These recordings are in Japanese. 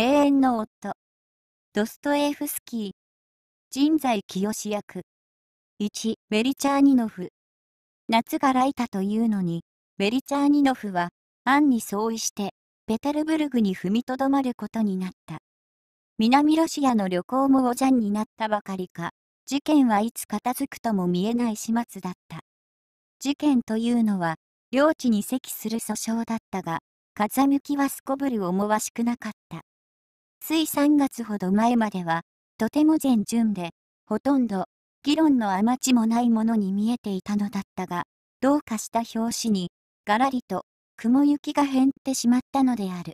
永遠の夫。ドストエフスキー。人材清志役。1、ベリチャーニノフ。夏が来たというのに、ベリチャーニノフは、暗に相違して、ペテルブルグに踏みとどまることになった。南ロシアの旅行もおじゃんになったばかりか、事件はいつ片付くとも見えない始末だった。事件というのは、領地に席する訴訟だったが、風向きはすこぶる思わしくなかった。つい3月ほど前までは、とても善順で、ほとんど、議論のあまちもないものに見えていたのだったが、どうかした拍子に、がらりと、雲行きが変ってしまったのである。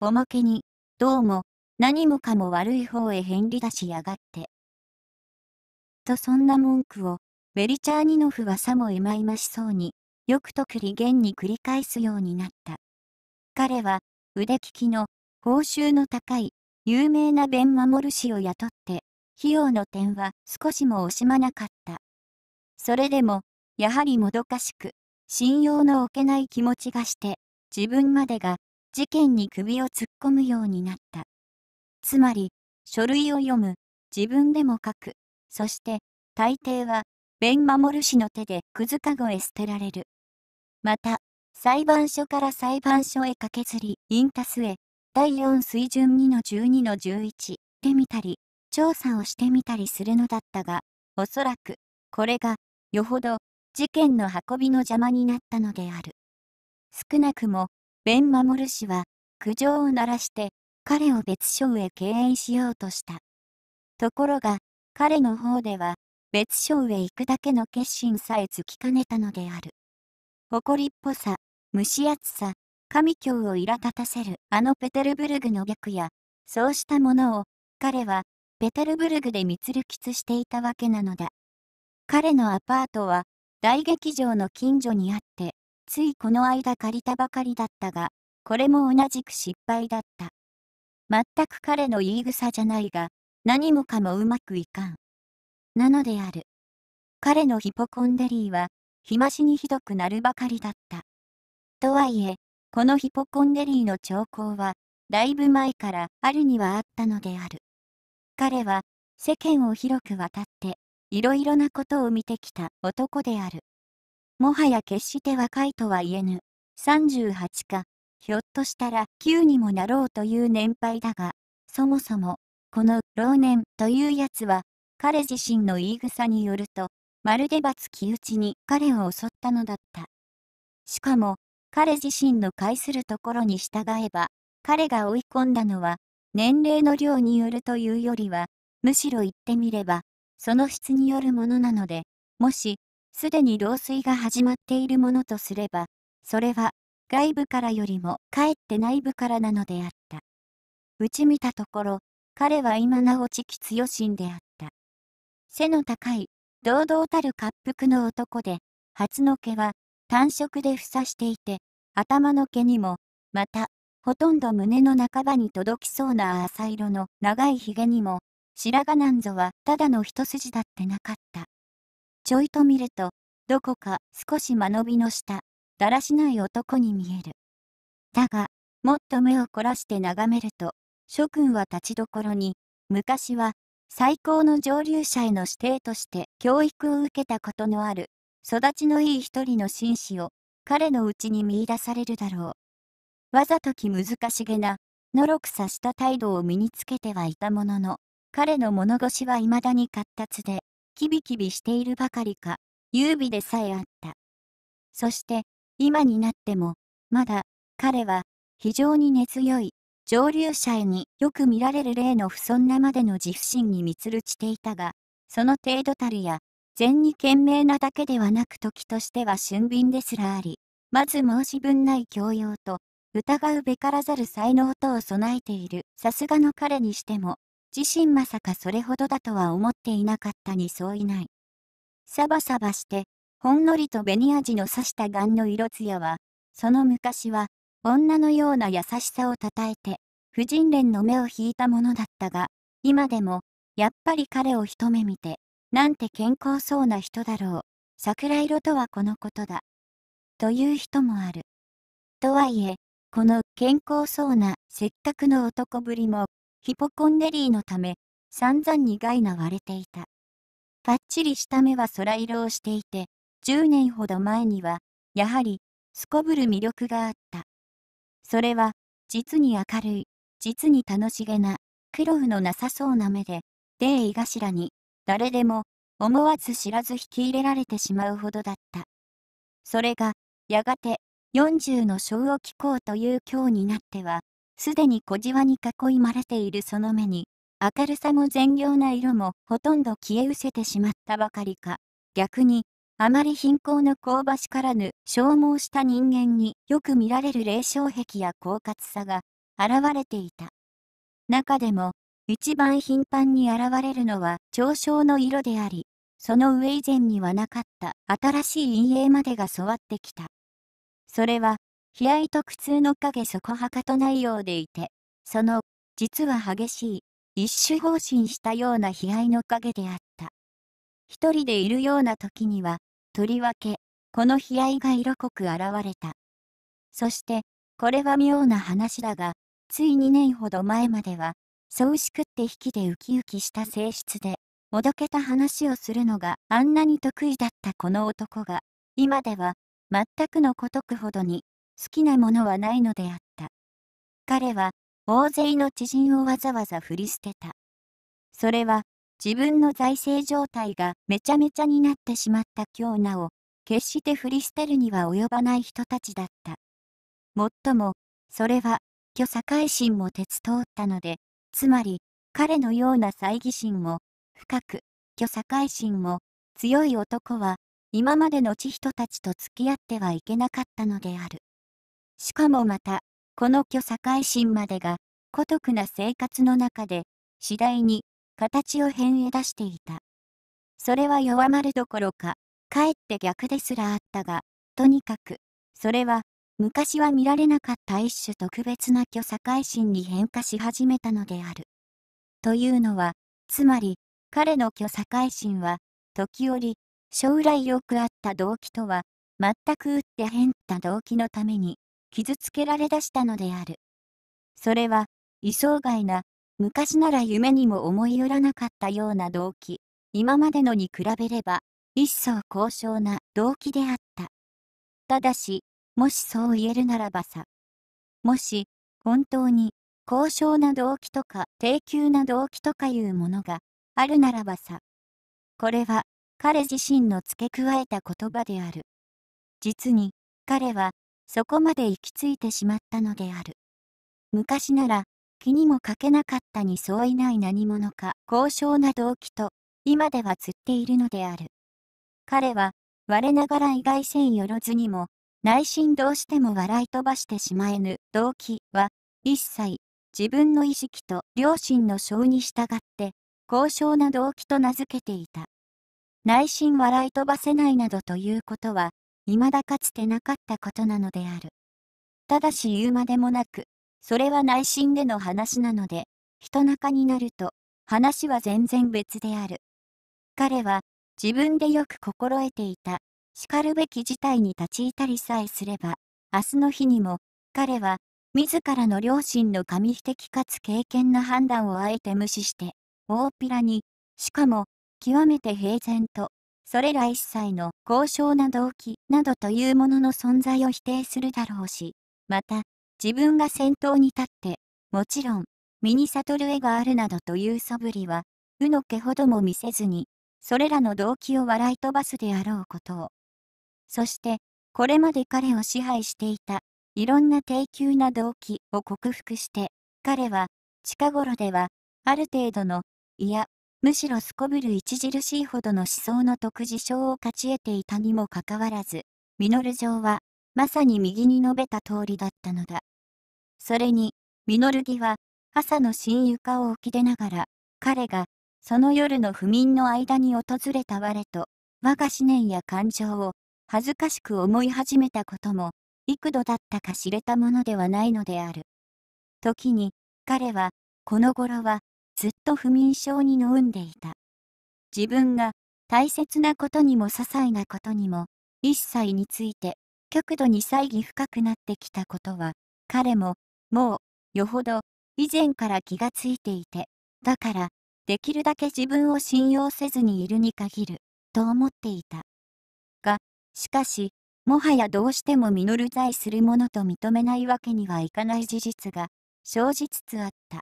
おまけに、どうも、何もかも悪い方へ返り出しやがって。とそんな文句を、ベリチャーニノフはさもいまいましそうに、よくとくりげんに繰り返すようになった。彼は、腕利きの、報酬の高い、有名な弁守氏を雇って、費用の点は少しも惜しまなかった。それでも、やはりもどかしく、信用の置けない気持ちがして、自分までが事件に首を突っ込むようになった。つまり、書類を読む、自分でも書く、そして、大抵は、弁守氏の手でくずかごへ捨てられる。また、裁判所から裁判所へ駆けずり、ンタスへ、第4水準2の12の11で見たり、調査をしてみたりするのだったが、おそらく、これが、よほど、事件の運びの邪魔になったのである。少なくも、弁護氏は、苦情を鳴らして、彼を別所へ敬遠しようとした。ところが、彼の方では、別所へ行くだけの決心さえつきかねたのである。誇りっぽさ、蒸し暑さ、神教を苛立たせるあのペテルブルグの逆や、そうしたものを、彼は、ペテルブルグで蜜喫していたわけなのだ。彼のアパートは、大劇場の近所にあって、ついこの間借りたばかりだったが、これも同じく失敗だった。全く彼の言い草じゃないが、何もかもうまくいかん。なのである。彼のヒポコンデリーは、日増しにひどくなるばかりだった。とはいえ、このヒポコンデリーの兆候は、だいぶ前からあるにはあったのである。彼は、世間を広く渡って、いろいろなことを見てきた男である。もはや決して若いとは言えぬ、38か、ひょっとしたら9にもなろうという年配だが、そもそも、この老年というやつは、彼自身の言い草によると、まるで罰気打ちに彼を襲ったのだった。しかも、彼自身の介するところに従えば、彼が追い込んだのは、年齢の量によるというよりは、むしろ言ってみれば、その質によるものなので、もし、すでに老衰が始まっているものとすれば、それは、外部からよりもかえって内部からなのであった。うち見たところ、彼は今なお知気強心であった。背の高い、堂々たる滑覆の男で、初の毛は、単色でふさしていて、頭の毛にも、また、ほとんど胸の半ばに届きそうな浅色の長いひげにも、白髪なんぞはただの一筋だってなかった。ちょいと見ると、どこか少し間延びのした、だらしない男に見える。だが、もっと目を凝らして眺めると、諸君は立ちどころに、昔は最高の上流者への指定として教育を受けたことのある育ちのいい一人の紳士を彼のうちに見出されるだろう。わざとき難しげな、のろくさした態度を身につけてはいたものの、彼の物腰はいまだに活発で、キビキビしているばかりか、優美でさえあった。そして、今になっても、まだ、彼は、非常に根強い、上流者へによく見られる例の不尊なまでの自負心に満ちるしていたが、その程度たるや、善に賢明なだけではなく時としては俊敏ですらあり、まず申し分ない教養と、疑うべからざる才能とを備えている、さすがの彼にしても、自身まさかそれほどだとは思っていなかったにそういない。サバサバして、ほんのりと紅味の刺した眼の色艶は、その昔は、女のような優しさをたたえて、婦人連の目を引いたものだったが、今でも、やっぱり彼を一目見て、なんて健康そうな人だろう。桜色とはこのことだ。という人もある。とはいえ、この健康そうなせっかくの男ぶりも、ヒポコンデリーのため、散々に害な割れていた。ぱっちりした目は空色をしていて、10年ほど前には、やはり、すこぶる魅力があった。それは、実に明るい、実に楽しげな、苦労のなさそうな目で、デーイ頭に、誰でも思わず知らず引き入れられてしまうほどだった。それが、やがて40の小を機構という今日になっては、すでに小じわに囲まれているその目に、明るさも善良な色もほとんど消え失せてしまったばかりか、逆に、あまり貧困の香ばしからぬ消耗した人間によく見られる霊障壁や狡猾さが現れていた。中でも、一番頻繁に現れるのは長笑の色であり、その上以前にはなかった新しい陰影までが育ってきた。それは、悲哀と苦痛の影底はかとないようでいて、その、実は激しい、一種放心したような悲哀の影であった。一人でいるような時には、とりわけ、この悲哀が色濃く現れた。そして、これは妙な話だが、つい2年ほど前までは、そうしくって引きでウキウキした性質で、おどけた話をするのがあんなに得意だったこの男が、今では全くのことくほどに好きなものはないのであった。彼は大勢の知人をわざわざ振り捨てた。それは自分の財政状態がめちゃめちゃになってしまった今日なお、決して振り捨てるには及ばない人たちだった。もっとも、それは、虚栄心も鉄通ったので、つまり、彼のような猜疑心も、深く、虚社会心も、強い男は、今までの知人たちと付き合ってはいけなかったのである。しかもまた、この虚社会心までが、孤独な生活の中で、次第に、形を変え出していた。それは弱まるどころか、かえって逆ですらあったが、とにかく、それは、昔は見られなかった一種特別な虚境心に変化し始めたのである。というのは、つまり、彼の虚境心は、時折、将来よくあった動機とは、全く打って変った動機のために、傷つけられだしたのである。それは、異想外な、昔なら夢にも思い寄らなかったような動機、今までのに比べれば、一層高尚な動機であった。ただし、もしそう言えるならばさ。もし、本当に、高尚な動機とか低級な動機とかいうものがあるならばさ。これは、彼自身の付け加えた言葉である。実に、彼は、そこまで行き着いてしまったのである。昔なら、気にもかけなかったに相違ない何者か高尚な動機と、今では釣っているのである。彼は、我ながら意外せんよろずにも、内心どうしても笑い飛ばしてしまえぬ動機は、一切、自分の意識と両親の性に従って、高尚な動機と名付けていた。内心笑い飛ばせないなどということは、未だかつてなかったことなのである。ただし言うまでもなく、それは内心での話なので、人中になると、話は全然別である。彼は、自分でよく心得ていたしかるべき事態に立ち入ったりさえすれば、明日の日にも、彼は、自らの両親の神秘的かつ経験な判断をあえて無視して、大っぴらに、しかも、極めて平然と、それら一切の高尚な動機などというものの存在を否定するだろうし、また、自分が先頭に立って、もちろん、身に悟る絵があるなどという素振りは、うの毛ほども見せずに、それらの動機を笑い飛ばすであろうことを。そして、これまで彼を支配していた、いろんな低級な動機を克服して、彼は、近頃では、ある程度の、いや、むしろすこぶる著しいほどの思想の特事象を勝ち得ていたにもかかわらず、ミノル城は、まさに右に述べた通りだったのだ。それに、ミノルギは、朝の新床を起き出ながら、彼が、その夜の不眠の間に訪れた我と、我が思念や感情を、恥ずかしく思い始めたことも、幾度だったか知れたものではないのである。時に、彼は、この頃は、ずっと不眠症に飲んでいた。自分が、大切なことにも些細なことにも、一切について、極度に猜疑深くなってきたことは、彼も、もう、よほど、以前から気がついていて、だから、できるだけ自分を信用せずにいるに限る、と思っていた。しかし、もはやどうしても実在するものと認めないわけにはいかない事実が生じつつあった。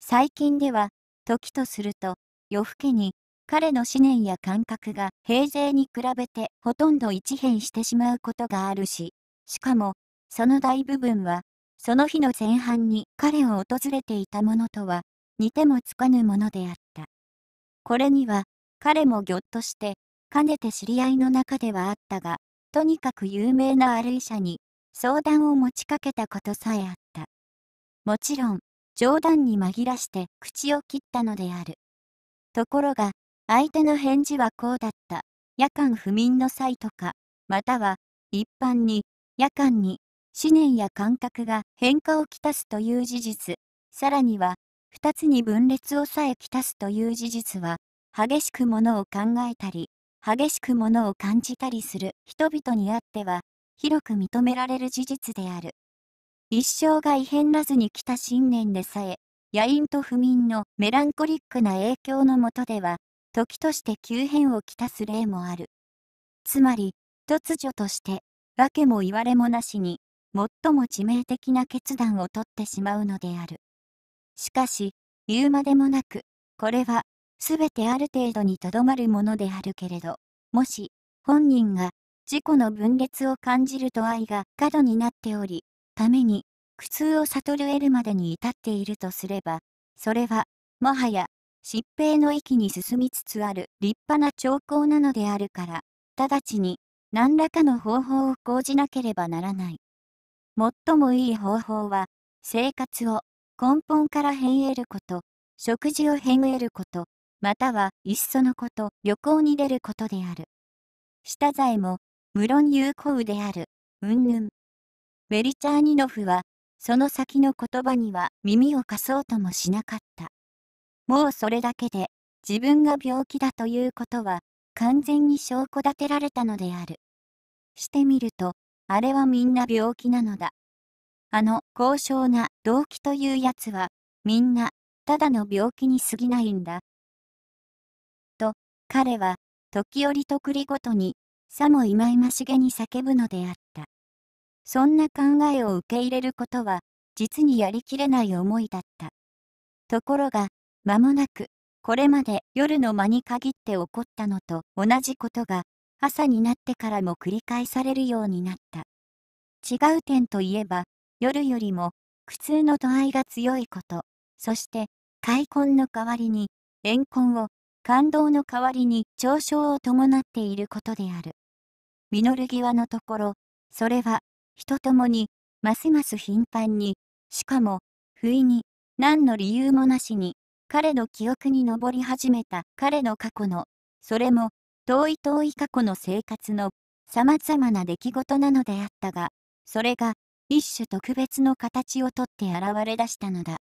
最近では、時とすると、夜更けに彼の思念や感覚が平成に比べてほとんど一変してしまうことがあるし、しかも、その大部分は、その日の前半に彼を訪れていたものとは、似てもつかぬものであった。これには、彼もぎょっとして、かねて知り合いの中ではあったが、とにかく有名なある医者に相談を持ちかけたことさえあった。もちろん、冗談に紛らして口を切ったのである。ところが、相手の返事はこうだった。夜間不眠の際とか、または、一般に、夜間に、思念や感覚が変化をきたすという事実、さらには、二つに分裂をさえきたすという事実は、激しくものを考えたり、激しくものを感じたりする人々にあっては、広く認められる事実である。一生が異変らずに来た信念でさえ、野因と不眠のメランコリックな影響のもとでは、時として急変をきたす例もある。つまり、突如として、訳も言われもなしに、最も致命的な決断をとってしまうのである。しかし、言うまでもなく、これはすべてある程度にとどまるものであるけれど、もし、本人が、自己の分裂を感じると愛が過度になっており、ために、苦痛を悟る得るまでに至っているとすれば、それは、もはや、疾病の域に進みつつある立派な兆候なのであるから、直ちに、何らかの方法を講じなければならない。最もいい方法は、生活を根本から変えること、食事を変えること、またはいっそのこと旅行に出ることである。下剤も、無論有効である、うんぬん。ベリチャーニノフは、その先の言葉には耳を貸そうともしなかった。もうそれだけで、自分が病気だということは、完全に証拠立てられたのである。してみると、あれはみんな病気なのだ。あの、高尚な動機というやつは、みんな、ただの病気に過ぎないんだ、彼は、時折とくりごとに、さも忌々しげに叫ぶのであった。そんな考えを受け入れることは、実にやりきれない思いだった。ところが、間もなく、これまで夜の間に限って起こったのと同じことが、朝になってからも繰り返されるようになった。違う点といえば、夜よりも、苦痛の度合いが強いこと、そして、開墾の代わりに、怨恨を、感動の代わりに嘲笑を伴っていることである。実る際のところ、それは、人ともに、ますます頻繁に、しかも、不意に、何の理由もなしに、彼の記憶に上り始めた彼の過去の、それも、遠い遠い過去の生活の、様々な出来事なのであったが、それが、一種特別の形をとって現れ出したのだ。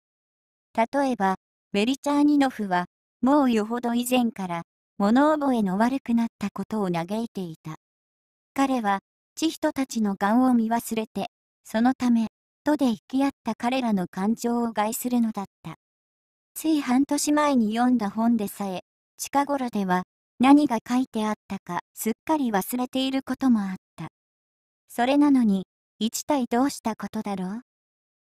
例えば、ベリチャーニノフは、もうよほど以前から物覚えの悪くなったことを嘆いていた。彼は知人たちの顔を見忘れて、そのため、とで引き合った彼らの感情を害するのだった。つい半年前に読んだ本でさえ、近頃では何が書いてあったかすっかり忘れていることもあった。それなのに、一体どうしたことだろう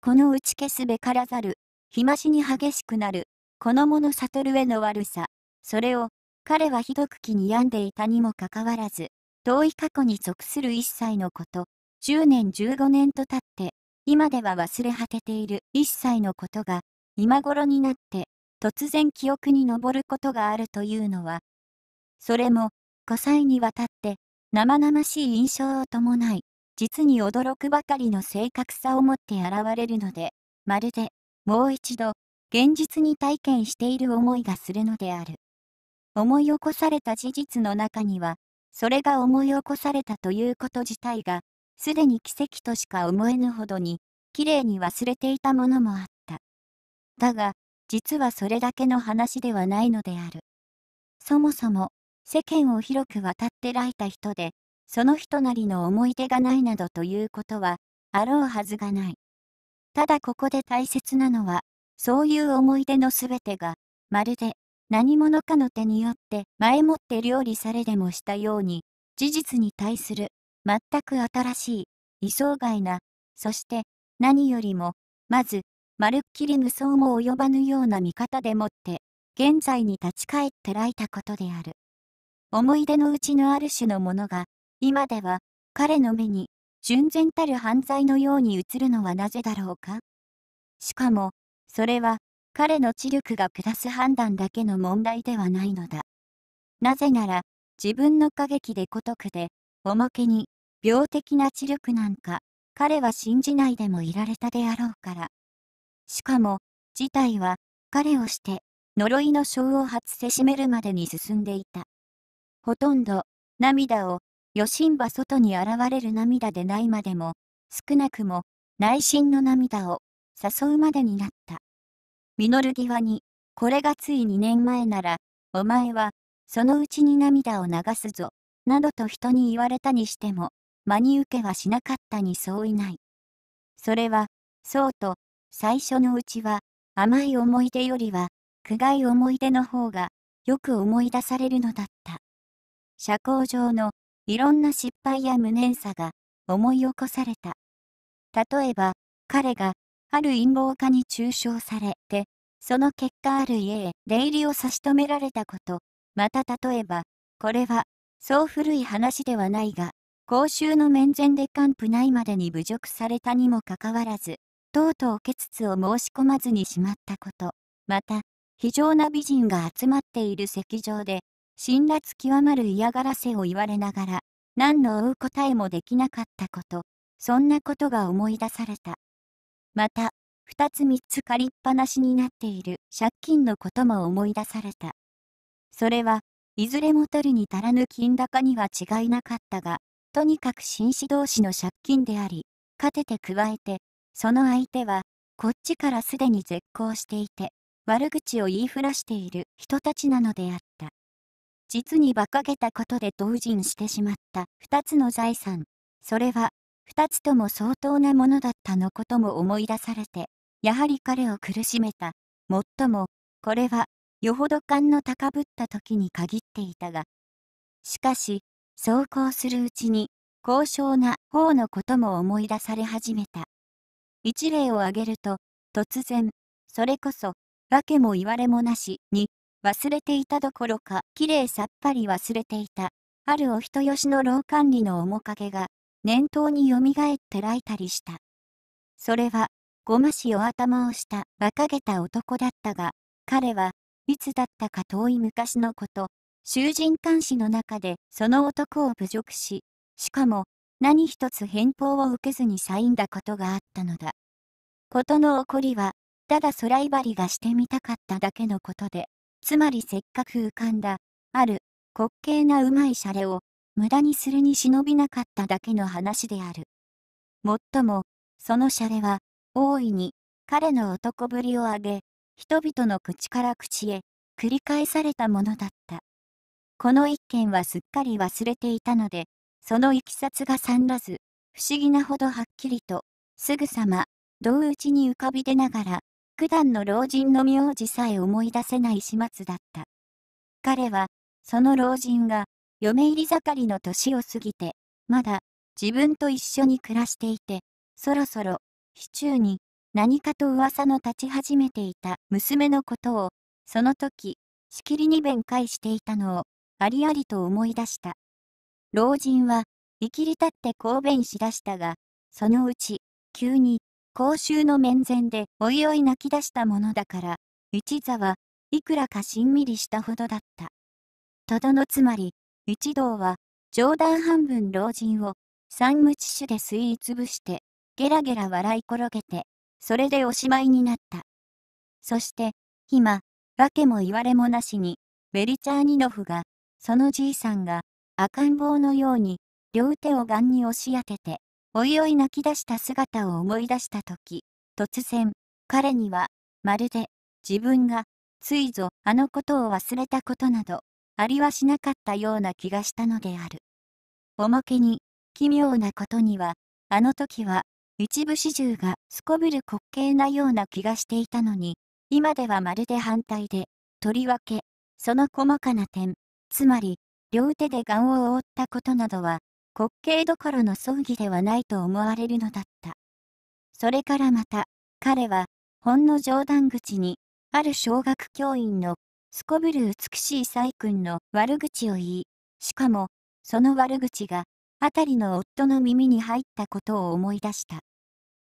この打ち消すべからざる、日増しに激しくなるこの者悟るへの悪さ、それを、彼はひどく気に病んでいたにもかかわらず、遠い過去に属する一切のこと、10年15年と経って、今では忘れ果てている一切のことが、今頃になって、突然記憶に上ることがあるというのは、それも、5歳にわたって、生々しい印象を伴い、実に驚くばかりの正確さを持って現れるので、まるで、もう一度、現実に体験している思いがするのである。思い起こされた事実の中には、それが思い起こされたということ自体が、すでに奇跡としか思えぬほどに、きれいに忘れていたものもあった。だが、実はそれだけの話ではないのである。そもそも、世間を広く渡ってらいた人で、その人なりの思い出がないなどということは、あろうはずがない。ただここで大切なのは、そういう思い出のすべてが、まるで何者かの手によって前もって料理されでもしたように、事実に対する全く新しい、異想外な、そして何よりも、まず、まるっきり無双も及ばぬような見方でもって、現在に立ち返ってらいたことである。思い出のうちのある種のものが、今では彼の目に、純然たる犯罪のように映るのはなぜだろうかしかも、それは、彼の知力が下す判断だけの問題ではないのだ。なぜなら、自分の過激で孤独で、おまけに、病的な知力なんか、彼は信じないでもいられたであろうから。しかも、事態は、彼をして、呪いの章を発せしめるまでに進んでいた。ほとんど、涙を、余震場外に現れる涙でないまでも、少なくも、内心の涙を、誘うまでになった。ミノル際に、これがつい2年前なら、お前は、そのうちに涙を流すぞ、などと人に言われたにしても、真に受けはしなかったにそういない。それは、そうと、最初のうちは、甘い思い出よりは、苦い思い出の方が、よく思い出されるのだった。社交上の、いろんな失敗や無念さが、思い起こされた。例えば、彼が、ある陰謀家に中傷されて、その結果ある家へ出入りを差し止められたこと、また例えば、これは、そう古い話ではないが、公衆の面前で還付内までに侮辱されたにもかかわらず、とうとう決つを申し込まずにしまったこと、また、非常な美人が集まっている席上で、辛辣極まる嫌がらせを言われながら、何の追う答えもできなかったこと、そんなことが思い出された。また、二つ三つ借りっぱなしになっている借金のことも思い出された。それは、いずれも取るに足らぬ金高には違いなかったが、とにかく紳士同士の借金であり、勝てて加えて、その相手は、こっちからすでに絶好していて、悪口を言いふらしている人たちなのであった。実に馬鹿げたことで同人してしまった二つの財産。それは、二つとも相当なものだったのことも思い出されて、やはり彼を苦しめた。もっとも、これは、よほど勘の高ぶった時に限っていたが、しかし、そうこうするうちに、高尚な方のことも思い出され始めた。一例を挙げると、突然、それこそ、訳も言われもなしに、忘れていたどころか、きれいさっぱり忘れていた、あるお人よしの老管理の面影が、念頭によみがえってらいたりした。それは、ごましお頭をした馬鹿げた男だったが、彼はいつだったか遠い昔のこと、囚人監視の中でその男を侮辱し、しかも何一つ返報を受けずにサインだことがあったのだ。事の起こりは、ただ空いばりがしてみたかっただけのことで、つまりせっかく浮かんだ、ある滑稽なうまいシャレを無駄にするに忍びなかっただけの話である。もっとも、そのシャレは、大いに、彼の男ぶりを上げ、人々の口から口へ、繰り返されたものだった。この一件はすっかり忘れていたので、そのいきさつがさんらず、不思議なほどはっきりと、すぐさま、同うちに浮かび出ながら、九段の老人の名字さえ思い出せない始末だった。彼は、その老人が、嫁入り盛りの年を過ぎて、まだ自分と一緒に暮らしていて、そろそろ市中に何かと噂の立ち始めていた娘のことを、その時、しきりに弁解していたのを、ありありと思い出した。老人は、いきり立ってこう弁しだしたが、そのうち、急に、公衆の面前でおいおい泣き出したものだから、一座はいくらかしんみりしたほどだった。とどのつまり、一同は、冗談半分老人を、三無知種で吸い潰して、ゲラゲラ笑い転げて、それでおしまいになった。そして、今、訳も言われもなしに、ベリチャーニノフが、そのじいさんが、赤ん坊のように、両手をンに押し当てて、おいおい泣き出した姿を思い出した時突然、彼には、まるで、自分が、ついぞあのことを忘れたことなど、ありはしなかったような気がしたのである。おまけに、奇妙なことには、あの時は、一部始終がすこぶる滑稽なような気がしていたのに、今ではまるで反対で、とりわけ、その細かな点、つまり、両手で顔を覆ったことなどは、滑稽どころの葬儀ではないと思われるのだった。それからまた、彼は、ほんの冗談口に、ある小学教員のすこぶる美しい細君の悪口を言い、しかも、その悪口が、あたりの夫の耳に入ったことを思い出した。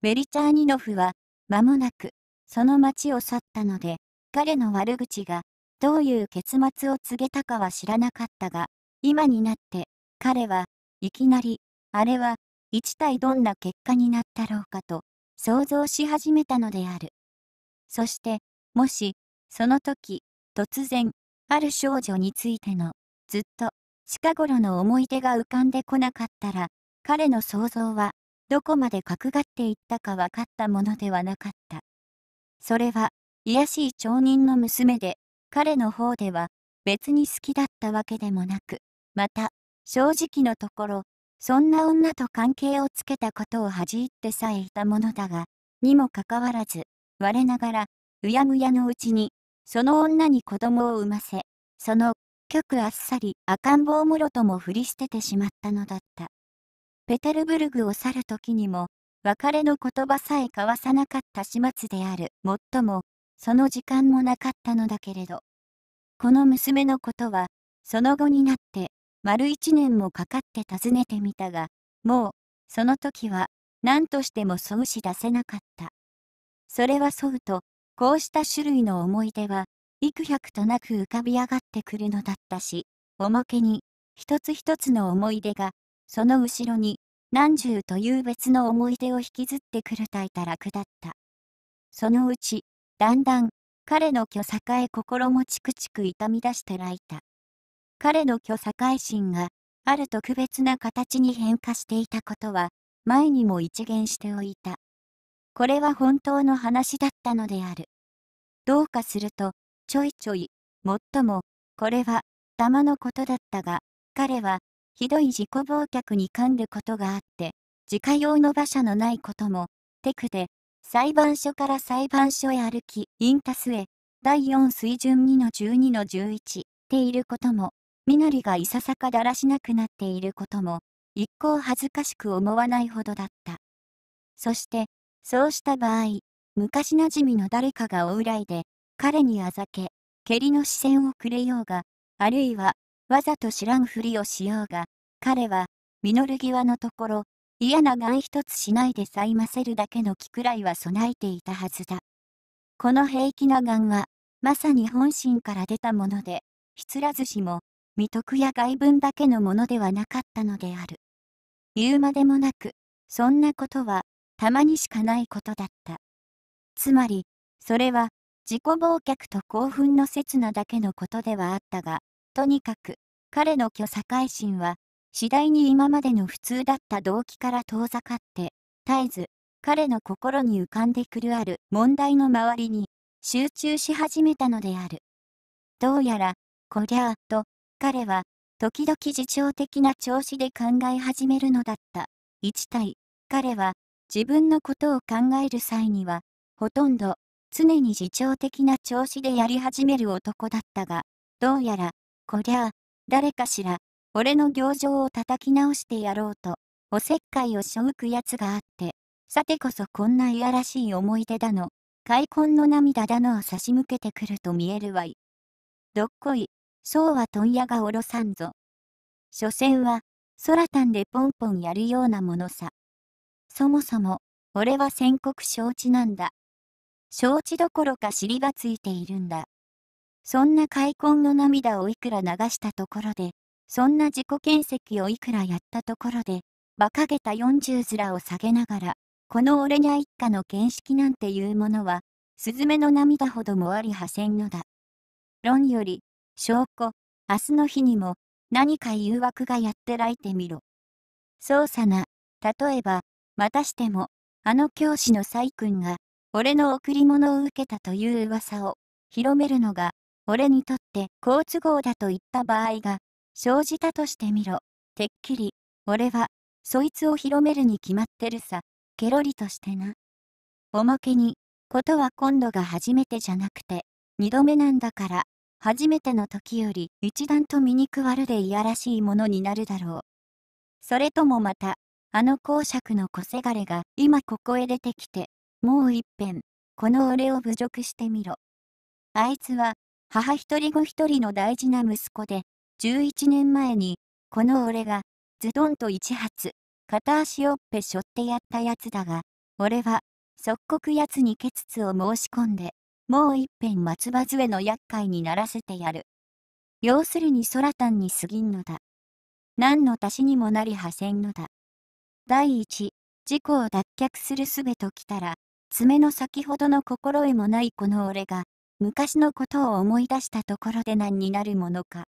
ベリチャーニノフは、間もなく、その町を去ったので、彼の悪口が、どういう結末を告げたかは知らなかったが、今になって、彼はいきなり、あれは、一体どんな結果になったろうかと、想像し始めたのである。そして、もし、その時、突然、ある少女についての、ずっと、近頃の思い出が浮かんでこなかったら、彼の想像は、どこまで角がっていったか分かったものではなかった。それは、癒しい町人の娘で、彼の方では、別に好きだったわけでもなく、また、正直のところ、そんな女と関係をつけたことを恥じってさえいたものだが、にもかかわらず、我ながら、うやむやのうちに、その女に子供を産ませ、その、極あっさり赤ん坊ろとも振り捨ててしまったのだった。ペテルブルグを去る時にも、別れの言葉さえ交わさなかった始末である。もっとも、その時間もなかったのだけれど。この娘のことは、その後になって、丸一年もかかって訪ねてみたが、もう、その時は、何としてもそうし出せなかった。それはそうと、こうした種類の思い出は、幾百となく浮かび上がってくるのだったし、おまけに、一つ一つの思い出が、その後ろに、何十という別の思い出を引きずってくるたいた楽だった。そのうち、だんだん、彼の虚栄心もチクチク痛み出してらいた。彼の虚栄心が、ある特別な形に変化していたことは、前にも一言しておいた。これは本当の話だったのである。どうかすると、ちょいちょい、もっとも、これは、玉のことだったが、彼は、ひどい自己忘却に噛んることがあって、自家用の馬車のないことも、テクで、裁判所から裁判所へ歩き、インタスへ、第4水準2の12の11っていることも、みのりがいささかだらしなくなっていることも、一向恥ずかしく思わないほどだった。そして、そうした場合、昔馴染みの誰かがお来いで、彼にあざけ、蹴りの視線をくれようが、あるいは、わざと知らんふりをしようが、彼は、実る際のところ、嫌ながん一つしないでさいませるだけの気くらいは備えていたはずだ。この平気ながんは、まさに本心から出たもので、ひつらずしも、未徳や外文だけのものではなかったのである。言うまでもなく、そんなことは、たまにしかないことだった。つまり、それは、自己忘却と興奮の刹那だけのことではあったが、とにかく、彼の虚境心は、次第に今までの普通だった動機から遠ざかって、絶えず、彼の心に浮かんでくるある問題の周りに、集中し始めたのである。どうやら、こりゃあ、と、彼は、時々自重的な調子で考え始めるのだった。一体、彼は、自分のことを考える際には、ほとんど常に自重的な調子でやり始める男だったが、どうやら、こりゃあ、誰かしら、俺の行情を叩き直してやろうと、おせっかいをしょぐくやつがあって、さてこそこんないやらしい思い出だの、開墾の涙だのを差し向けてくると見えるわい。どっこい、そうは問屋がおろさんぞ。所詮は、空たんでポンポンやるようなものさ。そもそも、俺は宣告承知なんだ。承知どころか尻がついているんだ。そんな開墾の涙をいくら流したところで、そんな自己検責をいくらやったところで、馬鹿げた40面を下げながら、この俺にゃ一家の見識なんていうものは、スズメの涙ほどもありはせんのだ。論より、証拠、明日の日にも、何か誘惑がやってらいてみろ。うさな、例えば、またしても、あの教師の細君が、俺の贈り物を受けたという噂を、広めるのが、俺にとって好都合だといった場合が、生じたとしてみろ。てっきり、俺は、そいつを広めるに決まってるさ、ケロリとしてな。おまけに、ことは今度が初めてじゃなくて、二度目なんだから、初めての時より一段と醜悪でいやらしいものになるだろう。それともまた、あの公爵の小せがれが今ここへ出てきて、もう一遍、この俺を侮辱してみろ。あいつは、母一人子一人の大事な息子で、11年前に、この俺が、ズドンと一発、片足をっぺしょってやったやつだが、俺は、即刻やつにツつを申し込んで、もう一遍松葉杖の厄介にならせてやる。要するに空単に過ぎんのだ。何の足しにもなりはせんのだ。第1、事故を脱却するべときたら、爪の先ほどの心得もないこの俺が、昔のことを思い出したところで何になるものか。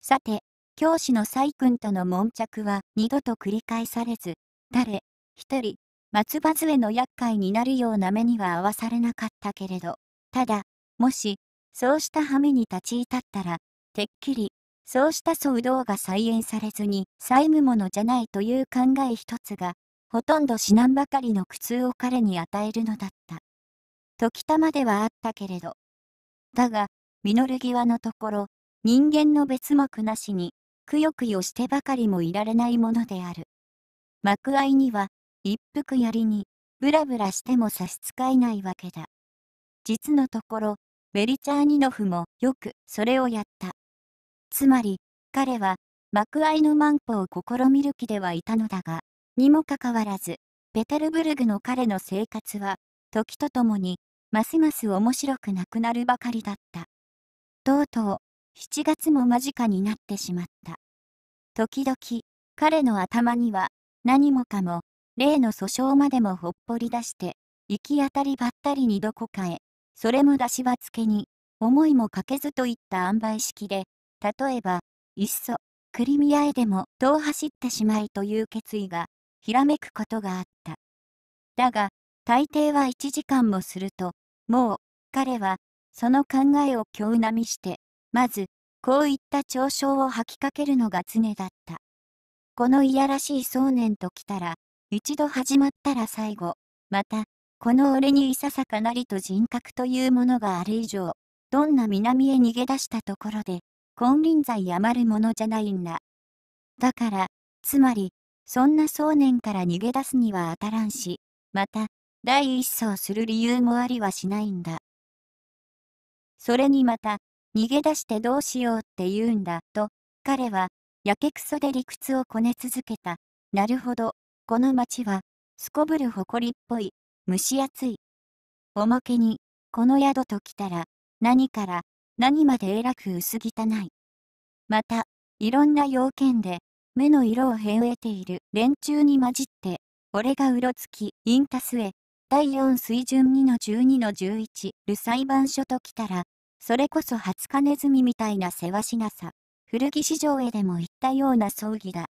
さて、教師の細君との悶着は二度と繰り返されず、誰、一人、松葉杖の厄介になるような目には合わされなかったけれど、ただ、もし、そうした羽目に立ち至ったら、てっきり、そうした騒動が再演されずに、債務ものじゃないという考え一つが、ほとんど至難ばかりの苦痛を彼に与えるのだった。時たまではあったけれど。だが、実際のところ、人間の別目なしに、くよくよしてばかりもいられないものである。幕合には、一服やりに、ぶらぶらしても差し支えないわけだ。実のところ、ベリチャーニノフもよくそれをやった。つまり、彼は、幕愛の万歩を試みる気ではいたのだが、にもかかわらず、ペテルブルグの彼の生活は、時とともに、ますます面白くなくなるばかりだった。とうとう、7月も間近になってしまった。時々、彼の頭には、何もかも、例の訴訟までもほっぽり出して、行き当たりばったりにどこかへ、それも出しはつけに、思いもかけずといった塩梅式で、例えば、いっそ、クリミアへでも遠走ってしまいという決意が、ひらめくことがあった。だが、大抵は1時間もすると、もう、彼は、その考えを日なみして、まず、こういった嘲笑を吐きかけるのが常だった。このいやらしい想念ときたら、一度始まったら最後、また、この俺にいささかなりと人格というものがある以上、どんな南へ逃げ出したところで、金輪際余るものじゃないんだ。だから、つまり、そんな想念から逃げ出すには当たらんし、また、第一層する理由もありはしないんだ。それにまた、逃げ出してどうしようって言うんだ、と、彼は、やけくそで理屈をこね続けた。なるほど、この町は、すこぶる誇りっぽい、蒸し暑い。おまけに、この宿と来たら、何から、何まで偉く薄汚い。また、いろんな要件で、目の色を変えている連中に混じって、俺がうろつき、インタスへ、第4水準2の12の11る裁判所と来たら、それこそ20日ネズミみたいなせわしなさ、古着市場へでも行ったような葬儀だ。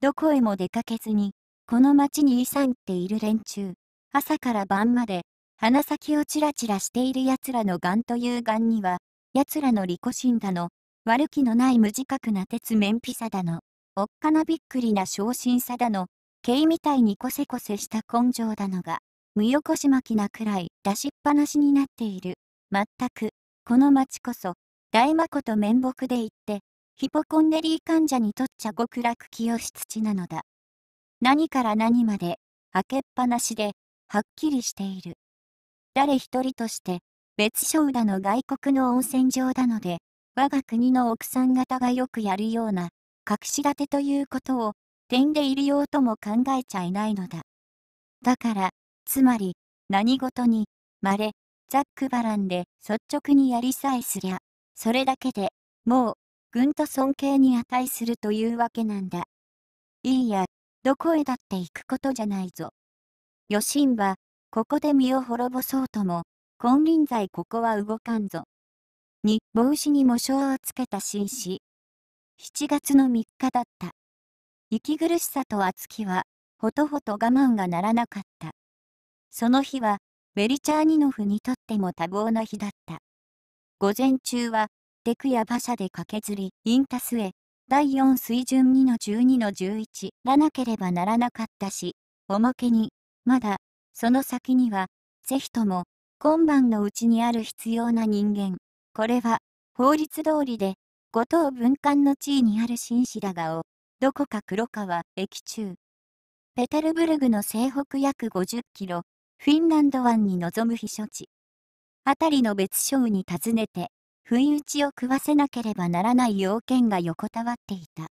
どこへも出かけずに、この町にいさんっている連中、朝から晩まで、鼻先をちらちらしている奴らの癌という癌には、奴らの利己心だの、悪気のない無自覚な鉄面ピさだの、おっかなびっくりな昇進さだの、毛みたいにこせこせした根性だのが、無よこしまきなくらい出しっぱなしになっている。まったく、この町こそ、大魔と面目で言って、ヒポコンデリー患者にとっちゃ極楽清し土なのだ。何から何まで、開けっぱなしで、はっきりしている。誰一人として、別称だの外国の温泉場だので、我が国の奥さん方がよくやるような、隠し立てということを、点で入りようとも考えちゃいないのだ。だから、つまり、何事に、まれ、ザックバランで率直にやりさえすりゃ、それだけで、もう、ぐんと尊敬に値するというわけなんだ。いいや、どこへだって行くことじゃないぞ。余震は、ここで身を滅ぼそうとも、金輪際ここは動かんぞ。に、帽子に模章をつけた紳士。7月の3日だった。息苦しさと熱気は、ほとほと我慢がならなかった。その日は、ベリチャーニノフにとっても多忙な日だった。午前中は、デクや馬車で駆けずり、インタスへ、第4水準2の12の11らなければならなかったし、おまけに、まだ、その先には、ぜひとも、今晩のうちにある必要な人間。これは、法律通りで、五等分間の地位にある紳士だがを、どこか黒川、駅中。ペテルブルグの西北約50キロ、フィンランド湾に臨む避暑地。辺りの別省に訪ねて、不意打ちを食わせなければならない要件が横たわっていた。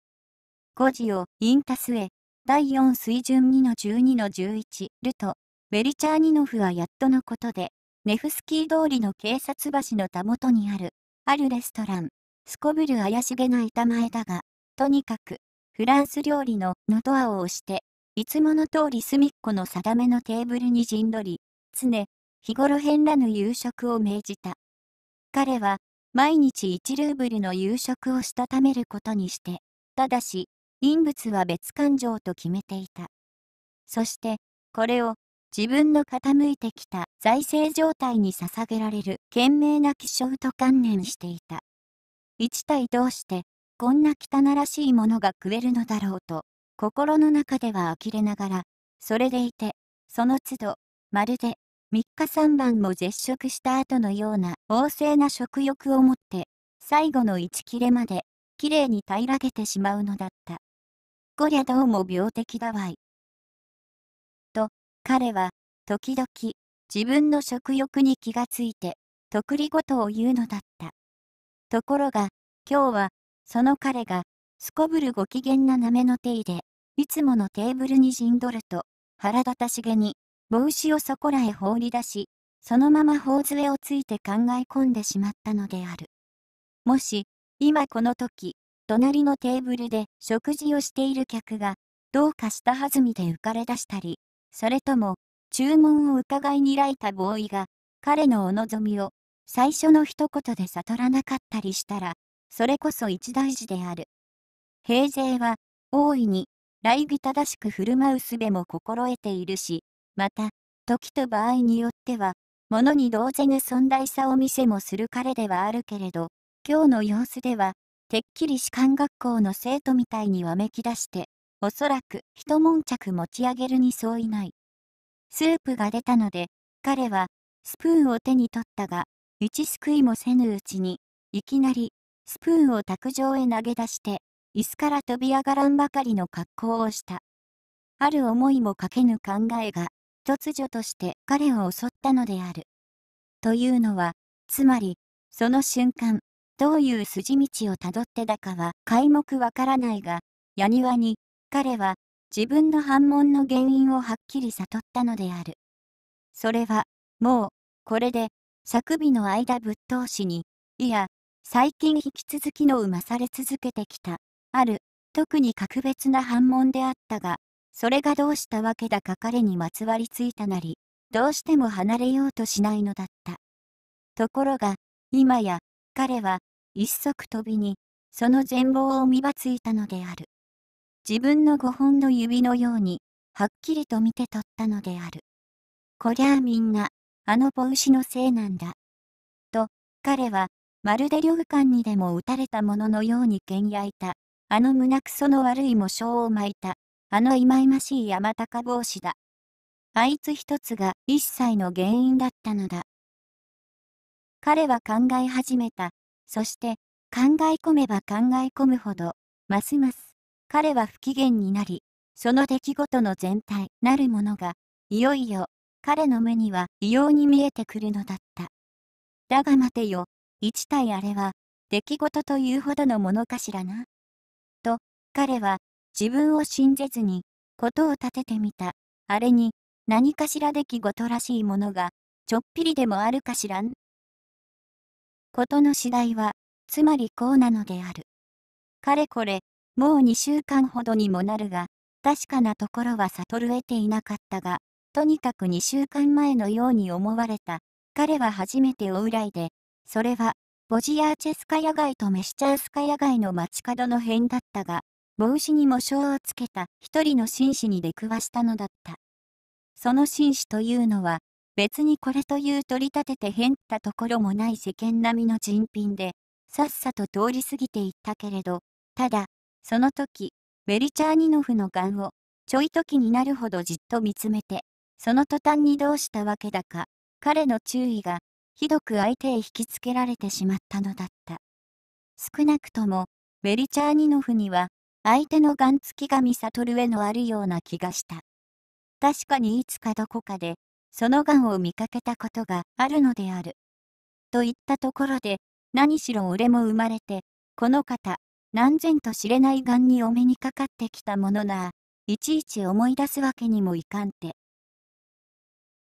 5時をインタスへ、第4水準2の12の11ルト、ベリチャーニノフはやっとのことで、ネフスキー通りの警察橋のたもとにある、あるレストラン、すこぶる怪しげな板前だが、とにかく、フランス料理ののドアを押して、いつもの通り隅っこの定めのテーブルに陣取り、常、日頃変らぬ夕食を命じた。彼は、毎日1ルーブルの夕食をしたためることにして、ただし、陰物は別感情と決めていた。そして、これを、自分の傾いてきた財政状態に捧げられる懸命な気象と観念していた。一体どうしてこんな汚らしいものが食えるのだろうと心の中では呆れながらそれでいてその都度まるで3日3晩も絶食した後のような旺盛な食欲を持って最後の1切れまできれいに平らげてしまうのだった。こりゃどうも病的だわい。彼は、時々、自分の食欲に気がついて、得り事を言うのだった。ところが、今日は、その彼が、すこぶるご機嫌ななめの手入れ、いつものテーブルに陣取ると、腹立たしげに、帽子をそこらへ放り出し、そのまま頬杖をついて考え込んでしまったのである。もし、今この時、隣のテーブルで食事をしている客が、どうかしたはずみで浮かれ出したり、それとも、注文を伺いに来たボーイが、彼のお望みを、最初の一言で悟らなかったりしたら、それこそ一大事である。平勢は、大いに、来儀正しく振る舞う術も心得ているし、また、時と場合によっては、物に同然ぬ存在さを見せもする彼ではあるけれど、今日の様子では、てっきり士官学校の生徒みたいにわめき出して、おそらく一悶着持ち上げるに相違ない。スープが出たので、彼はスプーンを手に取ったが、一すくいもせぬうちに、いきなりスプーンを卓上へ投げ出して、椅子から飛び上がらんばかりの格好をした。ある思いもかけぬ考えが、突如として彼を襲ったのである。というのは、つまり、その瞬間、どういう筋道をたどってだかは皆目わからないが、やにわに彼は自分の反問の原因をはっきり悟ったのである。それは、もう、これで、作尾の間ぶっ通しに、いや、最近引き続きの生まされ続けてきた、ある、特に格別な反問であったが、それがどうしたわけだか彼にまつわりついたなり、どうしても離れようとしないのだった。ところが、今や、彼は、一足飛びに、その全貌を見ばついたのである。自分の5本の指のように、はっきりと見て取ったのである。こりゃあみんな、あの帽子のせいなんだ。と、彼は、まるで旅館にでも打たれたもののように剣焼いた、あの胸くその悪い模章を巻いた、あの忌々しい山高帽子だ。あいつ一つが一切の原因だったのだ。彼は考え始めた。そして、考え込めば考え込むほど、ますます彼は不機嫌になり、その出来事の全体なるものが、いよいよ、彼の目には異様に見えてくるのだった。だが待てよ、一体あれは、出来事というほどのものかしらな。と、彼は、自分を信じずに、事を立ててみた。あれに、何かしら出来事らしいものが、ちょっぴりでもあるかしらん。事の次第は、つまりこうなのである。かれこれ、もう2週間ほどにもなるが、確かなところは悟る得ていなかったが、とにかく2週間前のように思われた。彼は初めておウラで、それは、ボジアーチェスカヤ街とメシチャースカヤ街の街角の辺だったが、帽子に模章をつけた一人の紳士に出くわしたのだった。その紳士というのは、別にこれという取り立てて変ったところもない世間並みの人品で、さっさと通り過ぎていったけれど、ただ、その時、ベリチャーニノフの眼を、ちょい時になるほどじっと見つめて、その途端にどうしたわけだか、彼の注意が、ひどく相手へ引きつけられてしまったのだった。少なくとも、ベリチャーニノフには、相手の眼つきが見悟るルへのあるような気がした。確かにいつかどこかで、その眼を見かけたことがあるのである。といったところで、何しろ俺も生まれて、この方、何千と知れないがんにお目にかかってきたものな、いちいち思い出すわけにもいかんて。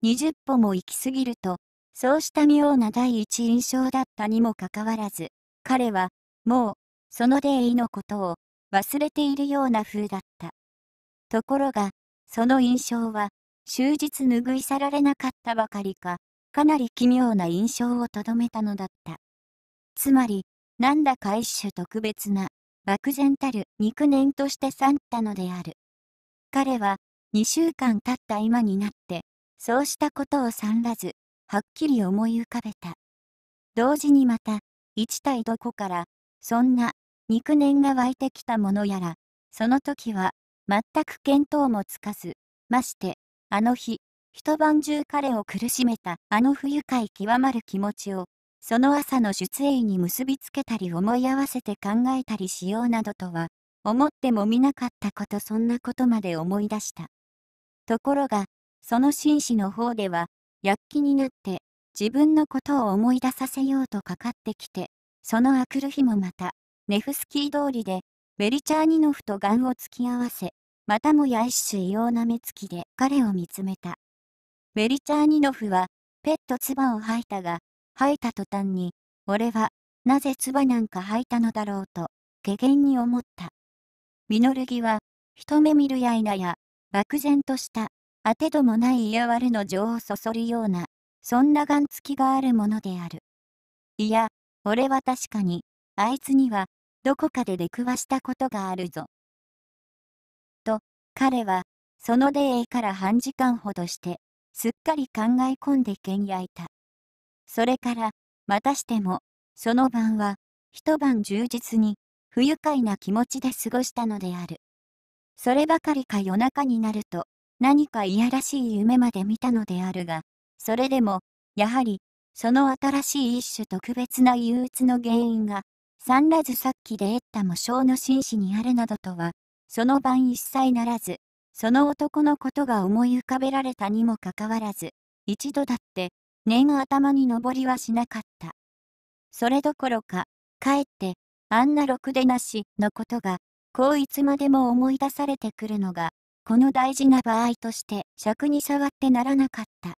20歩も行き過ぎると、そうした妙な第一印象だったにもかかわらず、彼は、もう、そのデイのことを、忘れているような風だった。ところが、その印象は、終日拭い去られなかったばかりか、かなり奇妙な印象をとどめたのだった。つまり、なんだか一種特別な、漠然たる肉年として去ったのである。彼は2週間経った今になって、そうしたことをんらず、はっきり思い浮かべた。同時にまた、一体どこから、そんな肉年が湧いてきたものやら、その時は、全く見当もつかず、まして、あの日、一晩中彼を苦しめたあの不愉快極まる気持ちを、その朝の出演に結びつけたり思い合わせて考えたりしようなどとは、思ってもみなかったことそんなことまで思い出した。ところが、その紳士の方では、躍起になって、自分のことを思い出させようとかかってきて、そのあくる日もまた、ネフスキー通りで、ベリチャーニノフと眼を突き合わせ、またもや一種異様な目つきで彼を見つめた。ベリチャーニノフは、ペット唾を吐いたが、吐いた途端に、俺は、なぜ唾なんか吐いたのだろうと、下限に思った。ミノルギは、一目見るやいなや、漠然とした、当てどもない嫌われの情をそそるような、そんながんつきがあるものである。いや、俺は確かに、あいつには、どこかで出くわしたことがあるぞ。と、彼は、その出会いから半時間ほどして、すっかり考え込んでけんやいた。それから、またしても、その晩は、一晩充実に、不愉快な気持ちで過ごしたのである。そればかりか夜中になると、何かいやらしい夢まで見たのであるが、それでも、やはり、その新しい一種特別な憂鬱の原因が、さんらずさっきで得た無償の紳士にあるなどとは、その晩一切ならず、その男のことが思い浮かべられたにもかかわらず、一度だって、念頭に上りはしなかった。それどころか、かえって、あんなろくでなしのことが、こういつまでも思い出されてくるのが、この大事な場合として尺に触ってならなかった。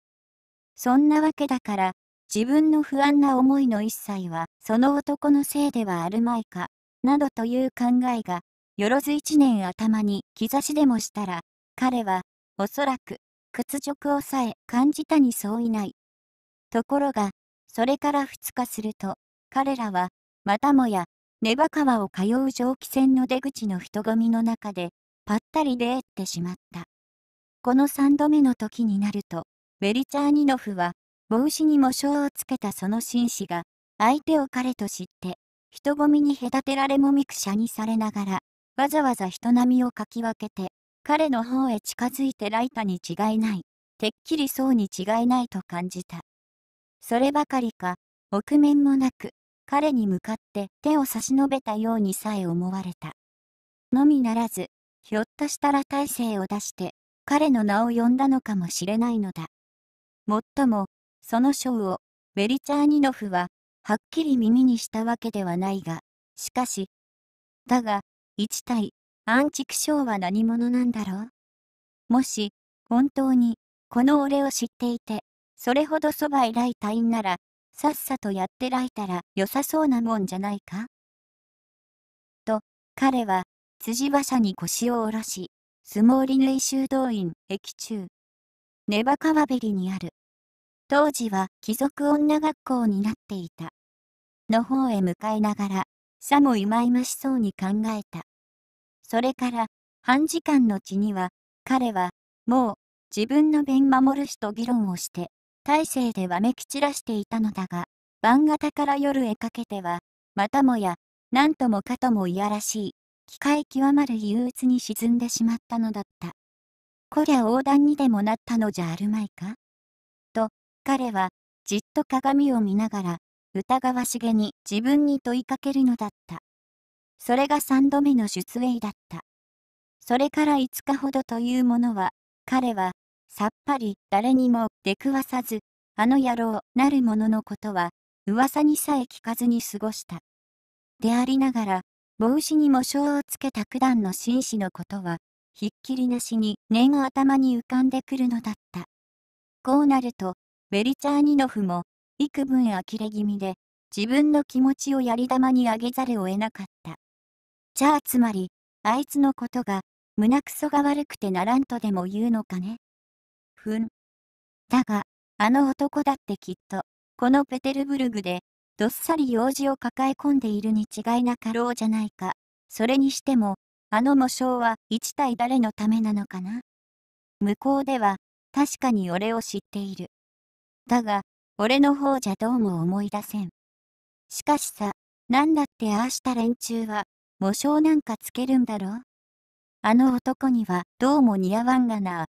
そんなわけだから、自分の不安な思いの一切は、その男のせいではあるまいか、などという考えが、よろず一年頭に兆しでもしたら、彼は、おそらく、屈辱をさえ感じたに相違ない。ところが、それから2日すると、彼らは、またもや、ネバ川を通う蒸気船の出口の人混みの中で、ぱったり出会ってしまった。この3度目の時になると、ベリチャーニノフは、帽子に模章をつけたその紳士が、相手を彼と知って、人混みに隔てられもみくしゃにされながら、わざわざ人波をかき分けて、彼の方へ近づいてライタに違いない、てっきりそうに違いないと感じた。そればかりか、臆面もなく、彼に向かって手を差し伸べたようにさえ思われた。のみならず、ひょっとしたら大勢を出して、彼の名を呼んだのかもしれないのだ。もっとも、その章を、ベリチャーニノフは、はっきり耳にしたわけではないが、しかし、だが、一体、アンチク章は何者なんだろうもし、本当に、この俺を知っていて、それほどそば偉い隊員なら、さっさとやってらいたら良さそうなもんじゃないかと、彼は、辻馬車に腰を下ろし、相撲林練修道院駅中、根カ川べりにある、当時は貴族女学校になっていた、の方へ向かいながら、さもいまいましそうに考えた。それから半時間のうちには、彼は、もう、自分の弁守るしと議論をして、大勢でわめき散らしていたのだが、晩方から夜へかけては、またもや、何ともかともいやらしい、機械極まる憂鬱に沈んでしまったのだった。こりゃ横断にでもなったのじゃあるまいかと、彼は、じっと鏡を見ながら、疑わしげに自分に問いかけるのだった。それが三度目の出営だった。それから5日ほどというものは、彼は、さっぱり誰にも出くわさず、あの野郎なる者のことは、噂にさえ聞かずに過ごした。でありながら、帽子にも章をつけた九段の紳士のことは、ひっきりなしに念が頭に浮かんでくるのだった。こうなると、ベリチャーニノフも、幾分呆れ気味で、自分の気持ちをやり玉にあげざるを得なかった。じゃあつまり、あいつのことが、胸くそが悪くてならんとでも言うのかね。ふん。だが、あの男だってきっと、このペテルブルグで、どっさり用事を抱え込んでいるに違いなかろうじゃないか。それにしても、あの喪章は一体誰のためなのかな向こうでは、確かに俺を知っている。だが、俺の方じゃどうも思い出せん。しかしさ、なんだってああした連中は、無章なんかつけるんだろあの男にはどうも似合わんがな。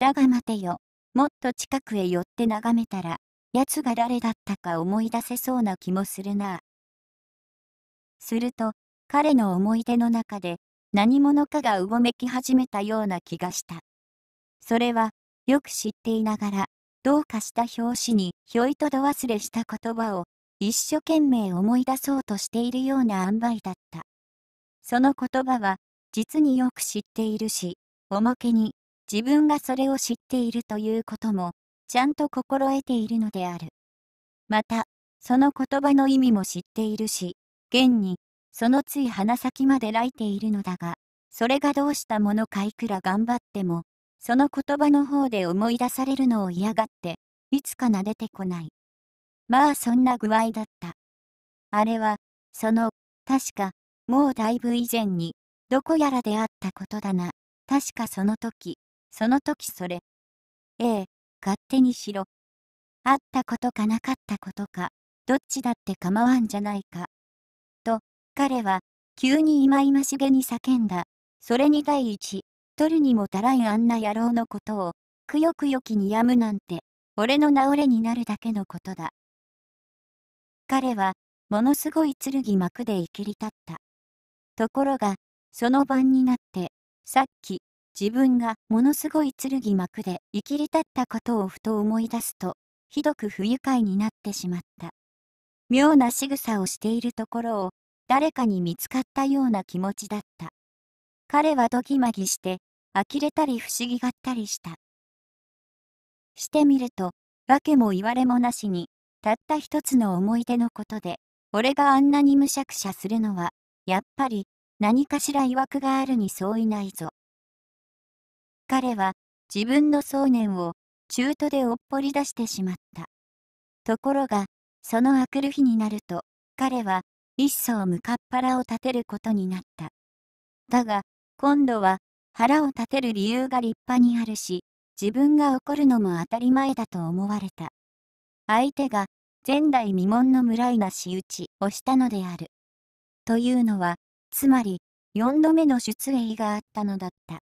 だが待てよ。もっと近くへ寄って眺めたら、奴が誰だったか思い出せそうな気もするな。すると、彼の思い出の中で、何者かがうごめき始めたような気がした。それは、よく知っていながら、どうかした拍子にひょいとど忘れした言葉を、一生懸命思い出そうとしているような塩梅だった。その言葉は、実によく知っているし、おまけに、自分がそれを知っているということも、ちゃんと心得ているのである。また、その言葉の意味も知っているし、現に、そのつい鼻先までらいているのだが、それがどうしたものかいくら頑張っても、その言葉の方で思い出されるのを嫌がって、いつかなでてこない。まあそんな具合だった。あれは、その、確か、もうだいぶ以前に、どこやらであったことだな。確かその時、その時それ。ええ、勝手にしろ。あったことかなかったことか、どっちだって構わんじゃないか。と、彼は、急に今々しげに叫んだ。それに第一、取るにも足らんあんな野郎のことを、くよくよきにやむなんて、俺の治れになるだけのことだ。彼は、ものすごい剣幕でいきり立った。ところが、その晩になって、さっき、自分がものすごい剣幕で生きり立ったことをふと思い出すと、ひどく不愉快になってしまった。妙な仕草をしているところを誰かに見つかったような気持ちだった。彼はドギマギして、呆れたり不思議がったりした。してみると、訳も言われもなしに、たった一つの思い出のことで、俺があんなにむしゃくしゃするのは、やっぱり、何かしら曰くがあるに相違ないぞ。彼は自分の想念を中途でおっぽり出してしまった。ところが、その明くる日になると、彼は一層向かっらを立てることになった。だが、今度は腹を立てる理由が立派にあるし、自分が怒るのも当たり前だと思われた。相手が前代未聞の無頼な仕打ちをしたのである。というのは、つまり、4度目の出演があったのだった。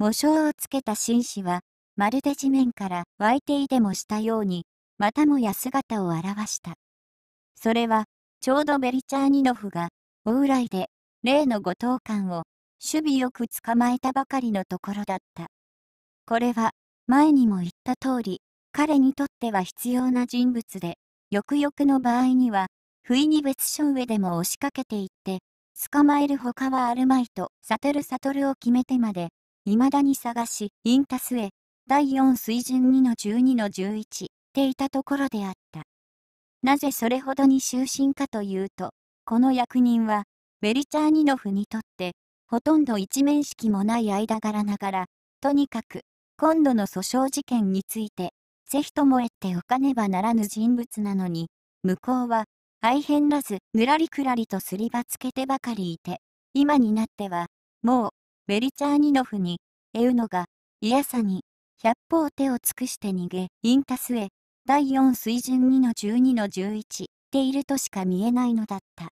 模章をつけた紳士は、まるで地面から湧いていでもしたように、またもや姿を現した。それは、ちょうどベリチャーニノフが、大浦で、例の五等間を、守備よく捕まえたばかりのところだった。これは、前にも言った通り、彼にとっては必要な人物で、よくよくの場合には、不意に別所上でも押しかけていって、捕まえる他はあるまいと、悟る悟るを決めてまで、未だに探し、インタスへ、第4水準2の12の11っていたところであった。なぜそれほどに終身かというと、この役人は、ベリチャーニノフにとって、ほとんど一面識もない間柄ながら、とにかく、今度の訴訟事件について、ぜひともっておかねばならぬ人物なのに、向こうは、大変らず、ぬらりくらりとすりばつけてばかりいて、今になっては、もう、ベリチャーニノフに、エウノが、イヤサに、百を手を尽くして逃げ、インタスへ、第四水準2の12の11っているとしか見えないのだった。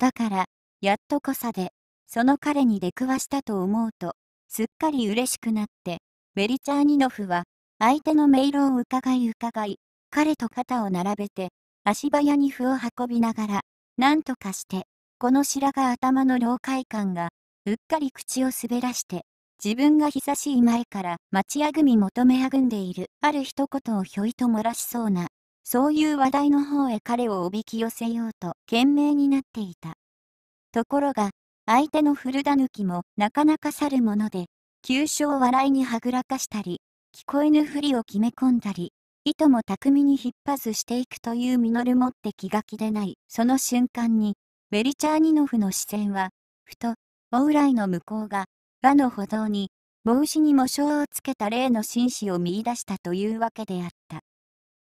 だから、やっとこさで、その彼に出くわしたと思うと、すっかり嬉しくなって、ベリチャーニノフは、相手の迷路を伺い伺い、彼と肩を並べて、足早に歩を運びながら、なんとかして、この白髪頭の老快感が、うっかり口を滑らして、自分が久しい前から待ちあぐみ求めあぐんでいるある一言をひょいと漏らしそうな、そういう話題の方へ彼をおびき寄せようと懸命になっていた。ところが、相手の古だぬきもなかなか去るもので、急所を笑いにはぐらかしたり、聞こえぬふりを決め込んだり、いとも巧みに引っ張ずしていくという実るもって気が気でない、その瞬間に、ベリチャーニノフの視線は、ふと往来の向こうが、和の歩道に、帽子に模章をつけた例の紳士を見いだしたというわけであった。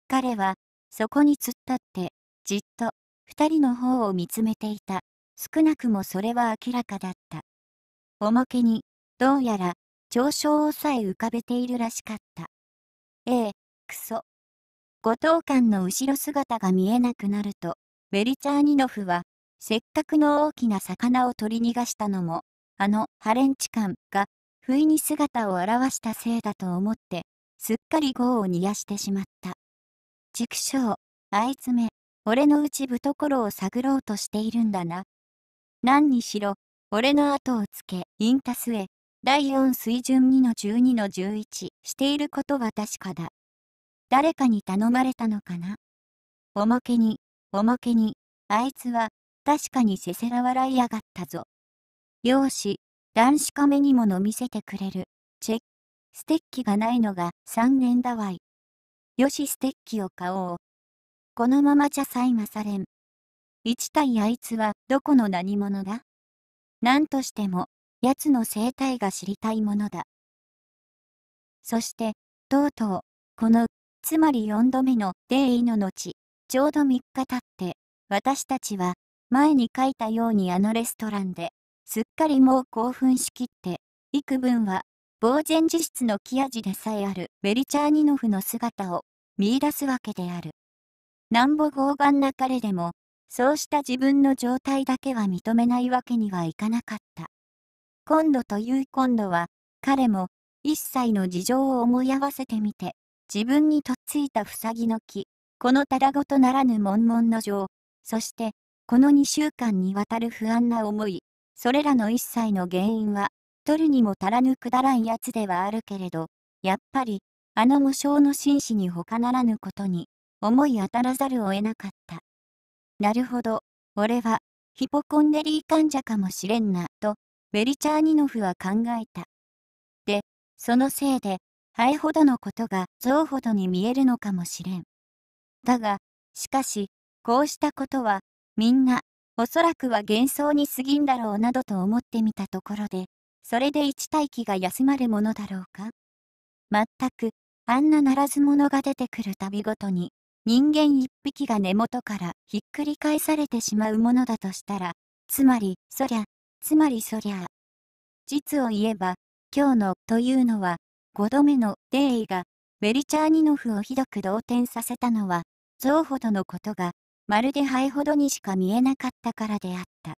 彼は、そこに突っ立って、じっと、二人の方を見つめていた。少なくもそれは明らかだった。おまけに、どうやら、嘲笑をさえ浮かべているらしかった。ええ、クソ。五藤間の後ろ姿が見えなくなると、ベリチャーニノフは、せっかくの大きな魚を取り逃がしたのも、あのハレンチ感が、不意に姿を現したせいだと思って、すっかり業を煮やしてしまった。畜生、あいつめ、俺の内懐を探ろうとしているんだな。何にしろ、俺の後をつけ、インタスへ、第4水準2の12の11していることは確かだ。誰かに頼まれたのかな。おもけに、おもけに、あいつは、確かにせせら笑いやがったぞ。容姿、男子亀にもの見せてくれる。チェック、ステッキがないのが3年だわい。よしステッキを買おう。このままじゃさいまされん。一体あいつはどこの何者だ何としても、奴の生態が知りたいものだ。そして、とうとう、この、つまり4度目のデイの後、ちょうど3日経って、私たちは前に書いたようにあのレストランで、すっかりもう興奮しきって、幾分は、傍然自失の木味でさえあるベリチャーニノフの姿を見出すわけである。なんぼ傲岸な彼でも、そうした自分の状態だけは認めないわけにはいかなかった。今度という今度は、彼も一切の事情を思い合わせてみて、自分にとっついたふさぎの木、このただごとならぬ悶々の情、そしてこの2週間にわたる不安な思い、それらの一切の原因は、取るにも足らぬくだらんやつではあるけれど、やっぱり、あの無償の紳士に他ならぬことに、思い当たらざるを得なかった。なるほど、俺は、ヒポコンデリー患者かもしれんな、と、ベリチャーニノフは考えた。で、そのせいで、ハエほどのことが象ほどに見えるのかもしれん。だが、しかし、こうしたことは、みんな、おそらくは幻想に過ぎんだろうなどと思ってみたところで、それで一大気が休まるものだろうか。まったく、あんなならず者が出てくる度ごとに、人間一匹が根元からひっくり返されてしまうものだとしたら、つまり、そりゃ、つまりそりゃ。実を言えば、今日のというのは、5度目のデイが、ベリチャーニノフをひどく動転させたのは、うほどのことがまるで灰ほどにしか見えなかったからであった。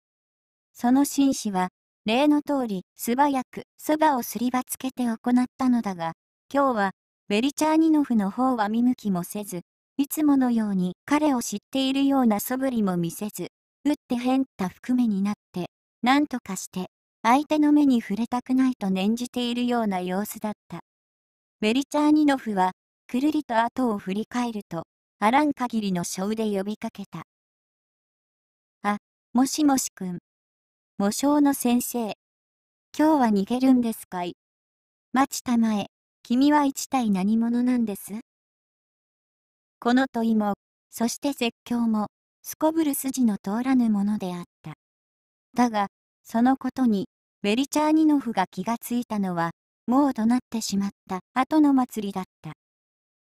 その紳士は、例の通り、素早く、そばをすりばつけて行ったのだが、今日は、ベリチャーニノフの方は見向きもせず、いつものように彼を知っているような素振りも見せず、打って変った含めになって、なんとかして、相手の目に触れたくないと念じているような様子だった。ベリチャーニノフは、くるりと後を振り返ると、あらん限りの小で呼びかけた。あ、もしもしくん。模章の先生。今日は逃げるんですかい待ちたまえ、君は一体何者なんですこの問いも、そして説教も、すこぶる筋の通らぬものであった。だが、そのことに、ベリチャーニノフが気がついたのは、もう怒鳴ってしまった後の祭りだった。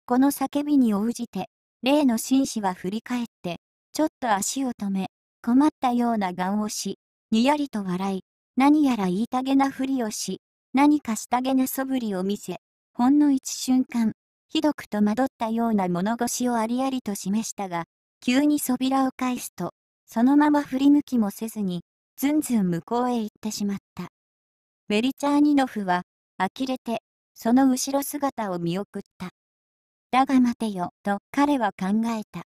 この叫びに応じて、例の紳士は振り返って、ちょっと足を止め、困ったような顔をし、にやりと笑い、何やら言いたげなふりをし、何かしたげなそぶりを見せ、ほんの一瞬間、ひどく戸惑ったような物腰をありありと示したが、急に扉を返すと、そのまま振り向きもせずに、ずんずん向こうへ行ってしまった。ベリチャーニノフは、呆れて、その後ろ姿を見送った。だが待てよ、と彼は考えた。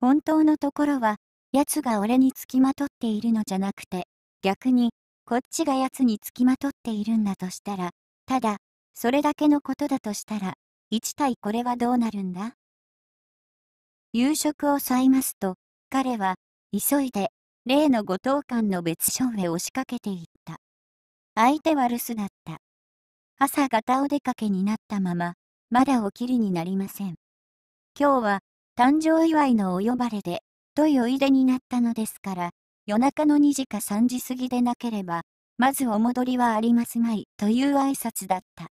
本当のところは、奴が俺につきまとっているのじゃなくて、逆に、こっちが奴につきまとっているんだとしたら、ただ、それだけのことだとしたら、一対これはどうなるんだ夕食をさいますと、彼は、急いで、例の五等間の別所へ押しかけていった。相手は留守だった。朝方お出かけになったまま、まだおきりになりません。今日は、誕生祝いのお呼ばれで、といおいでになったのですから、夜中の2時か3時過ぎでなければ、まずお戻りはありますまい、という挨拶だった。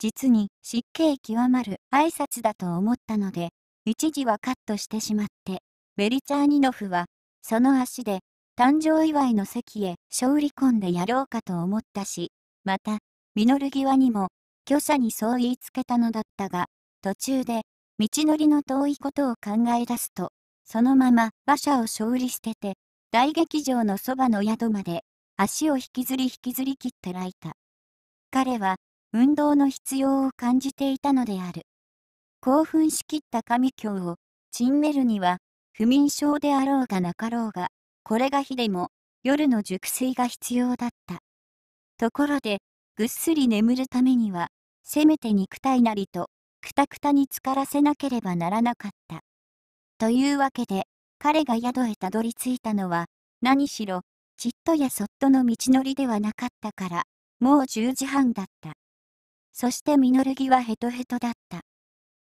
実に湿気極まる挨拶だと思ったので、一時はカットしてしまって、ベリチャーニノフは、その足で、誕生祝いの席へしょうり込んでやろうかと思ったし、また、ミノル際にも、虚者にそう言いつけたのだったが、途中で、道のりの遠いことを考え出すと、そのまま馬車を勝利捨てて、大劇場のそばの宿まで、足を引きずり引きずり切ってらいた。彼は、運動の必要を感じていたのである。興奮しきった神教を、チンメルには、不眠症であろうがなかろうが、これが日でも、夜の熟睡が必要だった。ところで、ぐっすり眠るためには、せめて肉体なりと、くたくたに浸からせなければならなかった。というわけで、彼が宿へたどり着いたのは、何しろ、ちっとやそっとの道のりではなかったから、もう10時半だった。そして実ぎはヘトヘトだった。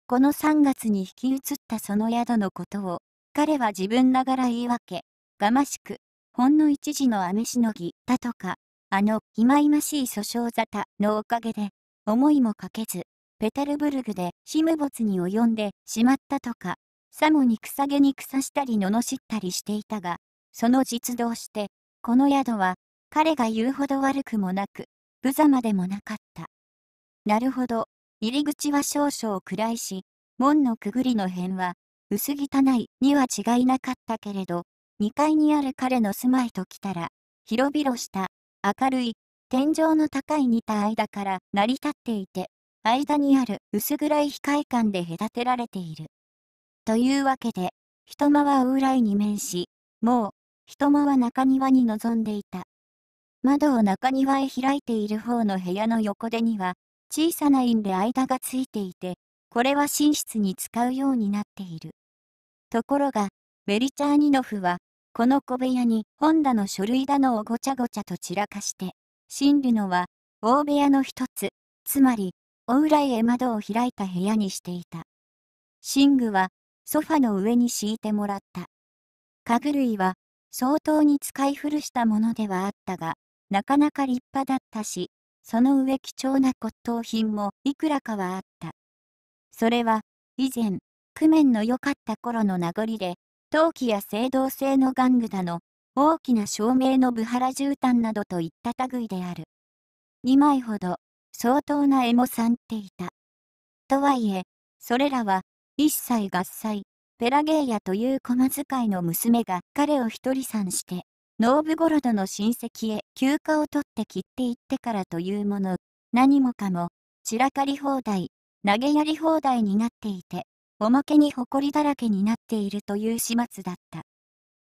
この3月に引き移ったその宿のことを、彼は自分ながら言い訳、がましく、ほんの一時の雨しのぎだとか、あの、忌まいましい訴訟沙汰のおかげで、思いもかけず、ペテルブルグで死無没に及んでしまったとか、さもにくさげにくさしたり罵ったりしていたが、その実動して、この宿は、彼が言うほど悪くもなく、無様でもなかった。なるほど、入り口は少々暗いし、門のくぐりの辺は、薄汚いには違いなかったけれど、2階にある彼の住まいと来たら、広々した、明るい、天井の高い似た間から成り立っていて、間にある薄暗い控え感で隔てられている。というわけで、人間は往来に面し、もう、人間は中庭に臨んでいた。窓を中庭へ開いている方の部屋の横手には、小さな印で間がついていて、これは寝室に使うようになっている。ところが、ベリチャーニノフは、この小部屋に本棚の書類棚をごちゃごちゃと散らかして、真理のは、大部屋の一つ、つまり、大裏へ窓を開いた部屋にしていた。寝具は、ソファの上に敷いてもらった。家具類は、相当に使い古したものではあったが、なかなか立派だったし、その上貴重な骨董品もいくらかはあった。それは、以前、工面の良かった頃の名残で、陶器や青銅製の玩具だの、大きな照明のブハラ絨毯などといった類である。2枚ほど、相当な絵もんっていた。とはいえ、それらは、一切合切、ペラゲーヤという駒使いの娘が彼を一人さんして、ノーブゴロドの親戚へ休暇を取って切っていってからというもの、何もかも、散らかり放題、投げやり放題になっていて、おまけに埃だらけになっているという始末だった。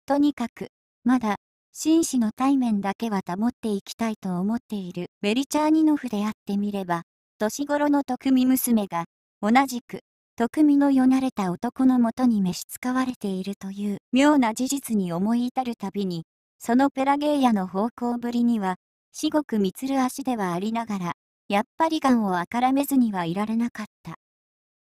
とにかく、まだ、紳士の対面だけは保っていきたいと思っているベリチャーニノフであってみれば、年頃の徳見娘が、同じく、徳見のよなれた男のもとに召し使われているという妙な事実に思い至るたびに、そのペラゲーヤの方向ぶりには、至極満つる足ではありながら、やっぱりんをあからめずにはいられなかった。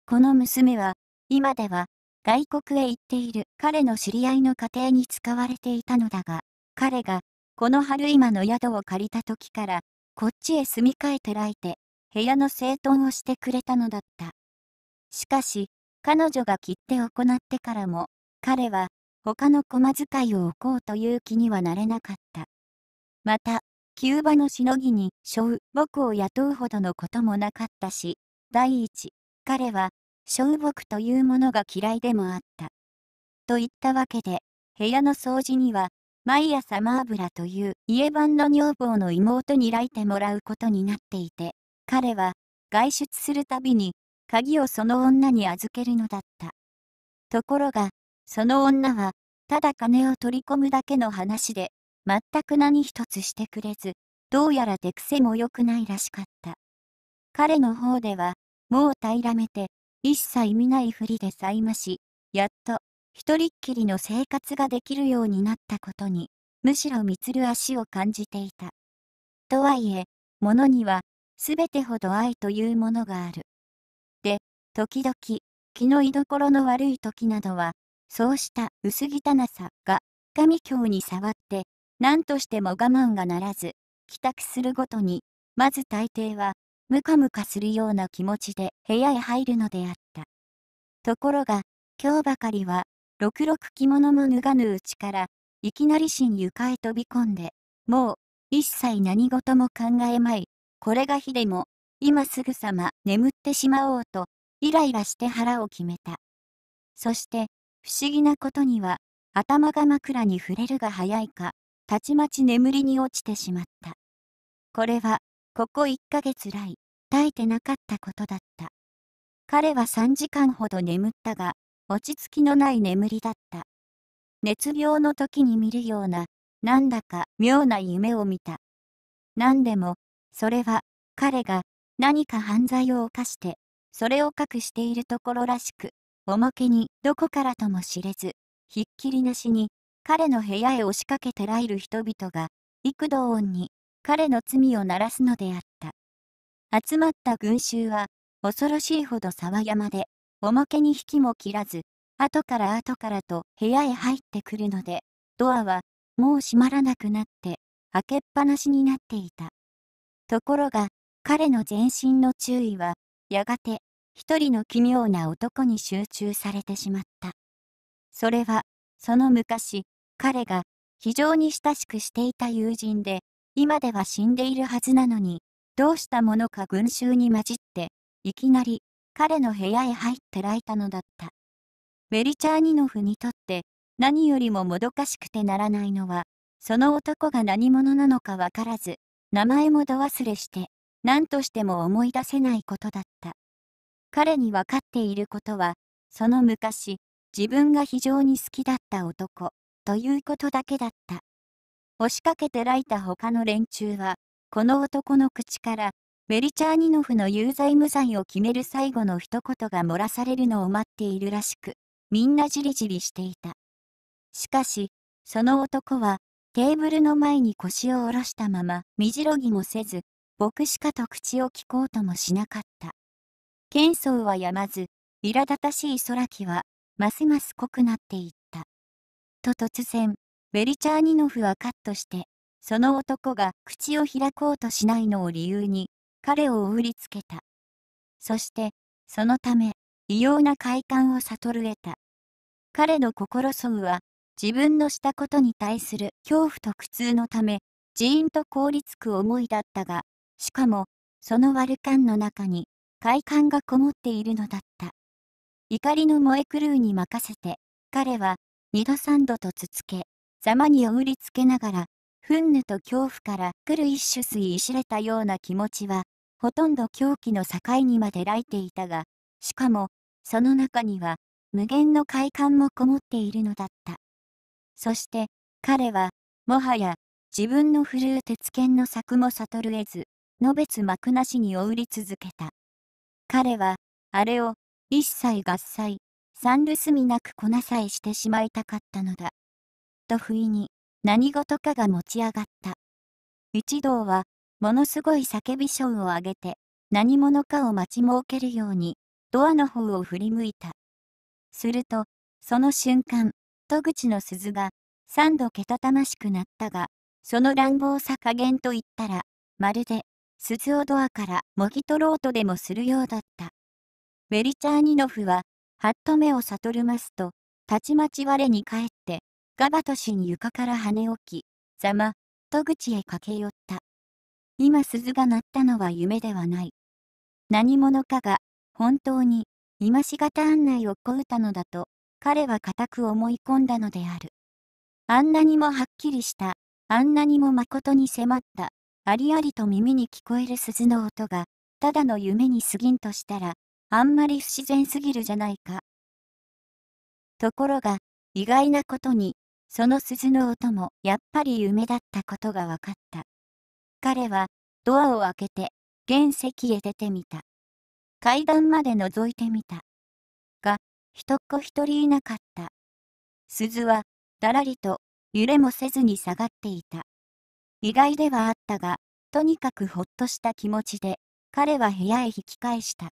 この娘は、今では、外国へ行っている彼の知り合いの家庭に使われていたのだが、彼が、この春今の宿を借りた時から、こっちへ住み替えてらいて、部屋の整頓をしてくれたのだった。しかし、彼女が切手を行ってからも、彼は、他の駒遣いを置こうという気にはなれなかった。また、キューバのしのぎに、しょう、僕を雇うほどのこともなかったし、第一、彼は、小木というものが嫌いでもあった。といったわけで、部屋の掃除には、毎朝マーブラという家番の女房の妹に来てもらうことになっていて、彼は外出するたびに鍵をその女に預けるのだった。ところが、その女は、ただ金を取り込むだけの話で、全く何一つしてくれず、どうやら手癖も良くないらしかった。彼の方では、もう平らめて、一切見ないふりでさいまし、やっと、一人っきりの生活ができるようになったことに、むしろ満つる足を感じていた。とはいえ、物には、すべてほど愛というものがある。で、時々、気の居所の悪い時などは、そうした薄汚さが、神経に触って、何としても我慢がならず、帰宅するごとに、まず大抵は、ムカムカするような気持ちで部屋へ入るのであった。ところが、今日ばかりは、ろくろく着物も脱がぬうちから、いきなり新床へ飛び込んで、もう、一切何事も考えまい、これが日でも、今すぐさま眠ってしまおうと、イライラして腹を決めた。そして、不思議なことには、頭が枕に触れるが早いか、たちまち眠りに落ちてしまった。これは、ここ1ヶ月来、耐えてなかったことだった。彼は3時間ほど眠ったが、落ち着きのない眠りだった。熱病の時に見るような、なんだか妙な夢を見た。何でも、それは、彼が何か犯罪を犯して、それを隠しているところらしく、おまけにどこからとも知れず、ひっきりなしに、彼の部屋へ押しかけてらいる人々が、幾度音に彼の罪を鳴らすのであった。集まった群衆は、恐ろしいほど沢山で、おまけに引きも切らず、後から後からと部屋へ入ってくるので、ドアはもう閉まらなくなって、開けっぱなしになっていた。ところが、彼の全身の注意は、やがて、一人の奇妙な男に集中されてしまった。それは、その昔、彼が非常に親しくしていた友人で、今では死んでいるはずなのに、どうしたものか群衆に混じって、いきなり、彼の部屋へ入ってらいたのだった。ベリチャーニノフにとって、何よりももどかしくてならないのは、その男が何者なのかわからず、名前もど忘れして、何としても思い出せないことだった。彼に分かっていることは、その昔、自分が非常に好きだった男、ということだけだった。押しかけてらいた他の連中は、この男の口から、ベリチャーニノフの有罪無罪を決める最後の一言が漏らされるのを待っているらしく、みんなじりじりしていた。しかし、その男は、テーブルの前に腰を下ろしたまま、身じろぎもせず、僕しかと口を聞こうともしなかった。喧騒はやまず、苛立たしい空気は、ますます濃くなっていった。と突然、ベリチャーニノフはカットして、その男が口を開こうとしないのを理由に、彼を売りつけた。そして、そのため、異様な快感を悟る得た。彼の心騒は、自分のしたことに対する恐怖と苦痛のため、ジーンと凍りつく思いだったが、しかも、その悪感の中に、快感がこもっているのだった。怒りの燃え狂うに任せて、彼は、二度三度と続け、ざまにおぐりつけながら、憤怒と恐怖から来る一種吸いしれたような気持ちは、ほとんど狂気の境にまで来ていたが、しかも、その中には、無限の快感もこもっているのだった。そして、彼は、もはや、自分の古るう鉄剣の策も悟るえず、のべつ幕なしにお売り続けた。彼は、あれを、一切合切、三守みなくこなさえしてしまいたかったのだ。と不意に何事かが持ち上がった。一同はものすごい叫び声を上げて何者かを待ち設けるようにドアの方を振り向いた。するとその瞬間戸口の鈴が三度けたたましくなったがその乱暴さ加減といったらまるで鈴をドアからもぎ取ろうとでもするようだった。ベリチャーニノフははっと目を悟るますとたちまち我に返ってガバトシに床から跳ね起き、ざま、戸口へ駆け寄った。今鈴が鳴ったのは夢ではない。何者かが、本当に、今しがた案内をこうたのだと、彼は固く思い込んだのである。あんなにもはっきりした、あんなにも誠に迫った、ありありと耳に聞こえる鈴の音が、ただの夢に過ぎんとしたら、あんまり不自然すぎるじゃないか。ところが、意外なことに、その鈴の音もやっぱり夢だったことが分かった。彼はドアを開けて原石へ出てみた。階段まで覗いてみた。が、人っ子一人いなかった。鈴はだらりと揺れもせずに下がっていた。意外ではあったが、とにかくほっとした気持ちで、彼は部屋へ引き返した。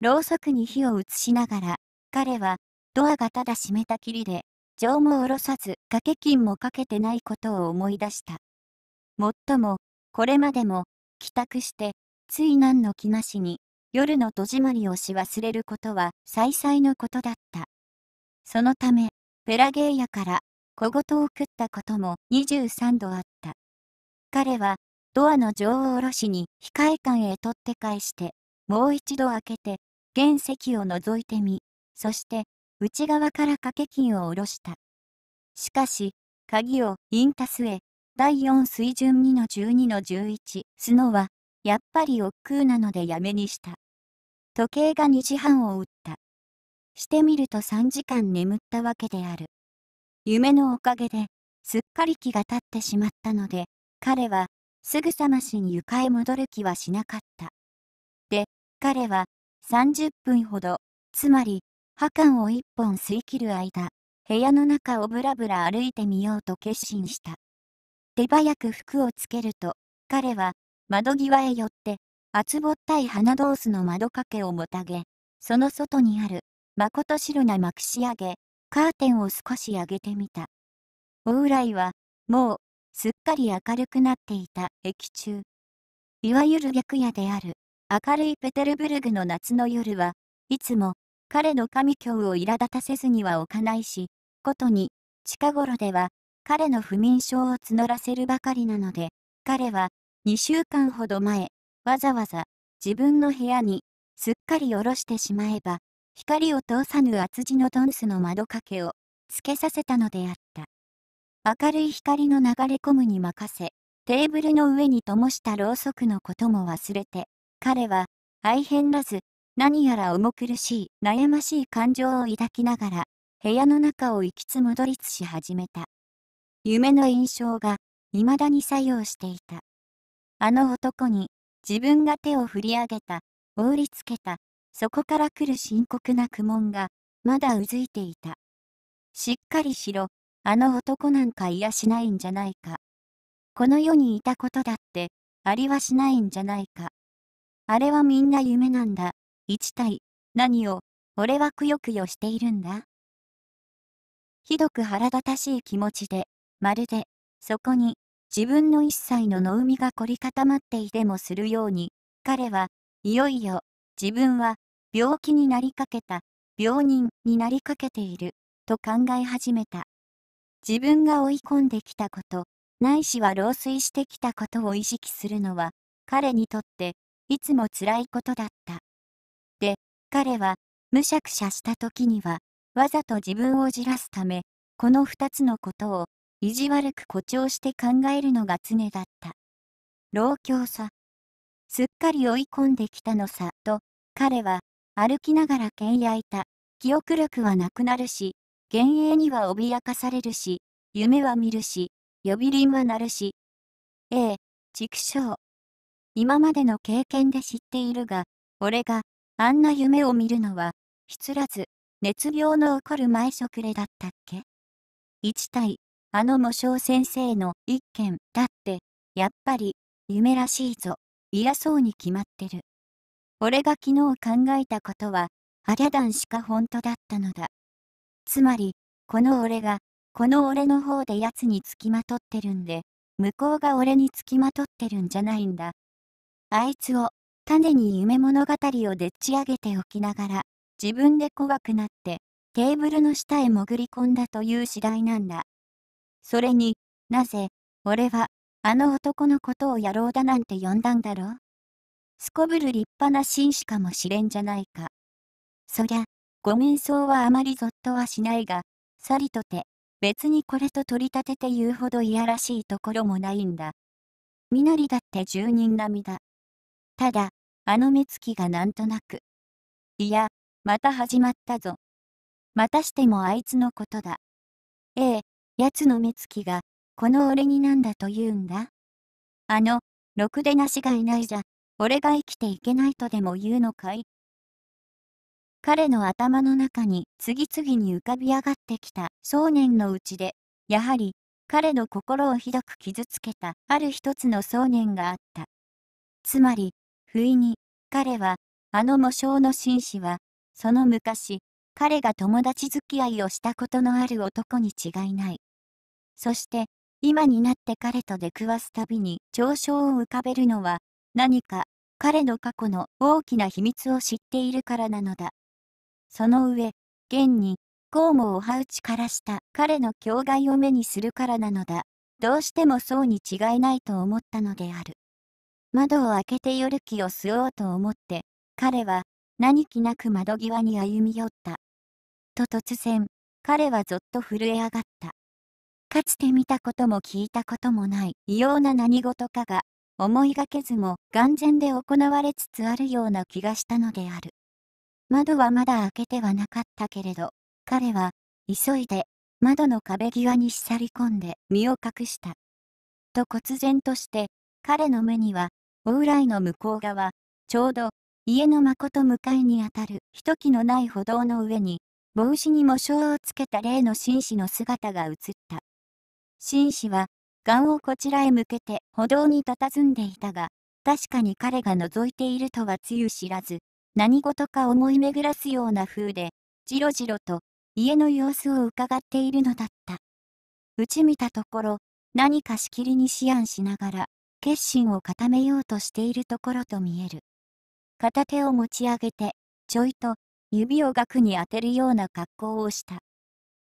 ろうそくに火を移しながら、彼はドアがただ閉めたきりで、情も下ろさず掛け金もかけてないことを思い出した。もっとも、これまでも、帰宅して、つい何の気なしに、夜の戸締まりをし忘れることは、再々のことだった。そのため、ペラゲーヤから、小言を送ったことも23度あった。彼は、ドアの女を下ろしに控え館へ取って返して、もう一度開けて、原石を覗いてみ、そして、内側から掛け金を下ろした。しかし、鍵をインタスへ、第4水準2の12の11、スノは、やっぱり億劫なのでやめにした。時計が2時半を打った。してみると3時間眠ったわけである。夢のおかげで、すっかり気が立ってしまったので、彼は、すぐさましに床へ戻る気はしなかった。で、彼は、30分ほど、つまり、破管を一本吸い切る間、部屋の中をぶらぶら歩いてみようと決心した。手早く服をつけると、彼は窓際へ寄って、厚ぼったい花ドースの窓掛けをもたげ、その外にある、まこと白なまくし上げ、カーテンを少し上げてみた。おうらいは、もう、すっかり明るくなっていた駅中。いわゆる白夜である、明るいペテルブルグの夏の夜は、いつも、彼の神教を苛立たせずには置かないし、ことに、近頃では、彼の不眠症を募らせるばかりなので、彼は、2週間ほど前、わざわざ、自分の部屋に、すっかり下ろしてしまえば、光を通さぬ厚地のドンスの窓掛けを、つけさせたのであった。明るい光の流れ込むに任せ、テーブルの上に灯したろうそくのことも忘れて、彼は、愛変らず、何やら重苦しい、悩ましい感情を抱きながら、部屋の中を行きつ戻りつし始めた。夢の印象が、未だに作用していた。あの男に、自分が手を振り上げた、覆りつけた、そこから来る深刻な苦悶が、まだうずいていた。しっかりしろ、あの男なんかいやしないんじゃないか。この世にいたことだって、ありはしないんじゃないか。あれはみんな夢なんだ。1対何を俺はくよくよしているんだひどく腹立たしい気持ちでまるでそこに自分の一切の脳みが凝り固まっていてもするように彼はいよいよ自分は病気になりかけた病人になりかけていると考え始めた自分が追い込んできたことないしは老衰してきたことを意識するのは彼にとっていつも辛いことだった彼は、むしゃくしゃした時には、わざと自分をじらすため、この二つのことを、意地悪く誇張して考えるのが常だった。老教さ。すっかり追い込んできたのさ、と、彼は、歩きながら剣やいた。記憶力はなくなるし、幻影には脅かされるし、夢は見るし、呼び鈴は鳴るし。ええ、畜生。今までの経験で知っているが、俺が、あんな夢を見るのは、ひつらず、熱病の起こる前食れだったっけ一対、あの模償先生の一件だって、やっぱり、夢らしいぞ、嫌そうに決まってる。俺が昨日考えたことは、アリャダンしか本当だったのだ。つまり、この俺が、この俺の方で奴につきまとってるんで、向こうが俺につきまとってるんじゃないんだ。あいつを種に夢物語をでっち上げておきながら、自分で怖くなって、テーブルの下へ潜り込んだという次第なんだ。それになぜ、俺は、あの男のことを野郎だなんて呼んだんだろうすこぶる立派な紳士かもしれんじゃないか。そりゃ、ご面相はあまりぞっとはしないが、さりとて、別にこれと取り立てて言うほどいやらしいところもないんだ。身なりだって住人並みだ。ただ、あの目つきがなんとなく。いや、また始まったぞ。またしてもあいつのことだ。ええ、やつの目つきが、この俺になんだと言うんだ。あの、ろくでなしがいないじゃ、俺が生きていけないとでも言うのかい彼の頭の中に次々に浮かび上がってきた想念のうちで、やはり彼の心をひどく傷つけたある一つの想念があった。つまり、不意に、彼は、あの無償の紳士は、その昔、彼が友達付き合いをしたことのある男に違いない。そして、今になって彼と出くわすたびに嘲笑を浮かべるのは、何か、彼の過去の大きな秘密を知っているからなのだ。その上、現に、こうもおはうちからした彼の境外を目にするからなのだ。どうしてもそうに違いないと思ったのである。窓を開けて夜気を吸おうと思って、彼は、何気なく窓際に歩み寄った。と突然、彼はぞっと震え上がった。かつて見たことも聞いたこともない異様な何事かが、思いがけずも眼前で行われつつあるような気がしたのである。窓はまだ開けてはなかったけれど、彼は、急いで、窓の壁際にしさり込んで身を隠した。と忽然として、彼の目には、往来の向こう側、ちょうど、家の誠向かいにあたる、ひときのない歩道の上に、帽子に模章をつけた例の紳士の姿が映った。紳士は、眼をこちらへ向けて歩道に佇んでいたが、確かに彼が覗いているとはつゆ知らず、何事か思い巡らすような風で、じろじろと、家の様子を伺っているのだった。うち見たところ、何かしきりに思案しながら、決心を固めようとしているところと見える。片手を持ち上げて、ちょいと指を額に当てるような格好をした。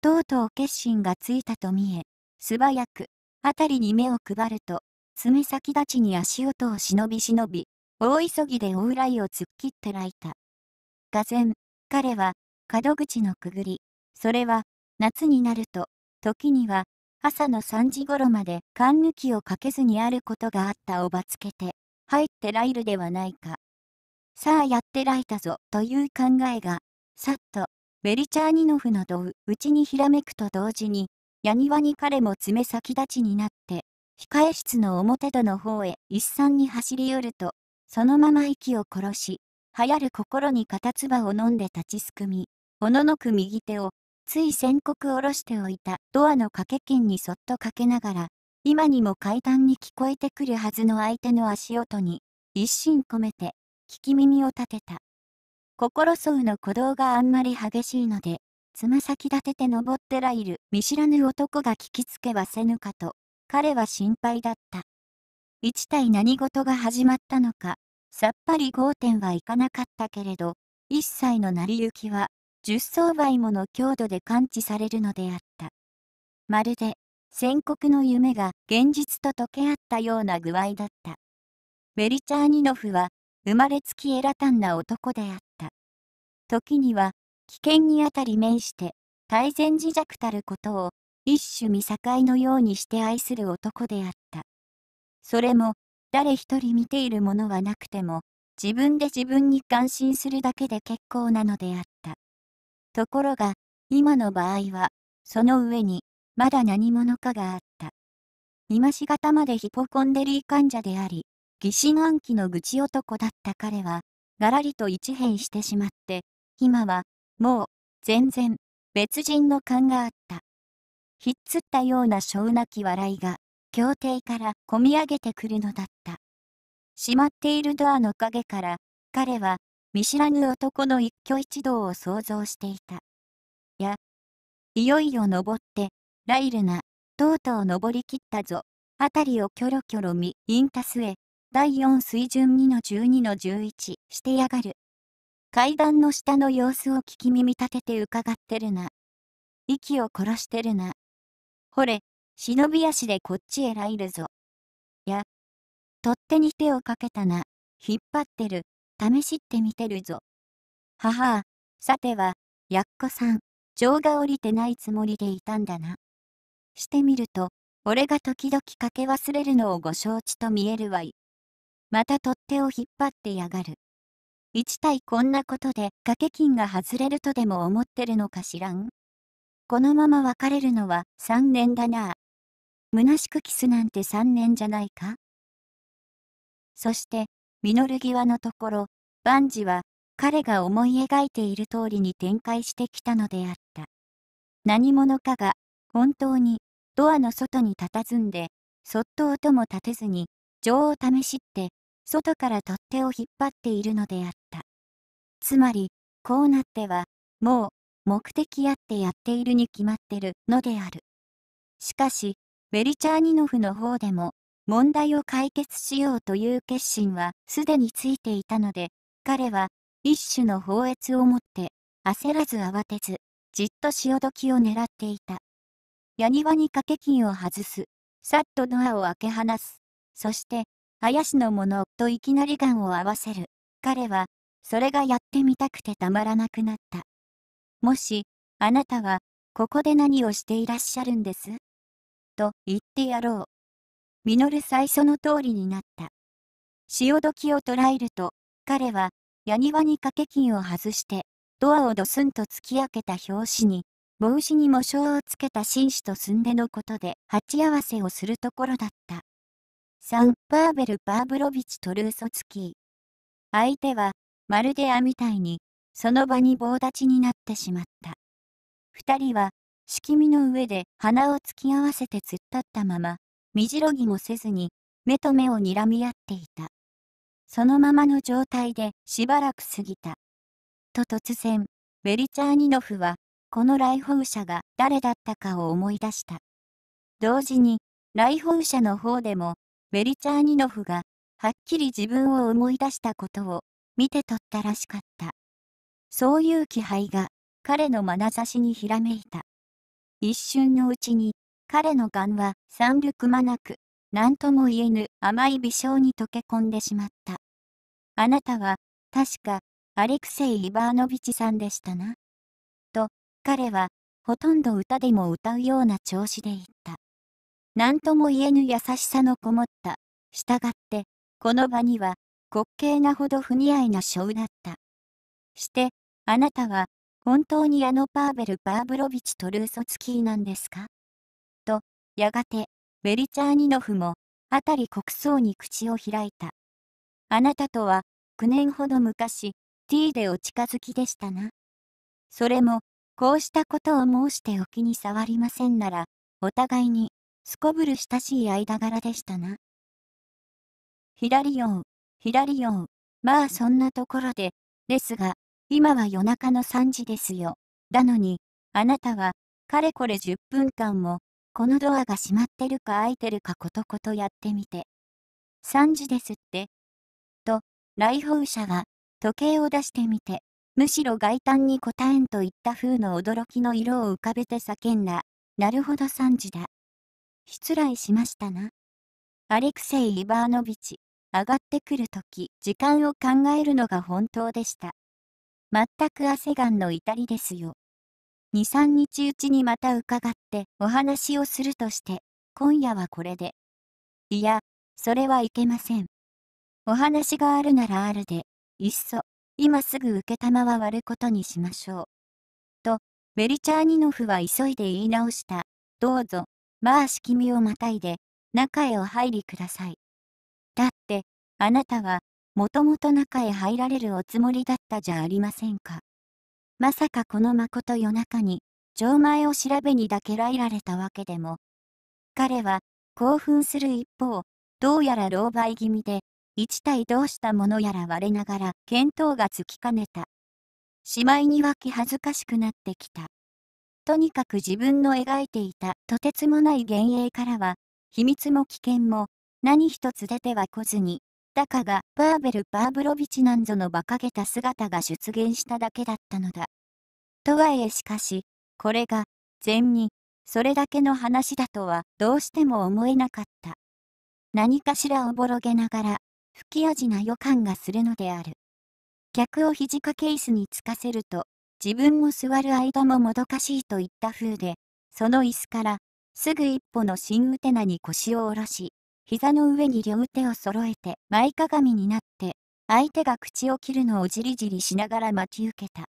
とうとう決心がついたと見え、素早く、辺りに目を配ると、爪先立ちに足音を忍び忍び、大急ぎで往来を突っ切ってらいた。がぜ彼は、門口のくぐり、それは、夏になると、時には、朝の3時頃まで缶抜きをかけずにあることがあったおばつけて、入ってらいるではないか。さあやってらいたぞという考えが、さっと、ベリチャーニノフのどう、うちにひらめくと同時に、やにわに彼も爪先立ちになって、控え室の表戸の方へ一山に走り寄ると、そのまま息を殺し、流行る心に片唾を飲んで立ちすくみ、おののく右手をつい宣告下ろしておいたドアの掛け金にそっとかけながら、今にも階段に聞こえてくるはずの相手の足音に、一心込めて、聞き耳を立てた。心そうの鼓動があんまり激しいので、つま先立てて登ってらいる見知らぬ男が聞きつけはせぬかと、彼は心配だった。一体何事が始まったのか、さっぱり合点はいかなかったけれど、一切の成り行きは10層倍もの強度で感知されるのであった。まるで、宣告の夢が現実と溶け合ったような具合だった。ベリチャーニノフは、生まれつきエラタンな男であった。時には、危険にあたり面して、大善自弱たることを、一種見境のようにして愛する男であった。それも、誰一人見ているものはなくても、自分で自分に感心するだけで結構なのであった。ところが、今の場合は、その上に、まだ何者かがあった。今しがたまでヒポコンデリー患者であり、疑心暗鬼の愚痴男だった彼は、がらりと一変してしまって、今は、もう、全然、別人の勘があった。ひっつったような小泣き笑いが、協定からこみ上げてくるのだった。閉まっているドアの陰から、彼は、見知らぬ男の一挙一動を想像していた。や、いよいよ登って、ライルナ、とうとう登りきったぞ、あたりをキョロキョロ見、インタスへ、第四水準2の12の11してやがる。階段の下の様子を聞き耳立てて伺ってるな。息を殺してるな。ほれ、忍び足でこっちへライルぞ。や、取っ手に手をかけたな、引っ張ってる。試してみてるぞ。ははあ、さては、やっこさん、情が降りてないつもりでいたんだな。してみると、俺が時々かけ忘れるのをご承知と見えるわい。また取っ手を引っ張ってやがる。一体こんなことで掛け金が外れるとでも思ってるのかしらんこのまま別れるのは3年だなあ。虚しくキスなんて3年じゃないかそして実る際のところ、万事は彼が思い描いている通りに展開してきたのであった。何者かが本当にドアの外に佇んで、そっと音も立てずに、情を試しって、外から取っ手を引っ張っているのであった。つまり、こうなっては、もう、目的あってやっているに決まってるのである。しかし、ベリチャーニノフの方でも、問題を解決しようという決心はすでについていたので、彼は一種の放越を持って焦らず慌てず、じっと潮時を狙っていた。屋庭に掛け金を外す。さっとドアを開け放す。そして、林のものといきなり眼を合わせる。彼は、それがやってみたくてたまらなくなった。もし、あなたは、ここで何をしていらっしゃるんですと言ってやろう。実さ最その通りになった。潮時を捉えると、彼は、矢庭に掛け金を外して、ドアをドスンと突き開けた拍子に、帽子に模章をつけた紳士と寸でのことで鉢合わせをするところだった。サン・パーベル・パーブロビチ・トルーソツキー。相手は、まるでアみたいに、その場に棒立ちになってしまった。二人は、敷みの上で鼻を突き合わせて突っ立ったまま、身じろぎもせずに、目と目を睨み合っていた。そのままの状態でしばらく過ぎた。と突然、ベリチャーニノフは、この来訪者が誰だったかを思い出した。同時に、来訪者の方でも、ベリチャーニノフが、はっきり自分を思い出したことを、見て取ったらしかった。そういう気配が、彼の眼差しにひらめいた。一瞬のうちに、彼の眼は三力間なく、何とも言えぬ甘い微笑に溶け込んでしまった。あなたは、確か、アレクセイ・イバーノビチさんでしたな。と、彼は、ほとんど歌でも歌うような調子で言った。何とも言えぬ優しさのこもった。従って、この場には、滑稽なほど不似合いなショーだった。して、あなたは、本当にあのパーベル・バーブロビチ・トルーソツキーなんですかやがて、ベリチャーニノフも、辺り国葬に口を開いた。あなたとは、9年ほど昔、T でお近づきでしたな。それも、こうしたことを申してお気に障りませんなら、お互いに、すこぶる親しい間柄でしたな。左よう、左よう、まあそんなところで、ですが、今は夜中の3時ですよ。だのに、あなたは、かれこれ10分間も、このドアが閉まってるか開いてるかことことやってみて。3時ですって。と、来訪者は、時計を出してみて、むしろ外端に答えんといった風の驚きの色を浮かべて叫んだ。なるほど3時だ。失礼しましたな。アレクセイ・イバーノビチ、上がってくるとき、時間を考えるのが本当でした。全く汗がんの至りですよ。2、3日うちにまた伺ってお話をするとして、今夜はこれで。いや、それはいけません。お話があるならあるで、いっそ、今すぐ受けは割ることにしましょう。と、ベリチャーニノフは急いで言い直した。どうぞ、まあしきみをまたいで、中へお入りください。だって、あなたは、もともと中へ入られるおつもりだったじゃありませんか。まさかこの誠夜中に、錠前を調べにだけらいられたわけでも。彼は、興奮する一方、どうやら狼狽気味で、一体どうしたものやら我ながら見当がつきかねた。しまいに湧き恥ずかしくなってきた。とにかく自分の描いていたとてつもない幻影からは、秘密も危険も、何一つ出てはこずに、だかが、パーベル・パーブロビチなんぞの馬鹿げた姿が出現しただけだったのだ。とはいえしかし、これが、禅に、それだけの話だとはどうしても思えなかった。何かしらおぼろげながら、吹き味な予感がするのである。客を肘掛け椅子につかせると、自分も座る間ももどかしいといった風で、その椅子から、すぐ一歩の新ウテナに腰を下ろし、膝の上に両手を揃えて前かがみになって、相手が口を切るのをじりじりしながら待ち受けた。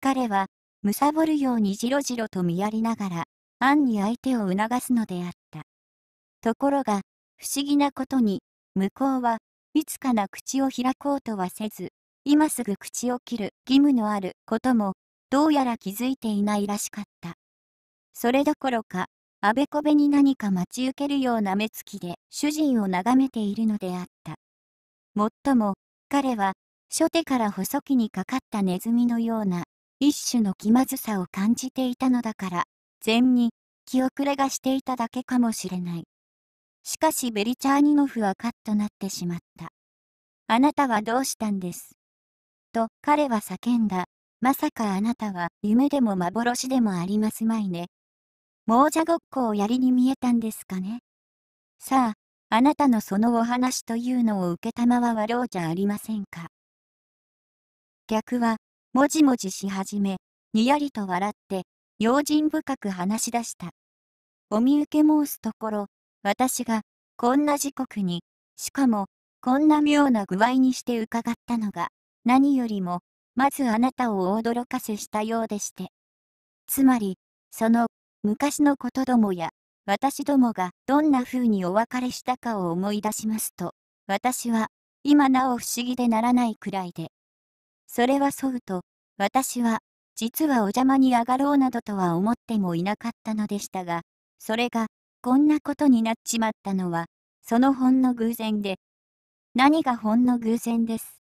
彼は、むさぼるようにじろじろと見やりながら、暗に相手を促すのであった。ところが、不思議なことに、向こうはいつかな口を開こうとはせず、今すぐ口を切る義務のあることも、どうやら気づいていないらしかった。それどころか、あべこべに何か待ち受けるような目つきで主人を眺めているのであった。もっとも、彼は、初手から細木にかかったネズミのような、一種の気まずさを感じていたのだから、禅に、気遅れがしていただけかもしれない。しかしベリチャーニノフはカッとなってしまった。あなたはどうしたんですと彼は叫んだ。まさかあなたは夢でも幻でもありますまいね。亡者ごっこをやりに見えたんですかね。さあ、あなたのそのお話というのを受けたまわろうじゃありませんか。逆は、もじもじし始め、にやりと笑って、用心深く話し出した。お見受け申すところ、私が、こんな時刻に、しかも、こんな妙な具合にして伺ったのが、何よりも、まずあなたを驚かせしたようでして。つまり、その、昔のことどもや、私どもがどんな風にお別れしたかを思い出しますと、私は、今なお不思議でならないくらいで。それはそうと、私は、実はお邪魔に上がろうなどとは思ってもいなかったのでしたが、それが、こんなことになっちまったのは、そのほんの偶然で。何がほんの偶然です。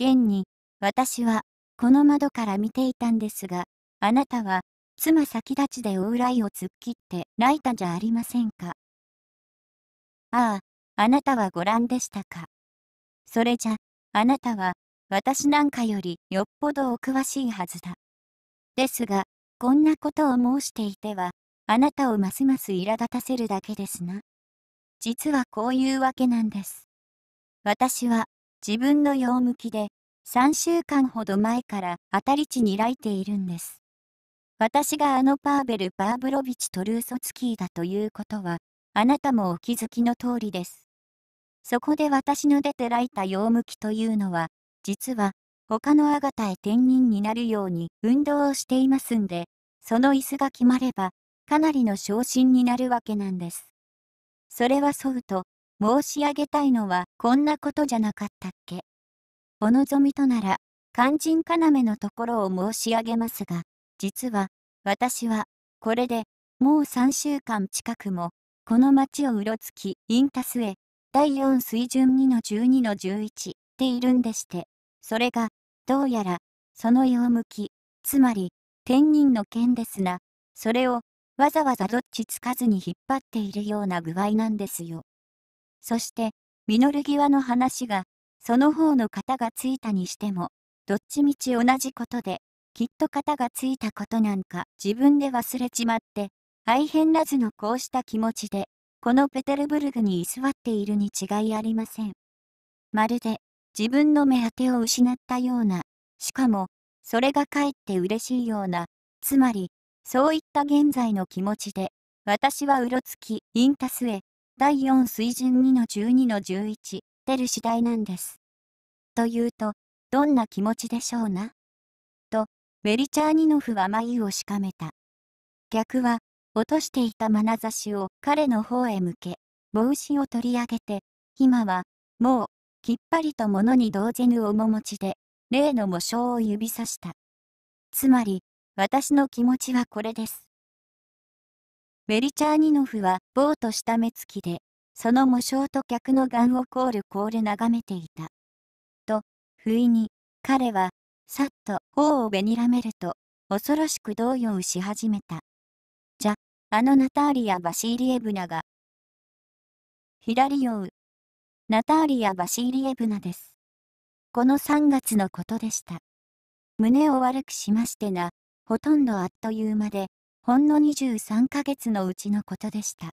現に、私は、この窓から見ていたんですが、あなたは、妻先立ちで往来を突っ切って泣いたじゃありませんか。ああ、あなたはご覧でしたか。それじゃ、あなたは、私なんかよりよっぽどお詳しいはずだ。ですが、こんなことを申していては、あなたをますます苛立たせるだけですな。実はこういうわけなんです。私は、自分の用向きで、3週間ほど前から当たり地に来いているんです。私があのパーベル・パーブロビチ・トルーソツキーだということは、あなたもお気づきの通りです。そこで私の出てらいた用向きというのは、実は、他のあがたへ転任になるように運動をしていますんで、その椅子が決まれば、かなりの昇進になるわけなんです。それはそうと、申し上げたいのはこんなことじゃなかったっけ。お望みとなら、肝心要のところを申し上げますが、実は、私は、これで、もう3週間近くも、この街をうろつき、インタスへ、第4水準2の12の11ているんでして、それが、どうやら、そのよう向き、つまり、天人の件ですな、それを、わざわざどっちつかずに引っ張っているような具合なんですよ。そして、ミ際の話が、その方の方がついたにしても、どっちみち同じことで、きっと肩がついたことなんか自分で忘れちまって、大変らずのこうした気持ちで、このペテルブルグに居座っているに違いありません。まるで、自分の目当てを失ったような、しかも、それがかえって嬉しいような、つまり、そういった現在の気持ちで、私はうろつき、インタスへ、第4水準2の12の11、出る次第なんです。というと、どんな気持ちでしょうなベリチャーニノフは眉をしかめた。逆は、落としていた眼差しを彼の方へ向け、帽子を取り上げて、今は、もう、きっぱりと物に動じぬ面持ちで、例の模章を指さした。つまり、私の気持ちはこれです。ベリチャーニノフは、ぼーとした目つきで、その模章と客の眼をコールコール眺めていた。と、不意に、彼は、さっと頬をべにらめると、恐ろしく動揺し始めた。じゃ、あのナターリア・バシーリエブナが。左酔う。ナターリア・バシーリエブナです。この3月のことでした。胸を悪くしましてな、ほとんどあっという間で、ほんの23ヶ月のうちのことでした。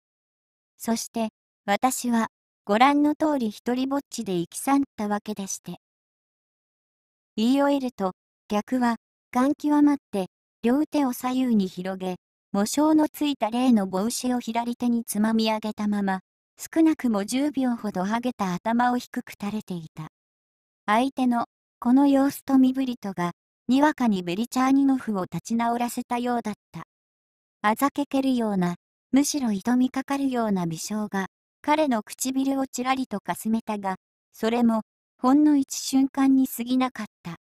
そして、私は、ご覧の通り一人ぼっちで行き去ったわけでして。言い終えると、逆は、眼極まって、両手を左右に広げ、模章のついた例の帽子を左手につまみ上げたまま、少なくも10秒ほどはげた頭を低く垂れていた。相手の、この様子と身振りとが、にわかにベリチャーニノフを立ち直らせたようだった。あざけけるような、むしろ糸みかかるような微笑が、彼の唇をちらりとかすめたが、それも、ほんの一瞬間に過ぎなかった。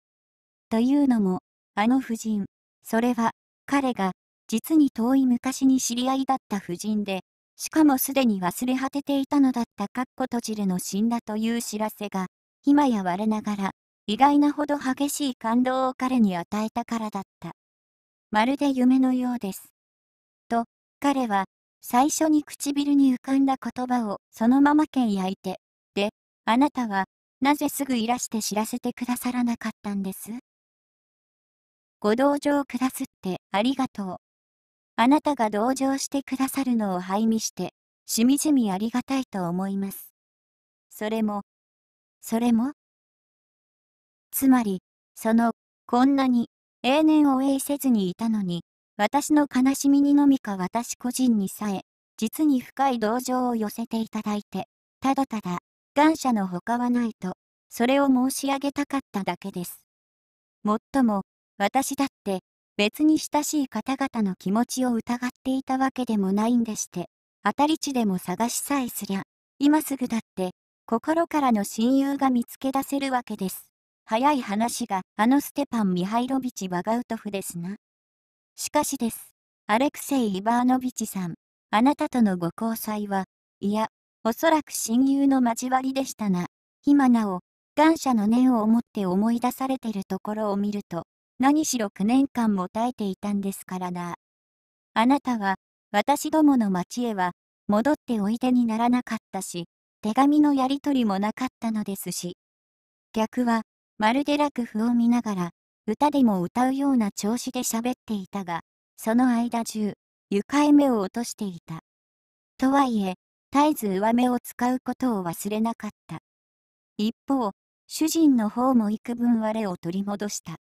というのも、あの夫人、それは、彼が、実に遠い昔に知り合いだった夫人で、しかもすでに忘れ果てていたのだったカッコ閉じるの死んだという知らせが、今や我ながら、意外なほど激しい感動を彼に与えたからだった。まるで夢のようです。と、彼は、最初に唇に浮かんだ言葉をそのまま剣焼いて、で、あなたは、なぜすぐいらして知らせてくださらなかったんですご同情くだすってありがとう。あなたが同情してくださるのを拝見して、しみじみありがたいと思います。それも、それもつまり、その、こんなに、永年を永せずにいたのに、私の悲しみにのみか私個人にさえ、実に深い同情を寄せていただいて、ただただ、感謝の他はないと、それを申し上げたかっただけです。もっとも、私だって、別に親しい方々の気持ちを疑っていたわけでもないんでして、当たり地でも探しさえすりゃ、今すぐだって、心からの親友が見つけ出せるわけです。早い話が、あのステパン・ミハイロビチ・バガウトフですな。しかしです。アレクセイ・イバーノビチさん、あなたとのご交際は、いや、おそらく親友の交わりでしたが、今なお、感謝の念を思って思い出されてるところを見ると、何しろ9年間も耐えていたんですからな。あなたは、私どもの町へは、戻っておいでにならなかったし、手紙のやりとりもなかったのですし。逆は、まるで楽譜を見ながら、歌でも歌うような調子で喋っていたが、その間中、床へ目を落としていた。とはいえ、絶えず上目を使うことを忘れなかった。一方、主人の方も幾分我を取り戻した。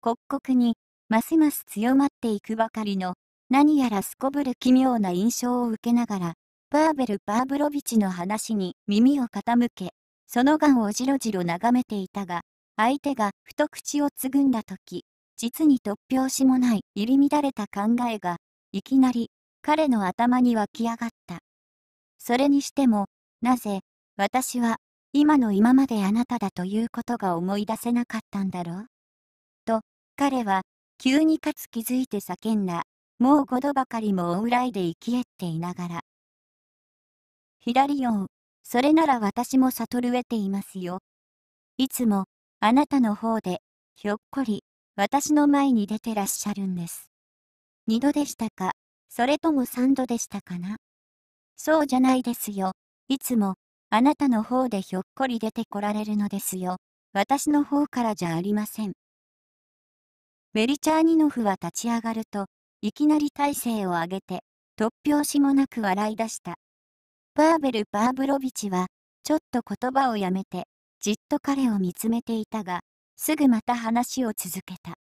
刻々に、ますます強まっていくばかりの、何やらすこぶる奇妙な印象を受けながら、パーベル・パーブロビチの話に耳を傾け、その眼をじろじろ眺めていたが、相手がふと口をつぐんだ時、実に突拍子もない入り乱れた考えが、いきなり彼の頭に湧き上がった。それにしても、なぜ、私は、今の今まであなただということが思い出せなかったんだろうと、彼は、急にかつ気づいて叫んだ、もう5度ばかりも往来で生きえっていながら。左四、それなら私も悟る得ていますよ。いつも、あなたの方で、ひょっこり、私の前に出てらっしゃるんです。二度でしたか、それとも三度でしたかな。そうじゃないですよ。いつも、あなたの方でひょっこり出てこられるのですよ。私の方からじゃありません。メリチャーニノフは立ち上がると、いきなり体勢を上げて、突拍子もなく笑い出した。パーベル・パーブロビチは、ちょっと言葉をやめて、じっと彼を見つめていたが、すぐまた話を続けた。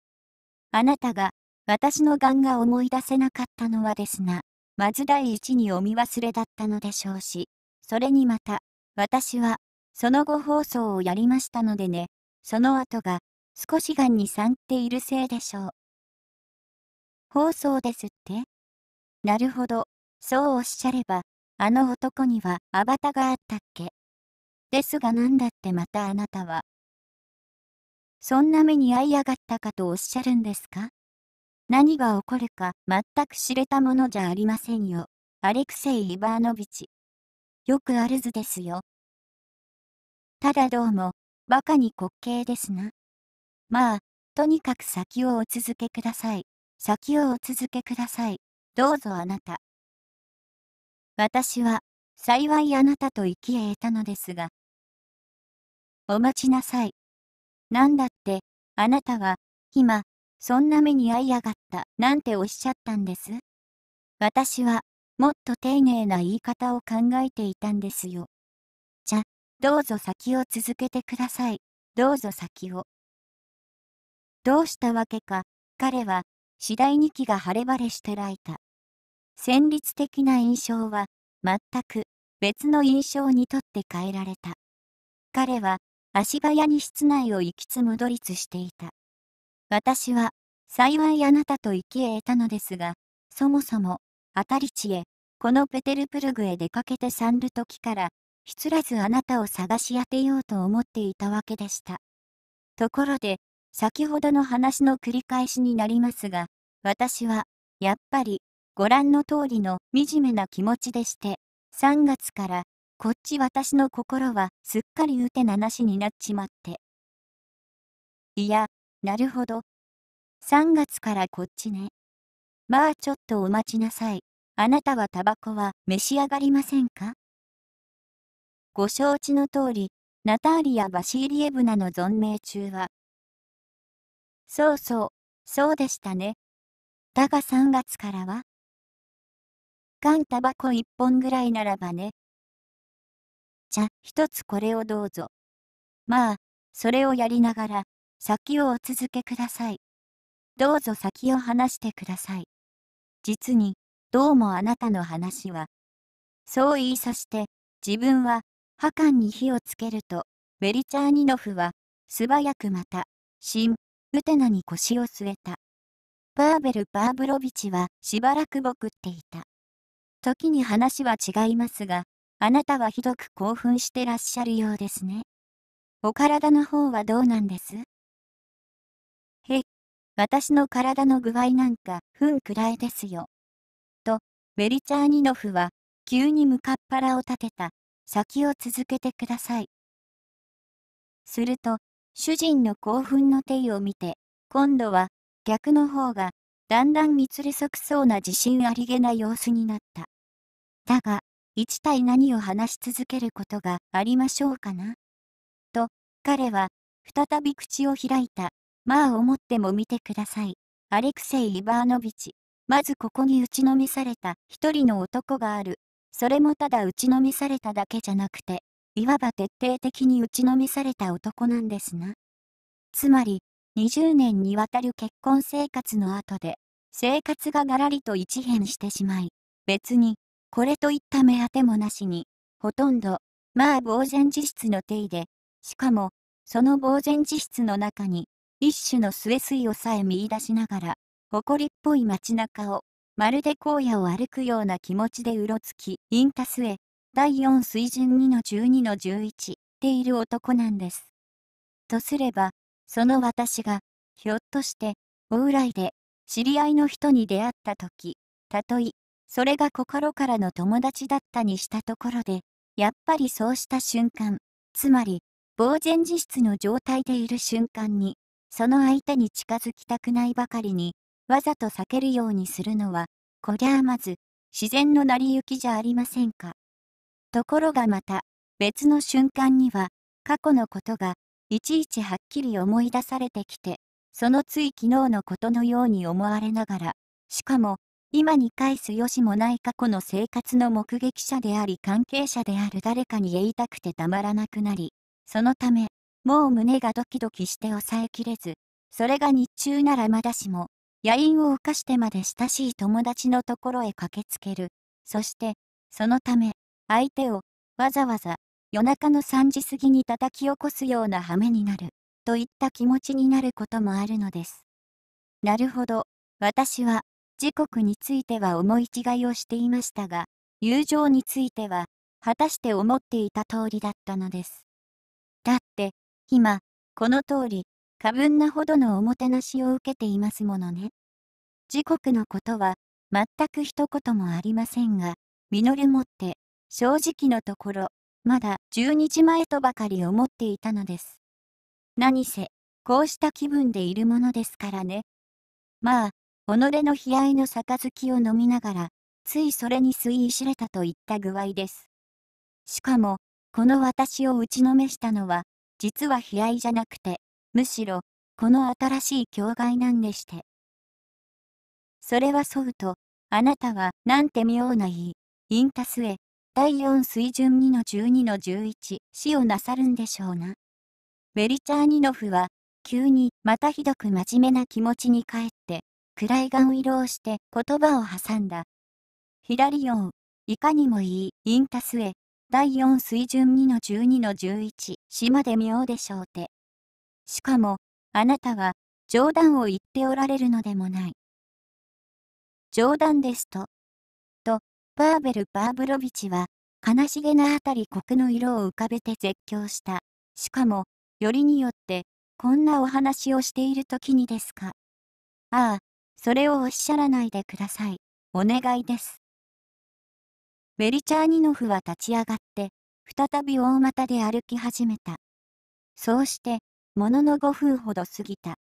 あなたが、私の癌が思い出せなかったのはですな。まず第一にお見忘れだったのでしょうし、それにまた、私は、その後放送をやりましたのでね、その後が、少しがんにんっているせいでしょう。放送ですってなるほど、そうおっしゃれば、あの男にはアバタがあったっけですがなんだってまたあなたは。そんな目に遭いやがったかとおっしゃるんですか何が起こるか全く知れたものじゃありませんよ。アレクセイ・イバーノビチ。よくある図ですよ。ただどうも、バカに滑稽ですな。まあ、とにかく先をお続けください。先をお続けください。どうぞあなた。私は、幸いあなたと生き得たのですが。お待ちなさい。なんだって、あなたは、今、そんな目に遭いやがった、なんておっしゃったんです。私は、もっと丁寧な言い方を考えていたんですよ。じゃ、どうぞ先を続けてください。どうぞ先を。どうしたわけか、彼は、次第に気が晴れ晴れしてらいた。戦慄的な印象は、全く、別の印象にとって変えられた。彼は、足早に室内を行きつ戻りつしていた。私は、幸いあなたと生き得たのですが、そもそも、当たり地へ、このペテルプルグへ出かけて三る時から、ひつらずあなたを探し当てようと思っていたわけでした。ところで、先ほどの話の繰り返しになりますが、私は、やっぱり、ご覧の通りの惨めな気持ちでして、3月から、こっち私の心はすっかりうてななしになっちまって。いや、なるほど。3月からこっちね。まあちょっとお待ちなさい。あなたはタバコは召し上がりませんかご承知の通り、ナターリア・バシーリエブナの存命中は。そうそう、そうでしたね。だが3月からは缶タバコ1本ぐらいならばね。じゃ、一つこれをどうぞ。まあ、それをやりながら、先をお続けください。どうぞ先を話してください。実に、どうもあなたの話は。そう言いさして、自分は、破官に火をつけると、ベリチャーニノフは、素早くまた、新、ウテナに腰を据えた。パーベル・パーブロビチは、しばらくぼくっていた。時に話は違いますが、あなたはひどく興奮してらっしゃるようですね。お体の方はどうなんです私の体の具合なんか、ふんくらいですよ。と、ベリチャーニノフは、急に向かっ腹を立てた、先を続けてください。すると、主人の興奮の手を見て、今度は、逆の方が、だんだんつり即そうな自信ありげな様子になった。だが、一体何を話し続けることがありましょうかな。と、彼は、再び口を開いた。まあ思っても見てください。アレクセイ・イバーノビチ。まずここに打ちのめされた一人の男がある。それもただ打ちのめされただけじゃなくて、いわば徹底的に打ちのめされた男なんですな。つまり、20年にわたる結婚生活の後で、生活ががらりと一変してしまい、別に、これといった目当てもなしに、ほとんど、まあ呆然自失の体で、しかも、その呆然自失の中に、一種の末水をさえ見出しながら、誇りっぽい街中を、まるで荒野を歩くような気持ちでうろつき、インタスへ、第4水準2の12の11ている男なんです。とすれば、その私が、ひょっとして、往来で、知り合いの人に出会った時、たとえ、それが心からの友達だったにしたところで、やっぱりそうした瞬間、つまり、呆然自失の状態でいる瞬間に、その相手に近づきたくないばかりに、わざと避けるようにするのは、こりゃあまず、自然の成り行きじゃありませんか。ところがまた、別の瞬間には、過去のことが、いちいちはっきり思い出されてきて、そのつい昨日のことのように思われながら、しかも、今に返す余しもない過去の生活の目撃者であり関係者である誰かに言いたくてたまらなくなり、そのため、もう胸がドキドキして抑えきれず、それが日中ならまだしも、夜陰を犯してまで親しい友達のところへ駆けつける。そして、そのため、相手を、わざわざ、夜中の3時過ぎに叩き起こすような羽目になる、といった気持ちになることもあるのです。なるほど、私は、時刻については思い違いをしていましたが、友情については、果たして思っていた通りだったのです。だって、今、この通り、過分なほどのおもてなしを受けていますものね。時刻のことは、全く一言もありませんが、実もって、正直のところ、まだ1 2日前とばかり思っていたのです。何せ、こうした気分でいるものですからね。まあ、己の悲哀の杯を飲みながら、ついそれに吸い知れたといった具合です。しかも、この私を打ちのめしたのは、実は悲哀じゃなくて、むしろ、この新しい境界なんでして。それはそうと、あなたは、なんて妙な言い、インタスへ、第4水準2の12の11、死をなさるんでしょうな。ベリチャーニノフは、急に、またひどく真面目な気持ちに帰って、暗い顔色をして言葉を挟んだ。左4、いかにもいい、インタスへ、第4水準2の12の11島で妙でしょうて。しかも、あなたは冗談を言っておられるのでもない。冗談ですと、と、パーベル・パーブロビチは、悲しげなあたり国の色を浮かべて絶叫した。しかも、よりによって、こんなお話をしている時にですか。ああ、それをおっしゃらないでください。お願いです。メリチャーニノフは立ち上がって、再び大股で歩き始めた。そうして、ものの5分ほど過ぎた。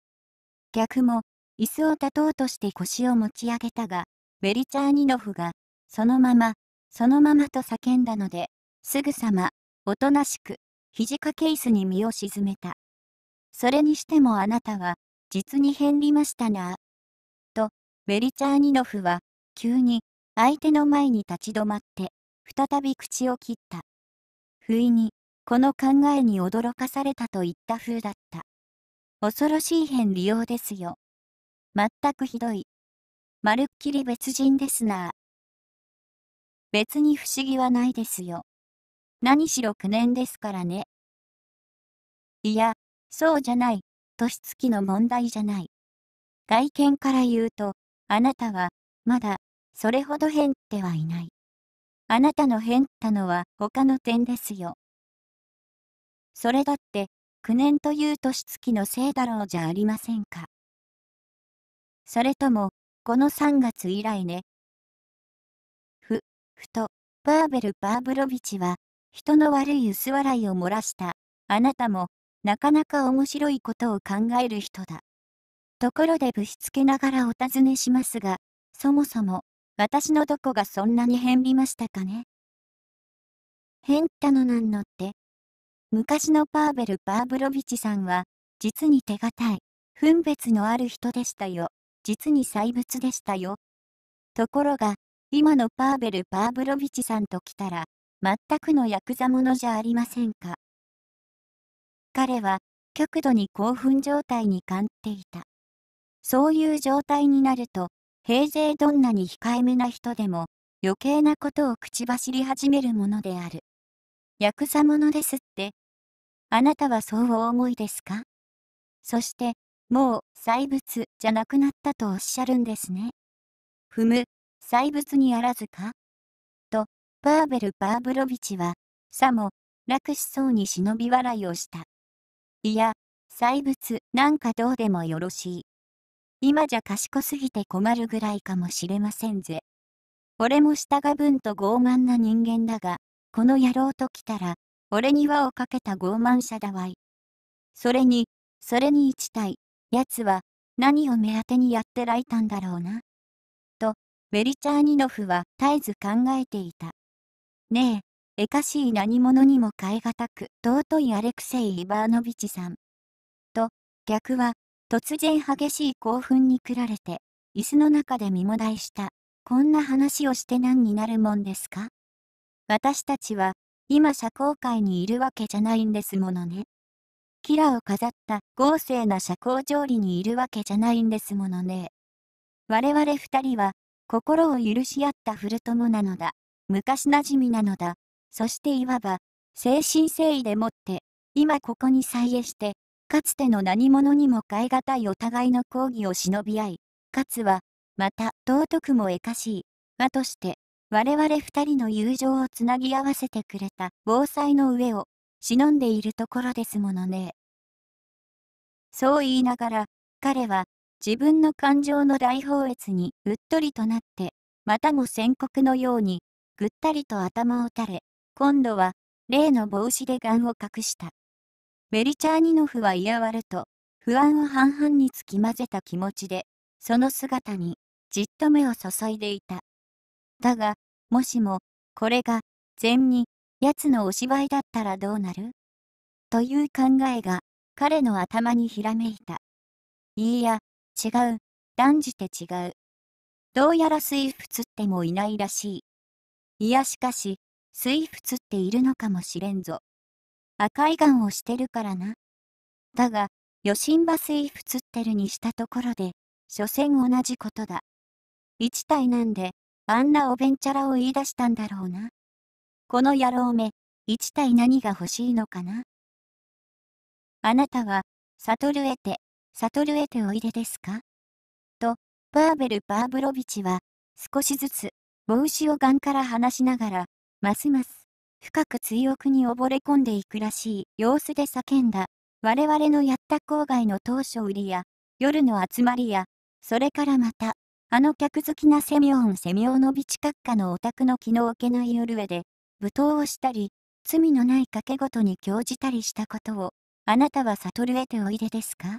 客も、椅子を立とうとして腰を持ち上げたが、メリチャーニノフが、そのまま、そのままと叫んだので、すぐさま、おとなしく、肘掛け椅子に身を沈めた。それにしてもあなたは、実に変りましたな。と、メリチャーニノフは、急に、相手の前に立ち止まって、再び口を切った。不意に、この考えに驚かされたといった風だった。恐ろしい変利用ですよ。まったくひどい。まるっきり別人ですな。別に不思議はないですよ。何しろ9年ですからね。いや、そうじゃない、年月の問題じゃない。外見から言うと、あなたは、まだ、それほど変ってはいない。あなたの変ったのは他の点ですよ。それだって、9年という年月のせいだろうじゃありませんか。それとも、この3月以来ね。ふ、ふと、パーベル・パーブロビチは、人の悪い薄笑いを漏らした、あなたも、なかなか面白いことを考える人だ。ところでぶしつけながらお尋ねしますが、そもそも、私のどこがそんなに変りましたかね。変ったのなんのって。昔のパーベル・バーブロビチさんは、実に手堅い、分別のある人でしたよ。実に細物でしたよ。ところが、今のパーベル・バーブロビチさんと来たら、全くのヤクザ者じゃありませんか。彼は、極度に興奮状態に感っていた。そういう状態になると、平成どんなに控えめな人でも、余計なことを口走り始めるものである。ヤクザ者ですって。あなたはそうお思いですかそして、もう、細物じゃなくなったとおっしゃるんですね。ふむ、細物にあらずかと、パーベル・バーブロビチは、さも、楽しそうに忍び笑いをした。いや、財物なんかどうでもよろしい。今じゃ賢すぎて困るぐらいかもしれませんぜ。俺も従分と傲慢な人間だが、この野郎と来たら、俺に輪をかけた傲慢者だわい。それに、それに一体、奴は、何を目当てにやってらいたんだろうな。と、ベリチャーニノフは絶えず考えていた。ねえ、えかしい何者にも代えがたく、尊いアレクセイ・イバーノビチさん。と、逆は、突然激しい興奮にくられて、椅子の中で身もだいした。こんな話をして何になるもんですか私たちは、今社交界にいるわけじゃないんですものね。キラを飾った豪勢な社交上理にいるわけじゃないんですものね。我々二人は、心を許し合った古友なのだ。昔なじみなのだ。そしていわば、誠心誠意でもって、今ここに再現して、かつての何者にも代え難いお互いの抗議を忍び合い、かつは、また尊くもえかしい、和として、我々二人の友情をつなぎ合わせてくれた防災の上を、忍んでいるところですものね。そう言いながら、彼は、自分の感情の大放越にうっとりとなって、またも宣告のように、ぐったりと頭を垂れ、今度は、例の帽子で眼を隠した。ベリチャーニノフは嫌わると、不安を半々につき混ぜた気持ちで、その姿に、じっと目を注いでいた。だが、もしも、これが、善に、奴のお芝居だったらどうなるという考えが、彼の頭にひらめいた。いいや、違う、断じて違う。どうやら水仏ってもいないらしい。いやしかし、水仏っているのかもしれんぞ。赤いガンをしてるからな。だが、余震バスイフつってるにしたところで、所詮同じことだ。一体なんで、あんなおべんちゃらを言い出したんだろうな。この野郎め、一体何が欲しいのかな。あなたは、サトルエテ、サトルエテおいでですかと、バーベル・バーブロビチは、少しずつ、帽子を眼から離しながら、ますます深く追憶に溺れ込んでいくらしい様子で叫んだ。我々のやった郊外の当初売りや、夜の集まりや、それからまた、あの客好きなセミオン・セミオノビチ閣下のお宅の気の置けない夜上で、舞踏をしたり、罪のない賭け事に興じたりしたことを、あなたは悟るえておいでですか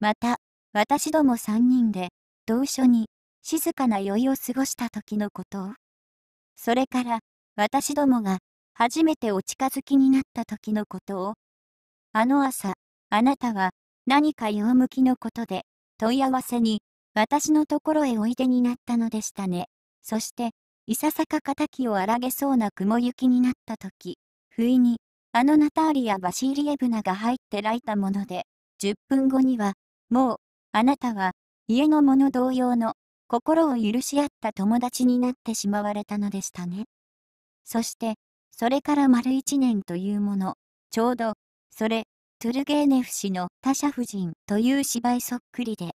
また、私ども三人で、同所に、静かな酔いを過ごした時のことを。それから、私どもが、初めてお近づきになった時のことを、あの朝、あなたは何か用向きのことで問い合わせに私のところへおいでになったのでしたね。そして、いささか敵を荒げそうな雲行きになった時、不意に、あのナターリア・バシーリエブナが入ってらいたもので、10分後には、もう、あなたは、家の者同様の、心を許し合った友達になってしまわれたのでしたね。そして、それから丸一年というもの、ちょうど、それ、トゥルゲーネフ氏の他者夫人という芝居そっくりで、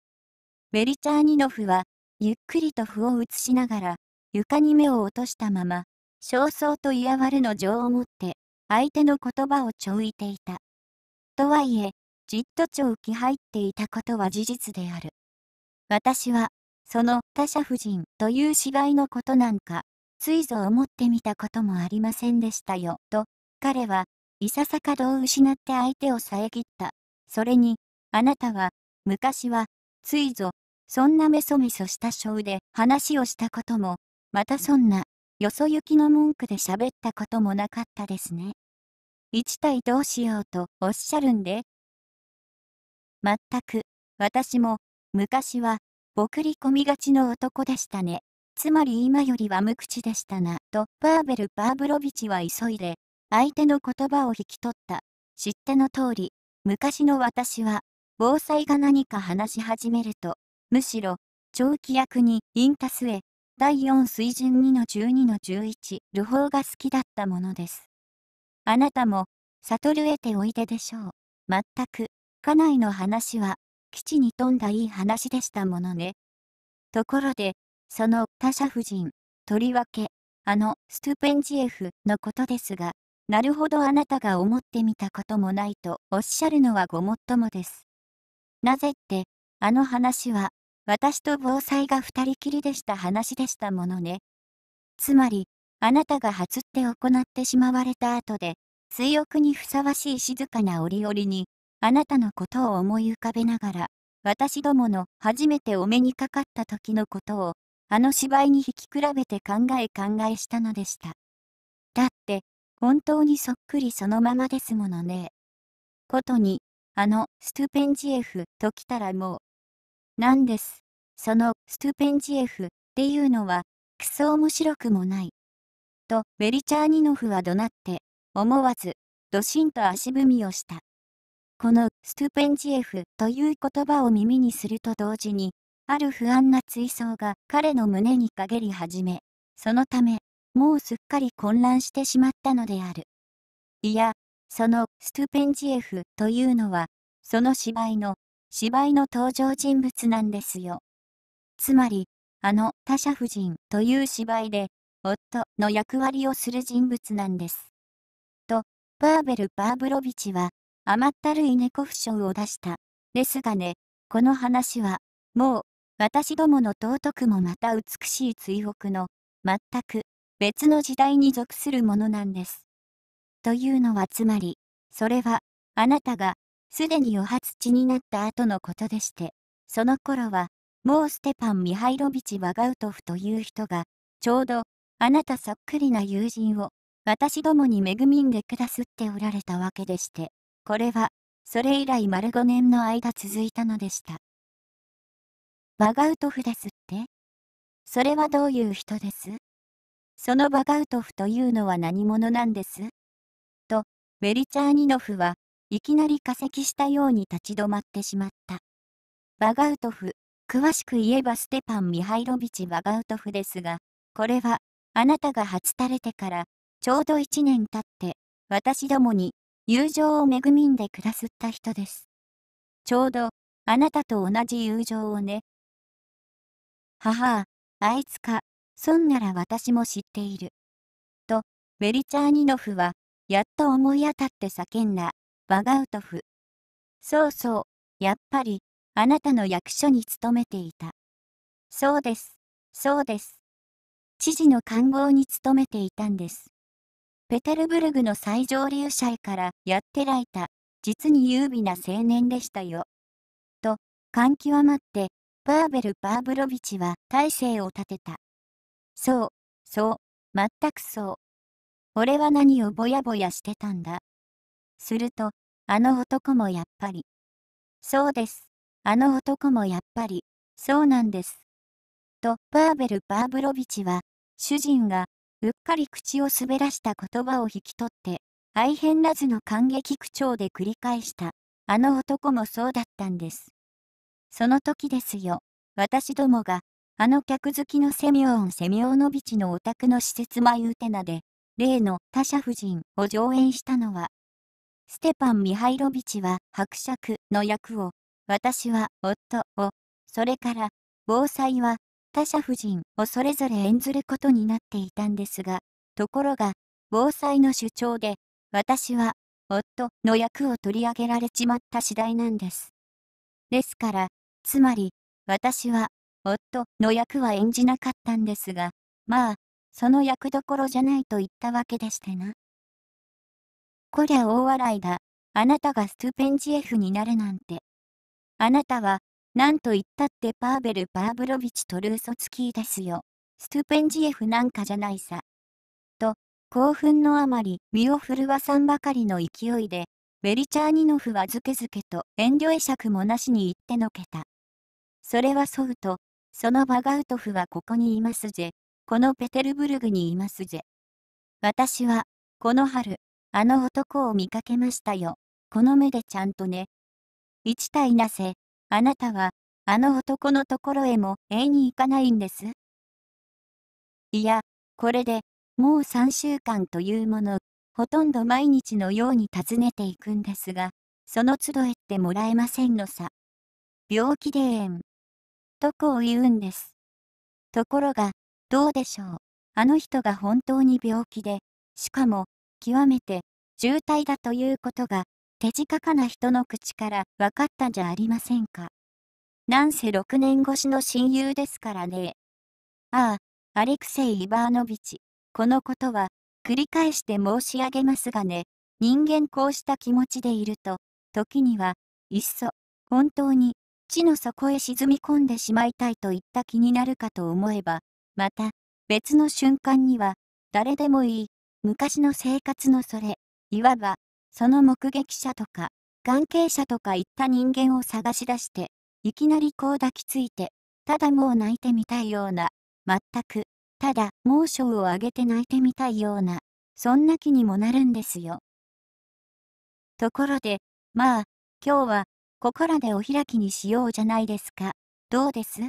ベリチャーニノフは、ゆっくりと歩を移しながら、床に目を落としたまま、焦燥といやわるの情を持って、相手の言葉をちょいていた。とはいえ、じっとちょう気入っていたことは事実である。私は、その他者夫人という芝居のことなんか、ついぞ思ってみたこともありませんでしたよ、と、彼はいささかどう失って相手を遮った。それに、あなたは、昔は、ついぞ、そんなメソメソしたショで話をしたことも、またそんな、よそ行きの文句で喋ったこともなかったですね。一体どうしようとおっしゃるんで。まったく、私も、昔は、ぼくり込みがちの男でしたね。つまり今よりは無口でしたな、とパーベル・パーブロビチは急いで、相手の言葉を引き取った。知っての通り、昔の私は、防災が何か話し始めると、むしろ、長期役にインタスへ、第4水準2の12の11、ルーが好きだったものです。あなたも、悟る得ておいででしょう。全く、家内の話は、基地に富んだいい話でしたものね。ところで、その他者夫人、とりわけ、あのストゥペンジエフのことですが、なるほどあなたが思ってみたこともないとおっしゃるのはごもっともです。なぜって、あの話は、私と防災が二人きりでした話でしたものね。つまり、あなたが初って行ってしまわれた後で、追憶にふさわしい静かな折々に、あなたのことを思い浮かべながら、私どもの初めてお目にかかった時のことをあの芝居に引き比べて考え考えしたのでした。だって、本当にそっくりそのままですものね。ことに、あの、ストゥペンジエフときたらもう、なんです。その、ストゥペンジエフっていうのは、くそ面白くもない。と、ベリチャーニノフは怒鳴って、思わず、ドシンと足踏みをした。この、ストゥペンジエフという言葉を耳にすると同時に、ある不安な追走が彼の胸に陰り始め、そのため、もうすっかり混乱してしまったのである。いや、そのストゥペンジエフというのは、その芝居の、芝居の登場人物なんですよ。つまり、あの他者夫人という芝居で、夫の役割をする人物なんです。と、バーベル・バーブロビチは、甘ったるい猫不詳を出した。ですがね、この話は、もう私どもの尊くもまた美しい追憶の、全く別の時代に属するものなんです。というのはつまり、それは、あなたが、すでに余初地になった後のことでして、その頃は、もうステパン・ミハイロビチ・ワガウトフという人が、ちょうど、あなたそっくりな友人を、私どもに恵みんでくだすっておられたわけでして、これは、それ以来丸5年の間続いたのでした。バガウトフですってそれはどういう人ですそのバガウトフというのは何者なんですと、ベリチャーニノフはいきなり化石したように立ち止まってしまった。バガウトフ、詳しく言えばステパン・ミハイロビチ・バガウトフですが、これは、あなたが初垂れてから、ちょうど1年経って、私どもに、友情を恵みんでくだすった人です。ちょうど、あなたと同じ友情をね、母、あいつか、そんなら私も知っている。と、ベリチャーニノフは、やっと思い当たって叫んだ、バガウトフ。そうそう、やっぱり、あなたの役所に勤めていた。そうです、そうです。知事の官房に勤めていたんです。ペテルブルグの最上流者からやってらいた、実に優美な青年でしたよ。と、感極まって、バーベル・パーブロビチは大勢を立てた。そう、そう、全くそう。俺は何をぼやぼやしてたんだ。すると、あの男もやっぱり。そうです。あの男もやっぱり、そうなんです。と、バーベル・パーブロビチは、主人が、うっかり口を滑らした言葉を引き取って、愛変らずの感激口調で繰り返した。あの男もそうだったんです。その時ですよ、私どもが、あの客好きのセミオン・セミオノビチのお宅の施設マユーテナで、例の他者夫人を上演したのは、ステパン・ミハイロビチは伯爵の役を、私は夫を、それから、防災は他者夫人をそれぞれ演ずることになっていたんですが、ところが、防災の主張で、私は夫の役を取り上げられちまった次第なんです。ですから、つまり、私は、夫の役は演じなかったんですが、まあ、その役どころじゃないと言ったわけでしてな。こりゃ大笑いだ。あなたがストゥペンジエフになるなんて。あなたは、なんと言ったってパーベル・パーブロビチ・トルーソツキーですよ。ストゥペンジエフなんかじゃないさ。と、興奮のあまり身を震わさんばかりの勢いで、ベリチャーニノフはずけずけと遠慮会釈もなしに言ってのけた。それはそうと、そのバガウトフはここにいますぜ。このペテルブルグにいますぜ。私は、この春、あの男を見かけましたよ。この目でちゃんとね。一体なぜ、あなたは、あの男のところへも永に行かないんですいや、これで、もう3週間というもの、ほとんど毎日のように訪ねていくんですが、その都度へってもらえませんのさ。病気でえん。とこう言うんです。ところが、どうでしょう。あの人が本当に病気で、しかも、極めて、重体だということが、手近かな人の口から分かったんじゃありませんか。なんせ6年越しの親友ですからね。ああ、アレクセイ・イバーノビチ。このことは、繰り返して申し上げますがね、人間こうした気持ちでいると、時には、いっそ、本当に、地の底へ沈み込んでしまいたいといった気になるかと思えば、また、別の瞬間には、誰でもいい、昔の生活のそれ、いわば、その目撃者とか、関係者とかいった人間を探し出して、いきなりこう抱きついて、ただもう泣いてみたいような、全く、ただ猛暑を上げて泣いてみたいような、そんな気にもなるんですよ。ところで、まあ、今日は、ここらでお開きにしようじゃないですか。どうです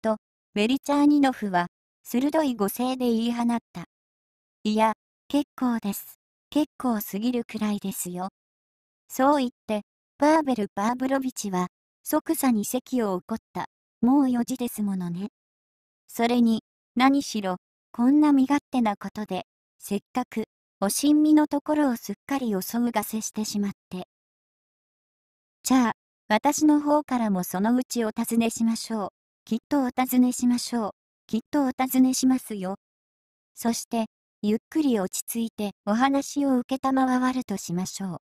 と、ベリチャーニノフは、鋭い語声で言い放った。いや、結構です。結構すぎるくらいですよ。そう言って、パーベル・パーブロビチは、即座に席を起こった。もう4時ですものね。それに、何しろ、こんな身勝手なことで、せっかく、お親身のところをすっかりおうがせしてしまって。じゃあ、私の方からもそのうちお尋ねしましょう。きっとお尋ねしましょう。きっとお尋ねしますよ。そして、ゆっくり落ち着いてお話をけたまわるとしましょう。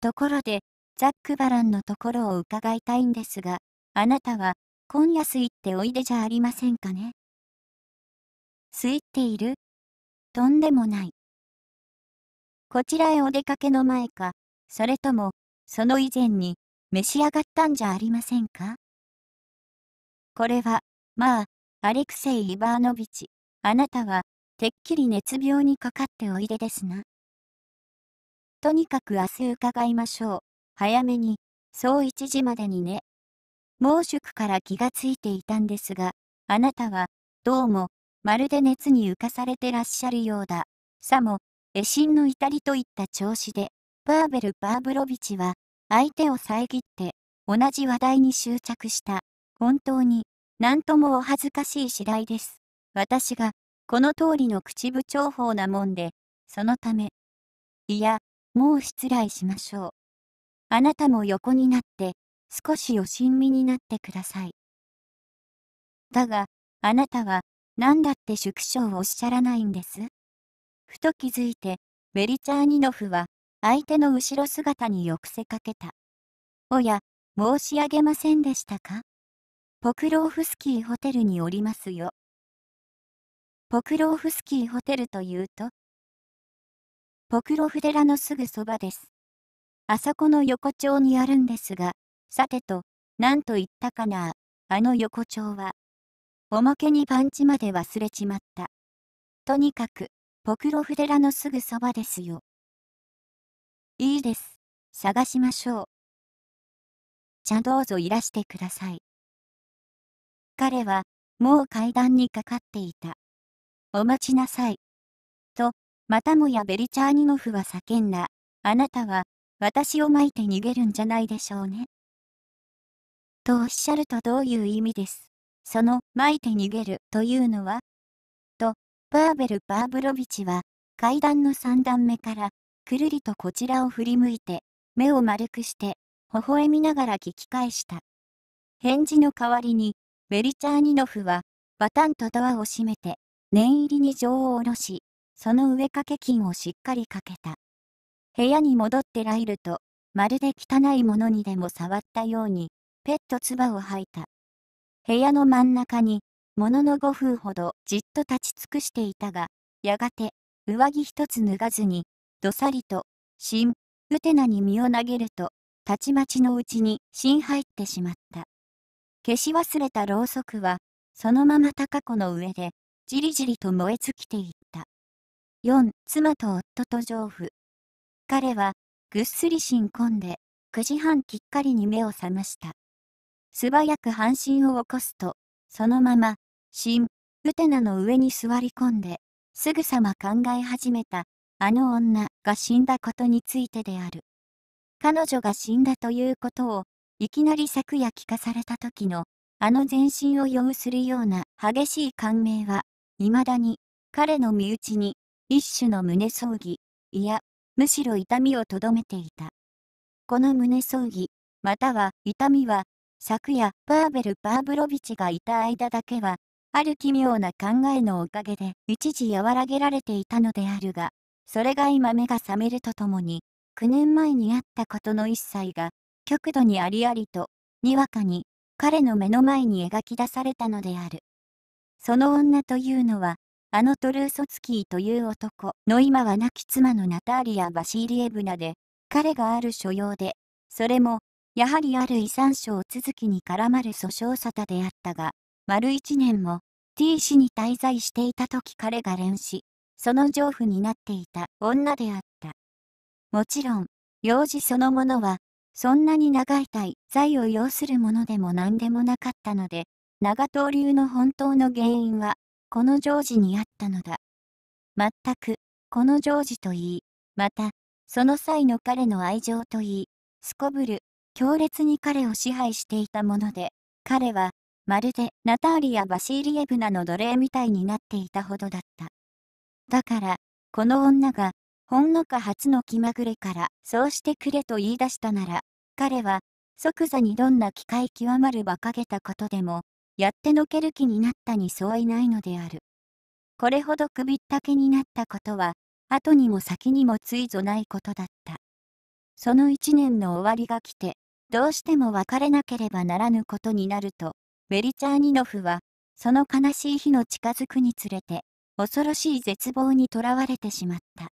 ところで、ザックバランのところを伺いたいんですが、あなたは今夜すいっておいでじゃありませんかね。空いているとんでもない。こちらへお出かけの前か、それとも、その以前に、召し上がったんじゃありませんかこれは、まあ、アレクセイ・イバーノビチ、あなたは、てっきり熱病にかかっておいでですな。とにかく明日伺いましょう。早めに、そう1時までにね。猛暑から気がついていたんですが、あなたは、どうも、まるで熱に浮かされてらっしゃるようだ。さも、絵心の至りといった調子で、パーベル・パーブロビチは、相手を遮って、同じ話題に執着した。本当に、なんともお恥ずかしい次第です。私が、この通りの口部長法なもんで、そのため。いや、もう失礼しましょう。あなたも横になって、少しお親身になってください。だが、あなたは、何だって縮小をおっしゃらないんです。ふと気づいて、ベリチャーニノフは、相手の後ろ姿によくせかけた。おや、申し上げませんでしたかポクローフスキーホテルにおりますよ。ポクローフスキーホテルというと、ポクロフ寺のすぐそばです。あそこの横丁にあるんですが、さてと、何と言ったかな、あの横丁は。おまけにパンチまで忘れちまった。とにかく、ポクロフ寺のすぐそばですよ。いいです。探しましょう。じゃどうぞいらしてください。彼は、もう階段にかかっていた。お待ちなさい。と、またもやベリチャーニノフは叫んだ。あなたは、私をまいて逃げるんじゃないでしょうね。とおっしゃるとどういう意味です。その、巻いて逃げるというのはと、パーベル・バーブロビチは、階段の三段目から、くるりとこちらを振り向いて、目を丸くして、微笑みながら聞き返した。返事の代わりに、ベリチャーニノフは、バタンとドアを閉めて、念入りに錠を下ろし、その上掛け金をしっかりかけた。部屋に戻ってライルと、まるで汚いものにでも触ったように、ペット唾を吐いた。部屋の真ん中に、ものの5分ほどじっと立ち尽くしていたが、やがて、上着一つ脱がずに、どさりと、新、うテナに身を投げると、たちまちのうちに新入ってしまった。消し忘れたろうそくは、そのまま高子の上で、じりじりと燃え尽きていった。4、妻と夫と丈夫。彼は、ぐっすりしんこんで、9時半きっかりに目を覚ました。素早く半身を起こすと、そのまま、新、ウテナの上に座り込んで、すぐさま考え始めた、あの女が死んだことについてである。彼女が死んだということを、いきなり昨夜聞かされた時の、あの全身を酔うするような激しい感銘は、未だに、彼の身内に、一種の胸葬儀、いや、むしろ痛みをとどめていた。この胸葬儀、または痛みは、昨夜、パーベル・パーブロビチがいた間だけは、ある奇妙な考えのおかげで一時和らげられていたのであるが、それが今目が覚めるとともに、9年前にあったことの一切が、極度にありありと、にわかに、彼の目の前に描き出されたのである。その女というのは、あのトルーソツキーという男の今は亡き妻のナターリア・バシーリエブナで、彼がある所用で、それもやはりある遺産を続きに絡まる訴訟沙汰であったが、丸一年も T 氏に滞在していた時彼が連死、その情婦になっていた女であった。もちろん、用事そのものは、そんなに長い滞在を要するものでも何でもなかったので、長刀流の本当の原因は、このジョージにあったのだ。全く、このジョージといい、また、その際の彼の愛情といい、すこぶる強烈に彼を支配していたもので、彼は、まるでナターリア・バシーリエブナの奴隷みたいになっていたほどだった。だから、この女が、ほんのか初の気まぐれから、そうしてくれと言い出したなら、彼は、即座にどんな機会極まる馬鹿げたことでも、やってのける気になったに相違ないのである。これほど首ったけになったことは、後にも先にもついぞないことだった。その一年の終わりが来て、どうしても別れなければならぬことになると、ベリチャーニノフは、その悲しい日の近づくにつれて、恐ろしい絶望にとらわれてしまった。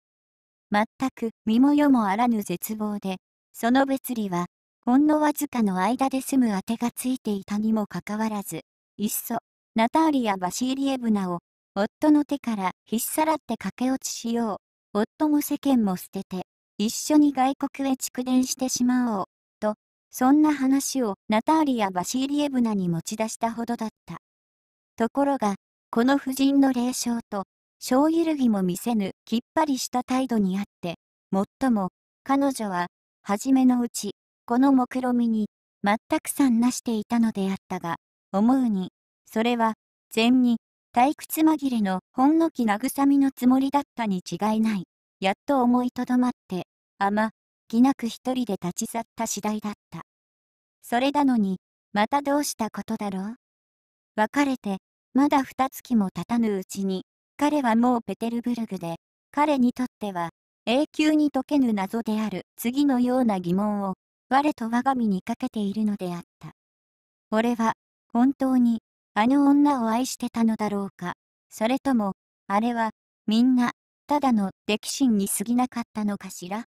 全く身も世もあらぬ絶望で、その別離は、ほんのわずかの間で済むあてがついていたにもかかわらず、いっそ、ナターリア・バシーリエブナを、夫の手からひっさらって駆け落ちしよう。夫も世間も捨てて、一緒に外国へ蓄電してしまおう。そんな話をナターリア・バシーリエブナに持ち出したほどだった。ところが、この夫人の霊障と、小揺るぎも見せぬきっぱりした態度にあって、もっとも、彼女は、初めのうち、この目論見みに、全くさんなしていたのであったが、思うに、それは、禅に、退屈紛れのほんのき慰みのつもりだったに違いない。やっと思いとどまって、あま、気なく一人で立ち去った次第だった。それなのに、またどうしたことだろう別れて、まだ二月も経たぬうちに、彼はもうペテルブルグで、彼にとっては、永久に解けぬ謎である次のような疑問を、我と我が身にかけているのであった。俺は、本当に、あの女を愛してたのだろうか、それとも、あれは、みんな、ただの敵心に過ぎなかったのかしら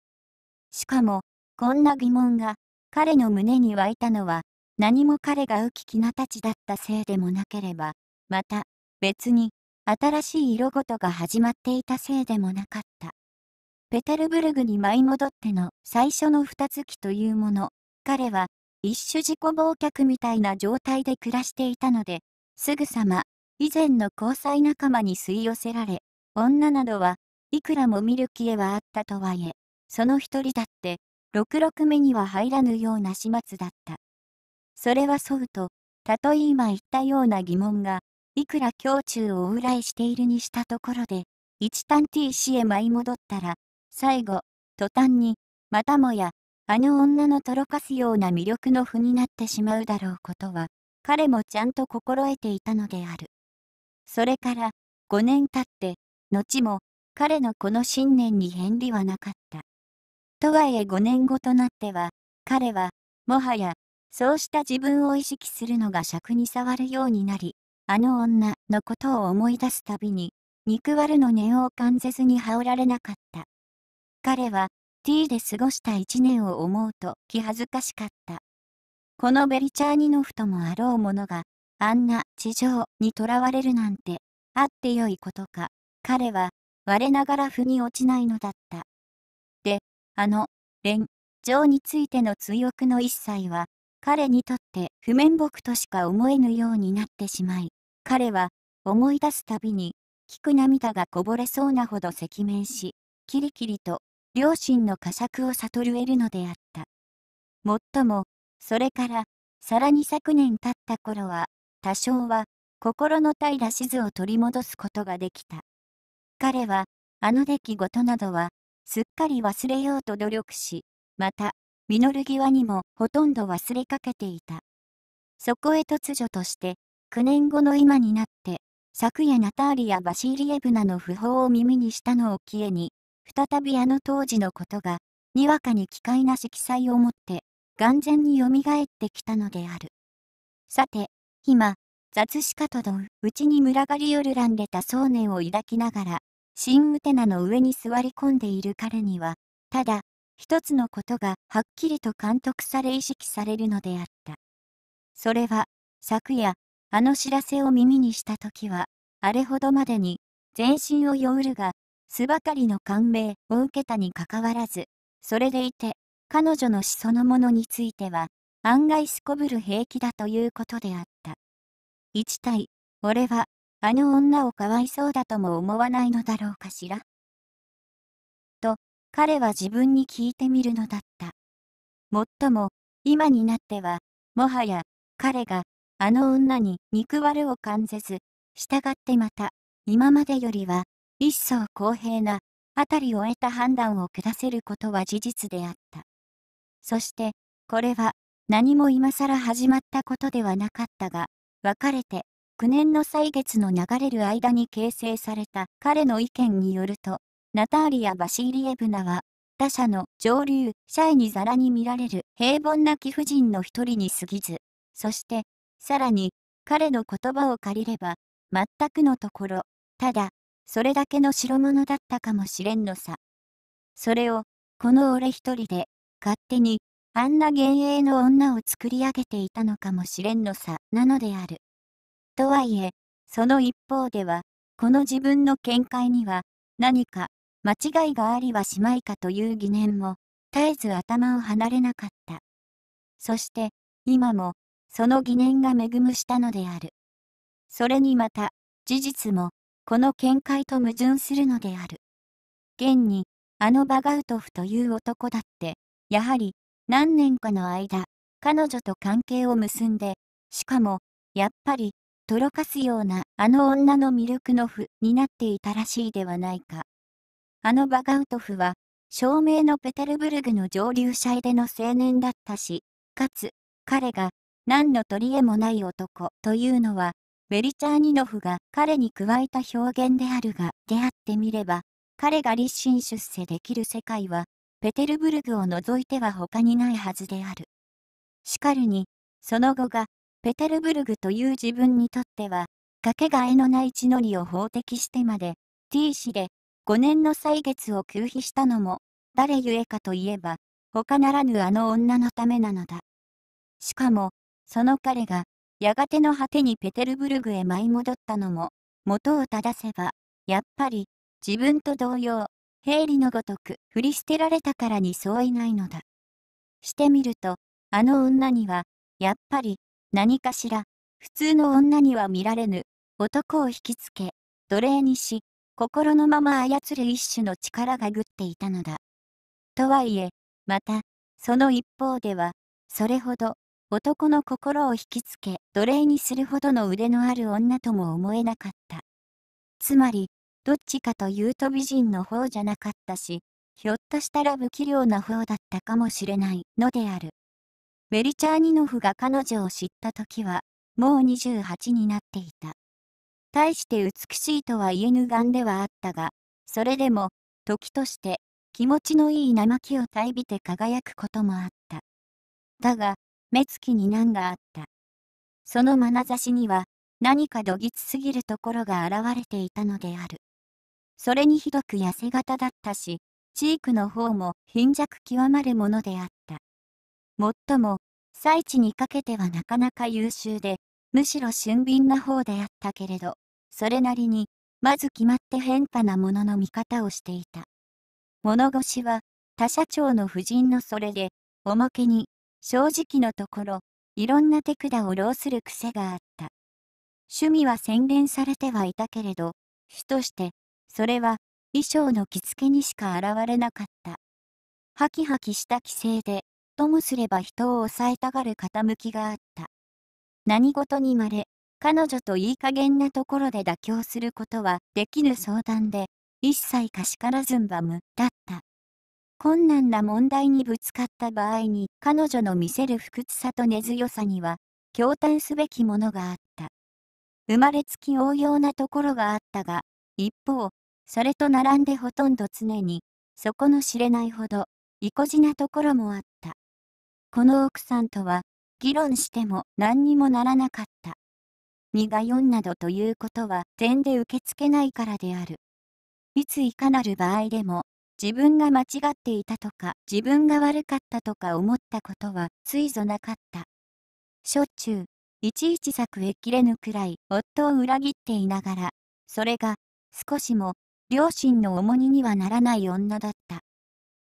しかも、こんな疑問が、彼の胸に湧いたのは、何も彼が浮き気なたちだったせいでもなければ、また、別に、新しい色ごとが始まっていたせいでもなかった。ペテルブルグに舞い戻っての最初の二月というもの、彼は、一種自己忘却みたいな状態で暮らしていたので、すぐさま、以前の交際仲間に吸い寄せられ、女などはいくらもミルキーはあったとはいえ、その一人だって、六六目には入らぬような始末だった。それはそうと、たとえ今言ったような疑問が、いくら胸中を往来しているにしたところで、一旦 T 氏へ舞い戻ったら、最後、途端に、またもや、あの女のとろかすような魅力の譜になってしまうだろうことは、彼もちゃんと心得ていたのである。それから、5年経って、後も、彼のこの信念に変理はなかった。とはいえ5年後となっては、彼は、もはや、そうした自分を意識するのが尺に触るようになり、あの女のことを思い出すたびに、肉割るの念を感じずに羽織られなかった。彼は、T で過ごした一年を思うと気恥ずかしかった。このベリチャーニノフともあろうものが、あんな地上にとらわれるなんて、あってよいことか。彼は、我ながら腑に落ちないのだった。あの、連、情についての追憶の一切は、彼にとって不面目としか思えぬようになってしまい、彼は思い出すたびに、聞く涙がこぼれそうなほど赤面し、キリキリと両親の呵責を悟る得るのであった。もっとも、それから、さらに昨年経った頃は、多少は、心の平静を取り戻すことができた。彼は、あの出来事などは、すっかり忘れようと努力し、また、実る際にもほとんど忘れかけていた。そこへ突如として、9年後の今になって、昨夜ナターリア・バシーリエブナの訃報を耳にしたのを消えに、再びあの当時のことが、にわかに奇怪な色彩を持って、眼前によみがえってきたのである。さて、今、雑誌かとんうちに群がり夜らんでた想念を抱きながら、新ウテナの上に座り込んでいる彼には、ただ、一つのことがはっきりと監督され意識されるのであった。それは、昨夜、あの知らせを耳にした時は、あれほどまでに、全身を酔うるが、巣ばかりの感銘を受けたにかかわらず、それでいて、彼女の死そのものについては、案外すこぶる平気だということであった。一体、俺は、あの女をかわいそうだとも思わないのだろうかしら。と、彼は自分に聞いてみるのだった。もっとも、今になっては、もはや、彼が、あの女に憎割れを感じず、従ってまた、今までよりは、一層公平な、あたりを得た判断を下せることは事実であった。そして、これは、何も今更始まったことではなかったが、別れて、9年の歳月の流れる間に形成された彼の意見によると、ナターリア・バシーリエブナは、他者の上流、社員にざらに見られる平凡な貴婦人の一人に過ぎず、そして、さらに、彼の言葉を借りれば、全くのところ、ただ、それだけの代物だったかもしれんのさ。それを、この俺一人で、勝手に、あんな幻影の女を作り上げていたのかもしれんのさ、なのである。とはいえ、その一方では、この自分の見解には、何か、間違いがありはしまいかという疑念も、絶えず頭を離れなかった。そして、今も、その疑念が恵むしたのである。それにまた、事実も、この見解と矛盾するのである。現に、あのバガウトフという男だって、やはり、何年かの間、彼女と関係を結んで、しかも、やっぱり、とろかすようなあの女のミルクノフになっていたらしいではないか。あのバガウトフは、照明のペテルブルグの上流者での青年だったし、かつ、彼が何の取り柄もない男というのは、ベリチャーニノフが彼に加えた表現であるが、出会ってみれば、彼が立身出世できる世界は、ペテルブルグを除いては他にないはずである。しかるに、その後が、ペテルブルグという自分にとっては、かけがえのない地の利を法的してまで、T 氏で、5年の歳月を休止したのも、誰ゆえかといえば、他ならぬあの女のためなのだ。しかも、その彼が、やがての果てにペテルブルグへ舞い戻ったのも、元を正せば、やっぱり、自分と同様、平理のごとく振り捨てられたからにそういないのだ。してみると、あの女には、やっぱり、何かしら、普通の女には見られぬ、男を引きつけ、奴隷にし、心のまま操る一種の力がぐっていたのだ。とはいえ、また、その一方では、それほど、男の心を引きつけ、奴隷にするほどの腕のある女とも思えなかった。つまり、どっちかというと美人の方じゃなかったし、ひょっとしたら不器量な方だったかもしれないのである。ベリチャーニノフが彼女を知った時は、もう28になっていた。大して美しいとは言えぬがんではあったが、それでも、時として気持ちのいい生木をいびて輝くこともあった。だが、目つきに難があった。その眼差しには、何かどぎつすぎるところが現れていたのである。それにひどく痩せ型だったし、チークの方も貧弱極まるものであっもっとも、最地にかけてはなかなか優秀で、むしろ俊敏な方であったけれど、それなりに、まず決まって変化なものの見方をしていた。物腰は、他社長の夫人のそれで、おまけに、正直のところ、いろんな手札を浪する癖があった。趣味は洗練されてはいたけれど、主として、それは、衣装の着付けにしか現れなかった。ハキハキした規制で、ともすれば人を抑えたがる傾きがあった。何事にまれ、彼女といい加減なところで妥協することはできぬ相談で、一切かしからずんばむ、だった。困難な問題にぶつかった場合に彼女の見せる不屈さと根強さには、驚嘆すべきものがあった。生まれつき応用なところがあったが、一方、それと並んでほとんど常に、そこの知れないほど、意固地なところもあっこの奥さんとは、議論しても何にもならなかった。2が4などということは点で受け付けないからである。いついかなる場合でも、自分が間違っていたとか、自分が悪かったとか思ったことは、ついぞなかった。しょっちゅう、いちいち作へ切れぬくらい、夫を裏切っていながら、それが、少しも、両親の重荷にはならない女だった。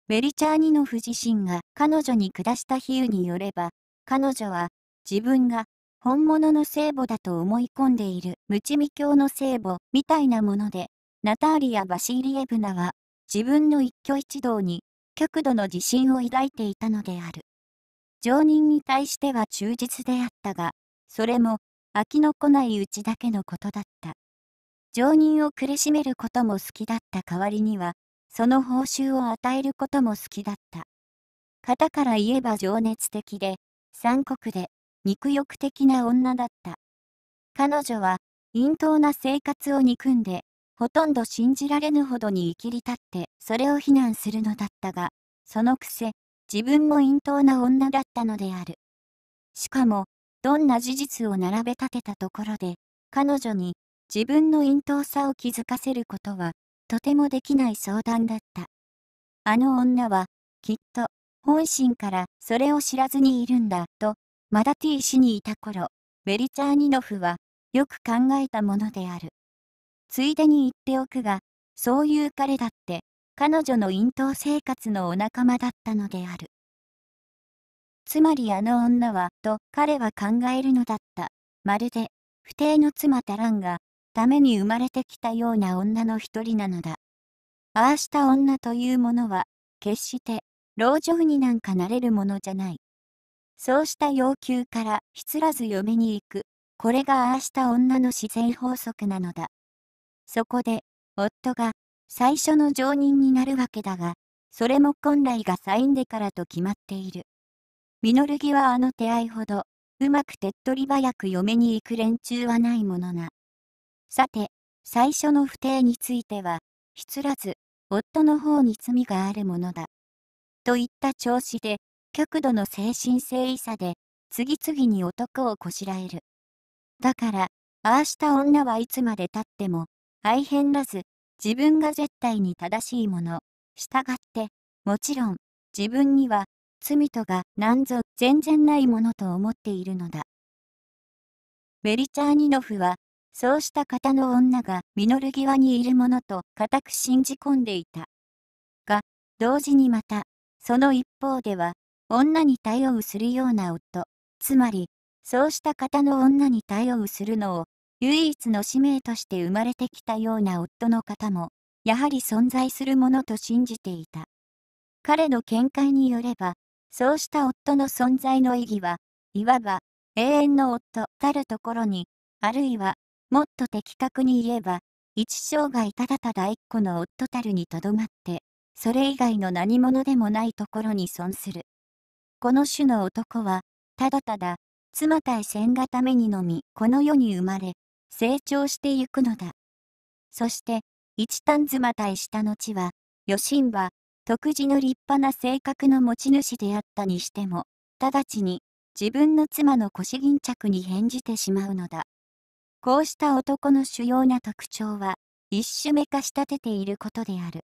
ベリチャーニノフ自身が彼女に下した比喩によれば、彼女は自分が本物の聖母だと思い込んでいるムチミ教の聖母みたいなもので、ナターリア・バシーリエブナは自分の一挙一動に極度の自信を抱いていたのである。常人に対しては忠実であったが、それも飽きのこないうちだけのことだった。常人を苦しめることも好きだった代わりには、その報酬を与えることも好きだった。型から言えば情熱的で、残酷で、肉欲的な女だった。彼女は、陰頭な生活を憎んで、ほとんど信じられぬほどに生きり立って、それを非難するのだったが、そのくせ、自分も陰頭な女だったのである。しかも、どんな事実を並べ立てたところで、彼女に自分の陰頭さを気づかせることはとてもできない相談だった。あの女は、きっと、本心からそれを知らずにいるんだ、と、マダティ氏にいた頃、ベリチャーニノフは、よく考えたものである。ついでに言っておくが、そういう彼だって、彼女の咽頭生活のお仲間だったのである。つまりあの女は、と彼は考えるのだった。まるで、不定の妻タランが、ために生まれてきたような女の一人なのだ。ああした女というものは、決して、老女になんかなれるものじゃない。そうした要求から、ひつらず嫁に行く。これがああした女の自然法則なのだ。そこで、夫が、最初の常人になるわけだが、それも本来がサインでからと決まっている。ミノルギはあの手合いほど、うまく手っ取り早く嫁に行く連中はないものな。さて、最初の不定については、失らず、夫の方に罪があるものだ。といった調子で、極度の精神性異さで、次々に男をこしらえる。だから、ああした女はいつまでたっても、愛変らず、自分が絶対に正しいもの。従って、もちろん、自分には、罪とが何ぞ全然ないものと思っているのだ。ベリチャーニノフは、そうした方の女が実る際にいるものと固く信じ込んでいた。が、同時にまた、その一方では、女に対応するような夫、つまり、そうした方の女に対応するのを、唯一の使命として生まれてきたような夫の方も、やはり存在するものと信じていた。彼の見解によれば、そうした夫の存在の意義は、いわば、永遠の夫たるところに、あるいはもっと的確に言えば、一生涯ただただ一個の夫たるにとどまって、それ以外の何者でもないところに損する。この種の男は、ただただ、妻対戦がためにのみ、この世に生まれ、成長してゆくのだ。そして、一旦妻対した後は、余心は、特自の立派な性格の持ち主であったにしても、直ちに、自分の妻の腰巾着に返じてしまうのだ。こうした男の主要な特徴は、一種目化し立てていることである。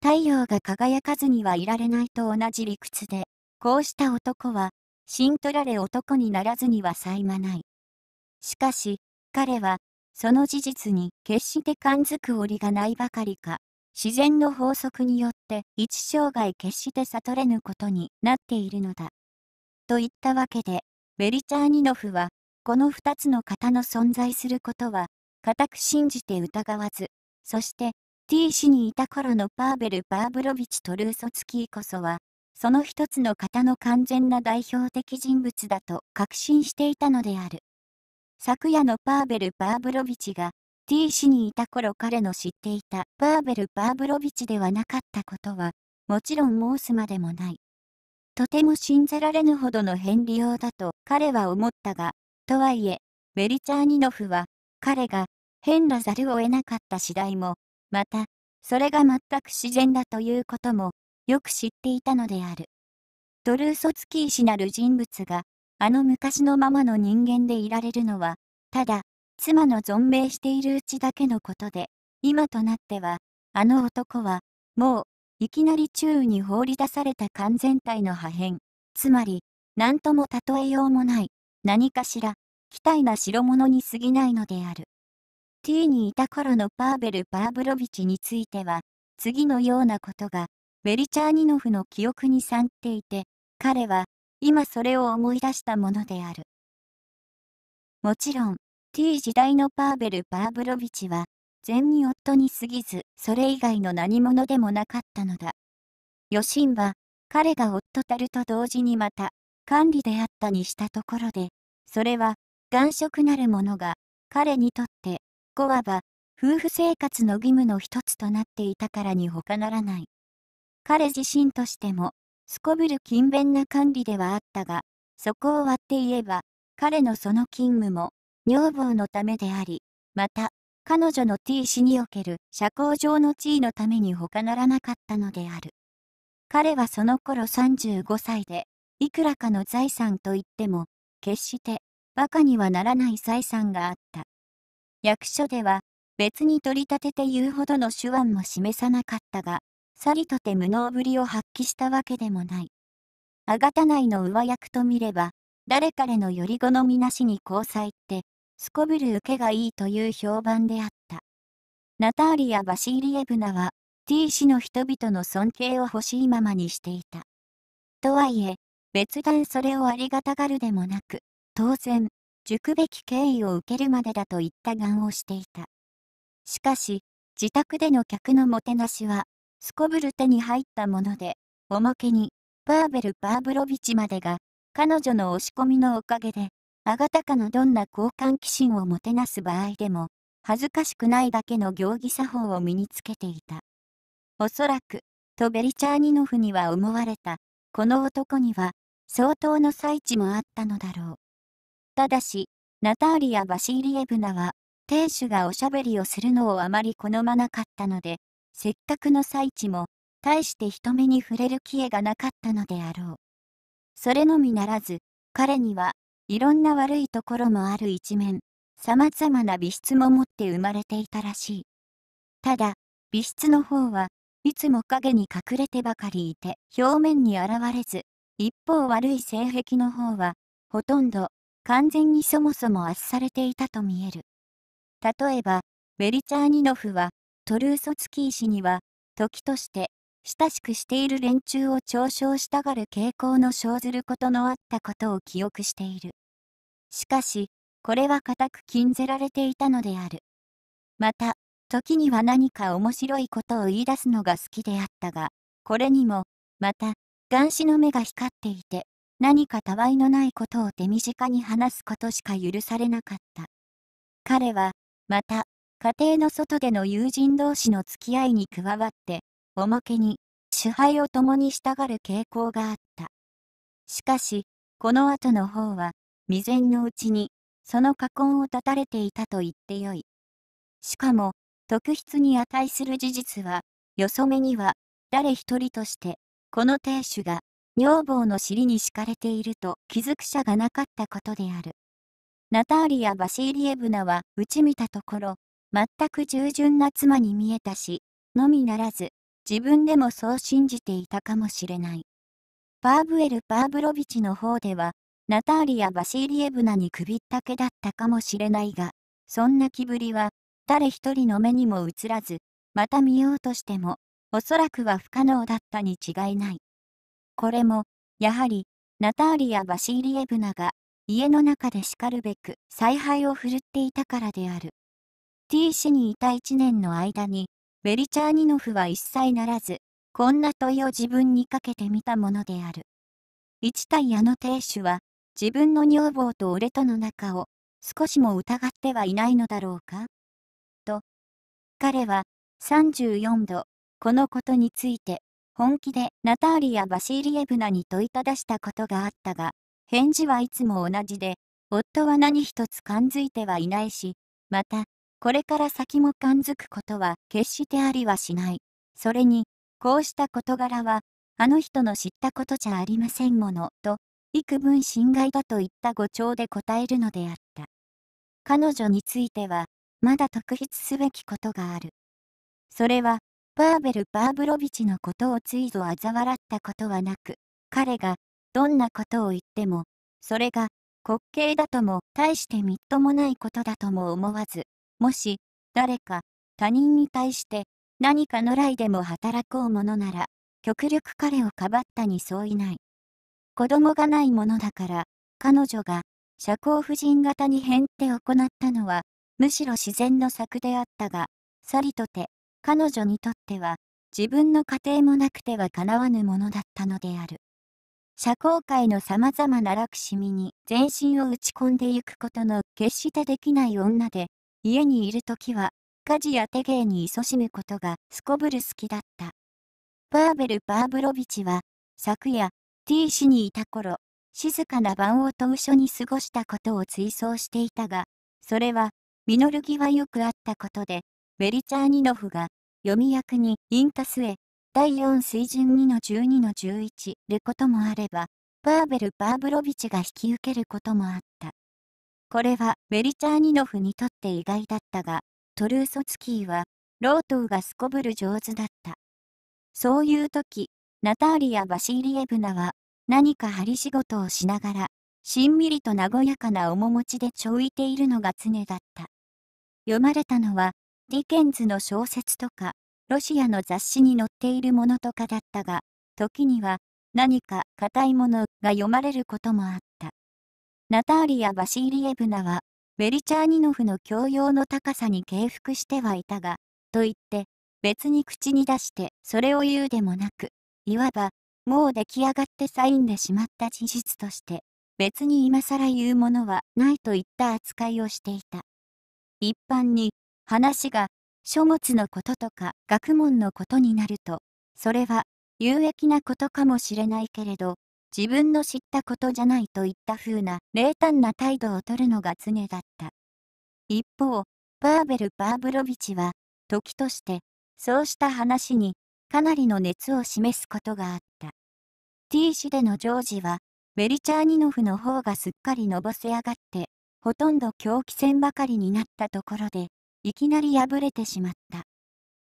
太陽が輝かずにはいられないと同じ理屈で、こうした男は、新取られ男にならずにはさいまない。しかし、彼は、その事実に決して感づく折がないばかりか、自然の法則によって一生涯決して悟れぬことになっているのだ。といったわけで、ベリチャーニノフはこの2つの方の存在することは、固く信じて疑わず、そして、T 氏にいた頃のパーベル・パーブロビチ・トルーソツキーこそは、その一つの方の完全な代表的人物だと確信していたのである。昨夜のパーベル・パーブロビチが、T 氏にいた頃彼の知っていたパーベル・パーブロビチではなかったことは、もちろん申すまでもない。とても信じられぬほどの変利用だと彼は思ったが、とはいえ、ベリチャーニノフは、彼が変らざるを得なかった次第も、また、それが全く自然だということも、よく知っていたのである。ドルーソツキー氏なる人物が、あの昔のままの人間でいられるのは、ただ、妻の存命しているうちだけのことで、今となっては、あの男は、もう、いきなり宙に放り出された完全体の破片、つまり、何とも例えようもない、何かしら、期待な代物に過ぎないのである。T にいた頃のパーベル・パーブロビチについては、次のようなことが、ベリチャーニノフの記憶に散っていて、彼は、今それを思い出したものである。もちろん、T 時代のパーベル・パーブロビチは、善に夫に過ぎず、それ以外の何者でもなかったのだ。余震は、彼が夫たると同時にまた、管理であったにしたところで、それは、願色なるものが、彼にとって、コアば、夫婦生活の義務の一つとなっていたからに他ならない。彼自身としても、すこぶる勤勉な管理ではあったが、そこを割って言えば、彼のその勤務も、女房のためであり、また、彼女の T 氏における社交上の地位のために他ならなかったのである。彼はその頃35歳で、いくらかの財産といっても、決して馬鹿にはならない財産があった。役所では別に取り立てて言うほどの手腕も示さなかったが、さりとて無能ぶりを発揮したわけでもない。あがた内の上役と見れば、誰彼のより好みなしに交際って、すこぶる受けがいいという評判であった。ナターリア・バシーリエブナは、T 氏の人々の尊敬を欲しいままにしていた。とはいえ、別段それをありがたがるでもなく、当然、熟べき敬意を受けるまでだといった願をしていた。しかし、自宅での客のもてなしは、すこぶる手に入ったもので、おまけに、パーベル・パーブロビチまでが、彼女の押し込みのおかげで、あがたかのどんな交換機心をもてなす場合でも、恥ずかしくないだけの行儀作法を身につけていた。おそらく、とベリチャーニノフには思われた、この男には、相当の最地もあったのだろう。ただし、ナターリやバシーリエブナは、亭主がおしゃべりをするのをあまり好まなかったので、せっかくの最地も、大して人目に触れる機会がなかったのであろう。それのみならず、彼には、いろんな悪いところもある一面、様々な美質も持って生まれていたらしい。ただ、美質の方は、いつも影に隠れてばかりいて、表面に現れず、一方悪い性癖の方は、ほとんど完全にそもそも圧されていたと見える。例えば、ベリチャーニノフは、トルーソツキー氏には、時として親しくしている連中を嘲笑したがる傾向の生ずることのあったことを記憶している。しかし、これは固く禁ぜられていたのである。また、時には何か面白いことを言い出すのが好きであったが、これにも、また、男視の目が光っていて、何かたわいのないことを手短に話すことしか許されなかった。彼は、また、家庭の外での友人同士の付き合いに加わって、おまけに、主配を共に従る傾向があった。しかし、この後の方は、未然のうちに、その禍根を断たれていたと言ってよい。しかも、特筆に値する事実は、よそ目には、誰一人として、この亭主が女房の尻に敷かれていると気づく者がなかったことである。ナターリア・バシーリエブナはうち見たところ、全く従順な妻に見えたし、のみならず、自分でもそう信じていたかもしれない。パーブエル・パーブロビチの方では、ナターリア・バシーリエブナに首ったけだったかもしれないが、そんな気ぶりは、誰一人の目にも映らず、また見ようとしても、おそらくは不可能だったに違いない。これも、やはり、ナターリやバシーリエブナが、家の中でしかるべく采配を振るっていたからである。T 氏にいた1年の間に、ベリチャーニノフは一切ならず、こんな問いを自分にかけてみたものである。一対あの亭主は、自分の女房と俺との仲を、少しも疑ってはいないのだろうかと。彼は、34度、このことについて、本気でナターリやバシーリエブナに問いただしたことがあったが、返事はいつも同じで、夫は何一つ感づいてはいないし、また、これから先も感づくことは決してありはしない。それに、こうした事柄は、あの人の知ったことじゃありませんもの、と、幾分侵害だといった誤調で答えるのであった。彼女については、まだ特筆すべきことがある。それは、パーベル・バーブロビチのことをついぞ嘲笑ったことはなく、彼がどんなことを言っても、それが滑稽だとも大してみっともないことだとも思わず、もし誰か他人に対して何かの来でも働こうものなら、極力彼をかばったに相違ない。子供がないものだから、彼女が社交婦人型に変って行ったのは、むしろ自然の策であったが、さりとて、彼女にとっては自分の家庭もなくてはかなわぬものだったのである。社交界のさまざまな楽しみに全身を打ち込んでゆくことの決してできない女で、家にいる時は家事や手芸に勤しむことがすこぶる好きだった。パーベル・パーブロビチは昨夜 T 氏にいた頃、静かな晩をと初に過ごしたことを追想していたが、それは、ミノルギはよくあったことで、ベリチャーニノフが読み役にインタスへ第4水準2の12の11ることもあれば、パーベル・パーブロビチが引き受けることもあった。これはメリチャーニノフにとって意外だったが、トルーソツキーは、ロートウがすこぶる上手だった。そういう時、ナターリア・バシーリエブナは、何か針仕事をしながら、しんみりと和やかな面持ちでちょいているのが常だった。読まれたのは、ディケンズの小説とか、ロシアの雑誌に載っているものとかだったが、時には何か硬いものが読まれることもあった。ナターリア・バシーリエブナは、ベリチャーニノフの教養の高さに敬服してはいたが、と言って、別に口に出してそれを言うでもなく、いわば、もう出来上がってサインでしまった事実として、別に今更言うものはないといった扱いをしていた。一般に、話が書物のこととか学問のことになると、それは有益なことかもしれないけれど、自分の知ったことじゃないといった風な冷淡な態度をとるのが常だった。一方、パーベル・パーブロビチは、時として、そうした話にかなりの熱を示すことがあった。T 氏でのジョージは、ベリチャーニノフの方がすっかりのぼせ上がって、ほとんど狂気戦ばかりになったところで、いきなり破れてしまった。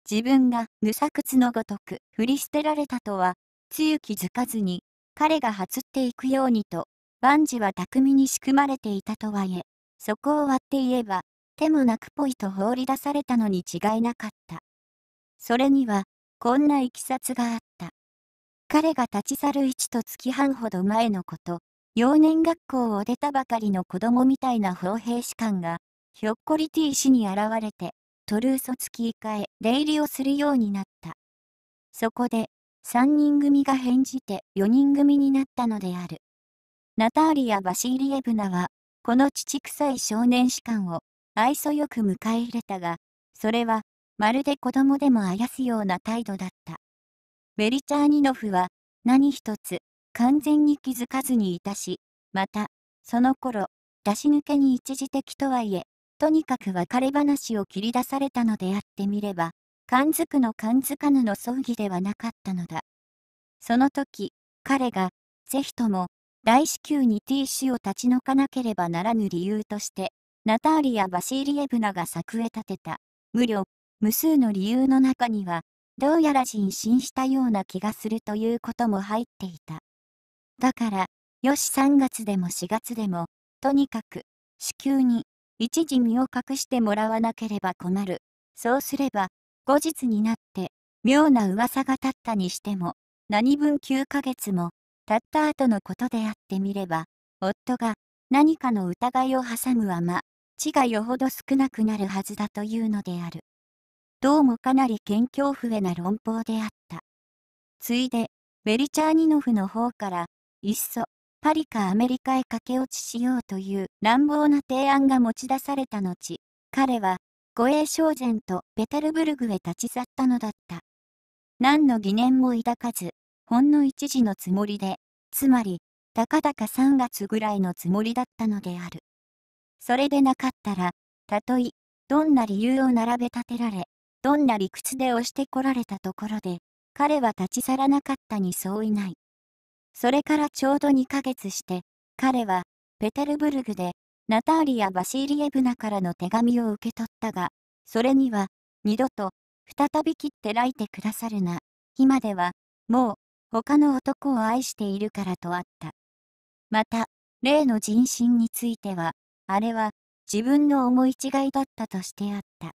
自分が無作屈のごとく振り捨てられたとは、強気づかずに、彼がはつっていくようにと、万事は巧みに仕組まれていたとはいえ、そこを割って言えば、手もなくぽいと放り出されたのに違いなかった。それには、こんないきさつがあった。彼が立ち去る一と月半ほど前のこと、幼年学校を出たばかりの子供みたいな砲兵士官が、ひょっこり T 氏に現れて、トルーソ付き替え、出入りをするようになった。そこで、3人組が返じて4人組になったのである。ナターリア・バシーリエブナは、この乳臭い少年士官を愛想よく迎え入れたが、それは、まるで子供でもあやすような態度だった。ベリチャーニノフは、何一つ、完全に気づかずにいたし、また、その頃、出し抜けに一時的とはいえ、とにかく別れ話を切り出されたのであってみれば、感づくの感づかぬの葬儀ではなかったのだ。その時、彼が、ぜひとも、大至急に T 氏を立ち退かなければならぬ理由として、ナターリア・バシーリエブナが作へ立てた、無料、無数の理由の中には、どうやら人心したような気がするということも入っていた。だから、よし3月でも4月でも、とにかく、至急に、一時身を隠してもらわなければ困る。そうすれば、後日になって、妙な噂が立ったにしても、何分9ヶ月も、たった後のことであってみれば、夫が何かの疑いを挟むはま、血がよほど少なくなるはずだというのである。どうもかなり謙虚笛な論法であった。ついで、ベリチャーニノフの方から、いっそ、パリかアメリカへ駆け落ちしようという乱暴な提案が持ち出された後、彼は護衛商船とペテルブルグへ立ち去ったのだった。何の疑念も抱かず、ほんの一時のつもりで、つまり、たかだか3月ぐらいのつもりだったのである。それでなかったら、たとえ、どんな理由を並べ立てられ、どんな理屈で押してこられたところで、彼は立ち去らなかったに相違ない。それからちょうど2ヶ月して、彼は、ペテルブルグで、ナターリア・バシーリエブナからの手紙を受け取ったが、それには、二度と、再び切って来てくださるな、今では、もう、他の男を愛しているからとあった。また、例の人心については、あれは、自分の思い違いだったとしてあった。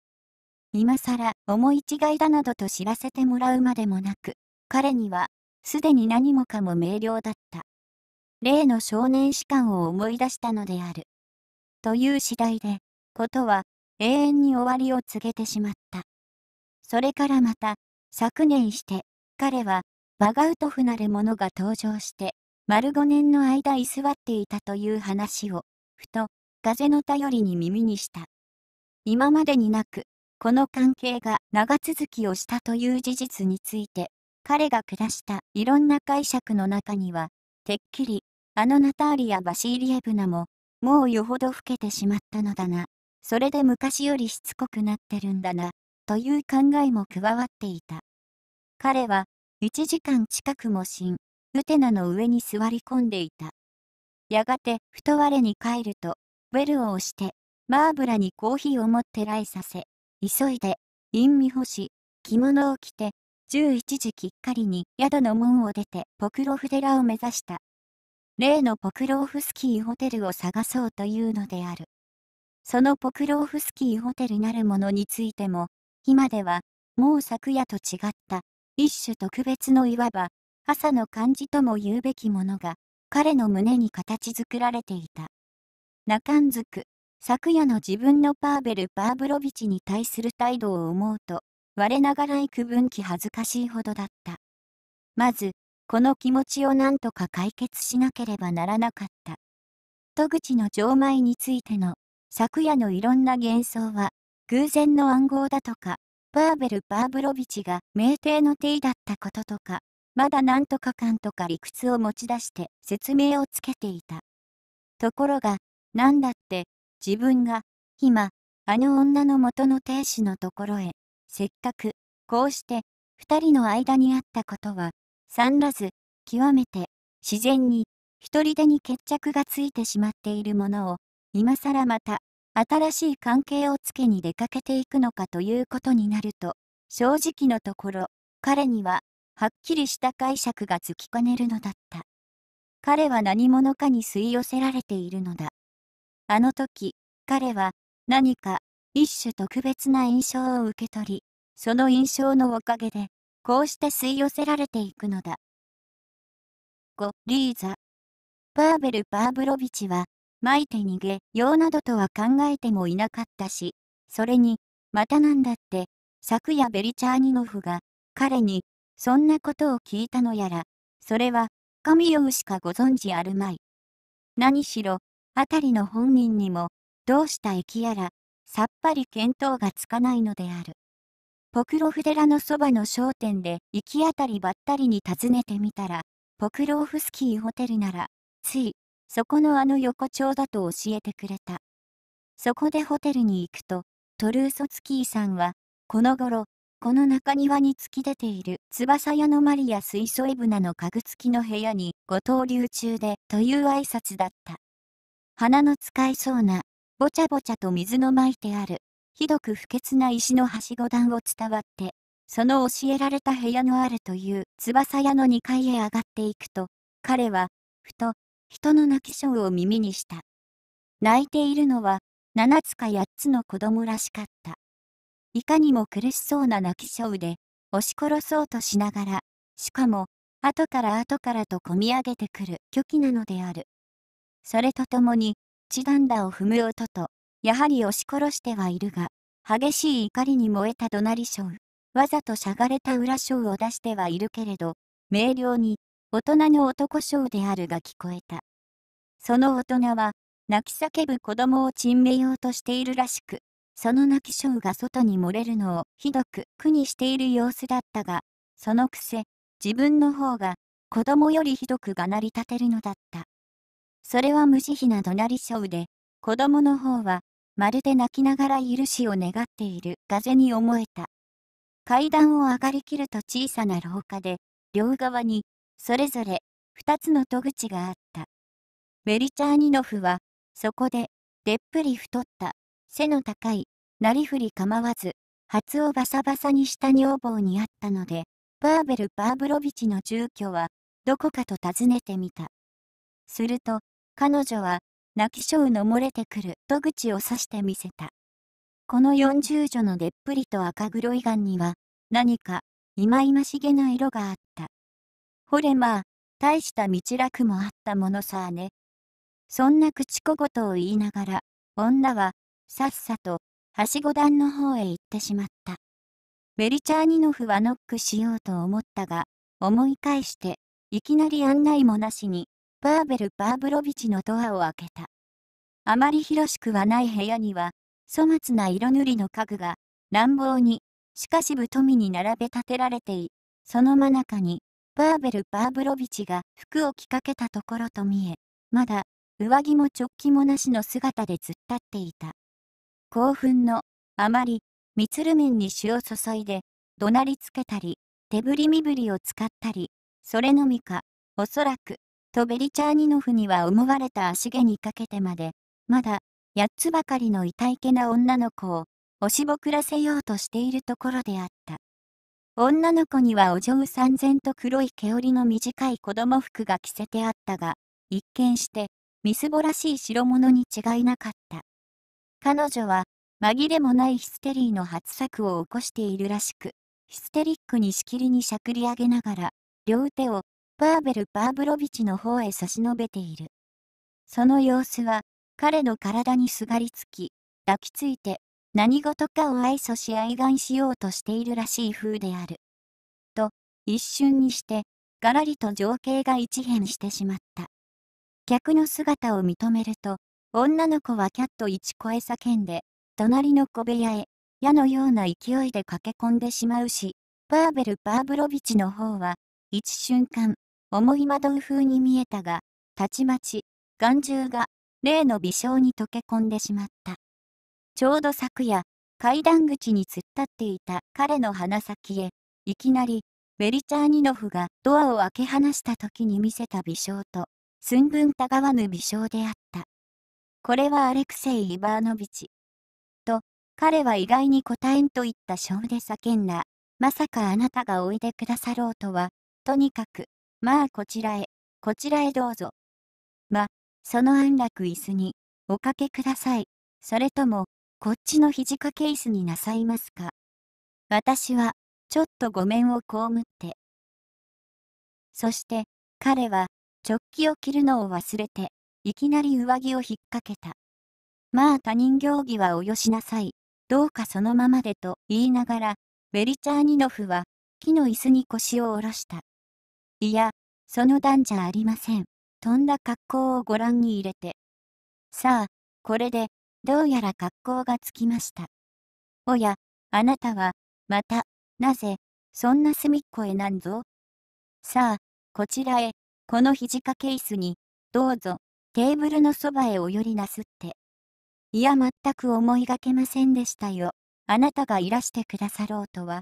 今更、思い違いだなどと知らせてもらうまでもなく、彼には、すでに何もかも明瞭だった。例の少年士官を思い出したのである。という次第で、ことは永遠に終わりを告げてしまった。それからまた、昨年して、彼は、バガウトフなる者が登場して、丸5年の間居座っていたという話を、ふと、風の頼りに耳にした。今までになく、この関係が長続きをしたという事実について、彼が下したいろんな解釈の中には、てっきり、あのナターリア・バシーリエブナも、もうよほど老けてしまったのだな、それで昔よりしつこくなってるんだな、という考えも加わっていた。彼は、1時間近くもしん、ウテナの上に座り込んでいた。やがて、ふと我に帰ると、ベルを押して、マーブラにコーヒーを持って来させ、急いで、陰味干し、着物を着て、11時きっかりに宿の門を出てポクロフ寺を目指した。例のポクローフスキーホテルを探そうというのである。そのポクローフスキーホテルなるものについても、今では、もう昨夜と違った、一種特別のいわば、朝の感じとも言うべきものが、彼の胸に形作られていた。中んずく、昨夜の自分のパーベル・パーブロビチに対する態度を思うと、我ながら幾分気恥ずかしいほどだった。まず、この気持ちを何とか解決しなければならなかった。戸口の錠前についての昨夜のいろんな幻想は、偶然の暗号だとか、バーベル・バーブロビチが名帝の帝だったこととか、まだなんとかかんとか理屈を持ち出して説明をつけていた。ところが、なんだって、自分が、今、あの女の元の亭主のところへ、せっかく、こうして2人の間にあったことは、んらず、極めて、自然に、一人でに決着がついてしまっているものを、今更また、新しい関係をつけに出かけていくのかということになると、正直のところ、彼には、はっきりした解釈がつきかねるのだった。彼は何者かに吸い寄せられているのだ。あの時、彼は、何か、一種特別な印象を受け取り、その印象のおかげで、こうして吸い寄せられていくのだ。5. リーザ。パーベル・パーブロビチは、巻いて逃げようなどとは考えてもいなかったし、それに、またなんだって、昨夜ベリチャーニノフが、彼に、そんなことを聞いたのやら、それは、神ようしかご存じあるまい。何しろ、辺りの本人にも、どうした駅やら、さっぱり見当がつかないのである。ポクロフ寺のそばの商店で行き当たりばったりに訪ねてみたら、ポクロフスキーホテルなら、つい、そこのあの横丁だと教えてくれた。そこでホテルに行くと、トルーソツキーさんは、この頃、この中庭に突き出ている翼屋のマリア水素エブナの家具付きの部屋にご投留中でという挨拶だった。花の使いそうなぼちゃぼちゃと水のまいてある、ひどく不潔な石のはしご段を伝わって、その教えられた部屋のあるという翼屋の2階へ上がっていくと、彼は、ふと、人の泣き声を耳にした。泣いているのは、7つか8つの子供らしかった。いかにも苦しそうな泣き声で、押し殺そうとしながら、しかも、後から後からとこみ上げてくる虚偽なのである。それとともに、一段打を踏む音と、やはり押し殺してはいるが、激しい怒りに燃えた怒鳴り章。わざとしゃがれた裏章を出してはいるけれど、明瞭に、大人の男章であるが聞こえた。その大人は、泣き叫ぶ子供を沈めようとしているらしく、その泣き章が外に漏れるのをひどく苦にしている様子だったが、そのくせ、自分の方が子供よりひどくがなり立てるのだった。それは無慈悲な怒鳴りショーで、子供の方は、まるで泣きながら許しを願っている風に思えた。階段を上がりきると小さな廊下で、両側に、それぞれ、2つの戸口があった。メリチャーニノフは、そこで、でっぷり太った、背の高い、なりふり構わず、初をバサバサにした女房にあったので、パーベル・パーブロビチの住居は、どこかと尋ねてみた。すると、彼女は、泣き性の漏れてくる戸口を刺してみせた。この40女のでっぷりと赤黒い眼には、何か、いまいましげな色があった。ほれまあ、大した道楽もあったものさあね。そんな口小言を言いながら、女は、さっさと、はしご段の方へ行ってしまった。ベリチャーニノフはノックしようと思ったが、思い返して、いきなり案内もなしに、バーベル・バーブロビチのドアを開けた。あまり広しくはない部屋には、粗末な色塗りの家具が、乱暴に、しかし太みに並べ立てられてい、その真中に、バーベル・バーブロビチが服を着かけたところと見え、まだ、上着も直帰もなしの姿で突っ立っていた。興奮の、あまり、みつる面に酒を注いで、怒鳴りつけたり、手振り身振りを使ったり、それのみか、おそらく、とベリチャーニノフには思われた足毛にかけてまで、まだ、八つばかりの痛いけな女の子を、押しぼくらせようとしているところであった。女の子にはお嬢さん然と黒い毛織の短い子供服が着せてあったが、一見して、みすぼらしい代物に違いなかった。彼女は、紛れもないヒステリーの発作を起こしているらしく、ヒステリックにしきりにしゃくり上げながら、両手をパーベル・パーブロビチの方へ差し伸べている。その様子は、彼の体にすがりつき、抱きついて、何事かを愛想し愛願しようとしているらしい風である。と、一瞬にして、がらりと情景が一変してしまった。客の姿を認めると、女の子はキャット一声叫んで、隣の小部屋へ、矢のような勢いで駆け込んでしまうし、パーベル・パーブロビチの方は、一瞬間、思い惑う風に見えたが、たちまち、眼中が、例の微笑に溶け込んでしまった。ちょうど昨夜、階段口に突っ立っていた彼の鼻先へ、いきなり、ベリチャーニノフがドアを開け放した時に見せた微笑と、寸分たがわぬ微笑であった。これはアレクセイ・イバーノビチ。と、彼は意外に答えんと言った勝負で叫んだ。まさかあなたがおいでくださろうとは、とにかく、まあこちらへ、こちらへどうぞ。ま、その安楽椅子に、おかけください。それとも、こっちの肘掛け椅子になさいますか。私は、ちょっとごめんをこむって。そして、彼は、直帰を着るのを忘れて、いきなり上着を引っ掛けた。まあ他人行儀はおよしなさい。どうかそのままでと言いながら、ベリチャーニノフは、木の椅子に腰を下ろした。いや、その段じゃありません。とんだ格好をご覧に入れて。さあ、これで、どうやら格好がつきました。おや、あなたは、また、なぜ、そんな隅っこへなんぞ。さあ、こちらへ、この肘掛け椅子に、どうぞ、テーブルのそばへお寄りなすって。いや、全く思いがけませんでしたよ。あなたがいらしてくださろうとは。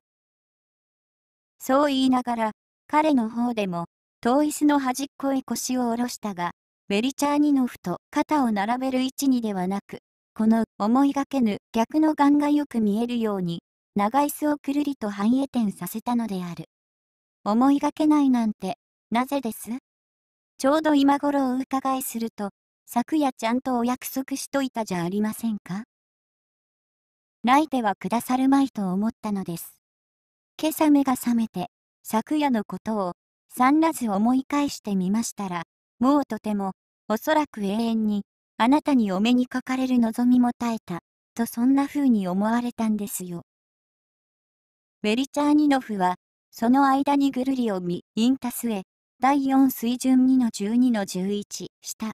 そう言いながら、彼の方でも、遠い子の端っこへ腰を下ろしたが、ベリチャーニノフと肩を並べる位置にではなく、この思いがけぬ逆の眼がよく見えるように、長椅子をくるりと半栄転させたのである。思いがけないなんて、なぜですちょうど今頃お伺いすると、昨夜ちゃんとお約束しといたじゃありませんか泣いてはくださるまいと思ったのです。今朝目が覚めて、昨夜のことをサンラズ思い返してみましたら、もうとても、おそらく永遠に、あなたにお目にかかれる望みも絶えた、とそんな風に思われたんですよ。ベリチャーニノフは、その間にぐるりを見、インタスへ、第4水準2の12の11、した。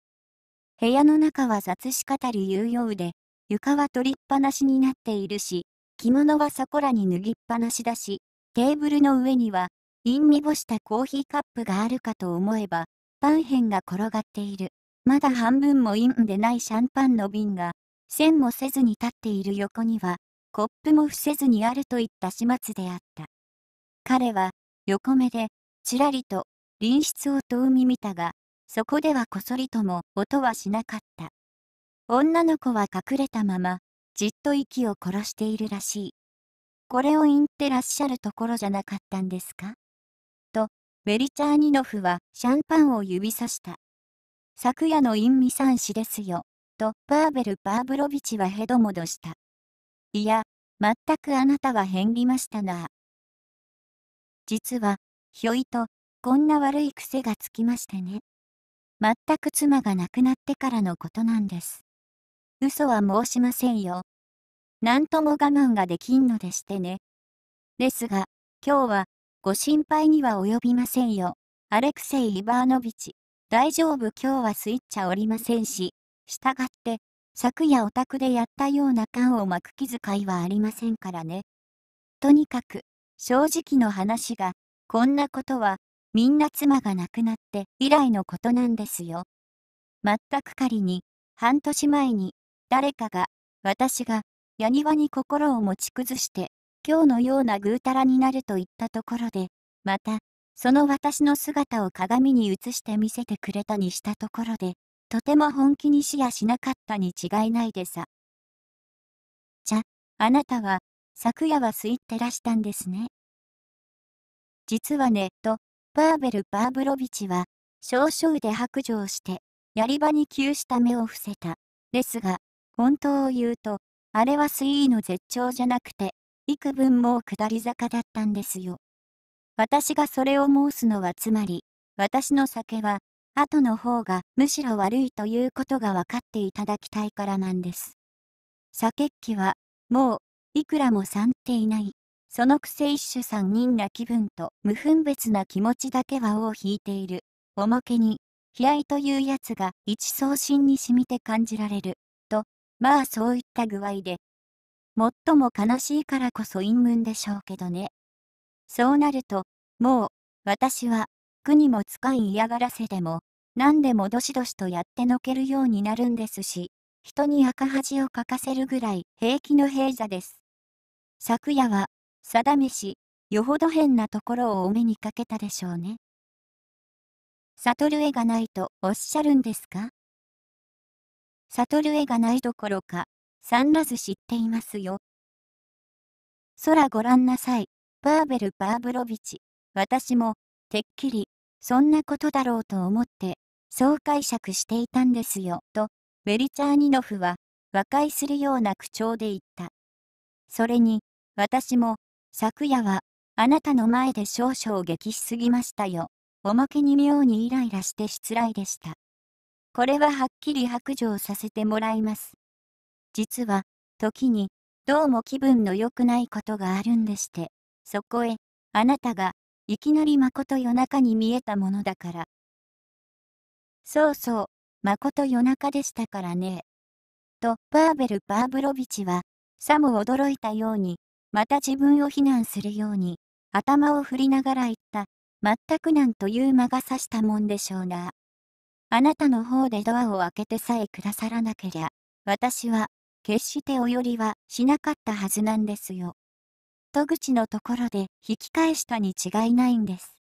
部屋の中は雑し語り有用で、床は取りっぱなしになっているし、着物はそこらに脱ぎっぱなしだし、テーブルの上には、陰見干したコーヒーカップがあるかと思えば、パン片が転がっている。まだ半分も陰でないシャンパンの瓶が、栓もせずに立っている横には、コップも伏せずにあるといった始末であった。彼は、横目で、ちらりと、隣室を遠み見たが、そこではこそりとも音はしなかった。女の子は隠れたまま、じっと息を殺しているらしい。これを言ってらっしゃるところじゃなかったんですかベリチャーニノフはシャンパンを指さした。昨夜の陰味三死ですよ、とパーベル・パーブロビチはヘドモドした。いや、全くあなたは変りましたな。実は、ひょいと、こんな悪い癖がつきましてね。全く妻が亡くなってからのことなんです。嘘は申しませんよ。何とも我慢ができんのでしてね。ですが、今日は、ご心配には及びませんよ。アレクセイ・イバーノビチ。大丈夫今日はスイッチャおりませんし、したがって、昨夜お宅でやったような缶を巻く気遣いはありませんからね。とにかく、正直の話が、こんなことは、みんな妻が亡くなって以来のことなんですよ。全く仮に、半年前に、誰かが、私が、やにわに心を持ち崩して、今日のようなぐうたらになるといったところで、また、その私の姿を鏡に映して見せてくれたにしたところで、とても本気にしやしなかったに違いないでさ。じゃ、あなたは、昨夜はすいってらしたんですね。実はね、と、バーベル・バーブロビチは、少々で白状して、やり場に窮した目を伏せた。ですが、本当を言うと、あれは水位の絶頂じゃなくて、幾分も下り坂だったんですよ。私がそれを申すのはつまり、私の酒は、後の方がむしろ悪いということが分かっていただきたいからなんです。酒っ気は、もう、いくらもさんっていない。そのくせ一種三人な気分と無分別な気持ちだけは尾を引いている。おまけに、悲哀というやつが一層心に染みて感じられる。と、まあそういった具合で、最も悲しいからこそ陰文でしょうけどね。そうなると、もう、私は、苦にもつかい嫌がらせでも、何でもどしどしとやってのけるようになるんですし、人に赤恥をかかせるぐらい平気の平座です。昨夜は、定めし、よほど変なところをお目にかけたでしょうね。悟る絵がないとおっしゃるんですか悟る絵がないどころか、サンラズ知っていますよ。空ご覧なさい、バーベル・バーブロビチ。私も、てっきり、そんなことだろうと思って、そう解釈していたんですよ、と、ベリチャーニノフは、和解するような口調で言った。それに、私も、昨夜は、あなたの前で少々激しすぎましたよ。おまけに妙にイライラして失礼でした。これははっきり白状させてもらいます。実は、時に、どうも気分の良くないことがあるんでして、そこへ、あなたが、いきなりまこと夜中に見えたものだから。そうそう、まこと夜中でしたからね。と、パーベル・パーブロビチは、さも驚いたように、また自分を非難するように、頭を振りながら言った、全くなんという間が差したもんでしょうな。あなたの方でドアを開けてさえくださらなけりゃ、私は、決しておよりはしなかったはずなんですよ。戸口のところで引き返したに違いないんです。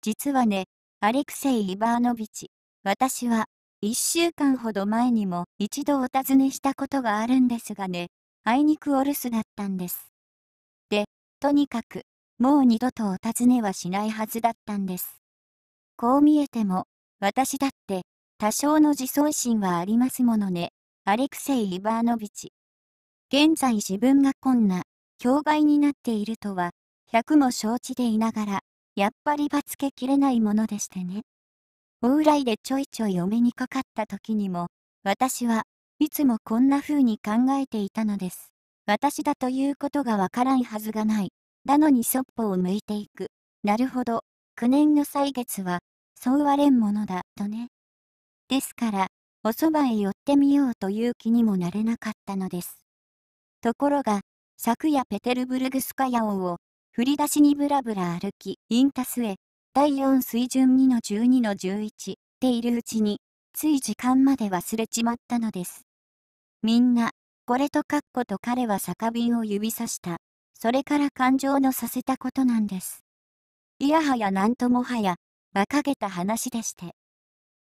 実はね、アレクセイ・イバーノビチ、私は、一週間ほど前にも一度お尋ねしたことがあるんですがね、あいにくお留守だったんです。で、とにかく、もう二度とお尋ねはしないはずだったんです。こう見えても、私だって、多少の自尊心はありますものね。アレクセイ・イバーノビチ。現在自分がこんな、境外になっているとは、百も承知でいながら、やっぱりばつけきれないものでしてね。往来でちょいちょいお目にかかった時にも、私はいつもこんな風に考えていたのです。私だということがわからんはずがない。だのにそっぽを向いていく。なるほど、9年の歳月は、そうわれんものだ、とね。ですから、おそばへ寄ってみようという気にもなれなかったのです。ところが、昨夜ペテルブルグスカヤ王を振り出しにぶらぶら歩き、インタスへ、第4水準2の12の11っているうちに、つい時間まで忘れちまったのです。みんな、これとカッコと彼は酒瓶を指さした。それから感情のさせたことなんです。いやはやなんともはや、馬鹿げた話でして。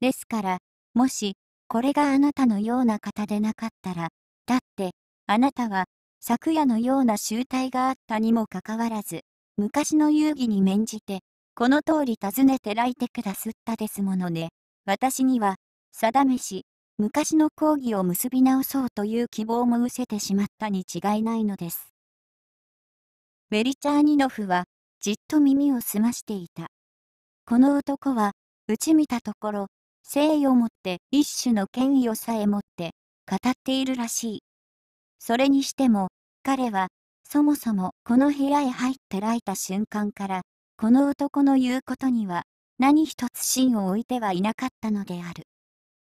ですから、もし、これがあなたのような方でなかったら、だって、あなたは、昨夜のような集体があったにもかかわらず、昔の遊戯に免じて、この通り尋ねて来てくだすったですものね。私には、定めし、昔の講義を結び直そうという希望も失せてしまったに違いないのです。ベリチャーニノフは、じっと耳を澄ましていた。この男は、うち見たところ、誠意を持って一種の権威をさえ持って語っているらしい。それにしても彼はそもそもこの部屋へ入ってらいた瞬間からこの男の言うことには何一つ芯を置いてはいなかったのである。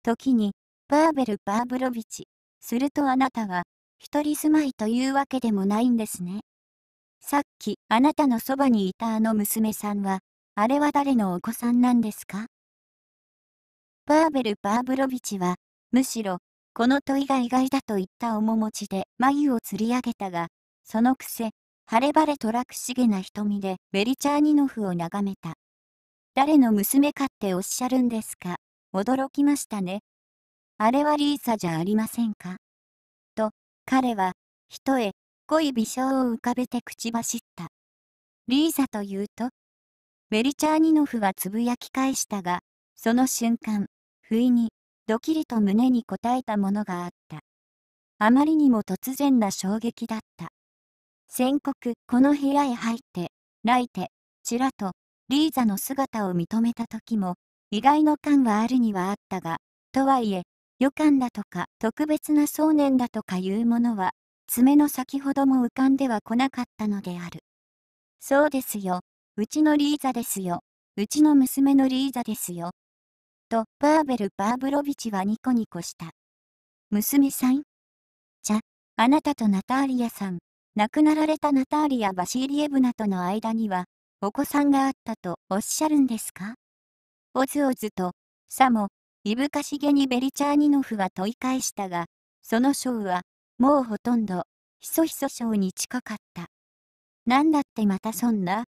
時にバーベル・バーブロビチ、するとあなたは一人住まいというわけでもないんですね。さっきあなたのそばにいたあの娘さんは、あれは誰のお子さんなんですかパーベル・パーブロビチは、むしろ、この問いが意外だといった面持ちで眉を釣り上げたが、そのくせ、晴れ晴れと楽しげな瞳でベリチャーニノフを眺めた。誰の娘かっておっしゃるんですか、驚きましたね。あれはリーサじゃありませんか。と、彼は、ひとえ、濃い微笑を浮かべて口走った。リーザというとベリチャーニノフはつぶやき返したが、その瞬間、不意に、ドキリと胸に応えたものがあった。あまりにも突然な衝撃だった。宣告、この部屋へ入って、泣いて、ちらと、リーザの姿を認めた時も、意外の感はあるにはあったが、とはいえ、予感だとか、特別な想念だとかいうものは、爪の先ほども浮かんではこなかったのである。そうですよ。うちのリーザですよ。うちの娘のリーザですよ。とパーベル・バーブロビチはニコニコした。娘さんじゃ、あなたとナターリアさん、亡くなられたナターリア・バシーリエブナとの間には、お子さんがあったとおっしゃるんですかおずおずと、さも、いぶかしげにベリチャーニノフは問い返したが、その章は、もうほとんど、ひそひそ章に近かった。なんだってまたそんな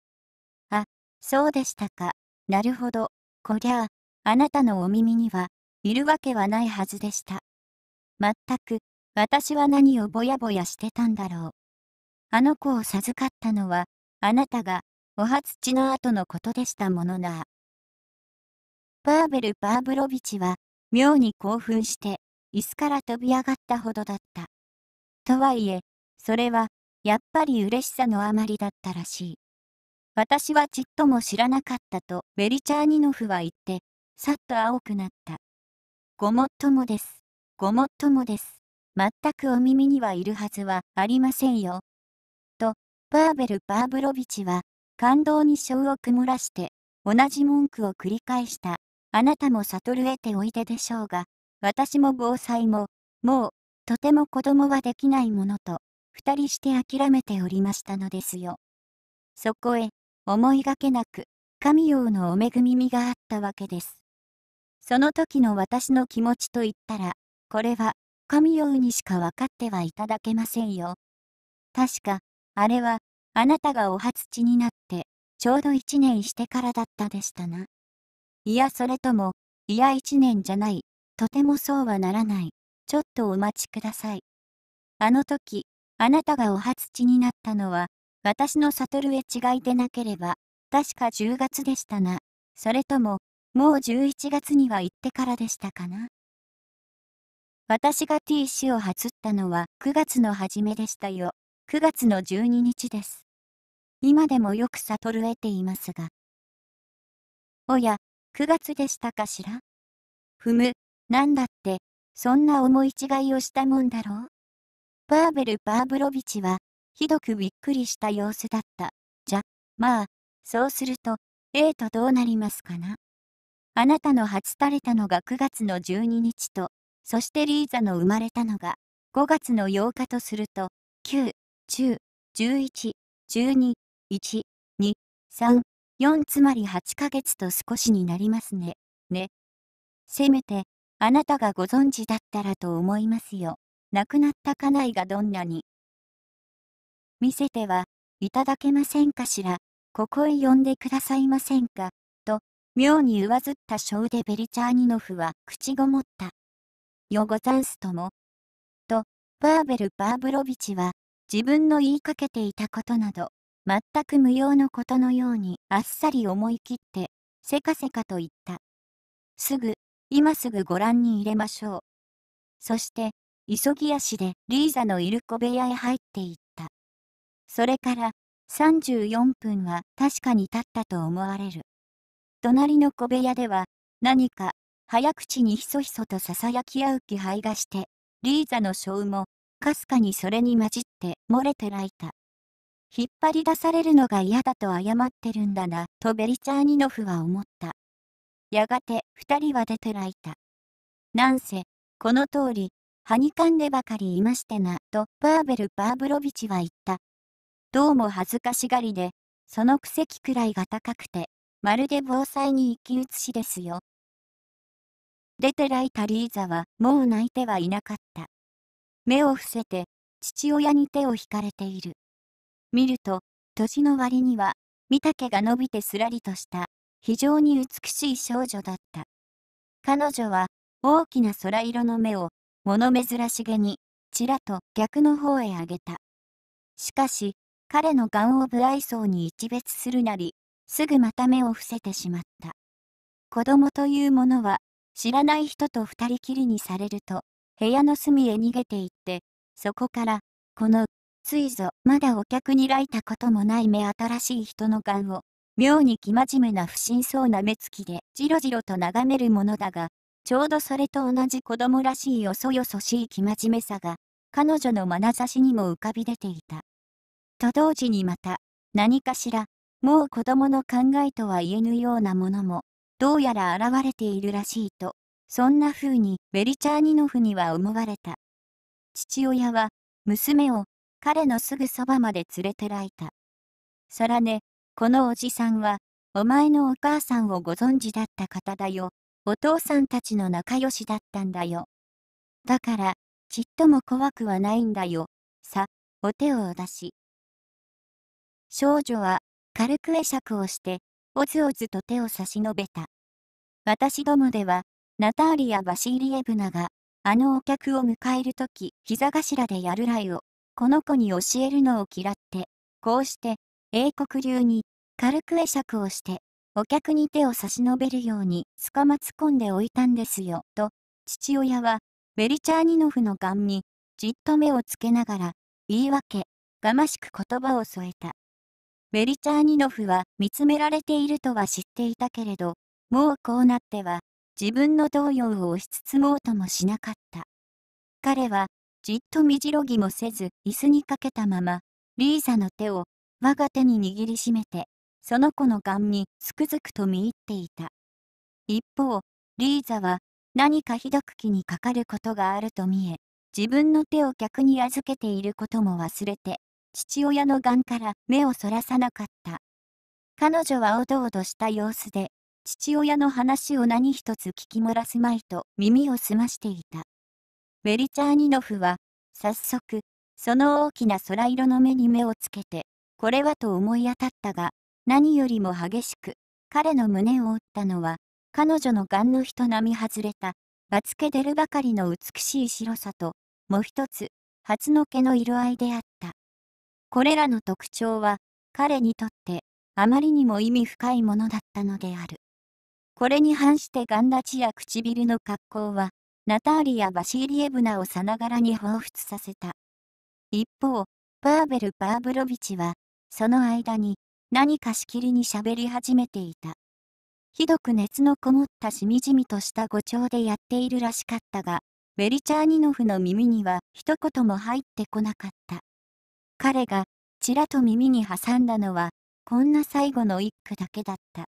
あ、そうでしたか。なるほど。こりゃあ、あなたのお耳には、いるわけはないはずでした。まったく、私は何をぼやぼやしてたんだろう。あの子を授かったのは、あなたが、お初血の後のことでしたものな。パーベル・パーブロビチは、妙に興奮して、椅子から飛び上がったほどだった。とはいえ、それは、やっぱり嬉しさのあまりだったらしい。私はちっとも知らなかったとベリチャーニノフは言って、さっと青くなった。ごもっともです。ごもっともです。全くお耳にはいるはずはありませんよ。と、パーベル・パーブロビチは、感動に性を曇らして、同じ文句を繰り返した。あなたも悟るへておいででしょうが、私も防災も、もう、とても子供はできないものと、二人して諦めておりましたのですよ。そこへ、思いがけなく、神様のお恵みがあったわけです。その時の私の気持ちと言ったら、これは、神ようにしか分かってはいただけませんよ。確か、あれは、あなたがお初地になって、ちょうど一年してからだったでしたな。いや、それとも、いや一年じゃない、とてもそうはならない、ちょっとお待ちください。あの時、あなたがお初地になったのは、私の悟るへ違いでなければ、確か10月でしたな。それとも、もう11月には行ってからでしたかな。私が T 氏をつったのは9月の初めでしたよ。9月の12日です。今でもよく悟る得ていますが。おや、9月でしたかしらふむ、なんだって、そんな思い違いをしたもんだろうパーベル・パーブロビチは、ひどくびっくりした様子だった。じゃ、まあ、そうすると、A とどうなりますかなあなたの初垂れたのが9月の12日と、そしてリーザの生まれたのが5月の8日とすると、9、10、11、12、1、2、3、4つまり8ヶ月と少しになりますね、ね。せめて、あなたがご存知だったらと思いますよ。亡くなった家内がどんなに。見せてはいただけませんかしら。ここへ呼んでくださいませんか。妙に上ずった小腕ベリチャーニノフは口ごもった。よござんすとも。と、パーベル・バーブロビチは、自分の言いかけていたことなど、全く無用のことのようにあっさり思い切って、せかせかと言った。すぐ、今すぐご覧に入れましょう。そして、急ぎ足でリーザのいる小部屋へ入っていった。それから、34分は確かに経ったと思われる。隣の小部屋では、何か、早口にひそひそと囁き合う気配がして、リーザの小も、かすかにそれに混じって漏れてらいた。引っ張り出されるのが嫌だと謝ってるんだな、とベリチャーニノフは思った。やがて二人は出てらいた。なんせ、この通り、はにかんでばかりいましてな、とパーベル・パーブロビチは言った。どうも恥ずかしがりで、その癖せくらいが高くて、まるで防災に一騎打ちですよ。出てらいたリーザは、もう泣いてはいなかった。目を伏せて、父親に手を引かれている。見ると、年の割には、御丈が伸びてすらりとした、非常に美しい少女だった。彼女は、大きな空色の目を、物珍しげに、ちらと逆の方へ上げた。しかし、彼のガンオブ愛想に一別するなり、すぐまた目を伏せてしまった。子供というものは、知らない人と二人きりにされると、部屋の隅へ逃げていって、そこから、この、ついぞ、まだお客に来たこともない目新しい人の顔を、妙に生真面目な不審そうな目つきで、じろじろと眺めるものだが、ちょうどそれと同じ子供らしいよそよそしい生真面目さが、彼女の眼差しにも浮かび出ていた。と同時にまた、何かしら、もう子供の考えとは言えぬようなものも、どうやら現れているらしいと、そんな風にベリチャーニノフには思われた。父親は、娘を彼のすぐそばまで連れてらいた。そらね、このおじさんは、お前のお母さんをご存知だった方だよ。お父さんたちの仲良しだったんだよ。だから、ちっとも怖くはないんだよ。さ、お手を出し。少女は軽く会釈をして、おずおずと手を差し伸べた。私どもでは、ナターリア・バシーリエブナが、あのお客を迎えるとき、膝頭でやるらいを、この子に教えるのを嫌って、こうして、英国流に、軽く会釈をして、お客に手を差し伸べるように、つかまつ込んでおいたんですよ、と、父親は、ベリチャーニノフの顔に、じっと目をつけながら、言い訳、がましく言葉を添えた。メリチャーニノフは見つめられているとは知っていたけれど、もうこうなっては、自分の動揺を押し包もうともしなかった。彼は、じっとみじろぎもせず、椅子にかけたまま、リーザの手を、我が手に握りしめて、その子の顔につくづくと見入っていた。一方、リーザは、何かひどく気にかかることがあると見え、自分の手を客に預けていることも忘れて、父親の癌から目をそらさなかった。彼女はおどおどした様子で、父親の話を何一つ聞き漏らすまいと耳を澄ましていた。メリチャーニノフは、早速、その大きな空色の目に目をつけて、これはと思い当たったが、何よりも激しく、彼の胸を打ったのは、彼女の癌の人並み外れた、バツけ出るばかりの美しい白さと、もう一つ、初の毛の色合いであった。これらの特徴は彼にとってあまりにも意味深いものだったのである。これに反してガンダチや唇の格好は、ナターリやバシーリエブナをさながらに彷彿させた。一方、パーベル・パーブロビチは、その間に何かしきりに喋り始めていた。ひどく熱のこもったしみじみとした誤調でやっているらしかったが、ベリチャーニノフの耳には一言も入ってこなかった。彼がちらと耳に挟んだのは、こんな最後の一句だけだった。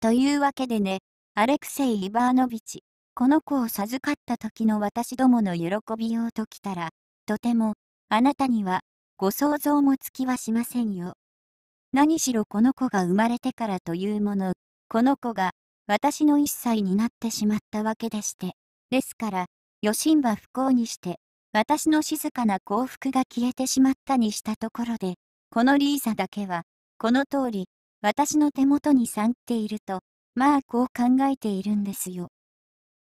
というわけでね、アレクセイ・イバーノビチ、この子を授かった時の私どもの喜びようときたら、とても、あなたには、ご想像もつきはしませんよ。何しろこの子が生まれてからというもの、この子が、私の一歳になってしまったわけでして、ですから、余震は不幸にして、私の静かな幸福が消えてしまったにしたところで、このリーザだけは、この通り、私の手元に去っていると、まあこう考えているんですよ。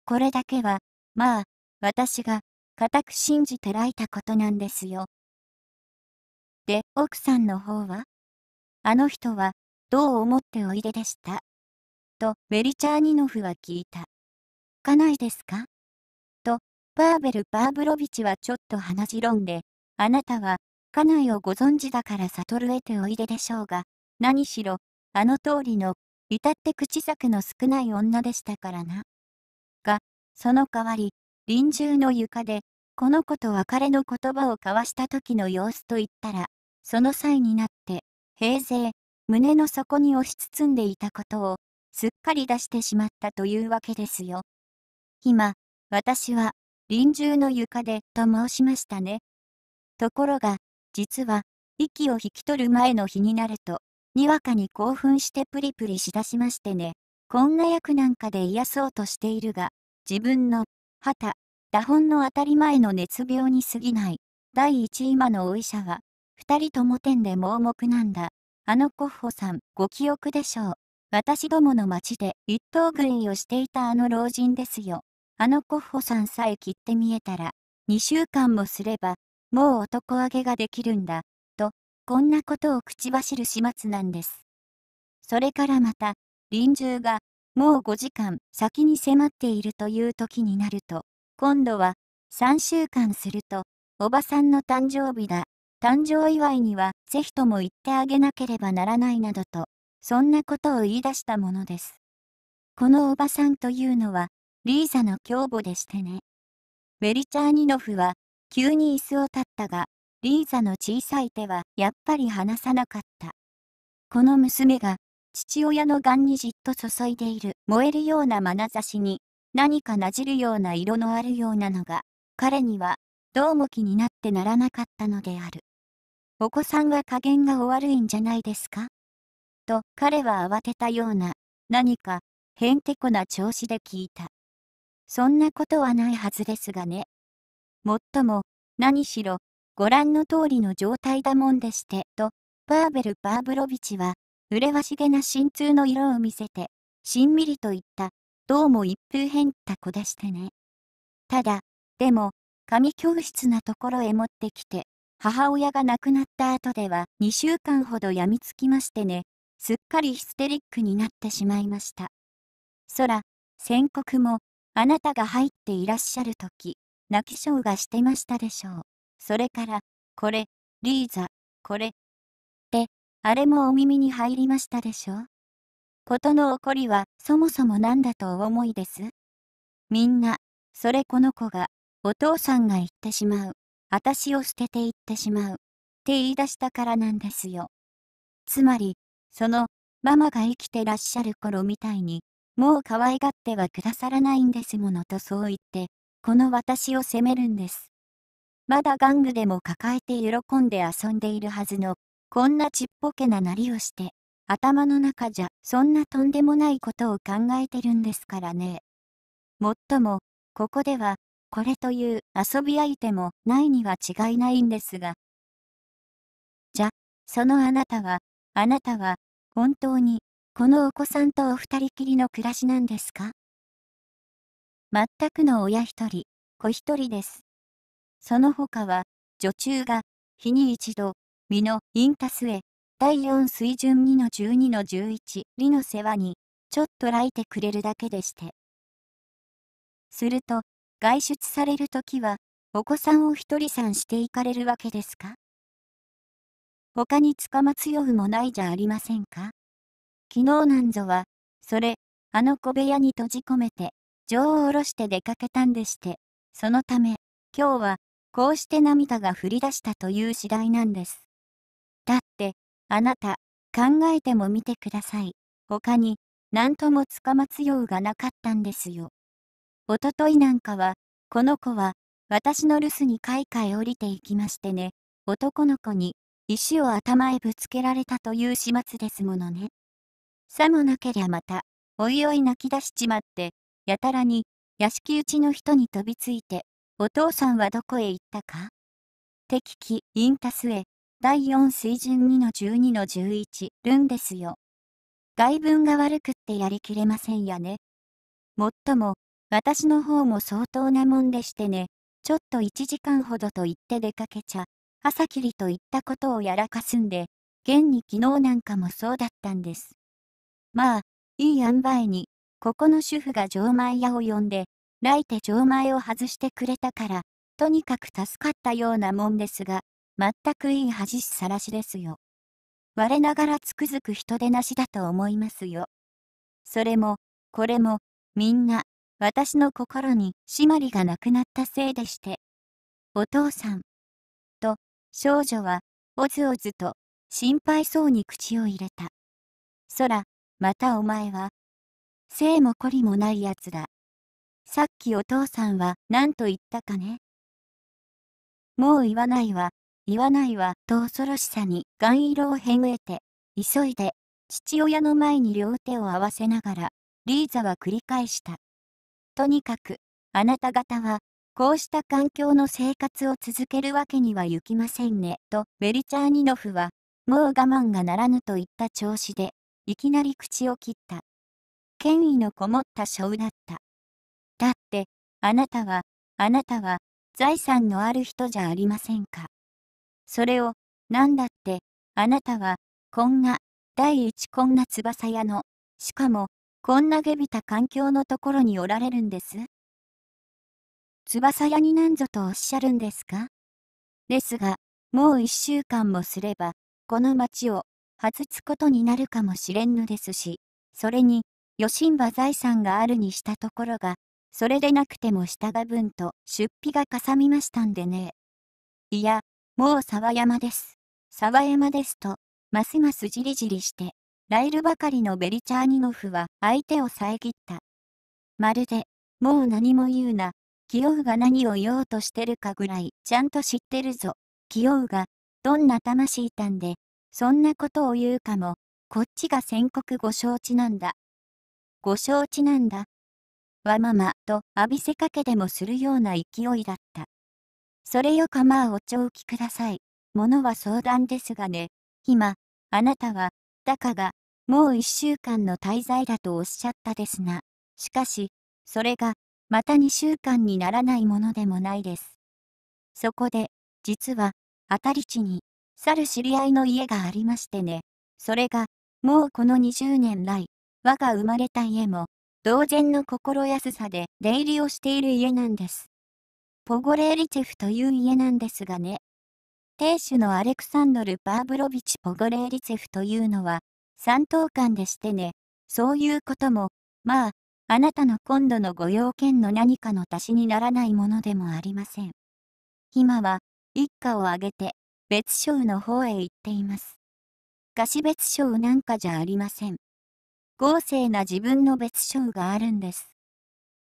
これだけは、まあ、私が、固く信じてらいたことなんですよ。で、奥さんの方はあの人は、どう思っておいででしたと、ベリチャーニノフは聞いた。かないですかパーベル・パーブロビチはちょっと鼻白んで、あなたは、家内をご存知だから悟るえておいででしょうが、何しろ、あの通りの、至って口くの少ない女でしたからな。が、その代わり、臨終の床で、この子と別れの言葉を交わした時の様子と言ったら、その際になって、平勢、胸の底に押し包んでいたことを、すっかり出してしまったというわけですよ。今、私は、臨終の床でと申しましたね。ところが、実は、息を引き取る前の日になると、にわかに興奮してプリプリしだしましてね、こんな役なんかで癒そうとしているが、自分の、はた、打本の当たり前の熱病に過ぎない。第一今のお医者は、二人とも天で盲目なんだ。あのコッホさん、ご記憶でしょう。私どもの町で一等軍医をしていたあの老人ですよ。あのコッホさんさえ切って見えたら、2週間もすれば、もう男上げができるんだ、と、こんなことを口走る始末なんです。それからまた、臨終が、もう5時間先に迫っているという時になると、今度は、3週間すると、おばさんの誕生日だ、誕生祝いにはぜひとも言ってあげなければならないなどと、そんなことを言い出したものです。このおばさんというのは、リーザの胸部でしてね。ベリチャーニノフは、急に椅子を立ったが、リーザの小さい手はやっぱり離さなかった。この娘が、父親の眼にじっと注いでいる燃えるような眼差しに、何かなじるような色のあるようなのが、彼には、どうも気になってならなかったのである。お子さんは加減がお悪いんじゃないですかと彼は慌てたような、何か、へんてこな調子で聞いた。そんなことはないはずですがね。もっとも、何しろ、ご覧の通りの状態だもんでして、と、パーベル・パーブロビチは、わしげな心痛の色を見せて、しんみりと言った、どうも一風変った子でしてね。ただ、でも、神教室なところへ持ってきて、母親が亡くなった後では2週間ほど病みつきましてね、すっかりヒステリックになってしまいました。ら、宣告も、あなたが入っていらっしゃる時、泣き笑がしてましたでしょう。それから、これ、リーザ、これ。って、あれもお耳に入りましたでしょう。ことの起こりはそもそも何だとお思いです。みんな、それこの子が、お父さんが言ってしまう。あたしを捨てて言ってしまう。って言い出したからなんですよ。つまり、その、ママが生きてらっしゃる頃みたいに、もう可愛がってはくださらないんですものとそう言って、この私を責めるんです。まだ玩具でも抱えて喜んで遊んでいるはずの、こんなちっぽけななりをして、頭の中じゃそんなとんでもないことを考えてるんですからね。もっとも、ここでは、これという遊び相手もないには違いないんですが。じゃ、そのあなたは、あなたは、本当にこのお子さんとお二人きりの暮らしなんですか全くの親一人、子一人です。その他は、女中が、日に一度、身のインタスへ、第4水準2の12の11里の世話に、ちょっと来てくれるだけでして。すると、外出されるときは、お子さんを一人さんしていかれるわけですか他につかまつようもないじゃありませんか昨日なんぞは、それ、あの小部屋に閉じ込めて、情を下ろして出かけたんでして、そのため、今日は、こうして涙が降り出したという次第なんです。だって、あなた、考えても見てください。他に、何ともつかまつようがなかったんですよ。おとといなんかは、この子は、私の留守に海い降りていきましてね、男の子に、石を頭へぶつけられたという始末ですものね。さもなけりゃまた、おいおい泣き出しちまって、やたらに、屋敷うちの人に飛びついて、お父さんはどこへ行ったか敵機、インタスへ、第4水準2の12の11、ルンですよ。外文が悪くってやりきれませんやね。もっとも、私の方も相当なもんでしてね、ちょっと1時間ほどと言って出かけちゃ、朝霧と言ったことをやらかすんで、現に昨日なんかもそうだったんです。まあ、いい塩梅に、ここの主婦が錠前屋を呼んで、来て錠前を外してくれたから、とにかく助かったようなもんですが、全くいい恥しさらしですよ。我ながらつくづく人でなしだと思いますよ。それも、これも、みんな、私の心に締まりがなくなったせいでして。お父さん。と、少女は、おずおずと、心配そうに口を入れた。そら、またお前は、せもこりもないやつだ。さっきお父さんは何と言ったかね。もう言わないわ、言わないわ、と恐ろしさに顔色をへぐえて、急いで、父親の前に両手を合わせながら、リーザは繰り返した。とにかく、あなた方は、こうした環境の生活を続けるわけにはいきませんね、とベリチャーニノフは、もう我慢がならぬといった調子で、いきなり口を切った。権威のこもった書だった。だって、あなたは、あなたは、財産のある人じゃありませんか。それを、なんだって、あなたは、こんな、第一こんな翼屋の、しかも、こんな下びた環境のところにおられるんです翼屋になんぞとおっしゃるんですかですが、もう一週間もすれば、この町を外すことになるかもしれんのですし、それに、余震場財産があるにしたところが、それでなくても従分と出費がかさみましたんでね。いや、もう沢山です。沢山ですと、ますますじりじりして、ライルばかりのベリチャーニノフは相手を遮った。まるで、もう何も言うな、キオウが何を言おうとしてるかぐらい、ちゃんと知ってるぞ。キオウが、どんな魂たんで、そんなことを言うかも、こっちが宣告ご承知なんだ。ご承知なんだ。わままと浴びせかけでもするような勢いだった。それよかまあお聴きください。ものは相談ですがね、今、あなたは、たかが、もう一週間の滞在だとおっしゃったですな。しかし、それが、また2週間にならないものでもないです。そこで、実は、当たり地に、去る知り合いの家がありましてね。それが、もうこの20年来、我が生まれた家も、同然の心安さで出入りをしている家なんです。ポゴレーリチェフという家なんですがね。亭主のアレクサンドル・バーブロビチ・ポゴレーリチェフというのは、三等間でしてね、そういうことも、まあ、あなたの今度のご用件の何かの足しにならないものでもありません。今は、一家を挙げて別省の方へ行っています。貸別省なんかじゃありません。豪勢な自分の別省があるんです。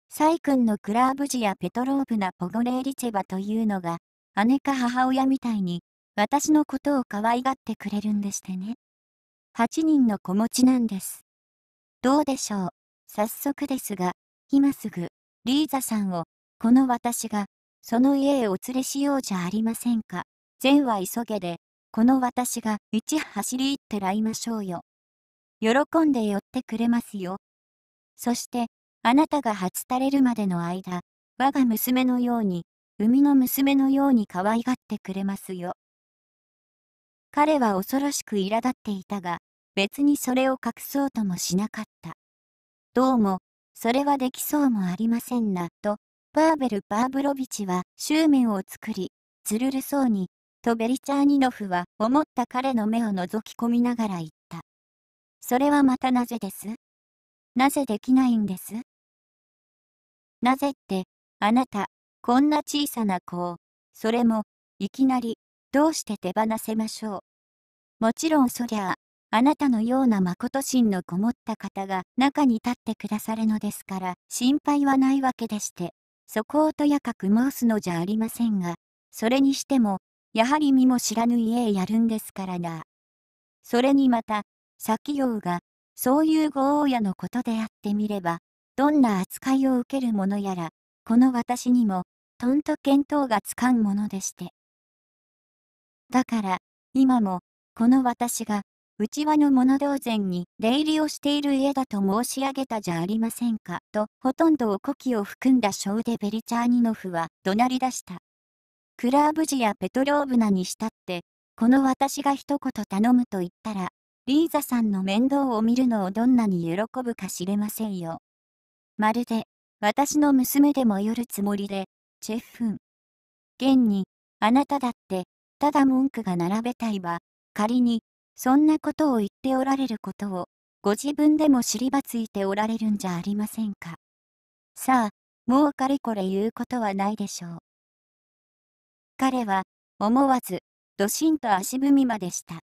サイ君のクラーブジやペトローブなポゴレーリチェバというのが、姉か母親みたいに、私のことを可愛がってくれるんでしてね。8人の子持ちなんです。どうでしょう。早速ですが、今すぐ、リーザさんを、この私が、その家へお連れしようじゃありませんか。善は急げで、この私が一走り行ってらいましょうよ。喜んで寄ってくれますよ。そして、あなたが初垂れるまでの間、我が娘のように、生みの娘のように可愛がってくれますよ。彼は恐ろしく苛立っていたが、別にそれを隠そうともしなかった。どうも、それはできそうもありませんな、と、パーベル・パーブロビチは、執面を作り、つるるそうに、とベリチャーニノフは思った彼の目を覗き込みながら言った。それはまたなぜですなぜできないんですなぜって、あなた、こんな小さな子を、それも、いきなり、どうして手放せましょう。もちろんそりゃあ、あなたのような誠心のこもった方が中に立ってくださるのですから、心配はないわけでして、そこをとやかく申すのじゃありませんが、それにしても、やはり身も知らぬ家へやるんですからな。それにまた、先用が、そういうご大家のことであってみれば、どんな扱いを受けるものやら、この私にも、とんと見当がつかんものでして。だから、今も、この私が、内輪の物同然に出入りをしている家だと申し上げたじゃありませんか、と、ほとんどおこきを含んだウでベリチャーニノフは怒鳴り出した。クラーブジやペトローブナにしたって、この私が一言頼むと言ったら、リーザさんの面倒を見るのをどんなに喜ぶか知れませんよ。まるで、私の娘でもよるつもりで、チェッフン。現に、あなただって、ただ文句が並べたいわ。仮に、そんなことを言っておられることを、ご自分でも尻ばついておられるんじゃありませんか。さあ、もうかれこれ言うことはないでしょう。彼は、思わず、どしんと足踏みまでした。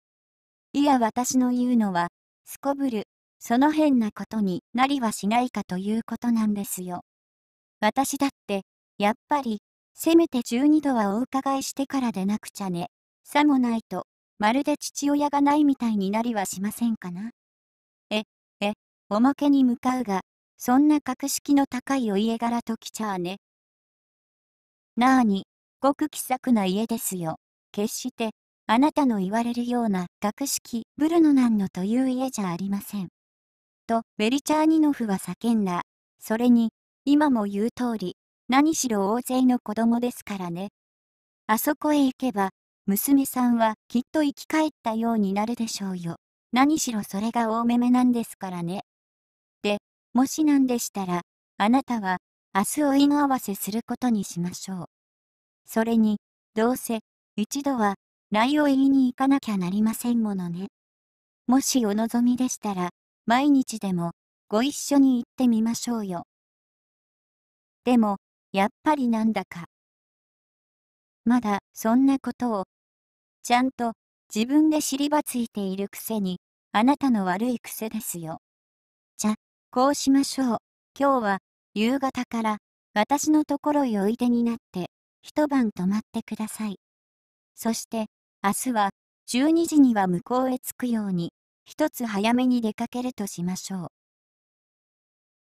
いや私の言うのは、すこぶる、その変なことになりはしないかということなんですよ。私だって、やっぱり、せめて12度はお伺いしてからでなくちゃね。さもないと、まるで父親がないみたいになりはしませんかな。え、え、おまけに向かうが、そんな格式の高いお家柄ときちゃあね。なあに、ごく気さくな家ですよ。決して、あなたの言われるような格式ブルノナンのという家じゃありません。と、ベリチャーニノフは叫んだ。それに、今も言う通り、何しろ大勢の子供ですからね。あそこへ行けば、娘さんはきっと生き返ったようになるでしょうよ。何しろそれが大めめなんですからね。で、もしなんでしたら、あなたは明日をい合わせすることにしましょう。それに、どうせ、一度は、内を言いに行かなきゃなりませんものね。もしお望みでしたら、毎日でも、ご一緒に行ってみましょうよ。でも、やっぱりなんだか。まだ、そんなことを、ちゃんと、自分で尻ばついているくせに、あなたの悪い癖ですよ。じゃ、こうしましょう。今日は、夕方から、私のところへおいでになって、一晩泊まってください。そして、明日は12時には向こうへ着くように、一つ早めに出かけるとしましょう。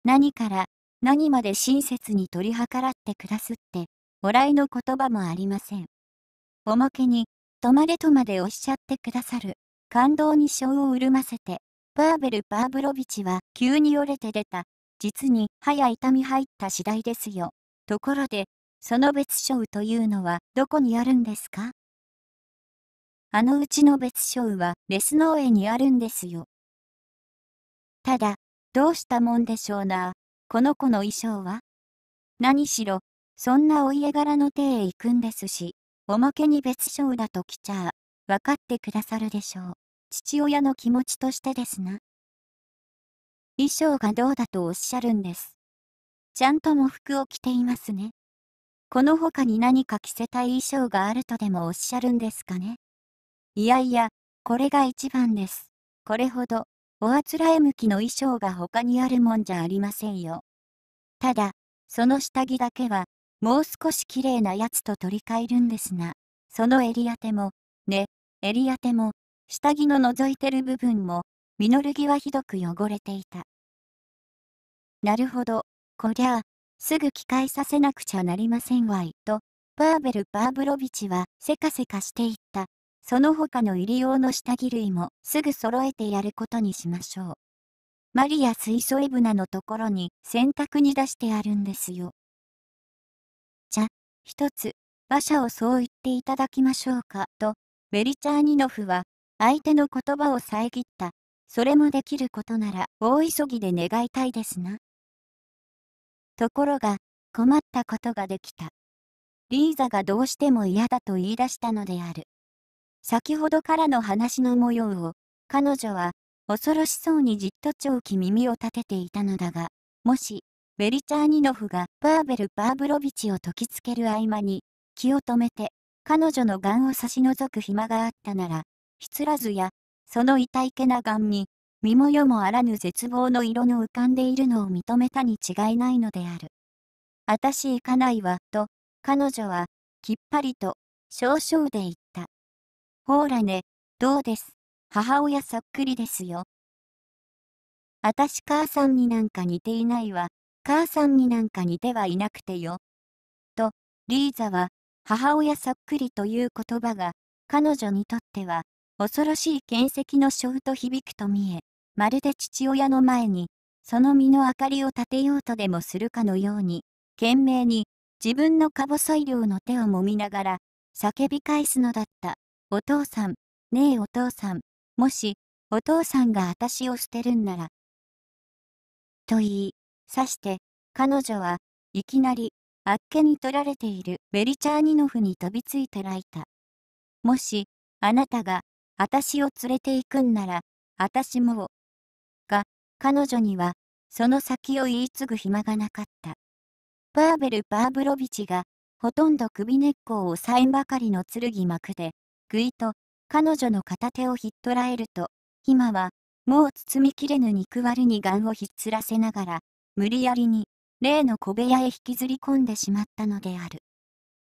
何から何まで親切に取り計らって暮らすって、おらいの言葉もありません。おまけに、泊まれとまでおっしゃってくださる、感動に性を潤ませて、パーベル・パーブロビチは急に折れて出た、実に早痛み入った次第ですよ。ところで、その別称というのはどこにあるんですかあのうちの別称はレス農園にあるんですよ。ただ、どうしたもんでしょうな、この子の衣装は。何しろ、そんなお家柄の手へ行くんですし、おまけに別称だと来ちゃあ、分かってくださるでしょう。父親の気持ちとしてですな。衣装がどうだとおっしゃるんです。ちゃんと喪服を着ていますね。この他に何か着せたい衣装があるとでもおっしゃるんですかねいやいや、これが一番です。これほど、おあつらえ向きの衣装が他にあるもんじゃありませんよ。ただ、その下着だけは、もう少し綺麗なやつと取り替えるんですが、その襟当ても、ね、襟当ても、下着の覗いてる部分も、ミノルギはひどく汚れていた。なるほど、こりゃあ、すぐ機械させなくちゃなりませんわい、と、パーベル・パーブロビチはせかせかしていった。その他の入り用の下着類もすぐ揃えてやることにしましょう。マリア水素イブナのところに洗濯に出してあるんですよ。じゃ、一つ、馬車をそう言っていただきましょうか、と、ベリチャーニノフは相手の言葉を遮った。それもできることなら大急ぎで願いたいですな。ところが、困ったことができた。リーザがどうしても嫌だと言い出したのである。先ほどからの話の模様を、彼女は、恐ろしそうにじっと長期耳を立てていたのだが、もし、ベリチャーニノフがバーベル・バーブロビチを解きつける合間に、気を止めて、彼女の癌を差し除く暇があったなら、ひつらずや、その痛いけな癌に、身も世もあらぬ絶望の色の浮かんでいるのを認めたに違いないのである。あたしないわ、と、彼女は、きっぱりと、少々で言った。ほらね、どうです。母親そっくりですよ。あたし母さんになんか似ていないわ。母さんになんか似てはいなくてよ。と、リーザは、母親そっくりという言葉が、彼女にとっては、恐ろしい剣石のショウと響くと見え、まるで父親の前に、その身の明かりを立てようとでもするかのように、懸命に、自分のか細い量の手を揉みながら、叫び返すのだった。お父さん、ねえお父さん、もし、お父さんが私を捨てるんなら。と言い、さして、彼女はいきなり、あっけに取られているベリチャーニノフに飛びついてらいた。もし、あなたが、私を連れて行くんなら、私もが、彼女には、その先を言い継ぐ暇がなかった。パーベル・パーブロビチが、ほとんど首根っこを押さえんばかりの剣幕で、ぐいと、彼女の片手をひっ捕らえると、ひまは、もう包みきれぬ肉割りに眼をひっつらせながら、無理やりに、例の小部屋へ引きずり込んでしまったのである。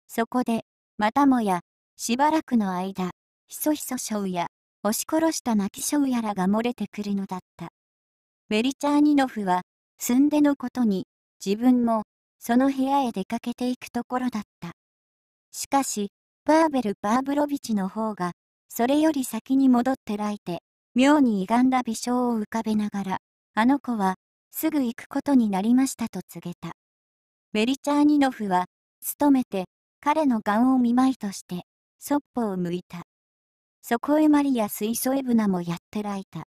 そこで、またもや、しばらくの間、ひそひそしょうや、押し殺した泣きしょうやらが漏れてくるのだった。ベリチャーニノフは、住んでのことに、自分も、その部屋へ出かけていくところだった。しかし、バーベル・バーブロビチの方が、それより先に戻ってらいて、妙に歪んだ微笑を浮かべながら、あの子は、すぐ行くことになりましたと告げた。ベリチャーニノフは、努めて、彼の顔を見舞いとして、そっぽを向いた。そこへマリア・スイソエブナもやってらいた。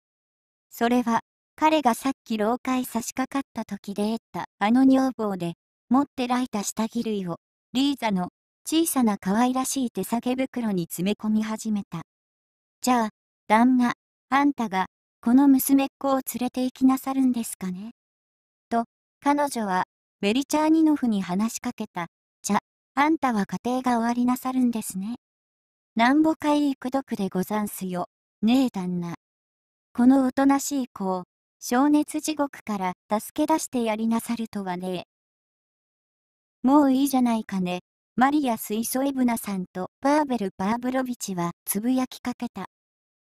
それは、彼がさっき廊下へ差し掛かった時で得たあの女房で、持ってらいた下着類を、リーザの小さな可愛らしい手提げ袋に詰め込み始めた。じゃあ、旦那、あんたが、この娘っ子を連れて行きなさるんですかね。と、彼女は、ベリチャーニノフに話しかけた。じゃ、あんたは家庭が終わりなさるんですね。なんぼかいいくどくでござんすよ。ねえ旦那。このおとなしい子を、消熱地獄から助け出してやりなさるとはねえ。もういいじゃないかね。マリア・スイソエブナさんとパーベル・パーブロビチはつぶやきかけた。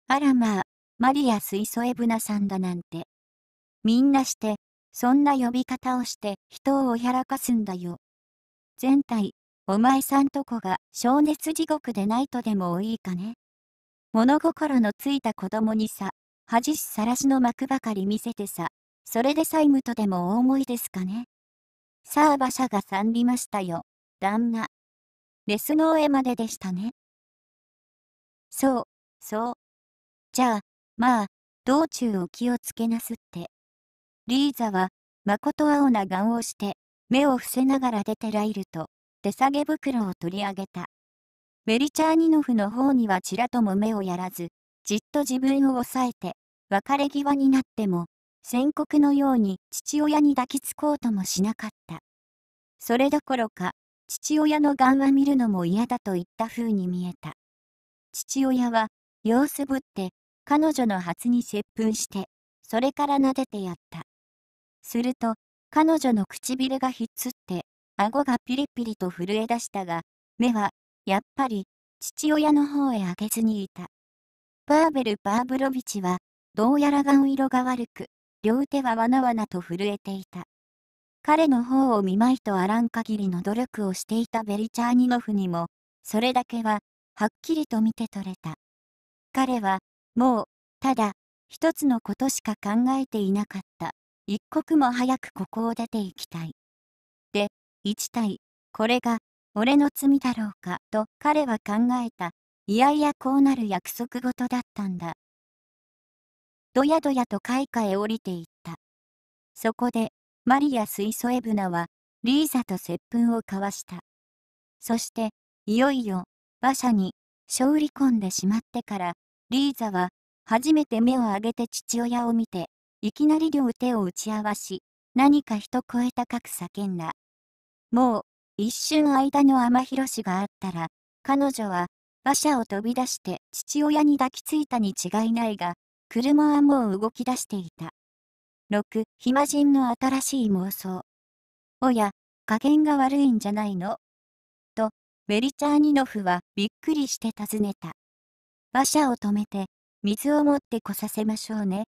あらまあ、マリア・スイソエブナさんだなんて。みんなして、そんな呼び方をして人をやらかすんだよ。全体、お前さんとこが消熱地獄でないとでもいいかね。物心のついた子供にさ、恥しさらしの幕ばかり見せてさ、それで債務とでも大思いですかね。さあ馬車が参りましたよ、旦那。レスーエまででしたね。そう、そう。じゃあ、まあ、道中お気をつけなすって。リーザは、まこと青な顔をして、目を伏せながら出てらいると、手下げ袋を取り上げた。ベリチャーニノフの方にはちらとも目をやらず、じっと自分を抑えて、別れ際になっても、宣告のように父親に抱きつこうともしなかった。それどころか、父親の眼は見るのも嫌だといったふうに見えた。父親は、様子ぶって、彼女の初に接吻して、それから撫でてやった。すると、彼女の唇がひっつって、顎がピリピリと震え出したが、目は、やっぱり、父親の方へ上げずにいた。バーベル・バーブロビチは、どうやら顔色が悪く、両手はわなわなと震えていた。彼の方を見舞いとあらん限りの努力をしていたベリチャーニノフにも、それだけは、はっきりと見て取れた。彼は、もう、ただ、一つのことしか考えていなかった。一刻も早くここを出て行きたい。で、一体、これが、俺の罪だろうか、と彼は考えた。いやいやこうなる約束事だったんだ。どやどやと階下へ降りていった。そこで、マリア・スイソエブナは、リーザと接吻を交わした。そして、いよいよ、馬車に、勝利り込んでしまってから、リーザは、初めて目を上げて父親を見て、いきなり両手を打ち合わし、何かえ声高く叫んだ。もう、一瞬間の天広氏があったら、彼女は、馬車を飛び出して父親に抱きついたに違いないが、車はもう動き出していた。6、暇人の新しい妄想。おや、加減が悪いんじゃないのと、メリチャーニノフはびっくりして尋ねた。馬車を止めて、水を持ってこさせましょうね。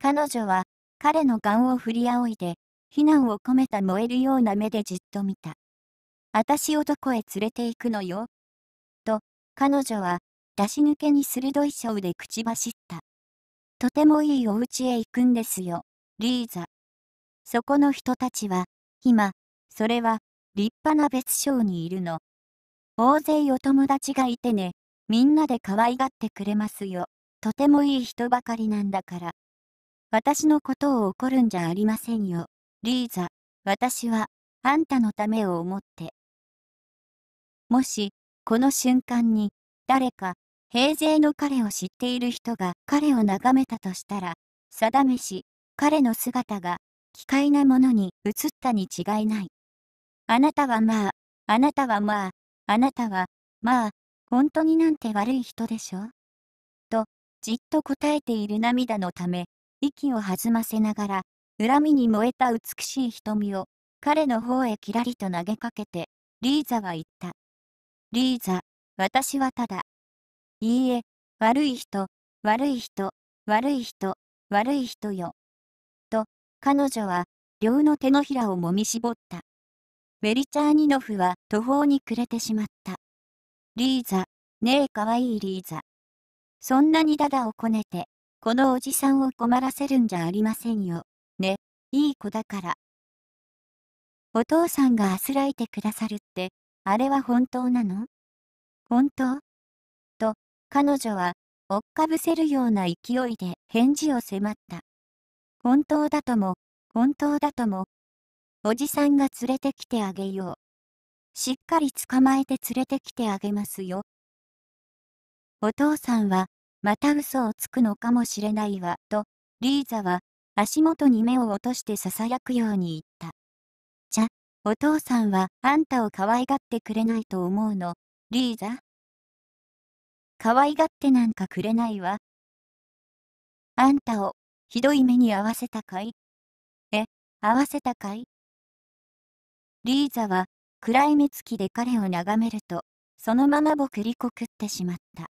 彼女は、彼の顔を振り仰いで、非難を込めた燃えるような目でじっと見た。私をどこへ連れて行くのよ。と、彼女は、出し抜けに鋭い章で口走った。とてもいいお家へ行くんですよ、リーザ。そこの人たちは、今、それは、立派な別荘にいるの。大勢お友達がいてね、みんなで可愛がってくれますよ。とてもいい人ばかりなんだから。私のことを怒るんじゃありませんよ、リーザ。私は、あんたのためを思って。もし、この瞬間に、誰か、平成の彼を知っている人が彼を眺めたとしたら、定めし、彼の姿が、奇怪なものに映ったに違いない。あなたはまあ、あなたはまあ、あなたは、まあ、本当になんて悪い人でしょと、じっと答えている涙のため、息を弾ませながら、恨みに燃えた美しい瞳を、彼の方へきらりと投げかけて、リーザは言った。リーザ、私はただ、いいえ、悪い人、悪い人、悪い人、悪い人よ。と、彼女は、両の手のひらをもみしぼった。ベリチャーニノフは途方に暮れてしまった。リーザ、ねえかわいいリーザ。そんなにダダをこねて、このおじさんを困らせるんじゃありませんよ。ね、いい子だから。お父さんがあすらいてくださるって、あれは本当なの本当彼女は、追っかぶせるような勢いで返事を迫った。本当だとも、本当だとも。おじさんが連れてきてあげよう。しっかり捕まえて連れてきてあげますよ。お父さんは、また嘘をつくのかもしれないわ、と、リーザは、足元に目を落として囁くように言った。じゃ、お父さんは、あんたを可愛がってくれないと思うの、リーザ可愛がってなんかくれないわ。あんたを、ひどい目に遭わせたかいえ、合わせたかいリーザは、暗い目つきで彼を眺めると、そのままぼくりこくってしまった。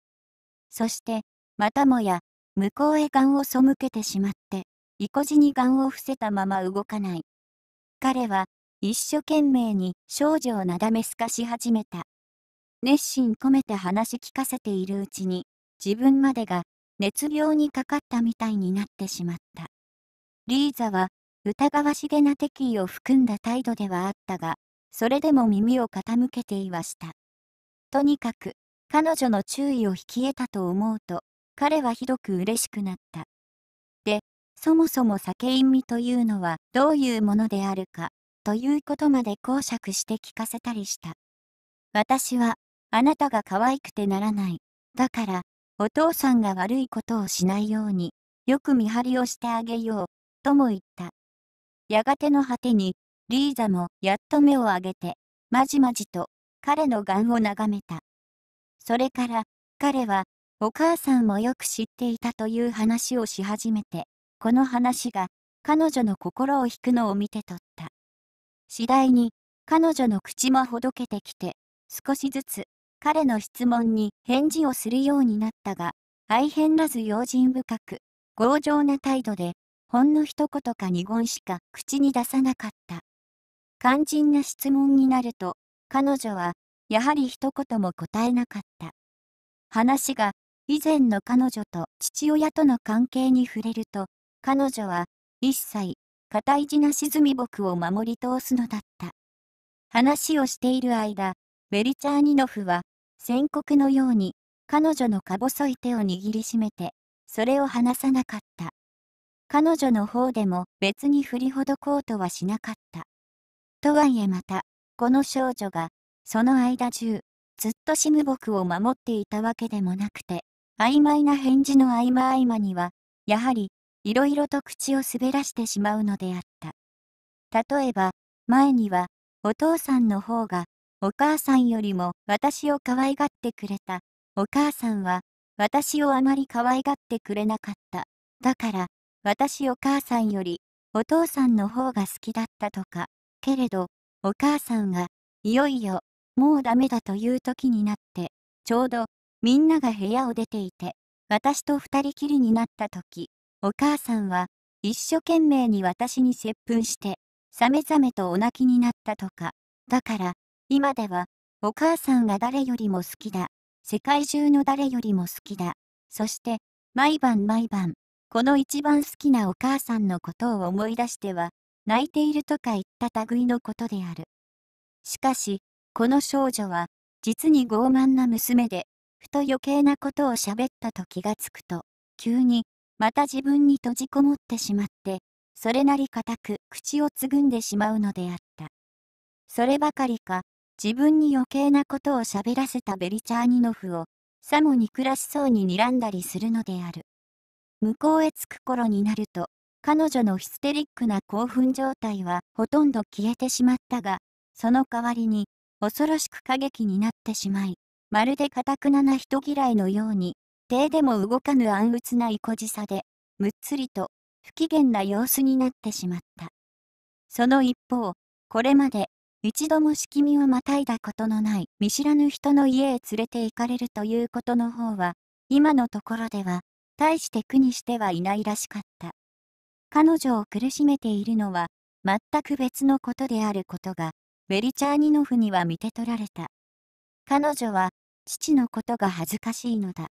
そして、またもや、向こうへ眼を背けてしまって、意固地に眼を伏せたまま動かない。彼は、一生懸命に少女をなだめすかし始めた。熱心込めて話聞かせているうちに、自分までが熱病にかかったみたいになってしまった。リーザは疑わしげな敵意を含んだ態度ではあったが、それでも耳を傾けていました。とにかく、彼女の注意を引き得たと思うと、彼はひどく嬉しくなった。で、そもそも酒飲みというのはどういうものであるか、ということまで講釈して聞かせたりした。私はあなたが可愛くてならない。だから、お父さんが悪いことをしないように、よく見張りをしてあげよう、とも言った。やがての果てに、リーザもやっと目を上げて、まじまじと彼の眼を眺めた。それから彼はお母さんもよく知っていたという話をし始めて、この話が彼女の心を引くのを見て取った。次第に彼女の口もほどけてきて、少しずつ彼の質問に返事をするようになったが、大変らず用心深く、強情な態度で、ほんの一言か二言しか口に出さなかった。肝心な質問になると、彼女は、やはり一言も答えなかった。話が、以前の彼女と父親との関係に触れると、彼女は、一切、堅い地なしずみ僕を守り通すのだった。話をしている間、ベリチャーニノフは宣告のように、彼女のか細い手を握りしめて、それを離さなかった。彼女の方でも別に振りほどこうとはしなかった。とはいえまた、この少女が、その間中、ずっと死ぬ僕を守っていたわけでもなくて、曖昧な返事の合間合間には、やはり、いろいろと口を滑らしてしまうのであった。例えば、前には、お父さんの方が、お母さんよりも私を可愛がってくれた。お母さんは私をあまり可愛がってくれなかった。だから私お母さんよりお父さんの方が好きだったとか。けれどお母さんがいよいよもうダメだという時になってちょうどみんなが部屋を出ていて私と二人きりになった時お母さんは一生懸命に私に接吻してさめざめとお泣きになったとか。だから今では、お母さんが誰よりも好きだ。世界中の誰よりも好きだ。そして、毎晩毎晩、この一番好きなお母さんのことを思い出しては、泣いているとか言った類のことである。しかし、この少女は、実に傲慢な娘で、ふと余計なことを喋ったと気がつくと、急に、また自分に閉じこもってしまって、それなり固く口をつぐんでしまうのであった。そればかりか、自分に余計なことを喋らせたベリチャーニノフを、さも憎らしそうに睨んだりするのである。向こうへ着く頃になると、彼女のヒステリックな興奮状態はほとんど消えてしまったが、その代わりに、恐ろしく過激になってしまい、まるでたくなな人嫌いのように、手でも動かぬ暗鬱な意固地さで、むっつりと不機嫌な様子になってしまった。その一方、これまで一度も組みをまたいだことのない見知らぬ人の家へ連れて行かれるということの方は、今のところでは、大して苦にしてはいないらしかった。彼女を苦しめているのは、全く別のことであることが、ベリチャーニノフには見て取られた。彼女は、父のことが恥ずかしいのだ。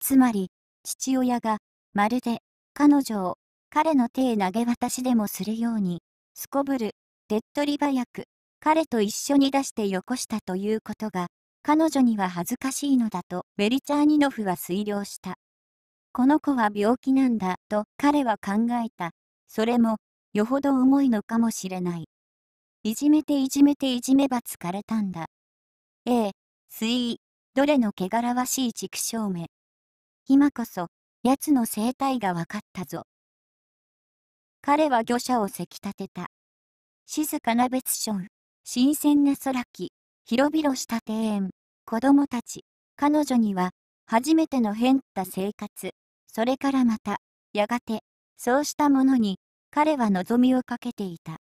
つまり、父親が、まるで、彼女を、彼の手へ投げ渡しでもするように、すこぶる、手っ取り早く、彼と一緒に出してよこしたということが、彼女には恥ずかしいのだとベリチャーニノフは推量した。この子は病気なんだと彼は考えた。それも、よほど重いのかもしれない。いじめていじめていじめば疲れたんだ。ええ、すい、どれの汚らわしい畜生め。今こそ、奴の生態が分かったぞ。彼は魚者をせき立てた。静かな別所。新鮮な空き、広々した庭園、子供たち、彼女には、初めての変った生活、それからまた、やがて、そうしたものに、彼は望みをかけていた。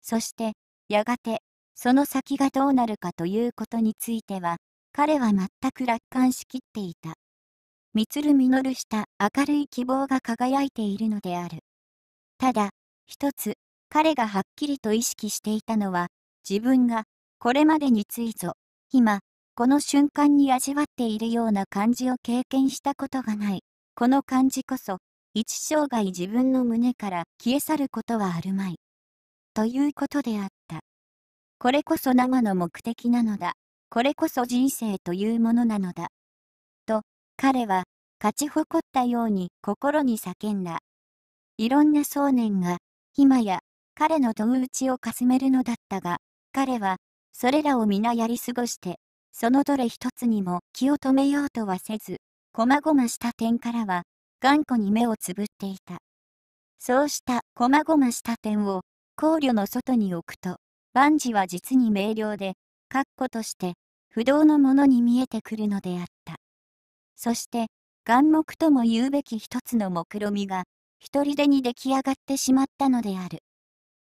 そして、やがて、その先がどうなるかということについては、彼は全く楽観しきっていた。みつるみのるした明るい希望が輝いているのである。ただ、一つ、彼がはっきりと意識していたのは、自分が、これまでについぞ、今、この瞬間に味わっているような感じを経験したことがない。この感じこそ、一生涯自分の胸から消え去ることはあるまい。ということであった。これこそ生の目的なのだ。これこそ人生というものなのだ。と、彼は、勝ち誇ったように心に叫んだ。いろんな想念が、今や、彼の戸口ちをかすめるのだったが、彼は、それらを皆やり過ごして、そのどれ一つにも気を止めようとはせず、こまごました点からは、頑固に目をつぶっていた。そうしたこまごました点を、考慮の外に置くと、万事は実に明瞭で、確固として、不動のものに見えてくるのであった。そして、眼目とも言うべき一つの目論みが、一人でに出来上がってしまったのである。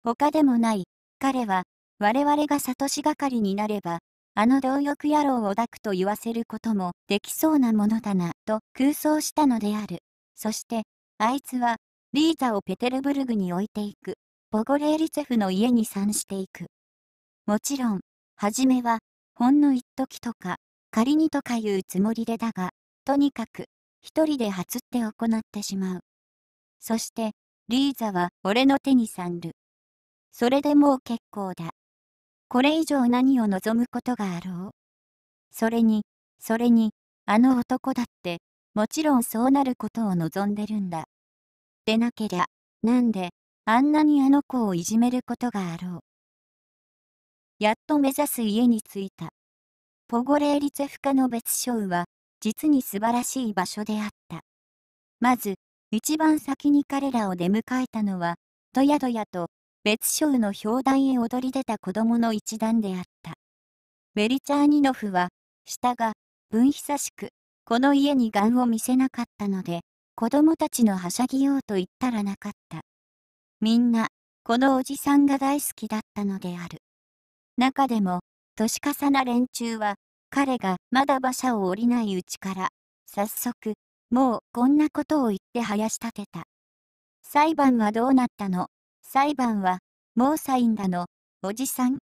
他でもない、彼は、我々が悟し係になれば、あの貪欲野郎を抱くと言わせることもできそうなものだな、と空想したのである。そして、あいつは、リーザをペテルブルグに置いていく。ボゴレーリツェフの家に参していく。もちろん、初めは、ほんの一時とか、仮にとかいうつもりでだが、とにかく、一人で初って行ってしまう。そして、リーザは俺の手に参る。それでもう結構だ。これ以上何を望むことがあろう。それに、それに、あの男だって、もちろんそうなることを望んでるんだ。でなけりゃ、なんで、あんなにあの子をいじめることがあろう。やっと目指す家に着いた。ポゴレーリツェフカの別荘は、実に素晴らしい場所であった。まず、一番先に彼らを出迎えたのは、とやどやと別称の表題へ躍り出た子供の一団であった。ベリチャーニノフは、下が、分久しく、この家に癌を見せなかったので、子供たちのはしゃぎようと言ったらなかった。みんな、このおじさんが大好きだったのである。中でも、年重な連中は、彼がまだ馬車を降りないうちから、早速、もうこんなことを言って生やし立てた。裁判はどうなったの裁判は、もうサインだの、おじさん。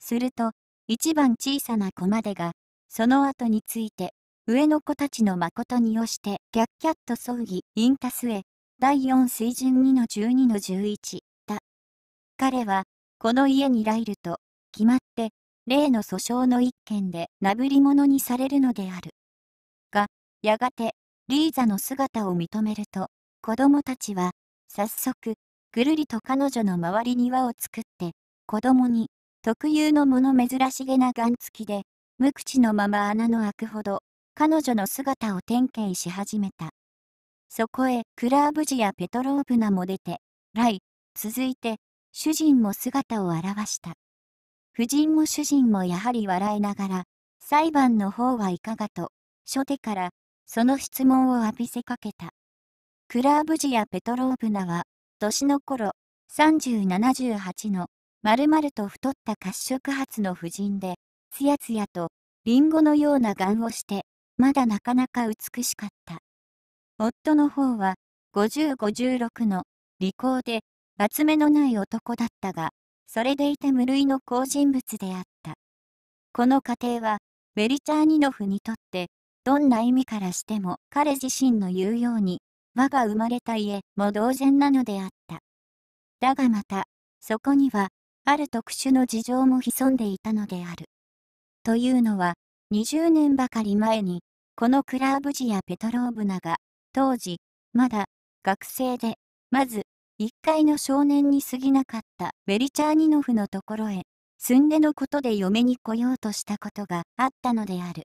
すると、一番小さな子までが、その後について、上の子たちの誠に押して、キャッキャッと葬儀、インタスへ、第4水準2の12の11、だ。彼は、この家にライルと、決まって、例の訴訟の一件で、なぶり者にされるのである。が、やがて、リーザの姿を認めると、子供たちは、早速、ぐるりと彼女の周りに輪を作って、子供に、特有のもの珍しげなガン付きで、無口のまま穴の開くほど、彼女の姿を点検し始めた。そこへ、クラーブジやペトローブナも出て、来、続いて、主人も姿を現した。夫人も主人もやはり笑いながら、裁判の方はいかがと、初手から、その質問を浴びせかけた。クラーブジやペトローブナは、年の頃、3078の、まるまると太った褐色髪の婦人で、つやつやと、リンゴのような眼をして、まだなかなか美しかった。夫の方は、5056の、利口で、厚目のない男だったが、それでいて無類の好人物であった。この家庭は、ベリチャーニノフにとって、どんな意味からしても彼自身の言うように、我が生まれた家も同然なのであった。だがまた、そこには、ある特殊の事情も潜んでいたのである。というのは、20年ばかり前に、このクラーブジやペトローブナが、当時、まだ、学生で、まず、一階の少年に過ぎなかったベリチャーニノフのところへ、住んでのことで嫁に来ようとしたことがあったのである。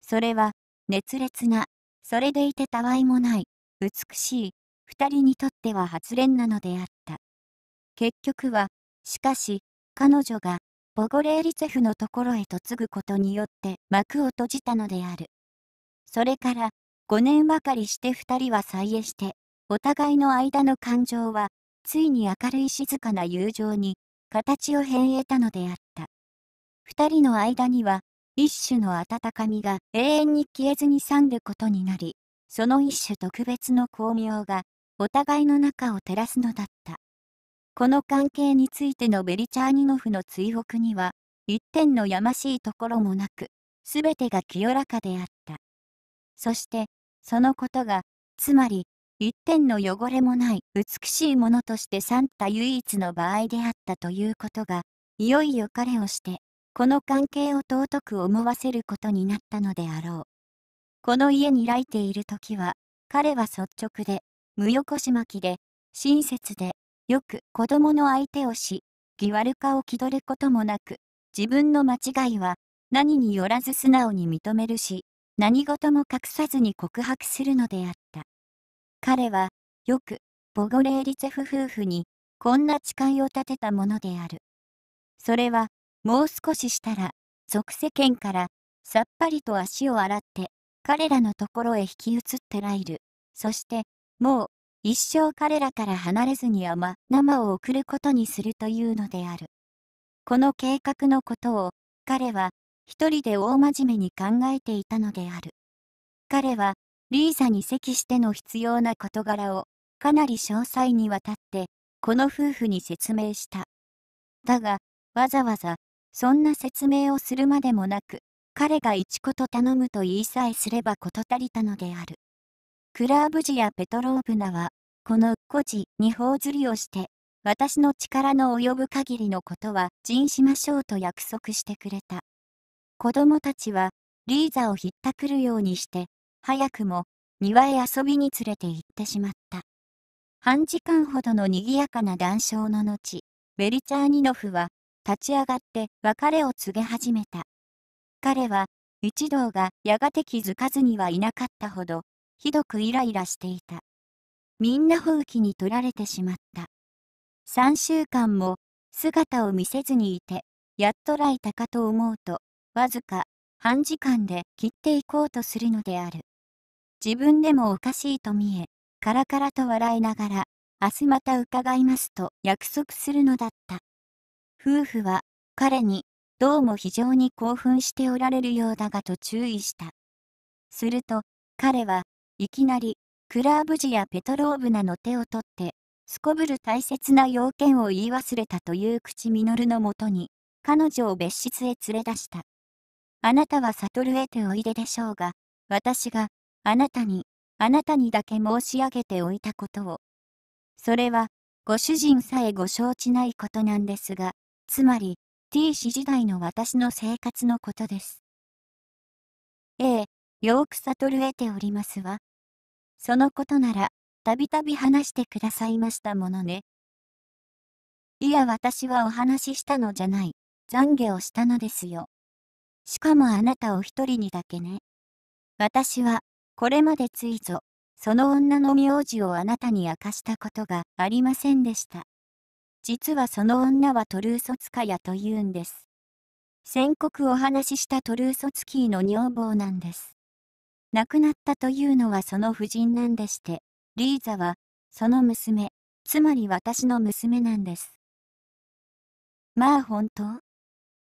それは、熱烈な、それでいてたわいもない、美しい2人にとっては発恋なのであった。結局は、しかし、彼女がボゴレーリツェフのところへ嫁ぐことによって幕を閉じたのである。それから5年ばかりして2人は再会して、お互いの間の感情は、ついに明るい静かな友情に、形を変えたのであった。2人の間には、一種の温かみが永遠に消えずに冷ることになり、その一種特別の巧妙が、お互いの中を照らすのだった。この関係についてのベリチャーニノフの追憶には、一点のやましいところもなく、すべてが清らかであった。そして、そのことが、つまり、一点の汚れもない美しいものとしてサンタ唯一の場合であったということが、いよいよ彼をして、この関係を尊く思わせることになったのであろう。この家に来ている時は、彼は率直で、無横しまきで、親切で、よく子供の相手をし、義悪化を気取ることもなく、自分の間違いは、何によらず素直に認めるし、何事も隠さずに告白するのであった。彼は、よく、ボゴレーリツェフ夫婦に、こんな誓いを立てたものである。それは、もう少ししたら、即世間から、さっぱりと足を洗って、彼らのところへ引き移ってライル。そして、もう、一生彼らから離れずにま、生を送ることにするというのである。この計画のことを、彼は、一人で大真面目に考えていたのである。彼は、リーザに席しての必要な事柄を、かなり詳細にわたって、この夫婦に説明した。だが、わざわざ、そんな説明をするまでもなく、彼が一言頼むと言いさえすれば事足りたのである。クラーブジやペトローブナは、この孤児に頬ずりをして、私の力の及ぶ限りのことは尽しましょうと約束してくれた。子供たちは、リーザをひったくるようにして、早くも庭へ遊びに連れて行ってしまった。半時間ほどの賑やかな談笑の後、ベリチャーニノフは立ち上がって別れを告げ始めた。彼は、一同がやがて気づかずにはいなかったほど、ひどくイライラしていた。みんな放棄に取られてしまった。3週間も、姿を見せずにいて、やっとらいたかと思うと、わずか半時間で切っていこうとするのである。自分でもおかしいと見え、カラカラと笑いながら、明日また伺いますと約束するのだった。夫婦は彼にどうも非常に興奮しておられるようだがと注意した。すると、彼はいきなり、クラーブジやペトローブナの手を取って、すこぶる大切な要件を言い忘れたという口ミノルのもとに、彼女を別室へ連れ出した。あなたは悟へておいででしょうが、私が、あなたに、あなたにだけ申し上げておいたことを。それは、ご主人さえご承知ないことなんですが、つまり、T 氏時代の私の生活のことです。A、よーく悟る得ておりますわ。そのことなら、たびたび話してくださいましたものね。いや私はお話ししたのじゃない、懺悔をしたのですよ。しかもあなたお一人にだけね。私は、これまでついぞ、その女の名字をあなたに明かしたことがありませんでした。実はその女はトルーソツカヤというんです。宣告お話ししたトルーソツキーの女房なんです。亡くなったというのはその夫人なんでして、リーザは、その娘、つまり私の娘なんです。まあ本当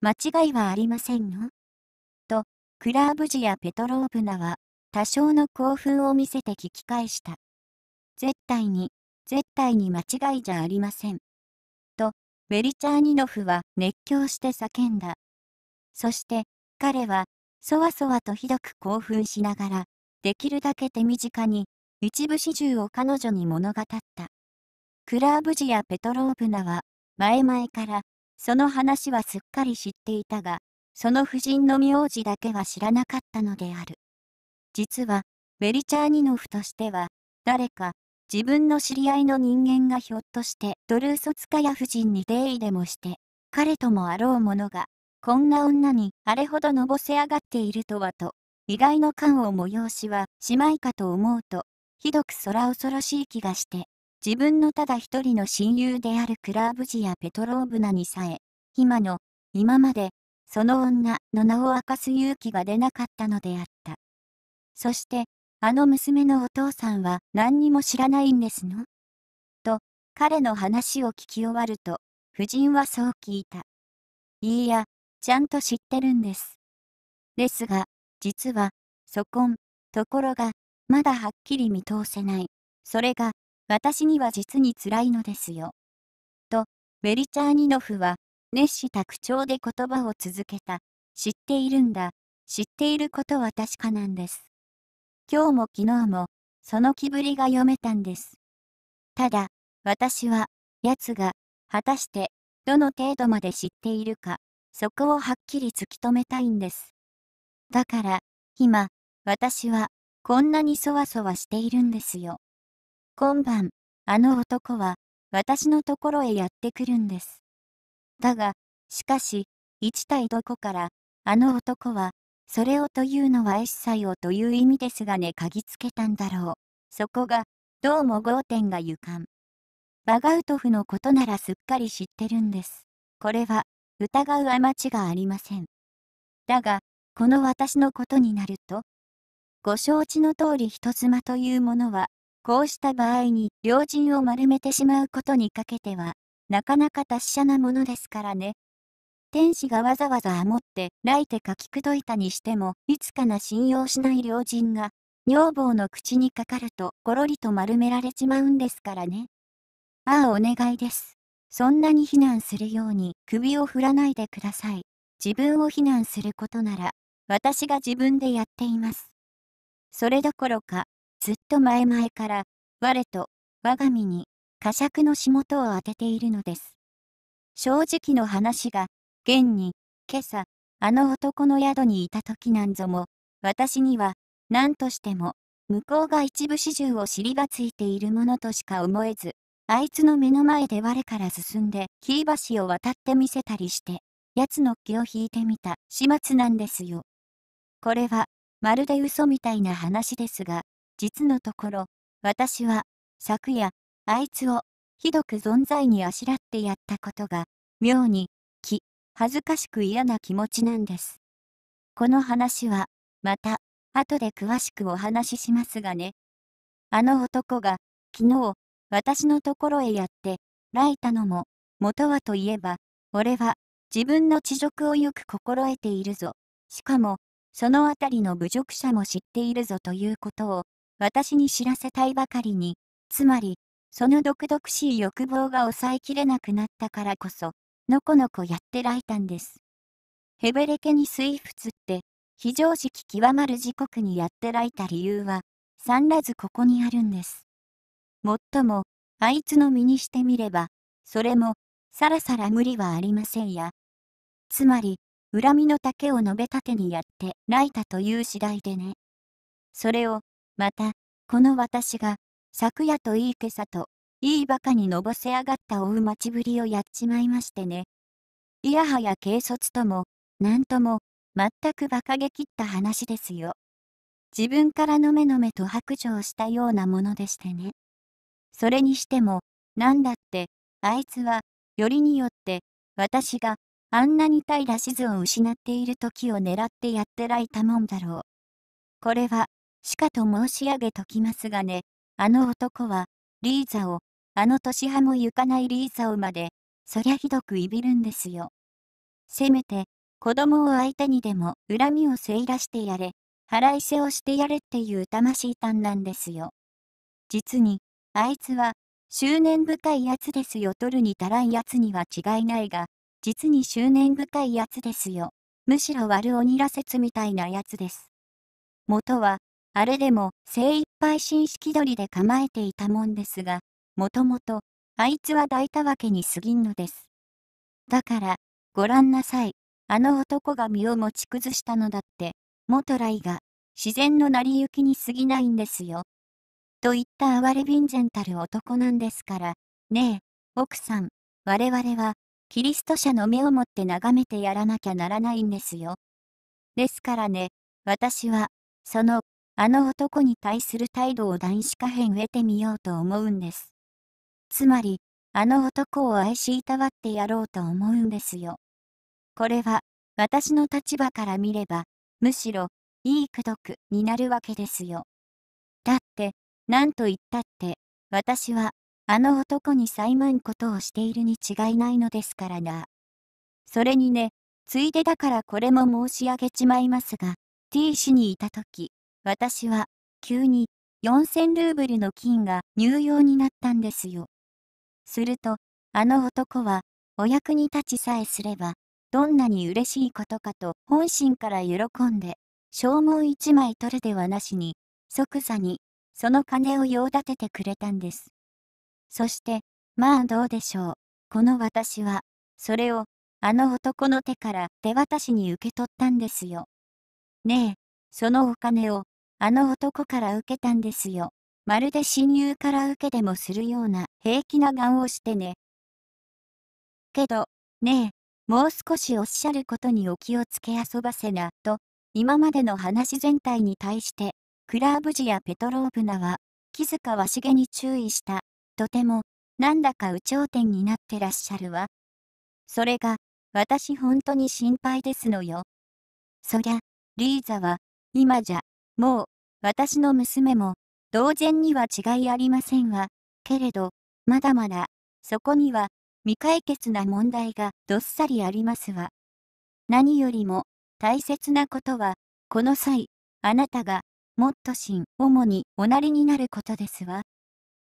間違いはありませんのと、クラーブジやペトローブナは、多少の興奮を見せて聞き返した。絶対に、絶対に間違いじゃありません。ベリチャーニノフは熱狂して叫んだ。そして彼はそわそわとひどく興奮しながらできるだけ手短に一部始終を彼女に物語った。クラーブジやペトローブナは前々からその話はすっかり知っていたがその夫人の名字だけは知らなかったのである。実はベリチャーニノフとしては誰か自分の知り合いの人間がひょっとしてドルーソツカヤ夫人に出入りでもして、彼ともあろうものが、こんな女にあれほどのぼせ上がっているとはと、意外の感を催しはしまいかと思うと、ひどく空恐ろしい気がして、自分のただ一人の親友であるクラーブジやペトローブナにさえ、今の、今まで、その女の名を明かす勇気が出なかったのであった。そして、あの娘のお父さんは何にも知らないんですのと、彼の話を聞き終わると、夫人はそう聞いた。いいや、ちゃんと知ってるんです。ですが、実は、そこん、ところが、まだはっきり見通せない。それが、私には実に辛いのですよ。と、ベリチャーニノフは、熱した口調で言葉を続けた。知っているんだ。知っていることは確かなんです。今日も昨日も、その気ぶりが読めたんです。ただ、私は、奴が、果たして、どの程度まで知っているか、そこをはっきり突き止めたいんです。だから、今、私は、こんなにそわそわしているんですよ。今晩、あの男は、私のところへやってくるんです。だが、しかし、一体どこから、あの男は、それをというのは一切をという意味ですがね、嗅ぎつけたんだろう。そこが、どうも合点がゆかん。バガウトフのことならすっかり知ってるんです。これは、疑うあまちがありません。だが、この私のことになると、ご承知の通り人妻というものは、こうした場合に、両人を丸めてしまうことにかけては、なかなか達者なものですからね。天使がわざわざあもって、ライテかき、くどいたにしても、いつかな信用しない良人が、女房の口にかかると、ごろりと丸められちまうんですからね。ああ、お願いです。そんなに非難するように、首を振らないでください。自分を非難することなら、私が自分でやっています。それどころか、ずっと前々から、我と、我が身に、呵責の仕事を当てているのです。正直の話が、現に、今朝、あの男の宿にいた時なんぞも、私には、何としても、向こうが一部始終を尻がついているものとしか思えず、あいつの目の前で我から進んで、木橋を渡ってみせたりして、奴の気を引いてみた始末なんですよ。これは、まるで嘘みたいな話ですが、実のところ、私は、昨夜、あいつを、ひどく存在にあしらってやったことが、妙に、気、恥ずかしく嫌な気持ちなんです。この話は、また、後で詳しくお話ししますがね。あの男が、昨日、私のところへやって、らいたのも、元はといえば、俺は、自分の恥辱をよく心得ているぞ。しかも、そのあたりの侮辱者も知っているぞということを、私に知らせたいばかりに、つまり、その毒々しい欲望が抑えきれなくなったからこそ、のこのこやってらいたんです。ヘベレケに水ツって、非常識極まる時刻にやってらいた理由は、さんらずここにあるんです。もっとも、あいつの身にしてみれば、それも、さらさら無理はありませんや。つまり、恨みの丈を述べたてにやってらいたという次第でね。それを、また、この私が、昨夜といい今朝といいバカにのぼせ上がった追う待ちぶりをやっちまいましてね。いやはや軽率とも、なんとも、全く馬鹿げきった話ですよ。自分からのめのめと白状したようなものでしてね。それにしても、なんだって、あいつは、よりによって、私が、あんなに平志図を失っている時を狙ってやってらいたもんだろう。これは、しかと申し上げときますがね、あの男は、リーザを、あの年派も行かないリーサをまで、そりゃひどくいびるんですよ。せめて、子供を相手にでも恨みをせいらしてやれ、腹いせをしてやれっていう魂胆なんですよ。実に、あいつは、執念深いやつですよ。取るに足らんやつには違いないが、実に執念深いやつですよ。むしろ悪鬼ら説みたいなやつです。元は、あれでも精一杯新式取りで構えていたもんですが、もともと、あいつは抱いたわけにすぎんのです。だから、ご覧なさい。あの男が身を持ち崩したのだって、元来が、自然の成り行きに過ぎないんですよ。といった哀れ便然たる男なんですから、ねえ、奥さん、我々は、キリスト者の目を持って眺めてやらなきゃならないんですよ。ですからね、私は、その、あの男に対する態度を男子化編得てみようと思うんです。つまり、あの男を愛しいたわってやろうと思うんですよ。これは、私の立場から見れば、むしろ、いい功徳になるわけですよ。だって、何と言ったって、私は、あの男にさいまんことをしているに違いないのですからな。それにね、ついでだからこれも申し上げちまいますが、T 氏にいたとき、私は、急に、4000ルーブルの金が入用になったんですよ。すると、あの男は、お役に立ちさえすれば、どんなに嬉しいことかと本心から喜んで、証文一枚取るではなしに、即座に、その金を用立ててくれたんです。そして、まあどうでしょう。この私は、それを、あの男の手から手渡しに受け取ったんですよ。ねえ、そのお金を、あの男から受けたんですよ。まるで親友から受けでもするような平気な顔をしてね。けど、ねえ、もう少しおっしゃることにお気をつけ遊ばせな、と、今までの話全体に対して、クラーブジやペトローブナは、木塚はげに注意した、とても、なんだか有頂天になってらっしゃるわ。それが、私本当に心配ですのよ。そりゃ、リーザは、今じゃ、もう、私の娘も、同然には違いありませんわ。けれど、まだまだ、そこには、未解決な問題がどっさりありますわ。何よりも、大切なことは、この際、あなたが、もっと真、主におなりになることですわ。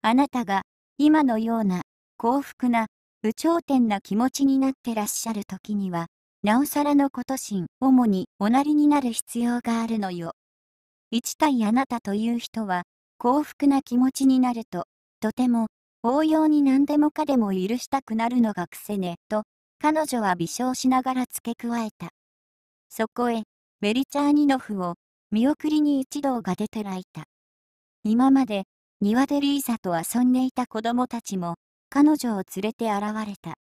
あなたが、今のような、幸福な、有頂天な気持ちになってらっしゃる時には、なおさらのこと心、主におなりになる必要があるのよ。一体あなたという人は、幸福な気持ちになると、とても、応用に何でもかでも許したくなるのが癖ね、と、彼女は微笑しながら付け加えた。そこへ、ベリチャーニノフを、見送りに一同が出てらいた。今まで、庭でリーザと遊んでいた子供たちも、彼女を連れて現れた。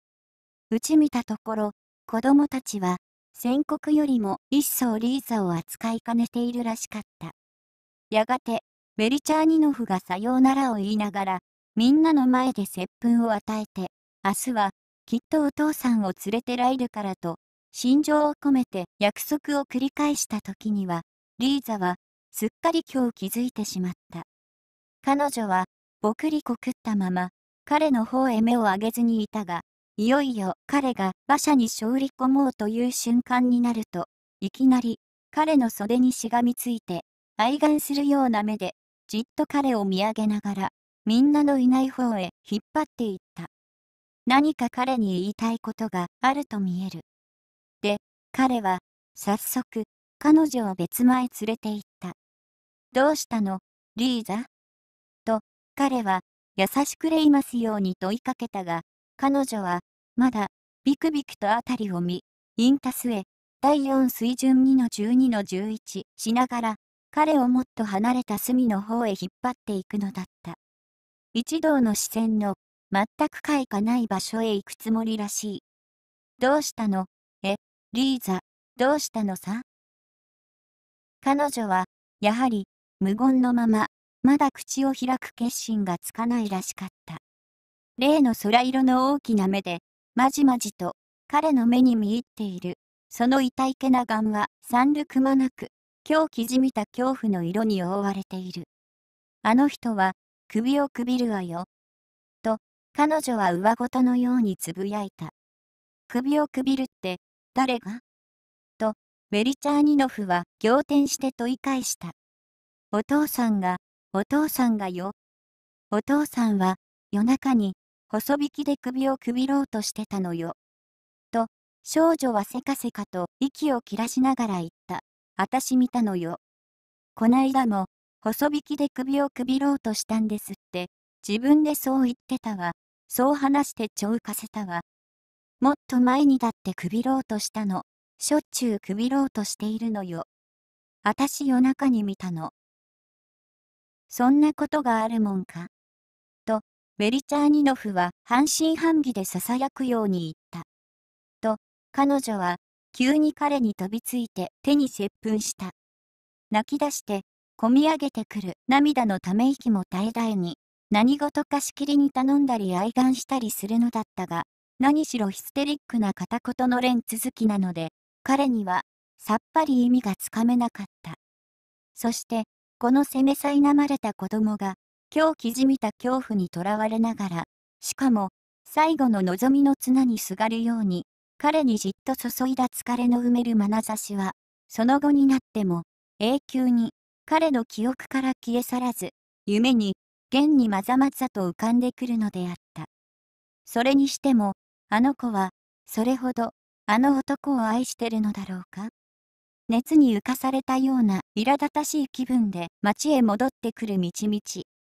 うち見たところ、子供たちは、宣告よりも一層リーザを扱いかねているらしかった。やがて、ベリチャーニノフがさようならを言いながら、みんなの前で接吻を与えて、明日は、きっとお父さんを連れてらイるからと、心情を込めて約束を繰り返した時には、リーザは、すっかり今日気づいてしまった。彼女は、ぼくりこくったまま、彼の方へ目を上げずにいたが、いよいよ彼が馬車に勝利込もうという瞬間になると、いきなり、彼の袖にしがみついて、愛顔するような目でじっと彼を見上げながら、みんなのいない方へ引っ張っていった。何か彼に言いたいことがあると見える。で、彼は、早速、彼女を別前連れて行った。どうしたの、リーザと、彼は、優しくれいますように問いかけたが、彼女は、まだ、ビクビクと辺りを見、インタスへ、第4水準2の12の11しながら、彼をもっと離れた隅の方へ引っ張っていくのだった。一同の視線の全く開花ない場所へ行くつもりらしい。どうしたのえ、リーザ、どうしたのさ彼女は、やはり、無言のまま、まだ口を開く決心がつかないらしかった。例の空色の大きな目で、まじまじと、彼の目に見入っている、その痛いけな眼は、三るくまなく、今日きじみた恐怖の色に覆われている。あの人は、首をくびるわよ。と、彼女は上ごとのようにつぶやいた。首をくびるって、誰がと、メリチャーニノフは仰天して問い返した。お父さんが、お父さんがよ。お父さんは、夜中に、細引きで首をくびろうとしてたのよ。と、少女はせかせかと息を切らしながら言った。あたし見たのよ。こないだも、細引きで首をくびろうとしたんですって、自分でそう言ってたわ。そう話してちょうかせたわ。もっと前にだってくびろうとしたの。しょっちゅうくびろうとしているのよ。あたし夜中に見たの。そんなことがあるもんか。と、ベリチャーニノフは半信半疑で囁くように言った。と、彼女は急に彼に飛びついて手に接吻した。泣き出して、こみ上げてくる涙のため息も絶え絶えに、何事かしきりに頼んだり哀願したりするのだったが、何しろヒステリックな片言の連続きなので、彼にはさっぱり意味がつかめなかった。そして、この責めさいなまれた子供が、狂きじみた恐怖にとらわれながら、しかも、最後の望みの綱にすがるように、彼にじっと注いだ疲れの埋める眼差しは、その後になっても、永久に、彼の記憶から消え去らず、夢に、現にまざまざと浮かんでくるのであった。それにしても、あの子は、それほど、あの男を愛してるのだろうか熱に浮かされたような苛立たしい気分で町へ戻ってくる道々、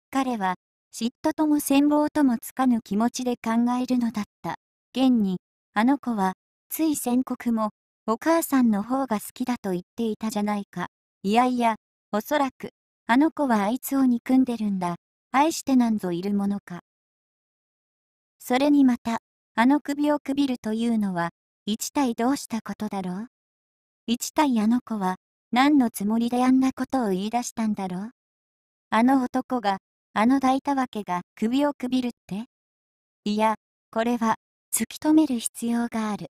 彼は、嫉妬とも羨望ともつかぬ気持ちで考えるのだった。現に、あの子は、つい宣告も、お母さんの方が好きだと言っていたじゃないか。いやいや、おそらく、あの子はあいつを憎んでるんだ。愛してなんぞいるものか。それにまた、あの首をくびるというのは、一体どうしたことだろう一体あの子は、何のつもりであんなことを言い出したんだろうあの男が、あの抱いたわけが首をくびるっていや、これは、突き止める必要がある。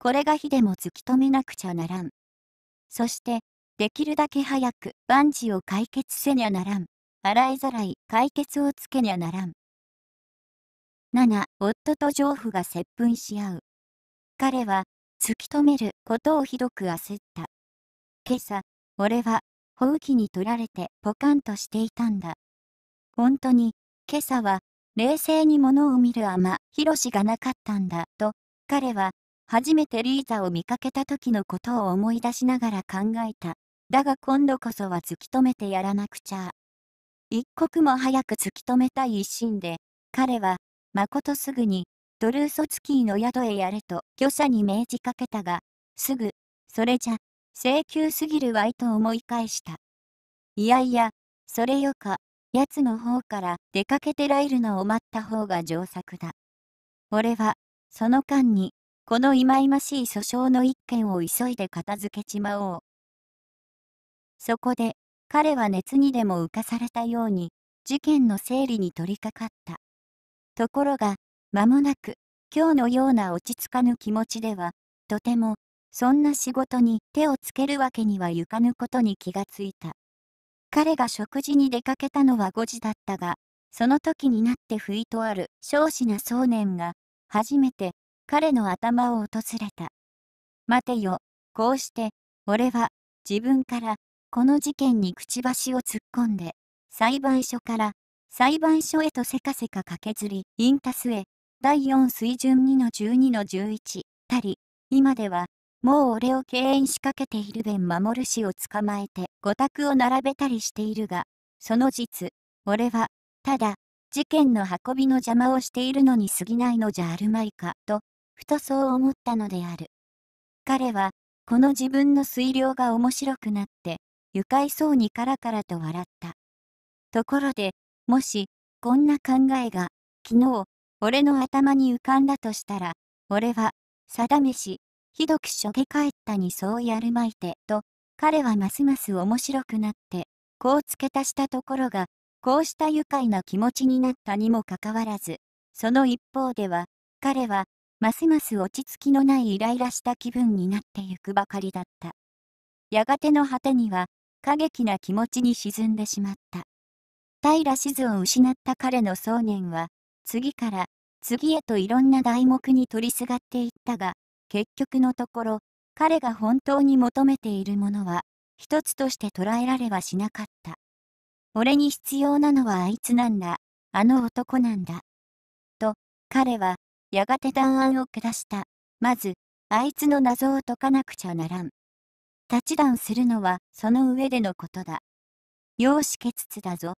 これが火でも突き止めなくちゃならん。そして、できるだけ早く万事を解決せにゃならん。洗いざらい解決をつけにゃならん。7. 夫と丈夫が接吻し合う。彼は、突き止めることをひどく焦った。今朝、俺は、ほうきに取られてポカンとしていたんだ。本当に、今朝は、冷静に物を見るあま、ひろしがなかったんだ、と、彼は、初めてリーザを見かけた時のことを思い出しながら考えた。だが今度こそは突き止めてやらなくちゃ。一刻も早く突き止めたい一心で、彼は、まことすぐに、ドルーソツキーの宿へやれと虚者に命じかけたが、すぐ、それじゃ、請求すぎるわいと思い返した。いやいや、それよか、奴の方から出かけてられるのを待った方が上策だ。俺は、その間に、この忌々しい訴訟の一件を急いで片付けちまおう。そこで、彼は熱にでも浮かされたように、事件の整理に取り掛かった。ところが、間もなく、今日のような落ち着かぬ気持ちでは、とても、そんな仕事に手をつけるわけにはいかぬことに気がついた。彼が食事に出かけたのは5時だったが、その時になって不意とある少子な壮年が、初めて彼の頭を訪れた。待てよ、こうして、俺は、自分から、この事件にくちばしを突っ込んで、裁判所から、裁判所へとせかせか駆けずり、インタスへ、第4水準2の12の11、たり、今では、もう俺を敬遠しかけている弁守る氏を捕まえて、五宅を並べたりしているが、その実、俺は、ただ、事件の運びの邪魔をしているのに過ぎないのじゃあるまいか、と、ふとそう思ったのである。彼は、この自分の推量が面白くなって、愉快そうにカラカラと笑った。ところで、もし、こんな考えが、昨日、俺の頭に浮かんだとしたら、俺は、さだめし、ひどくしょげ返ったにそうやるまいて、と、彼はますます面白くなって、こう付け足したところが、こうした愉快な気持ちになったにもかかわらず、その一方では、彼は、ますます落ち着きのないイライラした気分になってゆくばかりだった。やがての果てには、過激な気持ちに沈んでしまった。平静を失った彼の想念は、次から次へといろんな題目に取りすがっていったが、結局のところ、彼が本当に求めているものは、一つとして捉えられはしなかった。俺に必要なのはあいつなんだ、あの男なんだ。と、彼は、やがて弾案を下した。まず、あいつの謎を解かなくちゃならん。立ち弾するのはその上でのことだ。様けつつだぞ。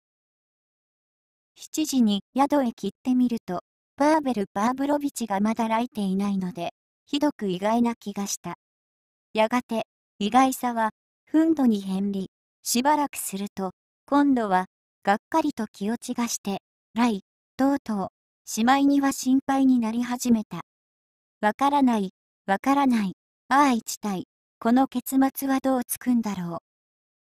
7時に宿へ切ってみると、バーベル・バーブロビチがまだ来ていないので、ひどく意外な気がした。やがて、意外さは、ふんどに変り、しばらくすると、今度は、がっかりと気落ちがして、来、とうとう、しまいには心配になり始めた。わからない、わからない、ああ一体、この結末はどうつくんだろう。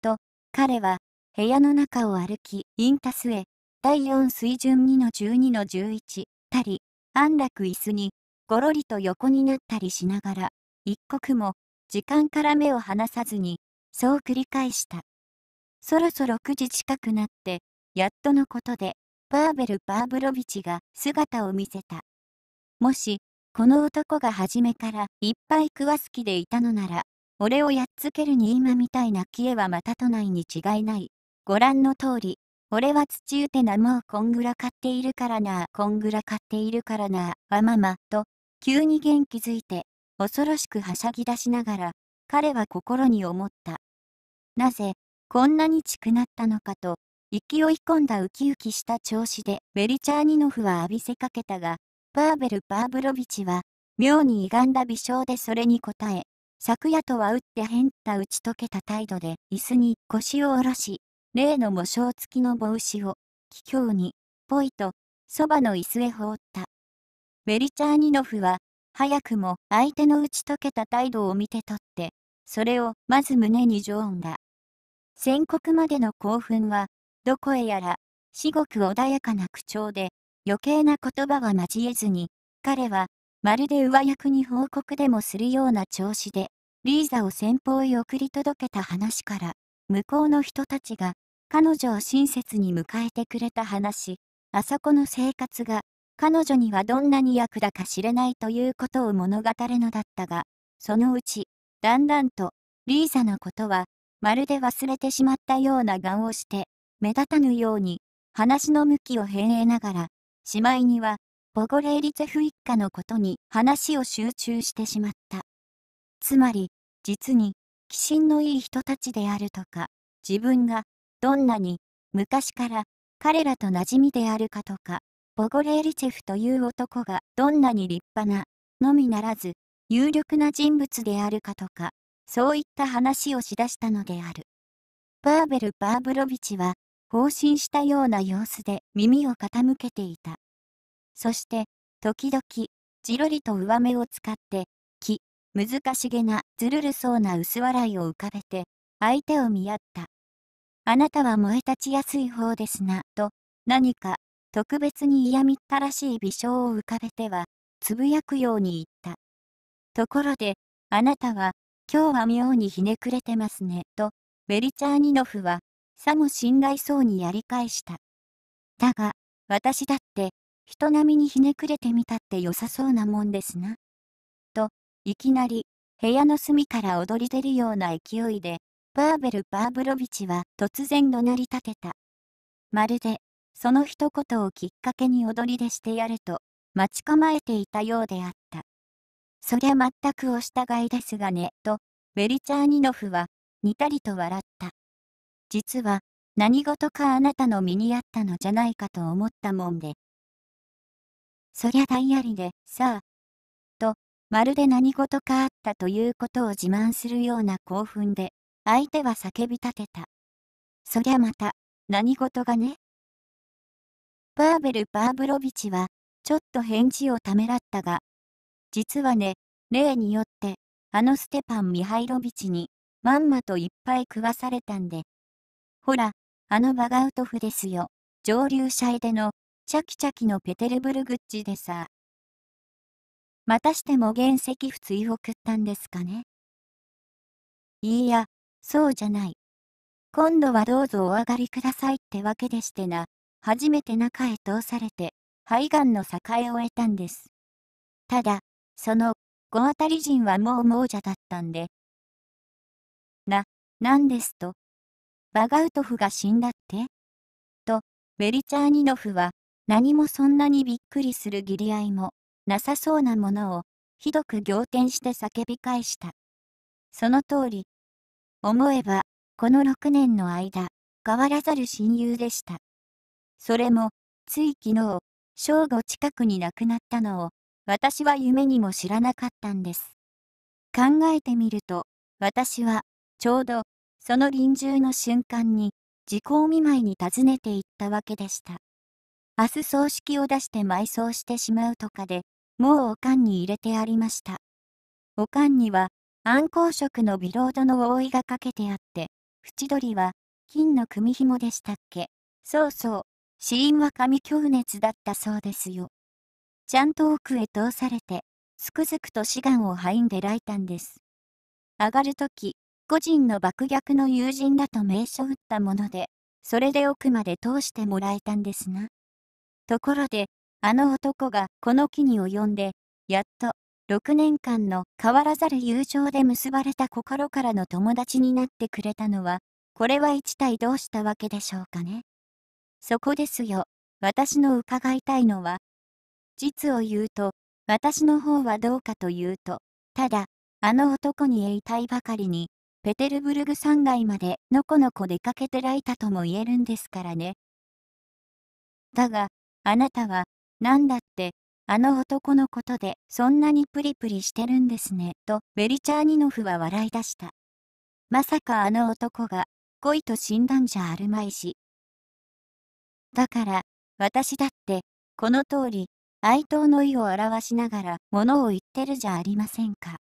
と、彼は、部屋の中を歩き、インタスへ、第4水準2の12の11、たり、安楽椅子に、ごろりと横になったりしながら、一刻も、時間から目を離さずに、そう繰り返した。そろそろ9時近くなって、やっとのことで、パーベル・パーブロビチが姿を見せた。もし、この男が初めからいっぱい食わす気でいたのなら、俺をやっつけるに今みたいなキエはまた都内に違いない。ご覧の通り、俺は土打てなもうこんぐら買っているからなこんぐら買っているからなわままと、急に元気づいて、恐ろしくはしゃぎ出しながら、彼は心に思った。なぜ、こんなにちくなったのかと、勢い込んだウキウキした調子でベリチャーニノフは浴びせかけたが、パーベル・パーブロビチは、妙に歪んだ微笑でそれに応え、昨夜とは打って変った打ち解けた態度で椅子に腰を下ろし、例の模章付きの帽子を、気胸に、ぽいと、そばの椅子へ放った。ベリチャーニノフは、早くも相手の打ち解けた態度を見て取って、それをまず胸にー温だ。宣告までの興奮は、どこへやら、至極穏やかな口調で、余計な言葉は交えずに、彼は、まるで上役に報告でもするような調子で、リーザを先方へ送り届けた話から、向こうの人たちが、彼女を親切に迎えてくれた話、あそこの生活が、彼女にはどんなに役だか知れないということを物語るのだったが、そのうち、だんだんと、リーザのことは、まるで忘れてしまったような顔をして、目立たぬように、話の向きを変えながら、しまいには、ボゴレーリツェフ一家のことに話を集中してしまった。つまり、実に、寄心のいい人たちであるとか、自分が、どんなに、昔から、彼らと馴染みであるかとか、ボゴレーリチェフという男がどんなに立派な、のみならず、有力な人物であるかとか、そういった話をしだしたのである。バーベル・バーブロビチは、放心したような様子で耳を傾けていた。そして、時々、じろりと上目を使って、き、難しげな、ずるるそうな薄笑いを浮かべて、相手を見合った。あなたは燃え立ちやすい方ですな、と、何か、特別に嫌みったらしい微笑を浮かべては、つぶやくように言った。ところで、あなたは、今日は妙にひねくれてますね、と、ベリチャーニノフは、さも信頼そうにやり返した。だが、私だって、人並みにひねくれてみたって良さそうなもんですな。と、いきなり、部屋の隅から踊り出るような勢いで、バーベル・バーブロビチは突然怒鳴り立てた。まるで、その一言をきっかけに踊り出してやると、待ち構えていたようであった。そりゃ全くお従いですがね、と、ベリチャーニノフは、にたりと笑った。実は、何事かあなたの身にあったのじゃないかと思ったもんで。そりゃダイアリで、さあ。と、まるで何事かあったということを自慢するような興奮で、相手は叫び立てた。そりゃまた、何事がね。バーベル・バーブロビチは、ちょっと返事をためらったが、実はね、例によって、あのステパン・ミハイロビチに、まんまといっぱい食わされたんで。ほら、あのバガウトフですよ。上流シャイでの、チャキチャキのペテルブルグッチでさ。またしても原石不追を食ったんですかね。いいや、そうじゃない。今度はどうぞお上がりくださいってわけでしてな、初めて中へ通されて、肺がんの栄えを得たんです。ただ、その、ごあたり人はもう亡者だったんで。な、なんですと、バガウトフが死んだってと、ベリチャーニノフは、何もそんなにびっくりする義理合いも、なさそうなものを、ひどく仰天して叫び返した。その通り。思えば、この6年の間、変わらざる親友でした。それも、つい昨日、正午近くに亡くなったのを、私は夢にも知らなかったんです。考えてみると、私は、ちょうど、その臨終の瞬間に、時効見舞いに訪ねていったわけでした。明日葬式を出して埋葬してしまうとかで、もうおかんに入れてありました。おかんには、暗光色のビロードの覆いがかけてあって、縁取りは、金の組紐でしたっけ。そうそう、死因は紙強熱だったそうですよ。ちゃんと奥へ通されて、つくづくと志願をはいんでらいたんです。上がるとき、個人の爆逆の友人だと名所打ったもので、それで奥まで通してもらえたんですな。ところで、あの男がこの木に及んで、やっと6年間の変わらざる友情で結ばれた心からの友達になってくれたのは、これは一体どうしたわけでしょうかね。そこですよ、私の伺いたいのは、実を言うと、私の方はどうかというと、ただ、あの男にいたいばかりに、ペテルブルグ山街までのこのこ出かけてらいたとも言えるんですからね。だが、あなたは、何だって、あの男のことでそんなにプリプリしてるんですね、とベリチャーニノフは笑い出した。まさかあの男が恋と死んだんじゃあるまいし。だから、私だって、この通り、哀悼の意を表しながら物を言ってるじゃありませんか。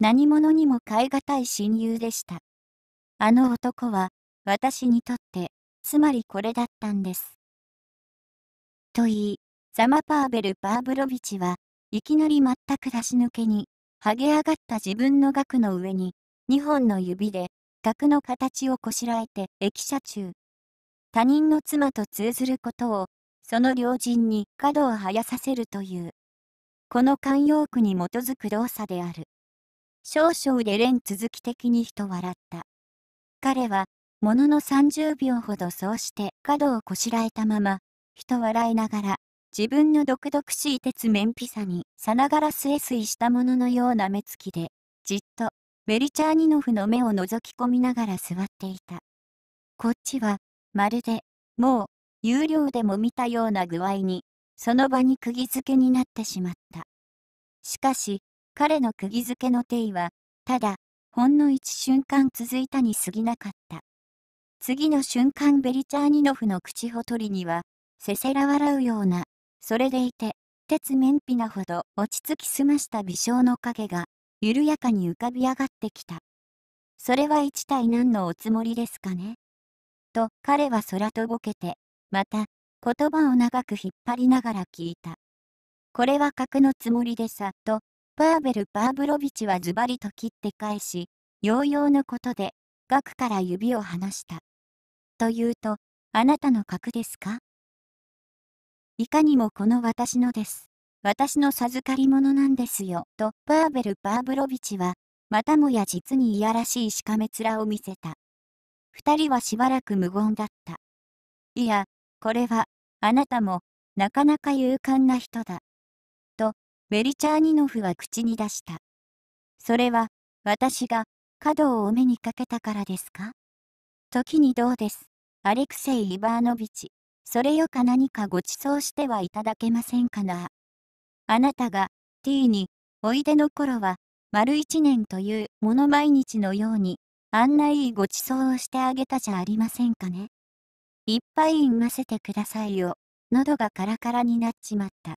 何者にも代え難い親友でした。あの男は、私にとって、つまりこれだったんです。と言い、ザマパーベル・パーブロビチはいきなり全く出し抜けに、剥げ上がった自分の額の上に、2本の指で、額の形をこしらえて駅舎中。他人の妻と通ずることを、その両人に角を生やさせるという。この慣用句に基づく動作である。少々で連続き的に人笑った。彼は、ものの30秒ほどそうして角をこしらえたまま、人笑いながら、自分の毒々しい鉄面ピザにさながらすえすいしたもののような目つきで、じっと、ベリチャーニノフの目を覗き込みながら座っていた。こっちは、まるで、もう、有料でも見たような具合に、その場に釘付けになってしまった。しかし、彼の釘付けの定位は、ただ、ほんの一瞬間続いたに過ぎなかった。次の瞬間ベリチャーニノフの口ほとりには、せせら笑うような、それでいて、鉄面皮なほど落ち着きすました微笑の影が、緩やかに浮かび上がってきた。それは一体何のおつもりですかねと彼は空とぼけて、また、言葉を長く引っ張りながら聞いた。これは格のつもりでさ、とパーベル・パーブロビチはズバリと切って返し、ヨーヨーのことで、額から指を離した。というと、あなたの額ですかいかにもこの私のです。私の授かり物なんですよ。と、パーベル・パーブロビチは、またもや実にいやらしいしかめ面を見せた。二人はしばらく無言だった。いや、これは、あなたも、なかなか勇敢な人だ。ベリチャーニノフは口に出した。それは、私が、角をお目にかけたからですか時にどうです。アレクセイ・イバーノビチ、それよか何かご馳走してはいただけませんかな。あなたが、T に、おいでの頃は、丸一年というもの毎日のように、あんないいご馳走をしてあげたじゃありませんかね。いっぱい飲ませてくださいよ。喉がカラカラになっちまった。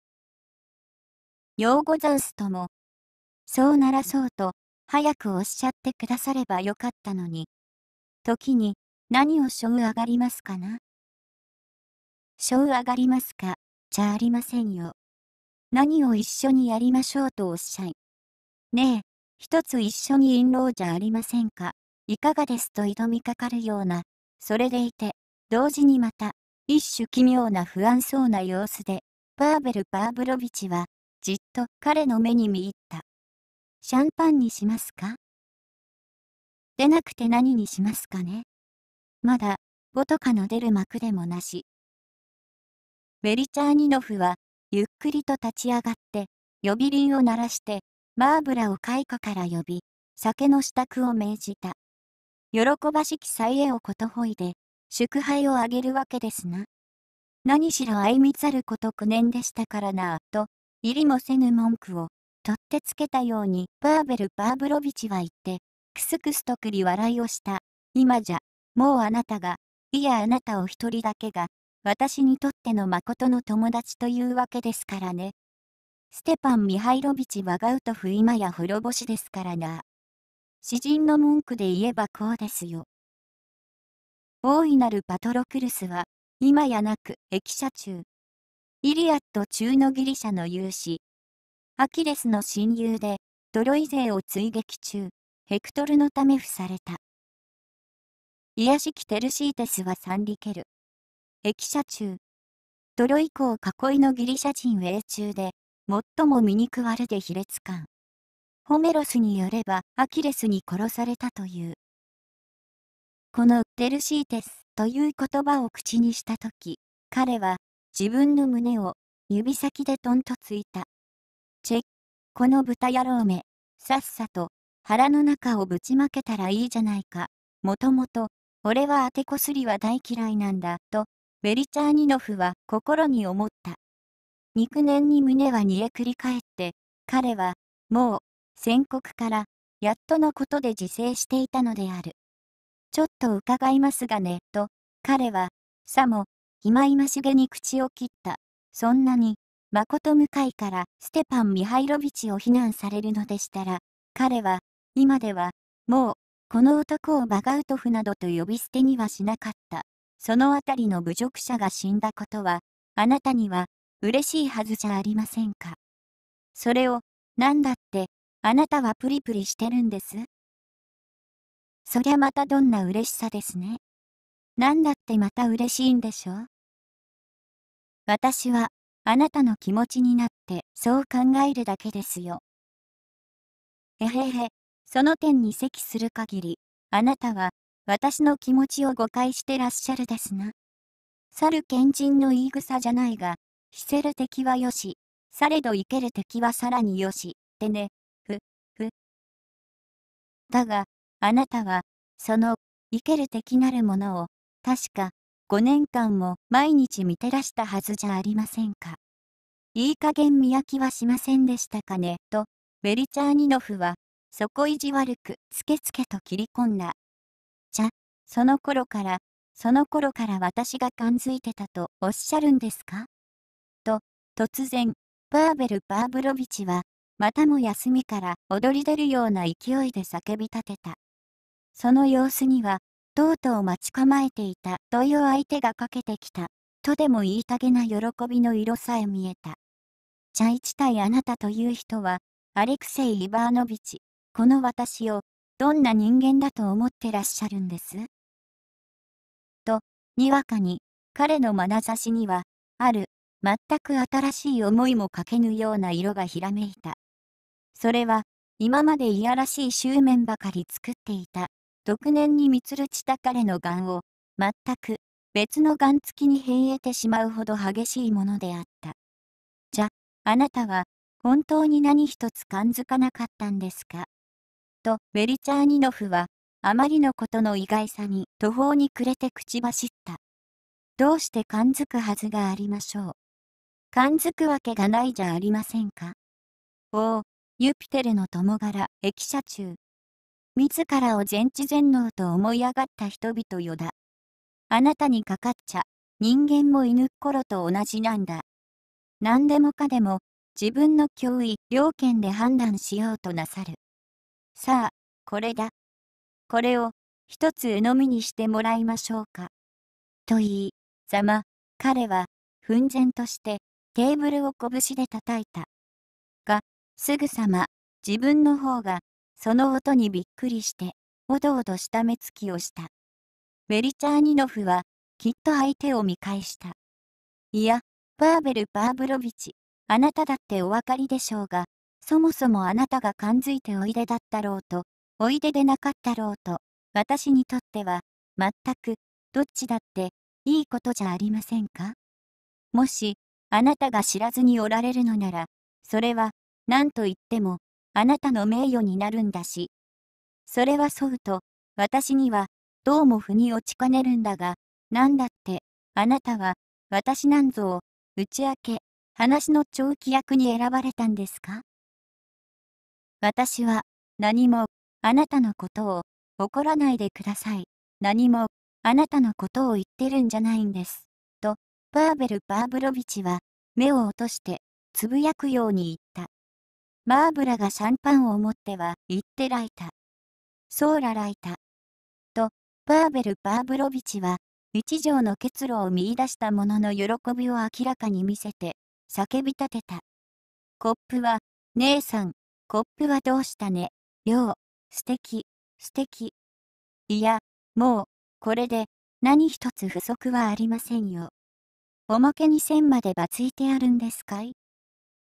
ようござんすとも。そうならそうと、早くおっしゃってくださればよかったのに。時に、何をしょう上がりますかな。しょう上がりますか、じゃありませんよ。何を一緒にやりましょうとおっしゃい。ねえ、一つ一緒に印籠じゃありませんか。いかがですと挑みかかるような、それでいて、同時にまた、一種奇妙な不安そうな様子で、パーベル・パーブロビチは、じっと彼の目に見入った。シャンパンにしますか出なくて何にしますかねまだ、ごとかの出る幕でもなし。ベリチャーニノフは、ゆっくりと立ち上がって、呼び鈴を鳴らして、バーブラを解雇から呼び、酒の支度を命じた。喜ばしき再へをことほいで、祝杯をあげるわけですな。何しろ歩みざること9年でしたからなぁ、と、入りもせぬ文句を、取ってつけたように、パーベル・パーブロビチは言って、くすくすとくり笑いをした。今じゃ、もうあなたが、いやあなたお一人だけが、私にとっての誠の友達というわけですからね。ステパン・ミハイロビチ・はガウトフ今や滅ぼしですからな。詩人の文句で言えばこうですよ。大いなるパトロクルスは、今やなく駅舎中、イリアット中のギリシャの勇士。アキレスの親友で、トロイ勢を追撃中、ヘクトルのため付された。癒しきテルシーテスはサンリケル。駅舎中。トロイ港囲いのギリシャ人英中で、最も醜悪で卑劣感。ホメロスによれば、アキレスに殺されたという。このテルシーテスという言葉を口にしたとき、彼は自分の胸を指先でトンとついた。チェ、ッ、この豚野郎め、さっさと腹の中をぶちまけたらいいじゃないか。もともと、俺は当てこすりは大嫌いなんだ、と、ベリチャーニノフは心に思った。肉年に胸は煮えくり返って、彼は、もう、宣告から、やっとのことで自制していたのである。ちょっと伺いますがね、と、彼は、さも、忌々しげに口を切った。そんなに、まこと向かいからステパン・ミハイロビチを非難されるのでしたら、彼は、今では、もう、この男をバガウトフなどと呼び捨てにはしなかった。そのあたりの侮辱者が死んだことは、あなたには、嬉しいはずじゃありませんか。それを、なんだって、あなたはプリプリしてるんですそりゃまたどんな嬉しさですね。何だってまた嬉しいんでしょ私は、あなたの気持ちになって、そう考えるだけですよ。えへへ、その点に席する限り、あなたは、私の気持ちを誤解してらっしゃるですな。去る賢人の言い草じゃないが、非せる敵はよし、されど生ける敵はさらによし、ってね、ふ、ふ。だが、あなたは、その、生ける敵なるものを、確か5年間も毎日見照らしたはずじゃありませんか。いい加減見飽きはしませんでしたかね、と、ベリチャーニノフは、そこ意地悪く、つけつけと切り込んだ。じゃ、その頃から、その頃から私が感づいてたとおっしゃるんですかと、突然、バーベル・バーブロビチは、またも休みから踊り出るような勢いで叫び立てた。その様子には、とうとう待ち構えていたという相手がかけてきた、とでも言いたげな喜びの色さえ見えた。チャイチ対あなたという人は、アレクセイ・イバーノビチ、この私を、どんな人間だと思ってらっしゃるんですと、にわかに、彼の眼差しには、ある、全く新しい思いもかけぬような色がひらめいた。それは、今までいやらしい執念ばかり作っていた特年に満るちた彼のがんを、全く別のがん付きに変えてしまうほど激しいものであった。じゃ、あなたは、本当に何一つ感づかなかったんですかと、ベリチャーニノフは、あまりのことの意外さに途方に暮れて口走った。どうして感づくはずがありましょう。感づくわけがないじゃありませんか。おお、ユピテルの友柄、駅舎中。自らを全知全能と思い上がった人々よだ。あなたにかかっちゃ、人間も犬っ頃と同じなんだ。何でもかでも、自分の脅威、良件で判断しようとなさる。さあ、これだ。これを、一つ鵜呑みにしてもらいましょうか。と言い、ざま、彼は、奮然として、テーブルを拳で叩いた。が、すぐさま、自分の方が、その音にびっくりして、おどおどした目つきをした。ベリチャーニノフは、きっと相手を見返した。いや、パーベル・パーブロビチ、あなただってお分かりでしょうが、そもそもあなたが感づいておいでだったろうと、おいででなかったろうと、私にとっては、全く、どっちだって、いいことじゃありませんかもし、あなたが知らずにおられるのなら、それは、何と言っても、あなたの名誉になるんだし。それはそうと、私には、どうも腑に落ちかねるんだが、なんだって、あなたは、私なんぞを、打ち明け、話の長期役に選ばれたんですか私は、何も、あなたのことを、怒らないでください。何も、あなたのことを言ってるんじゃないんです。と、バーベル・バーブロビチは、目を落として、つぶやくように言った。マーブラがシャンパンを持っては、行ってらいた。ソーラらいた。と、パーベル・パーブロビチは、一条の結露を見出した者の喜びを明らかに見せて、叫び立てた。コップは、姉さん、コップはどうしたね、よう、素敵、素敵。いや、もう、これで、何一つ不足はありませんよ。おまけに線までばついてあるんですかい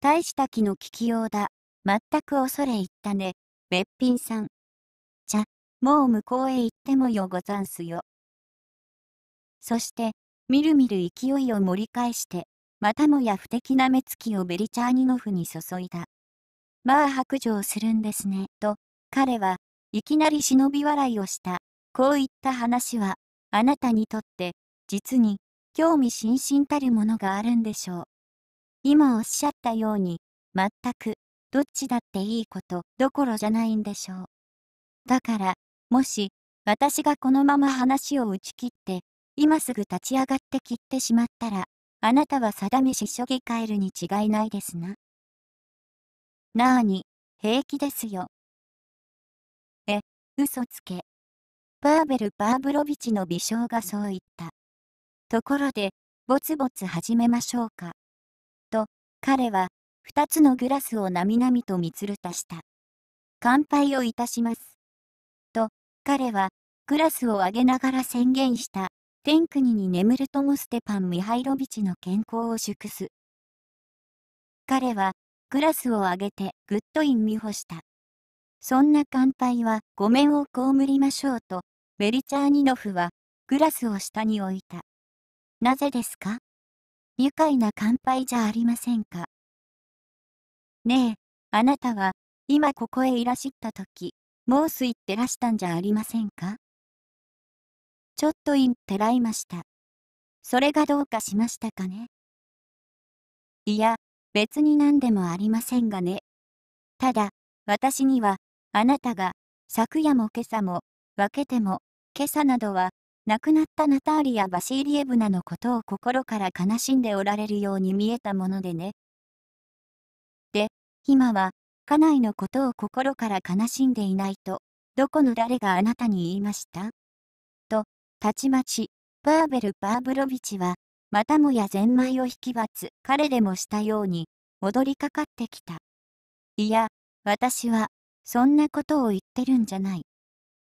大した気の利きようだ。全く恐れ入ったね、べっぴんさん。ちゃ、もう向こうへ行ってもよござんすよ。そして、みるみる勢いを盛り返して、またもや不敵な目つきをベリチャーニノフに注いだ。まあ白状するんですね、と、彼はいきなり忍び笑いをした。こういった話は、あなたにとって、実に、興味津々たるものがあるんでしょう。今おっしゃったように、全く、どっちだっていいことどころじゃないんでしょう。だから、もし、私がこのまま話を打ち切って、今すぐ立ち上がって切ってしまったら、あなたは定めししょぎ帰るに違いないですな。なあに、平気ですよ。え、嘘つけ。バーベル・バーブロビチの微笑がそう言った。ところで、ぼつぼつ始めましょうか。と、彼は、二つのグラスをなみなみとみつるたした。乾杯をいたします。と、彼は、グラスを上げながら宣言した、天国に眠るトモステパン・ミハイロビチの健康を祝す。彼は、グラスを上げて、グッドイン見干した。そんな乾杯は、ごめんを被りましょうと、ベリチャーニノフは、グラスを下に置いた。なぜですか愉快な乾杯じゃありませんか。ねえ、あなたは、今ここへいらしった時、もうすいってらしたんじゃありませんかちょっといんてらいました。それがどうかしましたかねいや、別に何でもありませんがね。ただ、私には、あなたが、昨夜も今朝も、分けても、今朝などは、亡くなったナターリア・バシーリエブナのことを心から悲しんでおられるように見えたものでね。で、今は、家内のことを心から悲しんでいないと、どこの誰があなたに言いましたと、たちまち、パーベル・パーブロビチは、またもやゼンマイを引き罰、彼でもしたように、踊りかかってきた。いや、私は、そんなことを言ってるんじゃない。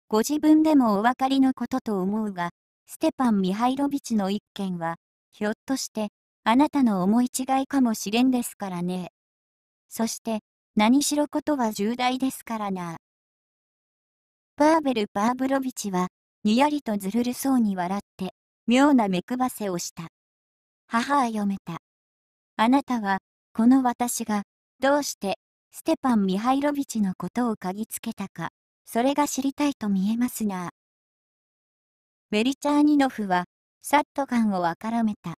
ご自分でもお分かりのことと思うが、ステパン・ミハイロビチの一件は、ひょっとして、あなたの思い違いかもしれんですからね。そして、何しろことは重大ですからな。パーベル・パーブロビチは、にやりとずるるそうに笑って、妙な目くばせをした。母は読めた。あなたは、この私が、どうして、ステパン・ミハイロビチのことを嗅ぎつけたか、それが知りたいと見えますな。ベリチャーニノフは、さっとガンをわからめた。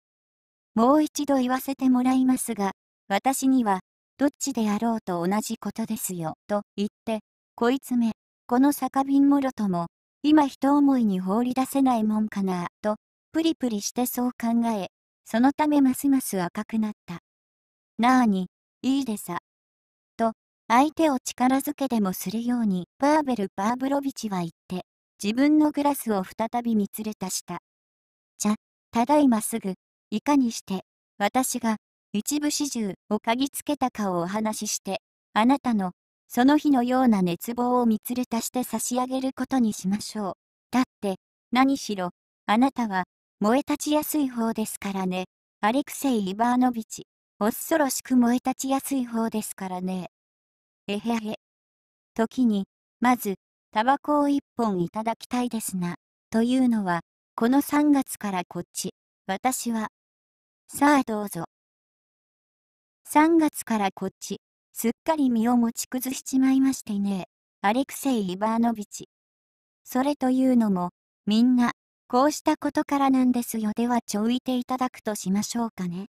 もう一度言わせてもらいますが、私には、どっちであろうと同じことですよ、と言って、こいつめ、この酒瓶もろとも、今一思いに放り出せないもんかな、と、プリプリしてそう考え、そのためますます赤くなった。なあに、いいでさ。と、相手を力づけでもするように、バーベル・バーブロビチは言って、自分のグラスを再び見つれたした。じゃ、ただいますぐ、いかにして、私が、一部始終を嗅ぎつけたかをお話しして、あなたの、その日のような熱望を見つれたして差し上げることにしましょう。だって、何しろ、あなたは、燃え立ちやすい方ですからね。アレクセイ・イバーノビチ、恐ろしく燃え立ちやすい方ですからね。えへへ。時に、まず、タバコを一本いただきたいですな。というのは、この3月からこっち、私は。さあどうぞ。3月からこっち、すっかり身を持ち崩しちまいましてね、アレクセイ・イバーノビチ。それというのも、みんな、こうしたことからなんですよではちょいていただくとしましょうかね。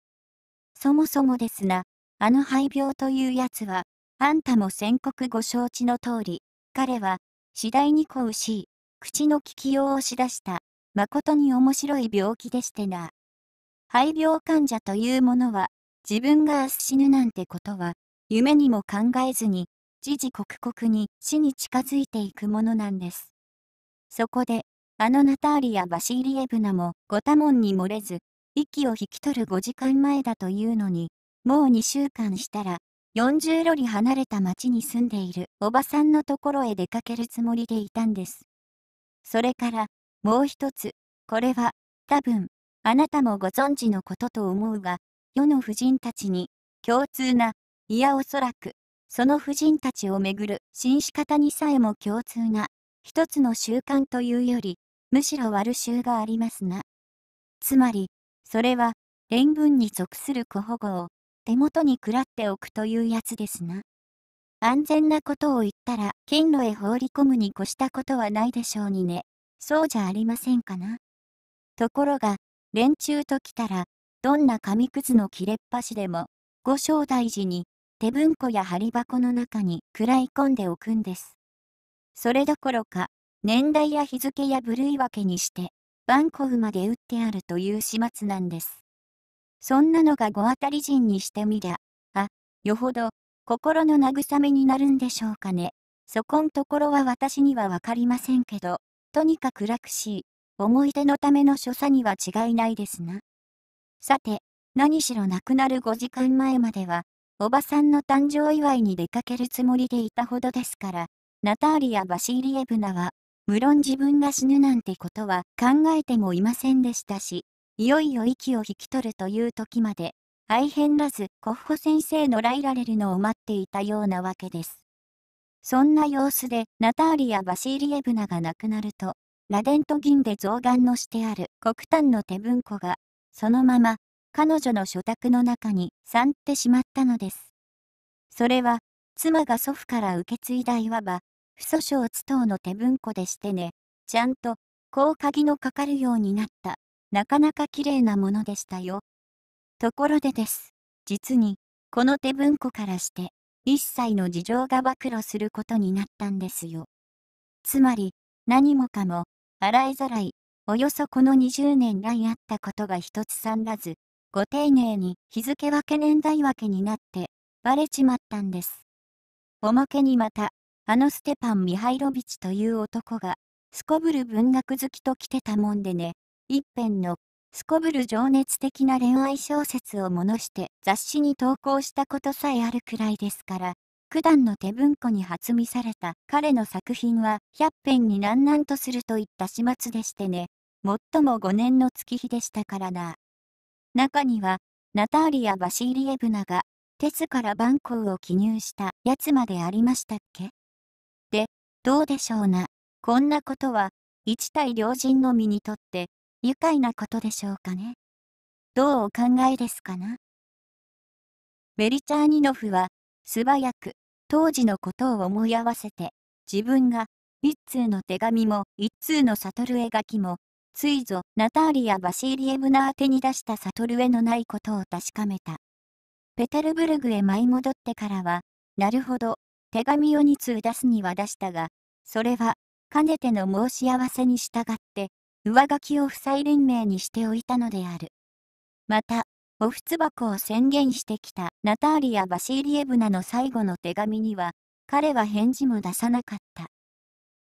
そもそもですな、あの肺病というやつは、あんたも宣告ご承知の通り、彼は、次第に恋しい、口の利きようをしだした、誠に面白い病気でしてな。肺病患者というものは、自分が明日死ぬなんてことは、夢にも考えずに、時々刻々に死に近づいていくものなんです。そこで、あのナターリやバシーリエブナもご多門に漏れず、息を引き取る5時間前だというのに、もう2週間したら、40ロリ離れた町に住んでいるおばさんのところへ出かけるつもりでいたんです。それから、もう一つ、これは、多分、あなたもご存知のことと思うが、世の婦人たちに、共通な、いやおそらく、その婦人たちをめぐる紳士方にさえも共通な、一つの習慣というより、むしろ悪習がありますな。つまり、それは、連文に属する古保護を手元に食らっておくというやつですな。安全なことを言ったら、金炉へ放り込むに越したことはないでしょうにね。そうじゃありませんかな。ところが、連中と来たら、どんな紙くずの切れっ端でも、ご正大寺に手文庫や針箱の中に食らい込んでおくんです。それどころか、年代や日付や部類分けにして、番号まで打ってあるという始末なんです。そんなのがご当たり人にしてみりゃ、あ、よほど、心の慰めになるんでしょうかね。そこんところは私にはわかりませんけど、とにかく楽しい、思い出のための所作には違いないですな。さて、何しろ亡くなる5時間前までは、おばさんの誕生祝いに出かけるつもりでいたほどですから、ナターリア・バシーリエブナは、無論自分が死ぬなんてことは考えてもいませんでしたし、いよいよ息を引き取るという時まで、大変らずコッホ先生のライラレルのを待っていたようなわけです。そんな様子でナターリア・バシーリエブナが亡くなると、ラデント銀で増顔のしてある黒炭の手文庫がそのまま彼女の所宅の中に散ってしまったのです。それは妻が祖父から受け継いだいわば不訴訟等の手文庫でしてね、ちゃんとこう鍵のかかるようになったなかなか綺麗なものでしたよ。ところでです。実に、この手文庫からして、一切の事情が暴露することになったんですよ。つまり、何もかも、洗いざらい、およそこの20年来あったことが一つさんらず、ご丁寧に日付分け年代分けになって、バレちまったんです。おまけにまた、あのステパン・ミハイロビチという男が、すこぶる文学好きと来てたもんでね、一編の、すこぶる情熱的な恋愛小説をものして雑誌に投稿したことさえあるくらいですから、九段の手文庫に発見された彼の作品は100編に何々とするといった始末でしてね、最も5年の月日でしたからな。中には、ナターリア・バシーリエブナが、テスから蛮行を記入したやつまでありましたっけで、どうでしょうな。こんなことは、一対両人の身にとって、愉快なことでしょうかね。どうお考えですかなベリチャーニノフは、素早く、当時のことを思い合わせて、自分が、一通の手紙も一通の悟る絵描きも、ついぞ、ナターリア・バシーリエブナ宛てに出した悟るへのないことを確かめた。ペテルブルグへ舞い戻ってからは、なるほど、手紙を2通出すには出したが、それは、かねての申し合わせに従って、上書きを不債連盟にしておいたのである。また、お仏箱を宣言してきたナターリア・バシーリエブナの最後の手紙には、彼は返事も出さなかった。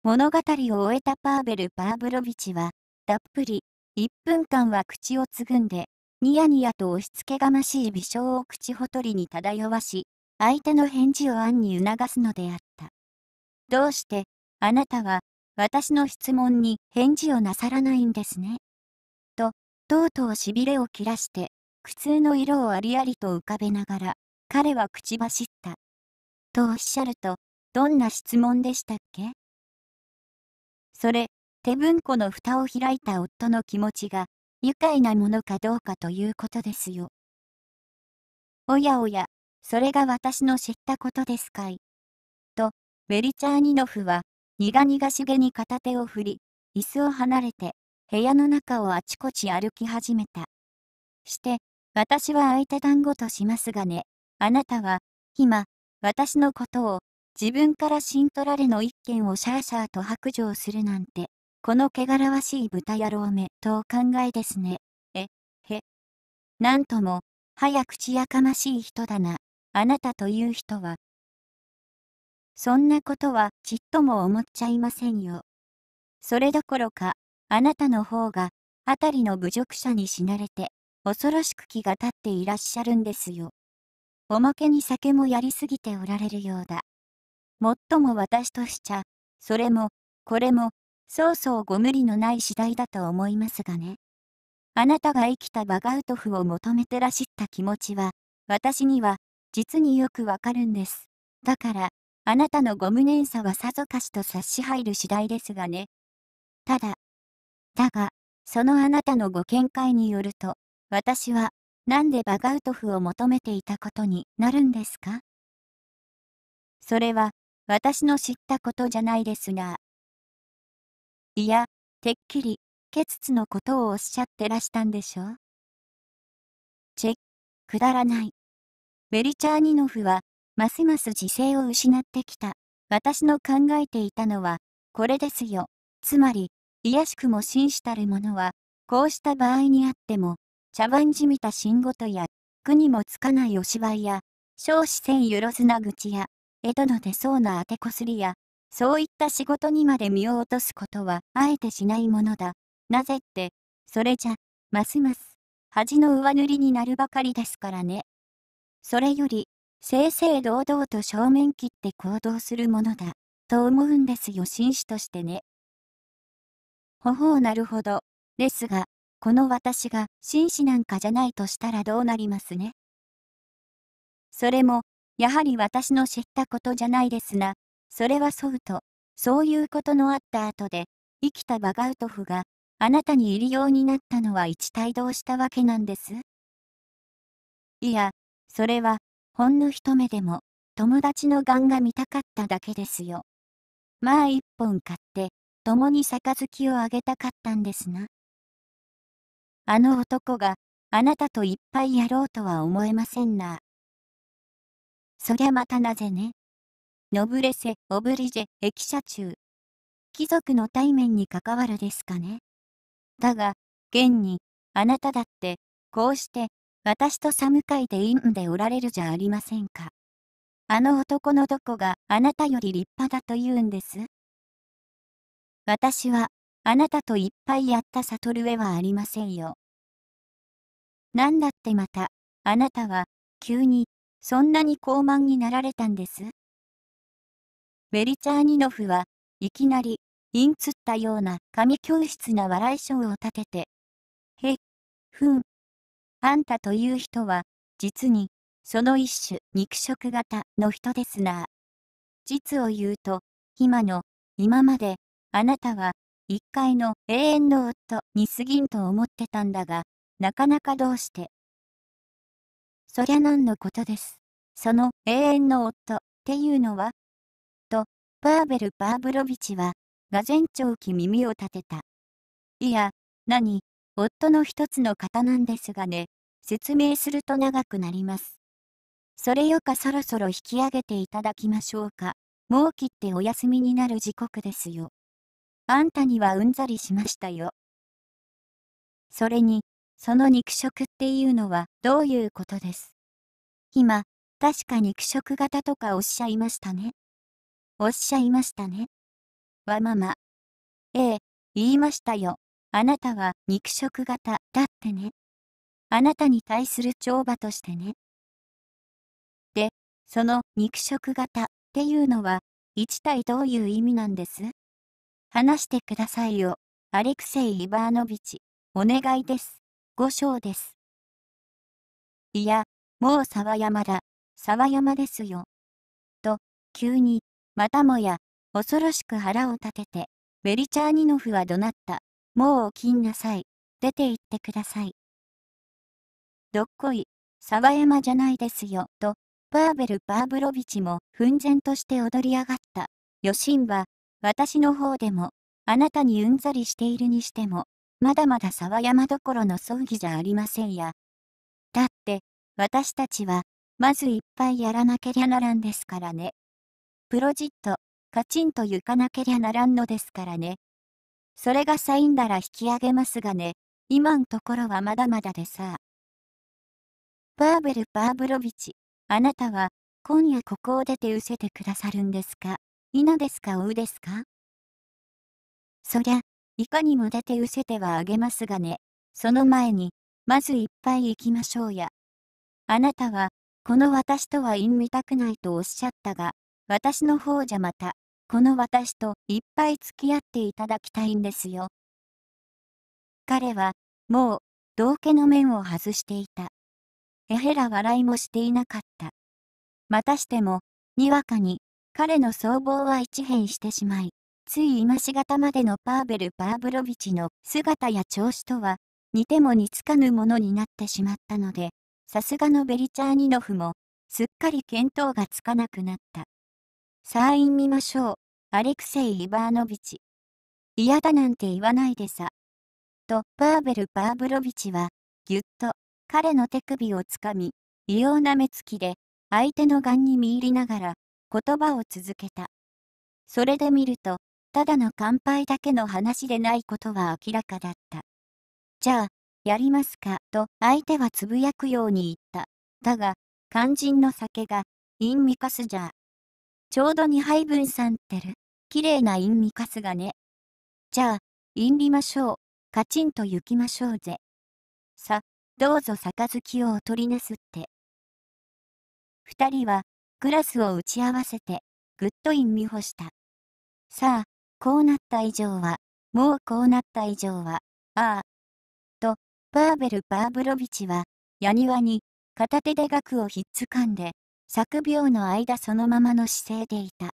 物語を終えたパーベル・パーブロビチは、たっぷり、1分間は口をつぐんで、ニヤニヤと押しつけがましい微笑を口ほとりに漂わし、相手の返事を暗に促すのであった。どうして、あなたは、私の質問に返事をなさらないんですね。と、とうとうしびれを切らして、苦痛の色をありありと浮かべながら、彼は口走った。とおっしゃると、どんな質問でしたっけそれ、手文庫の蓋を開いた夫の気持ちが愉快なものかどうかということですよ。おやおや、それが私の知ったことですかい。と、ベリチャーニノフは、苦々しげに片手を振り、椅子を離れて、部屋の中をあちこち歩き始めた。して、私は相手団子としますがね、あなたは、今、私のことを、自分から新取られの一件をシャーシャーと白状するなんて、この汚らわしい豚野郎めとお考えですね。え、へ。なんとも、早口やかましい人だな、あなたという人は。そんなことはちっとも思っちゃいませんよ。それどころか、あなたの方が、あたりの侮辱者に死なれて、恐ろしく気が立っていらっしゃるんですよ。おまけに酒もやりすぎておられるようだ。もっとも私としちゃ、それも、これも、そうそうご無理のない次第だと思いますがね。あなたが生きたバガウトフを求めてらしった気持ちは、私には、実によくわかるんです。だから、あなたのご無念さはさぞかしと察し入る次第ですがね。ただ、だが、そのあなたのご見解によると、私は、なんでバガウトフを求めていたことになるんですかそれは、私の知ったことじゃないですが、いや、てっきり、ケツツのことをおっしゃってらしたんでしょう。チェッ、くだらない。ベリチャーニノフは、ますます自制を失ってきた。私の考えていたのは、これですよ。つまり、いやしくも紳士たる者は、こうした場合にあっても、茶番じみた新事や、苦にもつかないお芝居や、少子線よろずな愚痴や、江戸の出そうな当てこすりや、そういった仕事にまで身を落とすことはあえてしないものだ。なぜって、それじゃ、ますます恥の上塗りになるばかりですからね。それより、正々堂々と正面切って行動するものだ、と思うんですよ紳士としてね。ほほうなるほど。ですが、この私が紳士なんかじゃないとしたらどうなりますね。それも、やはり私の知ったことじゃないですな。それはそうと、そういうことのあった後で、生きたバガウトフがあなたに入りようになったのは一体どうしたわけなんですいや、それは、ほんの一目でも、友達の癌が見たかっただけですよ。まあ一本買って、共に杯をあげたかったんですな。あの男があなたといっぱいやろうとは思えませんな。そりゃまたなぜね。ノブレセ・オブリジェ・駅舎中。貴族の対面に関わるですかね。だが、現に、あなただって、こうして、私と寒いでんでおられるじゃありませんか。あの男のどこがあなたより立派だと言うんです。私は、あなたといっぱいやった悟る上はありませんよ。なんだってまた、あなたは、急に、そんなに高慢になられたんです。ェリチャーニノフは、いきなり、インツったような神教室な笑いショーを立てて、へ、っ、ふん。あんたという人は、実に、その一種肉食型の人ですな。実を言うと、今の、今まで、あなたは、一回の永遠の夫に過ぎんと思ってたんだが、なかなかどうして。そりゃ何のことです。その永遠の夫っていうのは、パーベル・パーブロビチは、が全長期耳を立てた。いや、何、夫の一つの方なんですがね、説明すると長くなります。それよかそろそろ引き上げていただきましょうか。もう切ってお休みになる時刻ですよ。あんたにはうんざりしましたよ。それに、その肉食っていうのはどういうことです。今、確か肉食型とかおっしゃいましたね。おっしゃいましたね。わママ。ええ、言いましたよ。あなたは肉食型だってね。あなたに対する帳場としてね。で、その肉食型っていうのは、一体どういう意味なんです話してくださいよ。アレクセイ・イバーノビチ、お願いです。5章です。いや、もう沢山だ、沢山ですよ。と、急にまたもや、恐ろしく腹を立てて、ベリチャーニノフは怒鳴った。もう起きんなさい。出て行ってください。どっこい、沢山じゃないですよ、と、パーベル・パーブロビチも奮然として踊り上がった。余震は、私の方でも、あなたにうんざりしているにしても、まだまだ沢山どころの葬儀じゃありませんや。だって、私たちは、まずいっぱいやらなけりゃならんですからね。プロジット、カチンと行かなけりゃならんのですからね。それがサインなら引き上げますがね、今んところはまだまだでさ。パーベル・パーブロビチ、あなたは、今夜ここを出てうせてくださるんですか、稲ですか、おうですかそりゃ、いかにも出てうせてはあげますがね、その前に、まずいっぱい行きましょうや。あなたは、この私とは陰見たくないとおっしゃったが、私の方じゃまた、この私といっぱい付き合っていただきたいんですよ。彼は、もう、道家の面を外していた。えへら笑いもしていなかった。またしても、にわかに、彼の僧帽は一変してしまい、つい今しがたまでのパーベル・パーブロビチの姿や調子とは、似ても似つかぬものになってしまったので、さすがのベリチャーニノフも、すっかり見当がつかなくなった。サイン見ましょう。アレクセイ・イバーノビチ。嫌だなんて言わないでさ。と、パーベル・パーブロビチは、ぎゅっと、彼の手首をつかみ、異様な目つきで、相手の眼に見入りながら、言葉を続けた。それで見ると、ただの乾杯だけの話でないことは明らかだった。じゃあ、やりますか、と相手はつぶやくように言った。だが、肝心の酒が、インミカスじゃ。ちょうど2杯分ってる。綺麗な陰味かすがね。じゃあ、陰りましょう。カチンと行きましょうぜ。さ、どうぞ杯をお取りなすって。二人は、クラスを打ち合わせて、ぐっと陰味干した。さあ、こうなった以上は、もうこうなった以上は、ああ。と、バーベル・バーブロビチは、やにわに、片手で額をひっつかんで、作病の間そのままの姿勢でいた。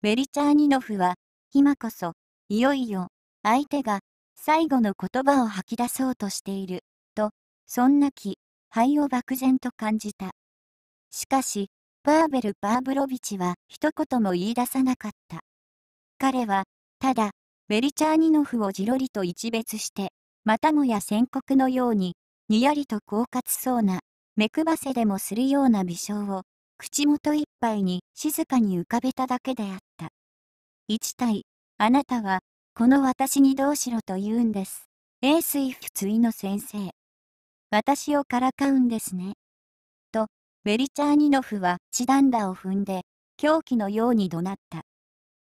メリチャーニノフは、今こそ、いよいよ、相手が、最後の言葉を吐き出そうとしている、と、そんな気、肺を漠然と感じた。しかし、バーベル・バーブロビチは一言も言い出さなかった。彼は、ただ、ベリチャーニノフをじろりと一別して、またもや宣告のように、にやりと狡猾そうな、目くばせでもするような微笑を、口元いっぱいに静かに浮かべただけであった。一体、あなたは、この私にどうしろと言うんです。エースイフツイの先生。私をからかうんですね。と、ベリチャーニノフはチダンダを踏んで、狂気のように怒鳴った。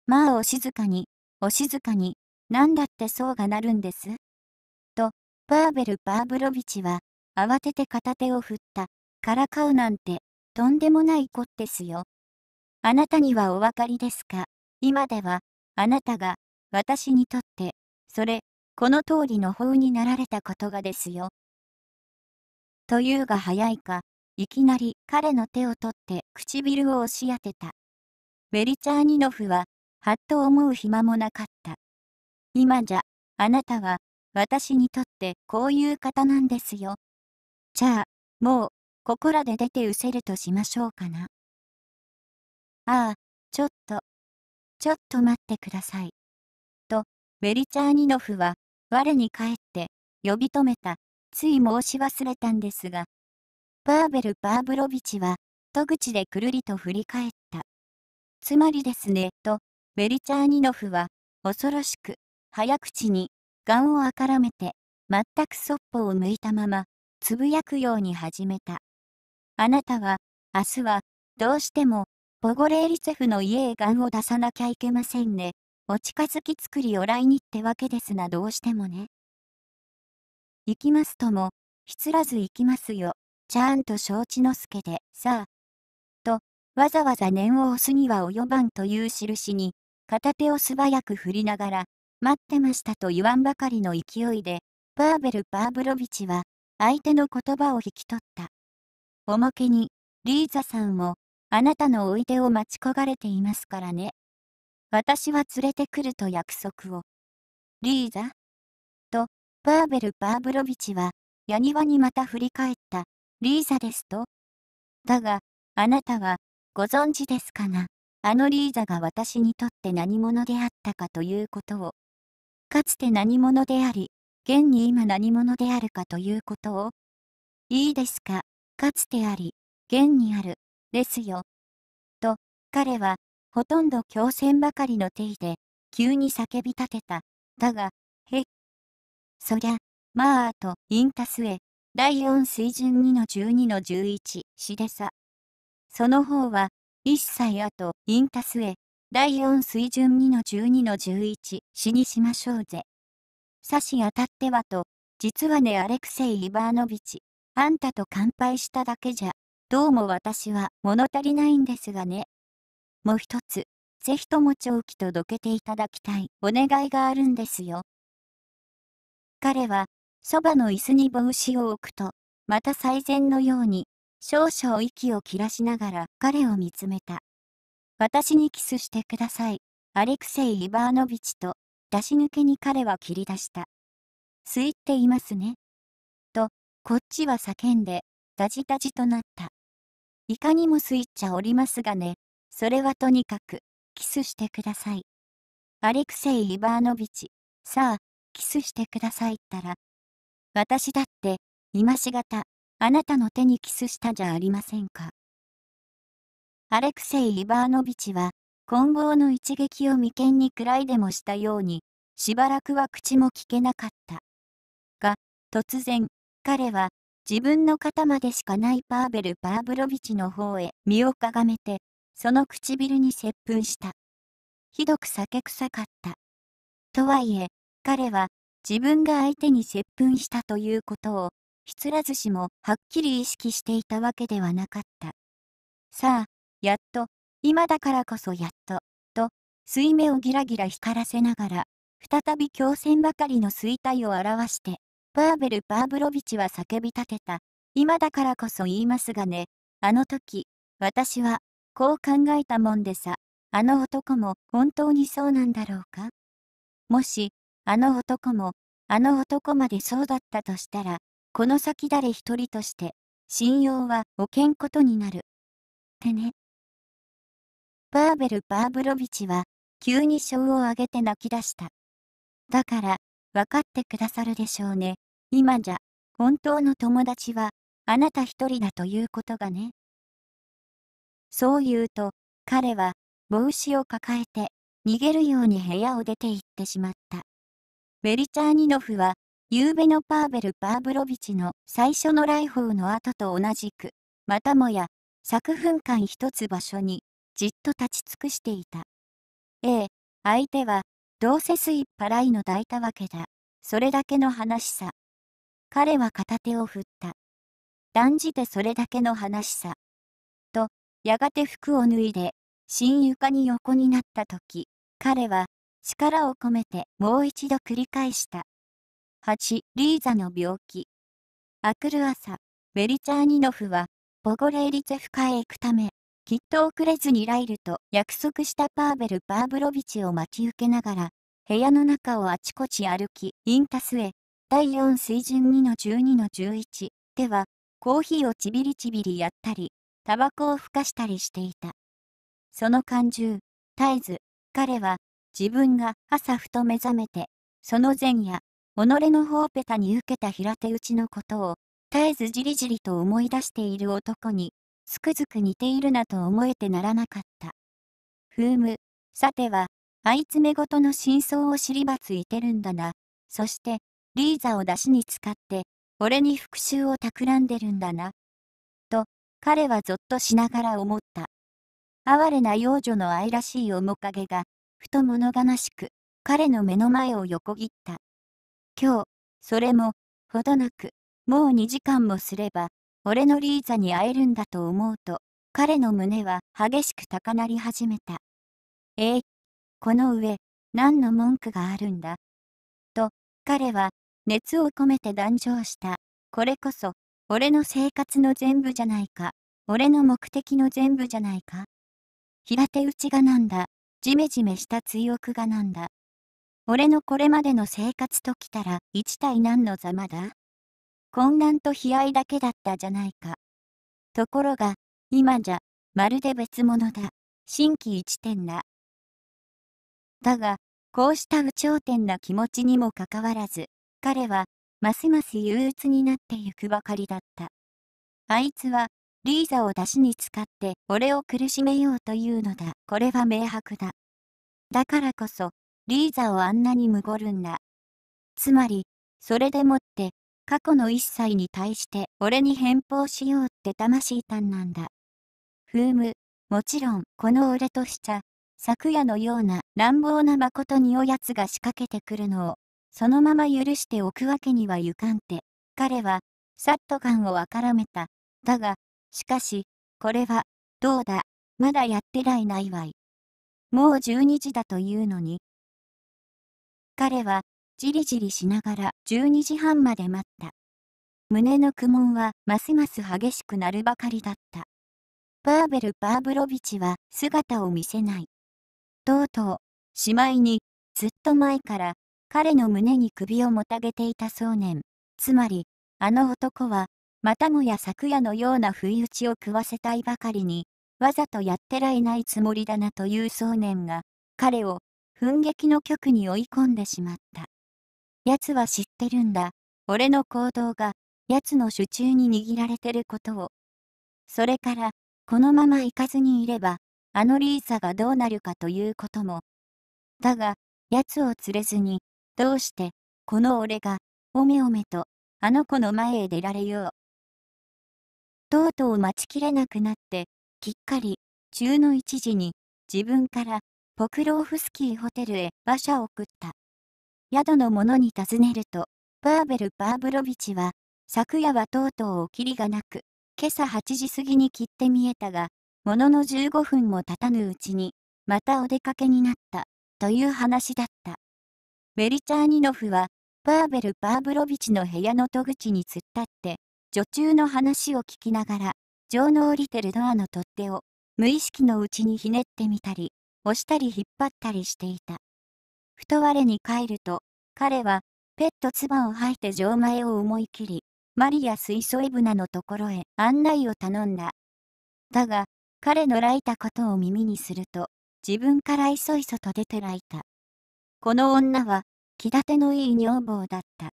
まあお静かに、お静かに、なんだってそうがなるんです。と、パーベル・パーブロビチは、慌てて片手を振った、からかうなんてとんでもない子ですよ。あなたにはお分かりですか今では、あなたが、私にとって、それ、この通りの法になられたことがですよ。というが早いか、いきなり彼の手を取って唇を押し当てた。ベリチャーニノフは、はっと思う暇もなかった。今じゃ、あなたは、私にとってこういう方なんですよ。じゃあ、もう、ここらで出てうせるとしましょうかな。ああ、ちょっと、ちょっと待ってください。と、ベリチャーニノフは、我に帰って、呼び止めた、つい申し忘れたんですが、バーベル・バーブロビチは、戸口でくるりと振り返った。つまりですね、と、ベリチャーニノフは、恐ろしく、早口に、眼をあからめて、全くそっぽを向いたまま、つぶやくように始めた。あなたは、明日は、どうしても、ボゴレーリツェフの家へガンを出さなきゃいけませんね。お近づき作りを来にってわけですなどうしてもね。行きますとも、ひつらず行きますよ。ちゃんと承知のすけで、さあ。と、わざわざ念を押すには及ばんという印に、片手を素早く振りながら、待ってましたと言わんばかりの勢いで、パーベル・パーブロビチは、相手の言葉を引き取った。おまけに、リーザさんも、あなたのおいでを待ち焦がれていますからね。私は連れてくると約束を。リーザと、バーベル・バーブロビチは、ヤニワにまた振り返った、リーザですと。だが、あなたは、ご存知ですかな。あのリーザが私にとって何者であったかということを。かつて何者であり、現に今何者であるかということを。いいですか、かつてあり、現にある、ですよ。と、彼は、ほとんど狂戦ばかりの体で、急に叫び立てた。だが、へっ。そりゃ、まあと、インタスへ、第4水準2の12の11、しでさ。その方は、一切あと、インタスへ、第4水準2の12の11、死にしましょうぜ。差し当たってはと、実はねアレクセイ・イバーノビチ、あんたと乾杯しただけじゃ、どうも私は物足りないんですがね。もう一つ、ぜひとも長期とどけていただきたいお願いがあるんですよ。彼は、そばの椅子に帽子を置くと、また最善のように、少々息を切らしながら彼を見つめた。私にキスしてください。アレクセイ・イバーノビチと、出し抜けに彼は切り出した。吸いっていますね。こっちは叫んで、ダジダジとなった。いかにもスイッチャーおりますがね、それはとにかく、キスしてください。アレクセイ・イバーノビチ、さあ、キスしてくださいったら。私だって、今しがた、あなたの手にキスしたじゃありませんか。アレクセイ・イバーノビチは、混合の一撃を眉間にくらいでもしたように、しばらくは口も聞けなかった。が、突然、彼は自分の肩までしかないパーベル・パーブロビチの方へ身をかがめて、その唇に接吻した。ひどく酒臭かった。とはいえ、彼は自分が相手に接吻したということを、ひつらずしもはっきり意識していたわけではなかった。さあ、やっと、今だからこそやっと、と、水目をギラギラ光らせながら、再び狂戦ばかりの衰退を表して、パーベル・パーブロビチは叫び立てた。今だからこそ言いますがね、あの時、私は、こう考えたもんでさ、あの男も本当にそうなんだろうかもし、あの男も、あの男までそうだったとしたら、この先誰一人として、信用はおけんことになる。ってね。パーベル・パーブロビチは、急に賞を上げて泣き出した。だから、わかってくださるでしょうね。今じゃ、本当の友達は、あなた一人だということがね。そう言うと、彼は、帽子を抱えて、逃げるように部屋を出て行ってしまった。ベリチャーニノフは、夕べのパーベル・パーブロビチの最初の来訪の後と同じく、またもや、作分間一つ場所に、じっと立ち尽くしていた。ええ、相手は、どうせいっ払いの抱いたわけだ。それだけの話さ。彼は片手を振った。断じてそれだけの話さ。と、やがて服を脱いで、新床に横になった時、彼は、力を込めてもう一度繰り返した。8、リーザの病気。アクる朝、ベリチャーニノフは、ボゴレーリツェフカへ行くため、きっと遅れずにライルと約束したパーベル・バーブロビチを待ち受けながら、部屋の中をあちこち歩き、インタスへ、第4水準2の12の11では、コーヒーをちびりちびりやったり、タバコをふかしたりしていた。その感中絶えず、彼は、自分が朝ふと目覚めて、その前夜、己のほうぺたに受けた平手打ちのことを、絶えずじりじりと思い出している男に、つくづく似ているなと思えてならなかった。ふうむ、さては、あいつめごとの真相を知りばついてるんだな。そして、リーザを出しに使って、俺に復讐を企んでるんだな。と、彼はぞっとしながら思った。哀れな幼女の愛らしい面影が、ふと物悲しく、彼の目の前を横切った。今日、それも、ほどなく、もう2時間もすれば、俺のリーザに会えるんだと思うと、彼の胸は激しく高鳴り始めた。ええー、この上、何の文句があるんだ。と、彼は、熱を込めて壇上した。これこそ、俺の生活の全部じゃないか。俺の目的の全部じゃないか。平手打ちがなんだ。じめじめした追憶がなんだ。俺のこれまでの生活ときたら一体何のざまだ混乱と悲哀だけだったじゃないか。ところが、今じゃ、まるで別物だ。新規一点だ。だが、こうした有頂天な気持ちにもかかわらず、彼は、ますます憂鬱になってゆくばかりだった。あいつは、リーザを出しに使って、俺を苦しめようというのだ。これは明白だ。だからこそ、リーザをあんなにむごるんだ。つまり、それでもって、過去の一切に対して俺に返報しようって魂胆なんだ。ふーむ、もちろんこの俺としちゃ、昨夜のような乱暴な誠におやつが仕掛けてくるのを、そのまま許しておくわけにはいかんて、彼は、さっと感をわからめた。だが、しかし、これは、どうだ、まだやってらいないわい。もう12時だというのに。彼は、じりじりしながら12時半まで待った。胸の苦悶はますます激しくなるばかりだった。パーベル・パーブロビチは姿を見せない。とうとう、しまいに、ずっと前から彼の胸に首をもたげていた想念。つまり、あの男は、またもや昨夜のような不意打ちを食わせたいばかりに、わざとやってらいないつもりだなという想念が、彼を、奮撃の局に追い込んでしまった。奴は知ってるんだ。俺の行動が、奴の手中に握られてることを。それから、このまま行かずにいれば、あのリーサがどうなるかということも。だが、奴を連れずに、どうして、この俺が、おめおめと、あの子の前へ出られよう。とうとう待ちきれなくなって、きっかり、中の1時に、自分から、ポクローフスキーホテルへ馬車を送った。宿の者に尋ねると、バーベル・バーブロビチは、昨夜はとうとうおきりがなく、今朝8時過ぎに切って見えたが、ものの15分も経たぬうちに、またお出かけになった、という話だった。ベリチャーニノフは、バーベル・バーブロビチの部屋の戸口に突っ立って、女中の話を聞きながら、情の降りてるドアの取っ手を、無意識のうちにひねってみたり、押したり引っ張ったりしていた。ふと我に帰ると、彼は、ペット唾を吐いて錠前を思い切り、マリア水素イブナのところへ案内を頼んだ。だが、彼のらいたことを耳にすると、自分からいそいそと出てらいた。この女は、気立てのいい女房だった。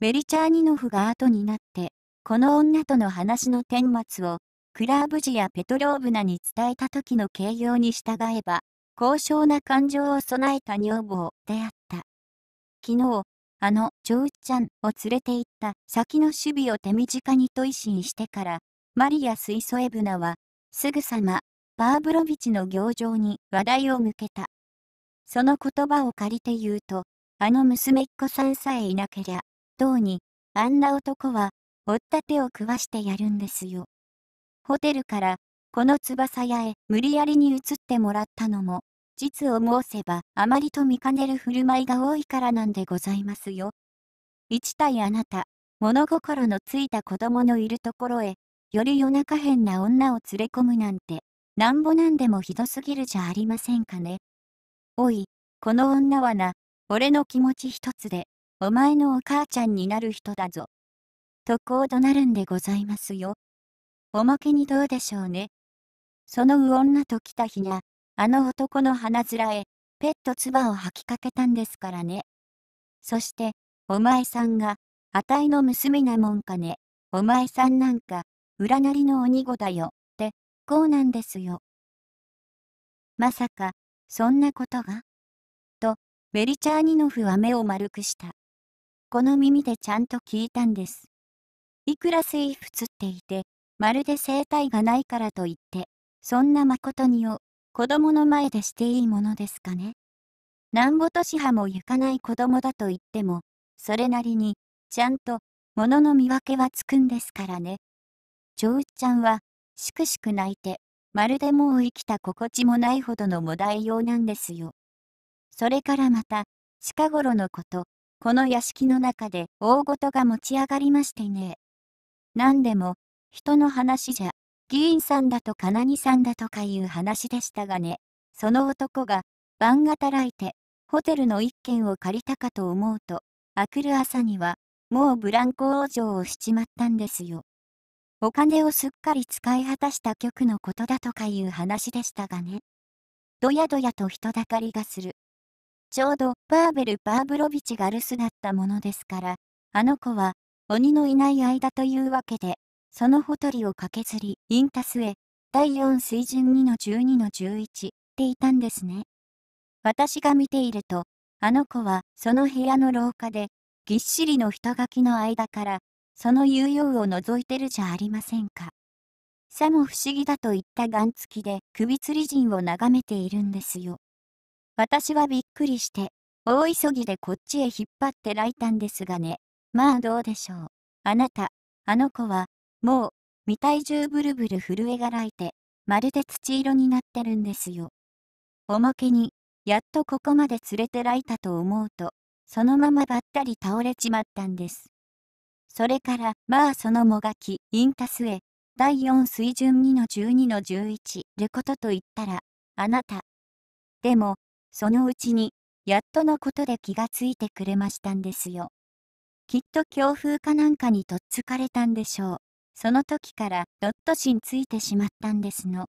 ベリチャーニノフが後になって、この女との話の顛末を、クラーブジやペトローブナに伝えた時の形容に従えば、高尚な感情を備えた女房であった。昨日、あの、長ちゃんを連れて行った先の守備を手短にと維新してから、マリア・スイソエブナは、すぐさま、パーブロビチの行場に話題を向けた。その言葉を借りて言うと、あの娘っ子さんさえいなけりゃ、とうに、あんな男は、追った手を食わしてやるんですよ。ホテルからこの翼屋へ無理やりに移ってもらったのも、実を申せばあまりと見かねる振る舞いが多いからなんでございますよ。一体あなた、物心のついた子供のいるところへ、より夜中変な女を連れ込むなんて、なんぼなんでもひどすぎるじゃありませんかね。おい、この女はな、俺の気持ち一つで、お前のお母ちゃんになる人だぞ。とこう怒鳴るんでございますよ。おまけにどうでしょうね。そのう女と来た日が、あの男の鼻面へ、ペット唾を吐きかけたんですからね。そして、お前さんが、あたいの娘なもんかね、お前さんなんか、裏なりの鬼子だよ、って、こうなんですよ。まさか、そんなことがと、ベリチャーニノフは目を丸くした。この耳でちゃんと聞いたんです。いくら水不つっていて、まるで生体がないからといって、そんな誠にを、子供の前でしていいものですかね。なんぼ年派も行かない子供だと言っても、それなりに、ちゃんと、ものの見分けはつくんですからね。長ちゃんは、しくしく泣いて、まるでもう生きた心地もないほどのもだいようなんですよ。それからまた、近頃のこと、この屋敷の中で大事が持ち上がりましてね。なんでも、人の話じゃ、議員さんだとかにさんだとかいう話でしたがね、その男が、晩がいて、ホテルの一軒を借りたかと思うと、あくる朝には、もうブランコ往生をしちまったんですよ。お金をすっかり使い果たした局のことだとかいう話でしたがね。どやどやと人だかりがする。ちょうどパーベル・パーブロビチが留守だったものですから、あの子は鬼のいない間というわけでそのほとりを駆けずり、インタスへ、第4水準2の12の11っていたんですね。私が見ていると、あの子はその部屋の廊下で、ぎっしりの人垣の間から、その猶予を覗いてるじゃありませんか。さも不思議だと言ったがんつきで首吊り陣を眺めているんですよ。私はびっくりして、大急ぎでこっちへ引っ張ってらいたんですがね。まあどうでしょう。あなた、あの子はもう、未体重ブルブル震えがらいて、まるで土色になってるんですよ。おまけに、やっとここまで連れてらいたと思うと、そのままばったり倒れちまったんです。それから、まあそのもがき、インタスへ、第4水準2の12の11ることと言ったら、あなた。でも、そのうちに、やっとのことで気がついてくれましたんですよ。きっと強風かなんかにとっつかれたんでしょう。その時からロット氏ついてしまったんですの。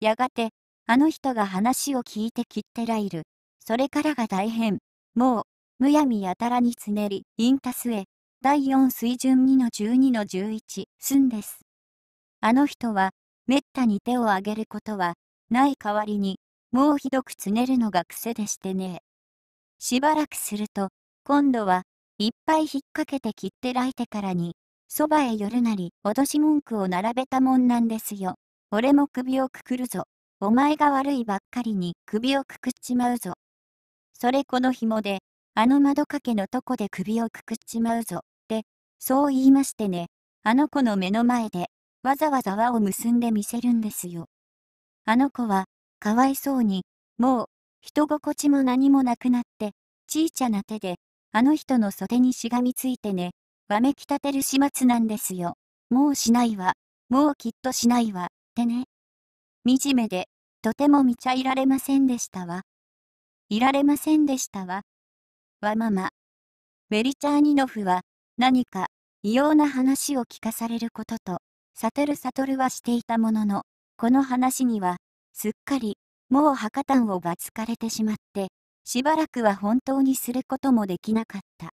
やがて、あの人が話を聞いて切ってらいる。それからが大変。もう、むやみやたらにつねり、インタスへ、第4水準2の12の11、すんです。あの人は、めったに手を挙げることは、ない代わりに、もうひどくつねるのが癖でしてね。しばらくすると、今度は、いっぱい引っ掛けて切ってらいてからに、そばへ寄るなり、脅し文句を並べたもんなんですよ。俺も首をくくるぞ。お前が悪いばっかりに首をくくっちまうぞ。それこの紐で、あの窓掛けのとこで首をくくっちまうぞ。で、そう言いましてね、あの子の目の前で、わざわざ輪を結んでみせるんですよ。あの子は、かわいそうに、もう、人心地も何もなくなって、ちいちゃな手で、あの人の袖にしがみついてね、わめきたてる始末なんですよ。もうしないわ。もうきっとしないわ。ってね。惨めで、とても見ちゃいられませんでしたわ。いられませんでしたわ。わママ。ベリチャーニノフは、何か、異様な話を聞かされることと、悟る悟サはしていたものの、この話には、すっかり、もう博多をばつかれてしまって、しばらくは本当にすることもできなかった。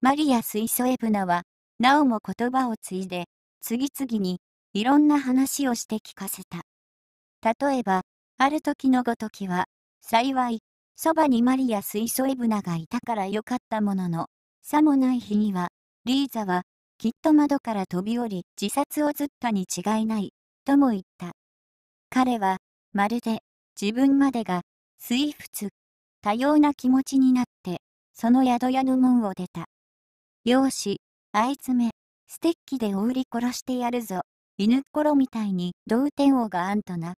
マリア・スイソエブナは、なおも言葉を継いで、次々に、いろんな話をして聞かせた。例えば、ある時のごときは、幸い、そばにマリア・スイソエブナがいたからよかったものの、さもない日には、リーザは、きっと窓から飛び降り自殺をずったに違いない、とも言った。彼は、まるで、自分までが、スイフツ、多様な気持ちになって、その宿屋の門を出た。容姿、あいつめ、ステッキでお売り殺してやるぞ。犬っころみたいに同点王があんとな。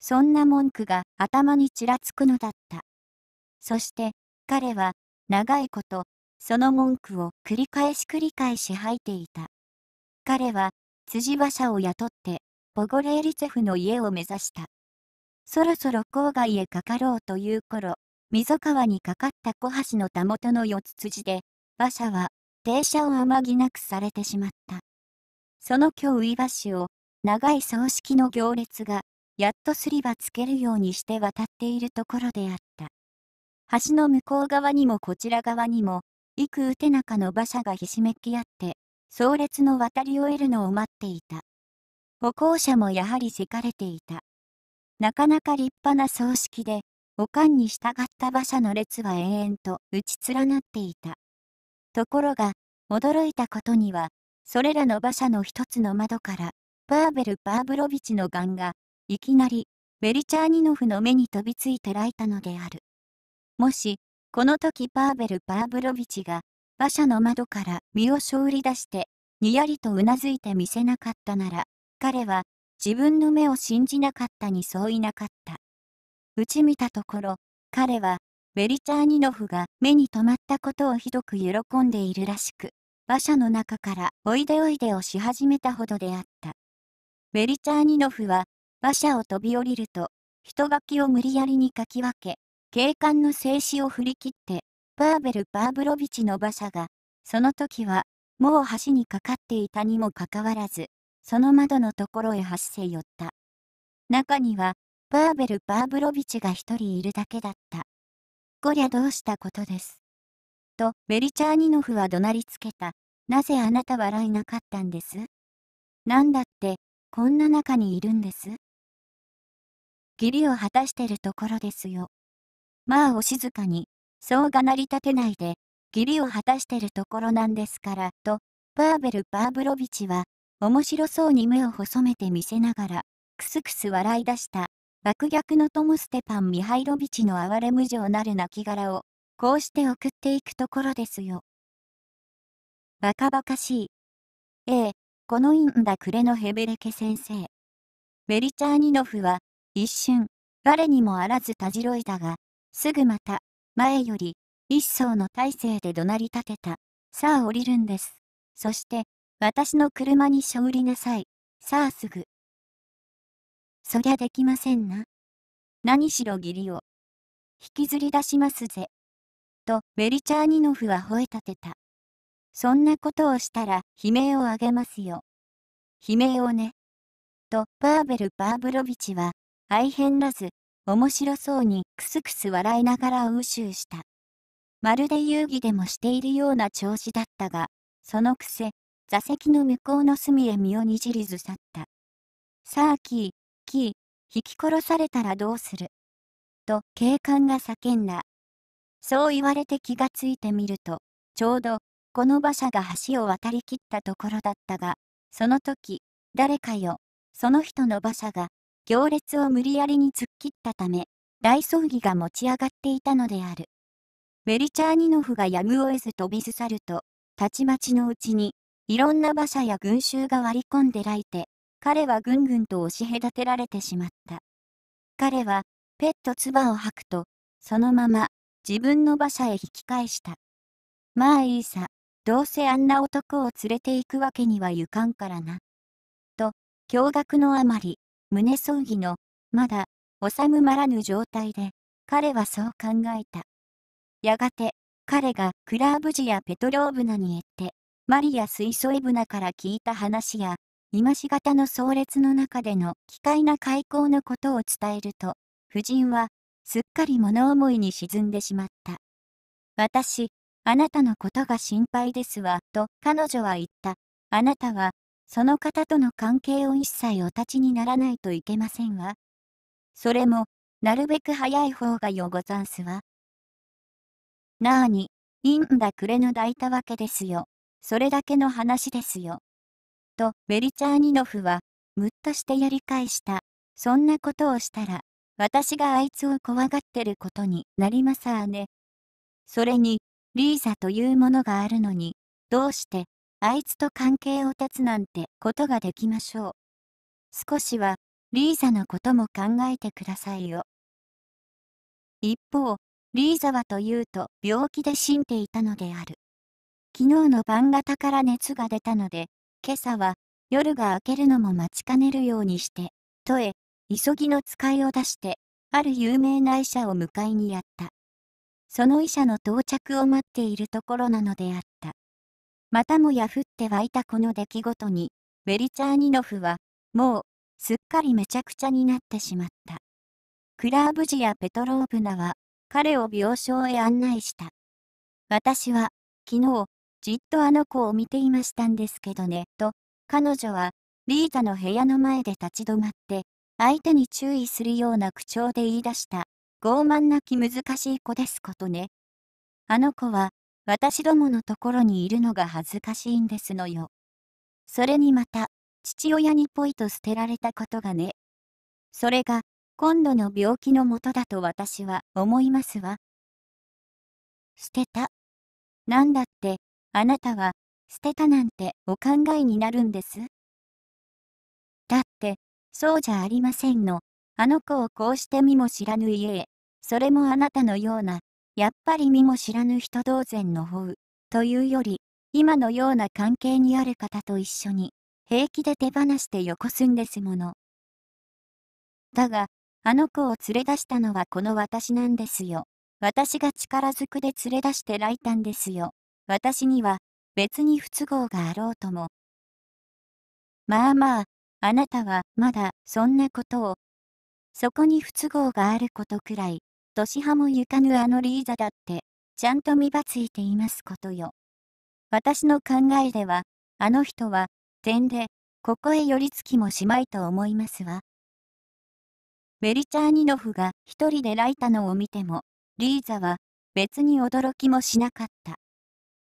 そんな文句が頭にちらつくのだった。そして彼は長いことその文句を繰り返し繰り返し吐いていた。彼は辻馬車を雇ってボゴレーリツェフの家を目指した。そろそろ郊外へかかろうという頃、溝川にかかった小橋のたもとの四つ辻で馬車は停車をうまぎなくされてしまった。その今日岩橋を、長い葬式の行列が、やっとすりばつけるようにして渡っているところであった。橋の向こう側にもこちら側にも、幾うてなかの馬車がひしめき合って、葬列の渡り終えるのを待っていた。歩行者もやはりせかれていた。なかなか立派な葬式で、おかんに従った馬車の列は延々と打ち連なっていた。ところが、驚いたことには、それらの馬車の一つの窓から、パーベル・バーブロビチのガンが、いきなり、ベリチャーニノフの目に飛びついてらいたのである。もし、この時パーベル・バーブロビチが、馬車の窓から身をしり出して、にやりとうなずいて見せなかったなら、彼は、自分の目を信じなかったに相違なかった。うち見たところ、彼は、ベリチャーニノフが目に留まったことをひどく喜んでいるらしく、馬車の中からおいでおいでをし始めたほどであった。ベリチャーニノフは馬車を飛び降りると、人垣を無理やりにかき分け、警官の静止を振り切って、パーベル・パーブロビチの馬車が、その時は、もう橋にかかっていたにもかかわらず、その窓のところへ走せ寄った。中には、パーベル・パーブロビチが一人いるだけだった。こりゃどうしたことです。と、ベリチャーニノフは怒鳴りつけた。なぜあなた笑いなかったんですなんだって、こんな中にいるんです義理を果たしてるところですよ。まあお静かに、そうがなり立てないで、義理を果たしてるところなんですから、と、パーベル・パーブロビチは、面白そうに目を細めて見せながら、くすくす笑い出した。爆虐のトム・ステパン・ミハイロビチの哀れ無情なる亡骸を、こうして送っていくところですよ。バカバカしい。ええ、このインダ暮れのヘベレケ先生。ベリチャーニノフは、一瞬、我にもあらずたじろいだが、すぐまた、前より、一層の体勢で怒鳴り立てた。さあ降りるんです。そして、私の車にしょうりなさい。さあすぐ。そりゃできませんな。何しろ義理を。引きずり出しますぜ。と、ベリチャーニノフは吠え立てた。そんなことをしたら、悲鳴をあげますよ。悲鳴をね。と、パーベル・パーブロビチは、大変らず、面白そうにクスクス笑いながらうしした。まるで遊戯でもしているような調子だったが、そのくせ、座席の向こうの隅へ身をにじりずさった。サーキー、キー、引き殺されたらどうする。と警官が叫んだ。そう言われて気がついてみると、ちょうど、この馬車が橋を渡りきったところだったが、その時、誰かよ、その人の馬車が、行列を無理やりに突っ切ったため、大葬儀が持ち上がっていたのである。ベリチャーニノフがやむを得ず飛びすさると、たちまちのうちに、いろんな馬車や群衆が割り込んでらいて、彼はぐんぐんと押し隔てられてしまった。彼は、ペット唾を吐くと、そのまま、自分の馬車へ引き返した。まあいいさ、どうせあんな男を連れて行くわけにはいかんからな。と、驚愕のあまり、胸葬儀の、まだ、収むまらぬ状態で、彼はそう考えた。やがて、彼がクラーブジやペトローブナに行って、マリア・スイソエブナから聞いた話や、今し方の葬列の中での奇怪な開口のことを伝えると、夫人は、すっかり物思いに沈んでしまった。私、あなたのことが心配ですわ、と彼女は言った。あなたは、その方との関係を一切お立ちにならないといけませんわ。それも、なるべく早い方がよござんすわ。なあに、いんだくれの抱いたわけですよ。それだけの話ですよ。とベリチャーニノフは、むっとしてやり返した。そんなことをしたら、私があいつを怖がってることになりますあね。それに、リーザというものがあるのに、どうして、あいつと関係を断つなんてことができましょう。少しは、リーザのことも考えてくださいよ。一方、リーザはというと病気で死んでいたのである。昨日の晩型から熱が出たので、今朝は、夜が明けるのも待ちかねるようにして、とえ、急ぎの使いを出して、ある有名な医者を迎えにやった。その医者の到着を待っているところなのであった。またもや降って湧いたこの出来事に、ベリチャーニノフは、もう、すっかりめちゃくちゃになってしまった。クラーブジやペトローブナは、彼を病床へ案内した。私は、昨日、じっとあの子を見ていましたんですけどね、と、彼女は、リーザの部屋の前で立ち止まって、相手に注意するような口調で言い出した、傲慢な気難しい子ですことね。あの子は、私どものところにいるのが恥ずかしいんですのよ。それにまた、父親にぽいと捨てられたことがね。それが、今度の病気のもとだと私は思いますわ。捨てた。なんだあなたは捨てたなんてお考えになるんですだって、そうじゃありませんの。あの子をこうして見も知らぬ家へ、それもあなたのような、やっぱり見も知らぬ人同然の方、というより、今のような関係にある方と一緒に、平気で手放してよこすんですもの。だが、あの子を連れ出したのはこの私なんですよ。私が力ずくで連れ出してらいたんですよ。私には別に不都合があろうとも。まあまあ、あなたはまだそんなことを。そこに不都合があることくらい、年派もゆかぬあのリーザだって、ちゃんと身ばついていますことよ。私の考えでは、あの人は、点で、ここへ寄りつきもしまいと思いますわ。ベリチャーニノフが一人でラいたのを見ても、リーザは別に驚きもしなかった。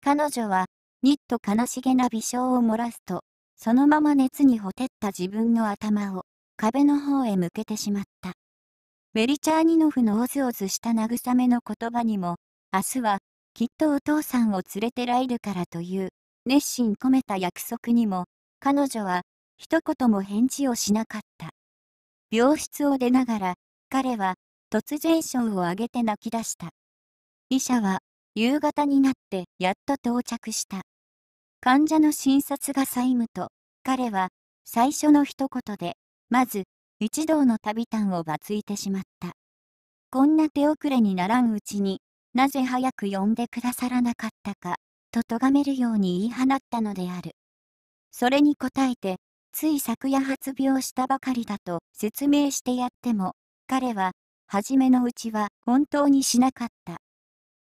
彼女は、ニッと悲しげな微笑を漏らすと、そのまま熱にほてった自分の頭を、壁の方へ向けてしまった。メリチャーニノフのオズオズした慰めの言葉にも、明日は、きっとお父さんを連れてられるからという、熱心込めた約束にも、彼女は、一言も返事をしなかった。病室を出ながら、彼は、突然ションを上げて泣き出した。医者は、夕方になってやっと到着した。患者の診察が債務と、彼は最初の一言で、まず、一同の旅譚をばついてしまった。こんな手遅れにならんうちになぜ早く呼んでくださらなかったか、と咎めるように言い放ったのである。それに応えて、つい昨夜発病したばかりだと説明してやっても、彼は、初めのうちは本当にしなかった。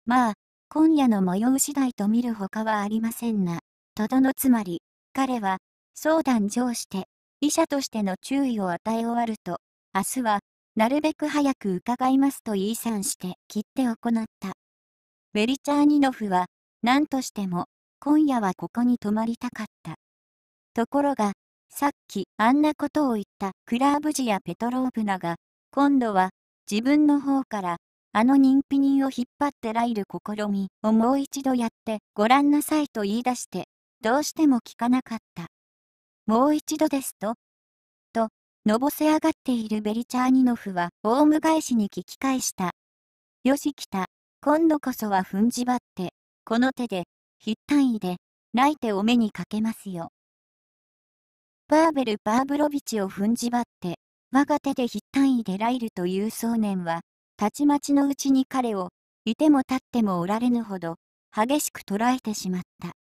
まあ、今夜の模様次第と見るほかはありませんな。とどのつまり、彼は、相談上して、医者としての注意を与え終わると、明日は、なるべく早く伺いますと言い算して切って行った。ベリチャーニノフは、何としても、今夜はここに泊まりたかった。ところが、さっきあんなことを言ったクラーブジやペトローブナが、今度は、自分の方から、あの人気人を引っ張ってライル試みをもう一度やってごらんなさいと言い出して、どうしても聞かなかった。もう一度ですと。と、のぼせ上がっているベリチャーニノフはオウム返しに聞き返した。よし来た、今度こそは踏んじばって、この手で、筆単位で、ライテを目にかけますよ。パーベル・パーブロビチを踏んじばって、我が手で筆単位でライルという想念は、たちまちのうちに彼を、いても立ってもおられぬほど、激しく捉えてしまった。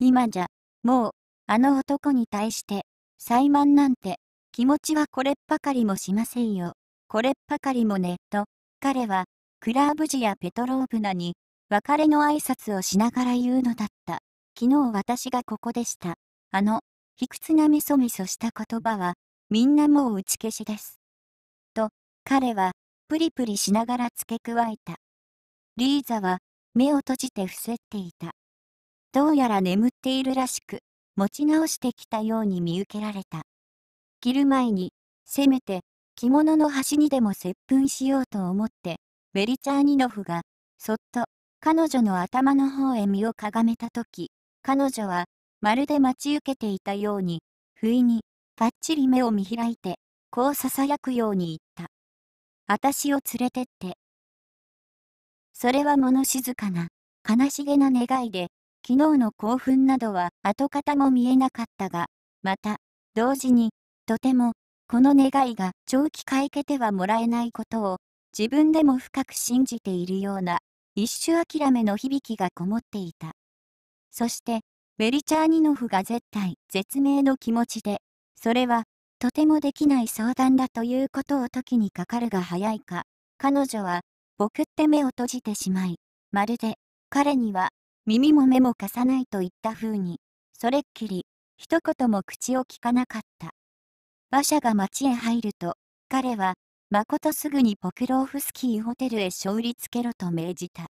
今じゃ、もう、あの男に対して、裁判なんて、気持ちはこれっぱかりもしませんよ。これっぱかりもね、と、彼は、クラーブジやペトローブナに、別れの挨拶をしながら言うのだった。昨日私がここでした。あの、卑屈なみそみそした言葉は、みんなもう打ち消しです。と、彼は、プリプリしながら付け加えた。リーザは目を閉じて伏せっていた。どうやら眠っているらしく、持ち直してきたように見受けられた。着る前に、せめて着物の端にでも接吻しようと思って、ベリチャーニノフが、そっと彼女の頭の方へ身をかがめた時、彼女は、まるで待ち受けていたように、不意に、ぱっちり目を見開いて、こう囁くように言った。私を連れてって。それは物静かな、悲しげな願いで、昨日の興奮などは跡形も見えなかったが、また、同時に、とても、この願いが長期解けてはもらえないことを、自分でも深く信じているような、一種諦めの響きがこもっていた。そして、ベリチャーニノフが絶対絶命の気持ちで、それはとてもできない相談だということを時にかかるが早いか、彼女は、僕って目を閉じてしまい、まるで、彼には、耳も目も貸さないといった風に、それっきり、一言も口をきかなかった。馬車が町へ入ると、彼は、まことすぐにポクローフスキーホテルへ勝利つけろと命じた。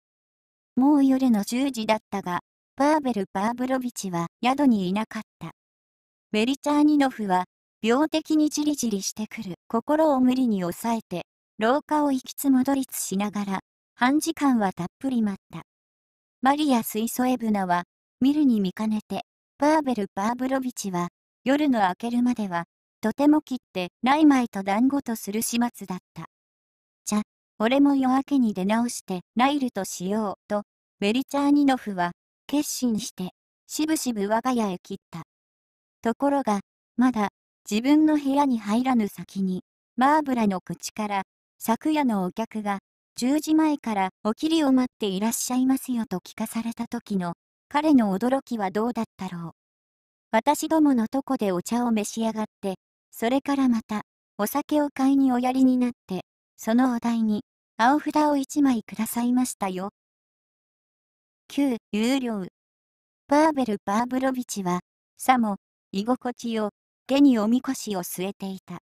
もう夜の10時だったが、バーベル・バーブロビチは宿にいなかった。ベリチャーニノフは病的にじりじりしてくる心を無理に抑えて、廊下を行きつ戻りつしながら、半時間はたっぷり待った。マリア・スイソエブナは、見るに見かねて、パーベル・パーブロビチは、夜の明けるまでは、とても切ってないまいと団子とする始末だった。じゃ、俺も夜明けに出直してナイルとしようと、ベリチャーニノフは決心して、しぶしぶ我が家へ切った。ところが、まだ自分の部屋に入らぬ先に、マーブラの口から、昨夜のお客が、10時前からおきりを待っていらっしゃいますよと聞かされた時の、彼の驚きはどうだったろう。私どものとこでお茶を召し上がって、それからまた、お酒を買いにおやりになって、そのお題に、青札を1枚くださいましたよ。9、有料。バーベル・バーブロビチは、さも、居心地よ、手におみこしを据えていた。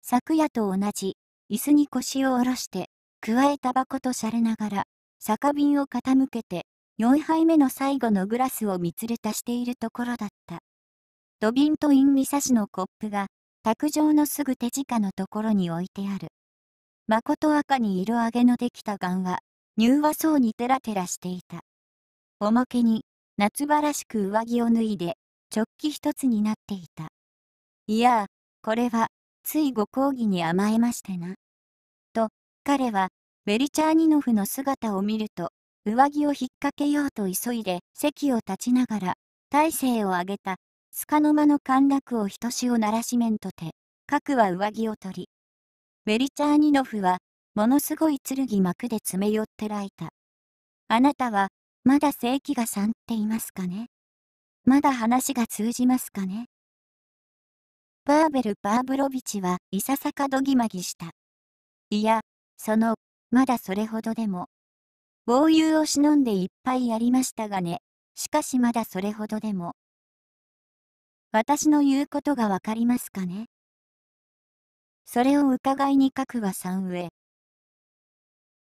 昨夜と同じ、椅子に腰を下ろして、くわえたばことしゃれながら、酒瓶を傾けて、4杯目の最後のグラスをみつれたしているところだった。土瓶とインミサシのコップが、卓上のすぐ手近のところに置いてある。まこと赤に色揚げのできた眼は、柔和そうにテラテラしていた。おまけに、夏場らしく上着を脱いで、直帰一つになっていた。いや、これは、ついご講義に甘えましてな。と、彼は、ベリチャーニノフの姿を見ると、上着を引っ掛けようと急いで席を立ちながら、体勢を上げた、束の間の陥落をひとしおならしめんとて、核は上着を取り。ベリチャーニノフは、ものすごい剣幕で詰め寄ってらいた。あなたは、まだ正気がさんっていますかねまだ話が通じますかねパーベル・パーブロビチはいささかどぎまぎした。いや、その、まだそれほどでも。防遊を忍んでいっぱいやりましたがね。しかしまだそれほどでも。私の言うことがわかりますかね。それを伺いに書くは3。上。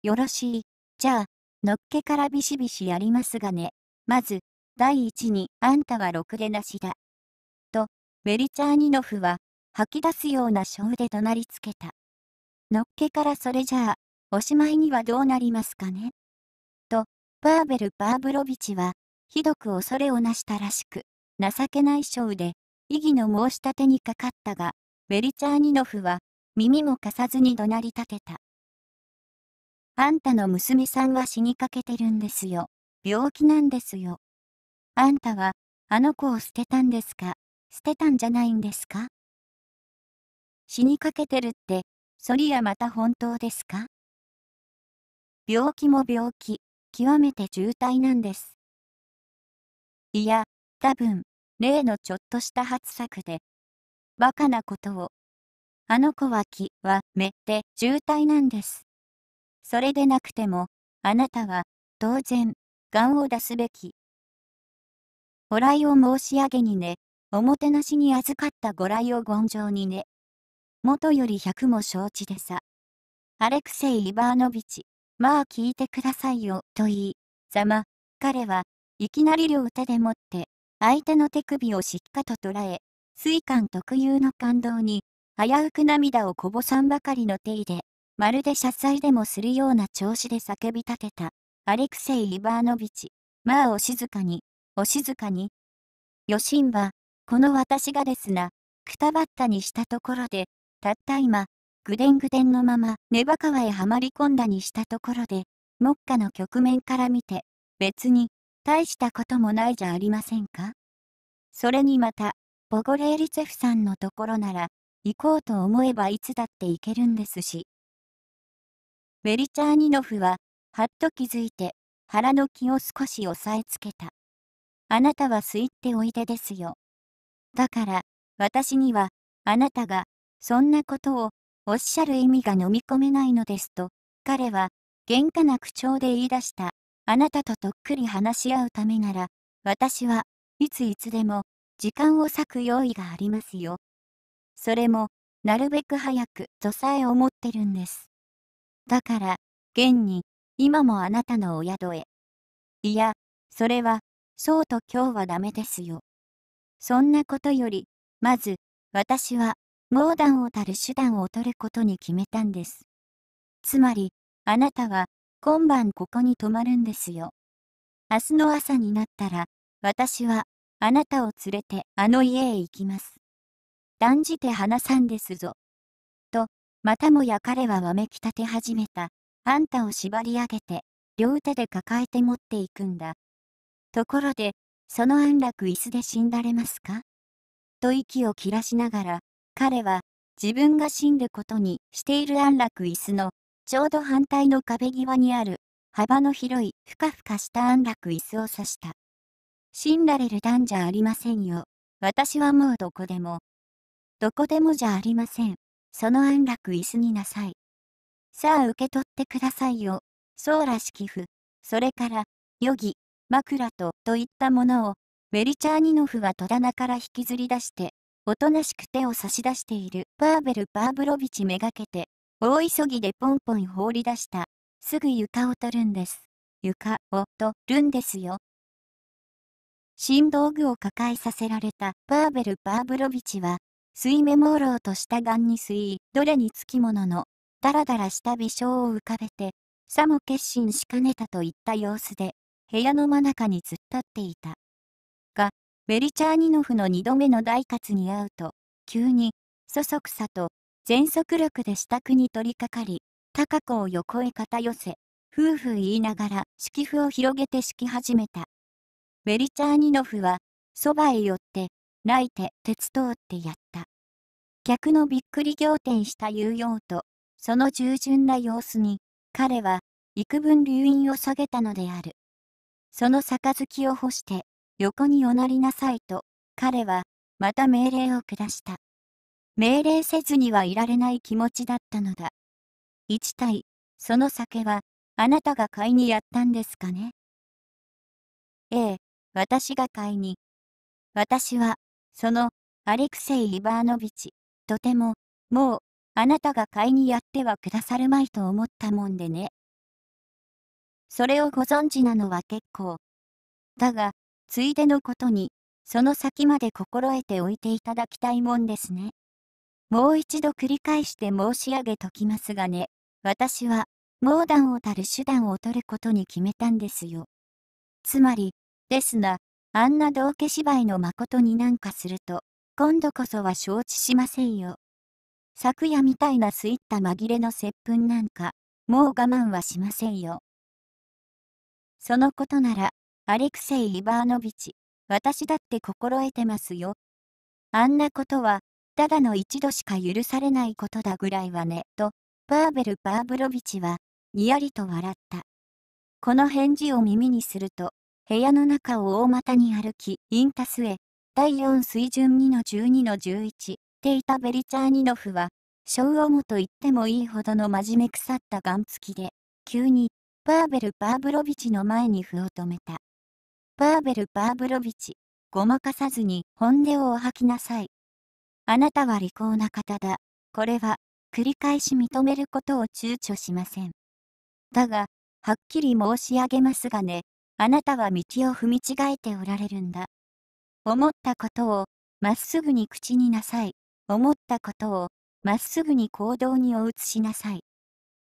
よろしい。じゃあ、のっけからビシビシやりますがね。まず、第一に、あんたはろくでなしだ。ベリチャーニノフは、吐き出すような小で怒鳴りつけた。のっけからそれじゃあ、おしまいにはどうなりますかね。と、パーベル・パーブロビチは、ひどく恐れをなしたらしく、情けない章で、異議の申し立てにかかったが、ベリチャーニノフは、耳も貸さずに怒鳴り立てた。あんたの娘さんは死にかけてるんですよ。病気なんですよ。あんたは、あの子を捨てたんですか。捨てたんじゃないんですか死にかけてるって、そりゃまた本当ですか病気も病気、極めて重体なんです。いや、多分、例のちょっとした発作で、バカなことを、あの子ははめって重体なんです。それでなくても、あなたは、当然、癌を出すべき。お礼を申し上げにね、おもてなしに預かったご来を言上にね。元より百も承知でさ。アレクセイ・イバーノビチ、まあ聞いてくださいよ、と言い、ざま、彼はいきなり両手でもって、相手の手首をしっかと捉え、水管特有の感動に、危うく涙をこぼさんばかりの手入れ、まるで謝罪でもするような調子で叫び立てた、アレクセイ・イバーノビチ、まあお静かに、お静かに。よしんば。この私がですな、くたばったにしたところで、たった今、ぐでんぐでんのまま、ネバ川へはまり込んだにしたところで、目下の局面から見て、別に、大したこともないじゃありませんかそれにまた、ボゴレーリツェフさんのところなら、行こうと思えばいつだって行けるんですし。ベリチャーニノフは、はっと気づいて、腹の気を少し押さえつけた。あなたは吸いっておいでですよ。だから私にはあなたがそんなことをおっしゃる意味が飲み込めないのですと彼は喧かな口調で言い出したあなたととっくり話し合うためなら私はいついつでも時間を割く用意がありますよそれもなるべく早くとさえ思ってるんですだから現に今もあなたのお宿へいやそれはそうと今日はダメですよそんなことより、まず、私は、モーダンをたる手段を取ることに決めたんです。つまり、あなたは、今晩ここに泊まるんですよ。明日の朝になったら、私は、あなたを連れてあの家へ行きます。断じて話さんですぞ。と、またもや彼はわめき立て始めた。あんたを縛り上げて、両手で抱えて持っていくんだ。ところで、その安楽椅子で死んだれますかと息を切らしながら、彼は自分が死んでことにしている安楽椅子のちょうど反対の壁際にある幅の広いふかふかした安楽椅子を指した。死んだれる段じゃありませんよ。私はもうどこでも。どこでもじゃありません。その安楽椅子になさい。さあ受け取ってくださいよ。ソーラ式ふ。それから、よぎ。枕とといったものをメリチャーニノフは戸棚から引きずり出して、おとなしく手を差し出しているパーベル・パーブロビチめがけて、大急ぎでポンポン放り出した。すぐ床を取るんです。床を取るんですよ。新道具を抱えさせられたパーベル・パーブロビチは、水目朦朧とした眼に吸い、どれにつきものの、だらだらした微笑を浮かべて、さも決心しかねたといった様子で、部屋の真中に突っ立っていた。が、ベリチャーニノフの2度目の大活に会うと、急に、そそくさと、全速力で支度に取り掛かり、高子を横へ肩寄せ、夫婦言いながら敷布を広げて敷き始めた。ベリチャーニノフは、そばへ寄って、泣いて鉄通ってやった。客のびっくり仰天した言うようと、その従順な様子に、彼は、幾分留飲を下げたのである。その杯を干して横におなりなさいと彼はまた命令を下した。命令せずにはいられない気持ちだったのだ。一体、その酒は、あなたが買いにやったんですかねええ、私が買いに。私は、その、アレクセイ・イバーノビチ、とても、もう、あなたが買いにやってはくださるまいと思ったもんでね。それをご存知なのは結構。だが、ついでのことに、その先まで心得ておいていただきたいもんですね。もう一度繰り返して申し上げときますがね、私は、猛弾をたる手段を取ることに決めたんですよ。つまり、ですな、あんな道化芝居の誠になんかすると、今度こそは承知しませんよ。昨夜みたいなすいった紛れの接吻なんか、もう我慢はしませんよ。そのことなら、アレクセイ・イバーノビチ、私だって心得てますよ。あんなことは、ただの一度しか許されないことだぐらいはね、と、バーベル・バーブロビチは、にやりと笑った。この返事を耳にすると、部屋の中を大股に歩き、インタスへ、第4水準2の12の11、ていたベリチャーニノフは、小王もと言ってもいいほどの真面目腐ったガン付きで、急にパーベル・パーブロビチの前に歩を止めた。パーベル・パーブロビチ、ごまかさずに本音をお吐きなさい。あなたは利口な方だ。これは、繰り返し認めることを躊躇しません。だが、はっきり申し上げますがね、あなたは道を踏み違えておられるんだ。思ったことを、まっすぐに口になさい。思ったことを、まっすぐに行動にお移しなさい。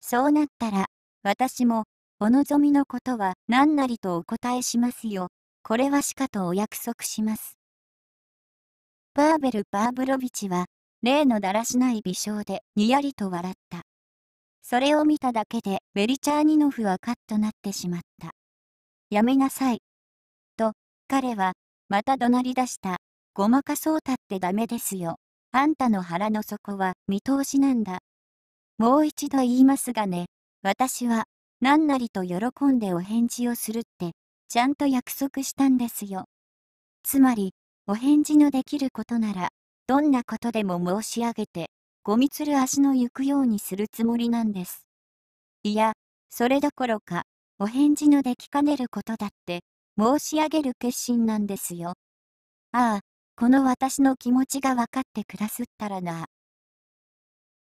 そうなったら、私も、お望みのことは何なりとお答えしますよ。これはしかとお約束します。パーベル・パーブロビチは、例のだらしない微笑でにやりと笑った。それを見ただけでベリチャーニノフはカッとなってしまった。やめなさい。と、彼は、また怒鳴り出した。ごまかそうたってダメですよ。あんたの腹の底は見通しなんだ。もう一度言いますがね、私は何なりと喜んでお返事をするって、ちゃんと約束したんですよ。つまり、お返事のできることなら、どんなことでも申し上げて、ゴミつる足の行くようにするつもりなんです。いや、それどころか、お返事のできかねることだって、申し上げる決心なんですよ。ああ、この私の気持ちが分かってくだすったらな。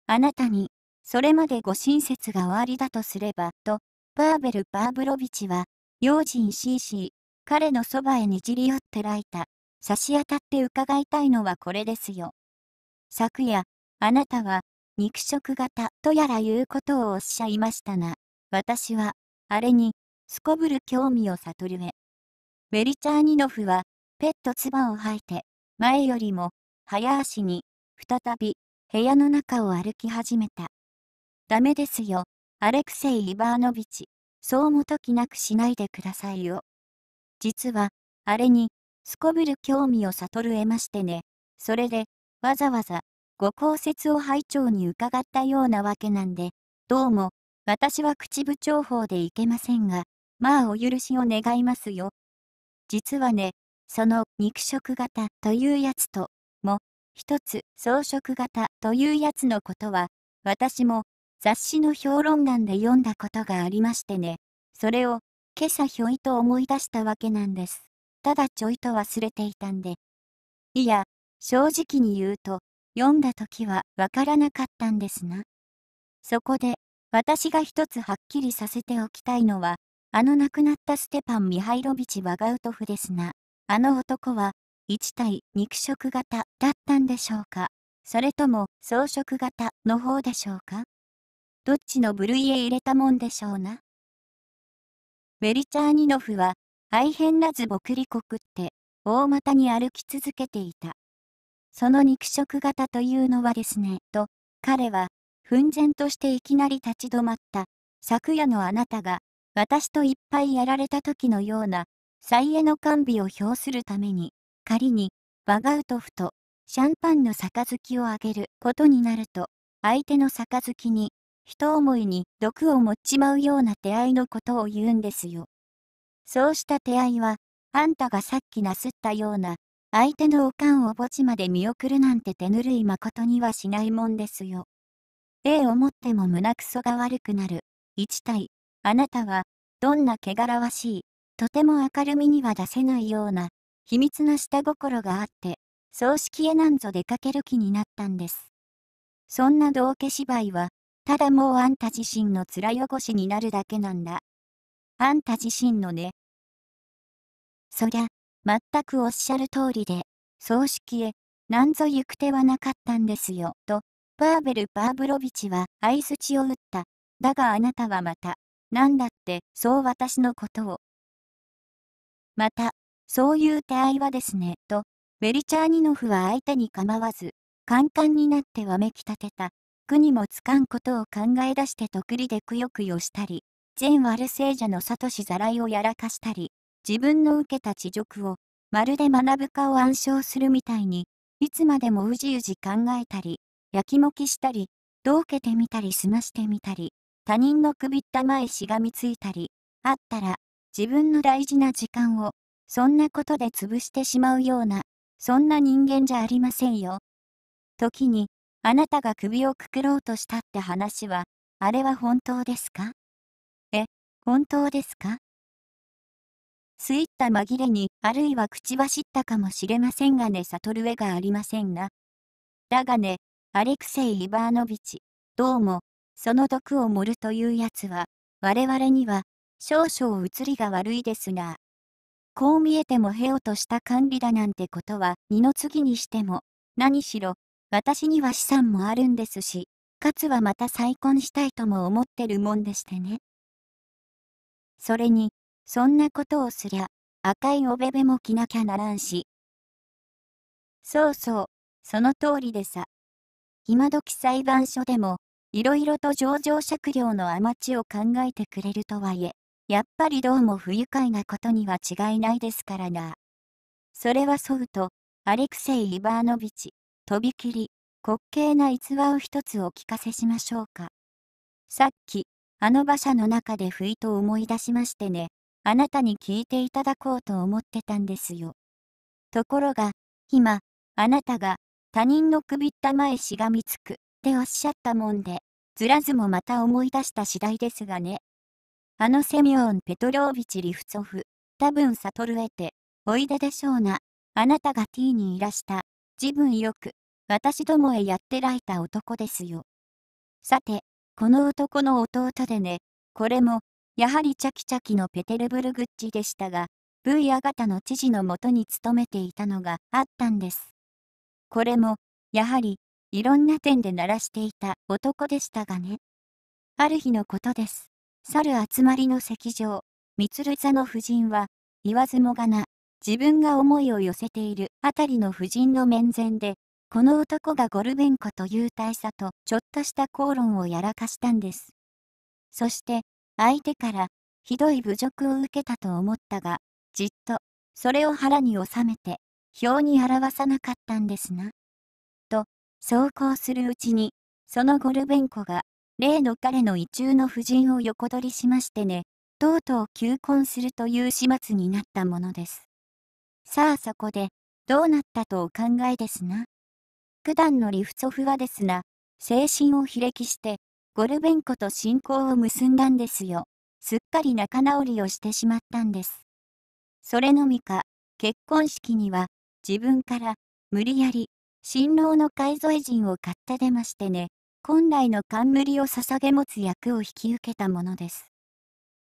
あなたにそれまでご親切が終わりだとすれば、と、パーベル・パーブロビチは、用心しいし、彼のそばへにじり寄ってらいた。差し当たって伺いたいのはこれですよ。昨夜、あなたは、肉食型とやら言うことをおっしゃいましたが、私は、あれに、すこぶる興味を悟るへ。ベリチャーニノフは、ペット唾を吐いて、前よりも、早足に、再び、部屋の中を歩き始めた。ダメですよ、アレクセイ・イバーノビチ。そうもときなくしないでくださいよ。実は、あれに、すこぶる興味を悟るえましてね。それで、わざわざ、ご公説を拝聴に伺ったようなわけなんで、どうも、私は口部長法でいけませんが、まあお許しを願いますよ。実はね、その肉食型というやつと、も、一つ草食型というやつのことは、私も雑誌の評論欄で読んだことがありましてね。それを、今朝ひょいと思い出したわけなんです。ただちょいと忘れていたんで。いや、正直に言うと、読んだ時はわからなかったんですな。そこで、私が一つはっきりさせておきたいのは、あの亡くなったステパン・ミハイロビチ・バガウトフですが、あの男は、1体肉食型だったんでしょうかそれとも草食型の方でしょうかどっちの部類へ入れたもんでしょうな。ベリチャーニノフは、大変なず僕利国って、大股に歩き続けていた。その肉食型というのはですね、と、彼は、奮然としていきなり立ち止まった、昨夜のあなたが、私といっぱいやられた時のような、再エの完備を表するために、仮に、バガウトフと、シャンパンの杯をあげることになると、相手の杯に、人思いに毒を持っちまうような手合いのことを言うんですよ。そうした手合いは、あんたがさっきなすったような、相手のおかんを墓地まで見送るなんて手ぬるい誠にはしないもんですよ。ええ思っても胸くそが悪くなる。一体、あなたは、どんな汚らわしい、とても明るみには出せないような、秘密な下心があって、葬式へなんぞ出かける気になったんです。そんな道化芝居は、ただもうあんた自身の面汚しになるだけなんだ。あんた自身のね。そりゃ、全くおっしゃる通りで、葬式へ、なんぞ行く手はなかったんですよ、と、パーベル・パーブロビチは相槌を打った。だがあなたはまた、なんだって、そう私のことを。また、そういう手合いはですね、と、ベリチャーニノフは相手に構わず、カンカンになってわめき立てた。句にもつかんことを考え出して得利りでくよくよしたり、善悪聖者の聡しざらいをやらかしたり、自分の受けた知辱を、まるで学ぶかを暗唱するみたいに、いつまでもうじうじ考えたり、やきもきしたり、どうけてみたりすましてみたり、他人の首ったまえしがみついたり、あったら、自分の大事な時間を、そんなことで潰してしまうような、そんな人間じゃありませんよ。時に、あなたが首をくくろうとしたって話は、あれは本当ですかえ、本当ですかすいった紛れに、あるいは口走ったかもしれませんがね、悟る絵がありませんが。だがね、アレクセイ・イバーノビチ、どうも、その毒を盛るというやつは、我々には、少々移りが悪いですが、こう見えてもへオとした管理だなんてことは、二の次にしても、何しろ、私には資産もあるんですし、かつはまた再婚したいとも思ってるもんでしてね。それに、そんなことをすりゃ、赤いおべべも着なきゃならんし。そうそう、その通りでさ。今時裁判所でも、いろいろと上場酌量の余チを考えてくれるとはいえ、やっぱりどうも不愉快なことには違いないですからな。それはそうと、アレクセイ・イバーノビチ、とびきり、滑稽な逸話を一つお聞かせしましょうか。さっき、あの馬車の中でふいと思い出しましてね、あなたに聞いていただこうと思ってたんですよ。ところが、今、あなたが、他人の首ったまえしがみつく、っておっしゃったもんで、ずらずもまた思い出した次第ですがね。あのセミオン・ペトロービチ・リフツォフ、多分悟るえて、おいででしょうな、あなたが T にいらした、自分よく、私どもへやってらいた男ですよ。さて、この男の弟でね、これも、やはりチャキチャキのペテルブルグッチでしたが、V アガタの知事のもとに勤めていたのがあったんです。これも、やはり、いろんな点で鳴らしていた男でしたがね。ある日のことです。猿集まりの席上、満つ座の夫人は、言わずもがな、自分が思いを寄せているあたりの夫人の面前で、この男がゴルベンコという大佐とちょっとした口論をやらかしたんです。そして相手からひどい侮辱を受けたと思ったが、じっとそれを腹に収めて表に表さなかったんですな。と、そうこうするうちに、そのゴルベンコが例の彼の意中の夫人を横取りしましてね、とうとう求婚するという始末になったものです。さあそこで、どうなったとお考えですな。普段のリフツォフはですな、精神をひれきして、ゴルベンコと信仰を結んだんですよ。すっかり仲直りをしてしまったんです。それのみか、結婚式には、自分から、無理やり、新郎の介添人を買って出ましてね、本来の冠を捧げ持つ役を引き受けたものです。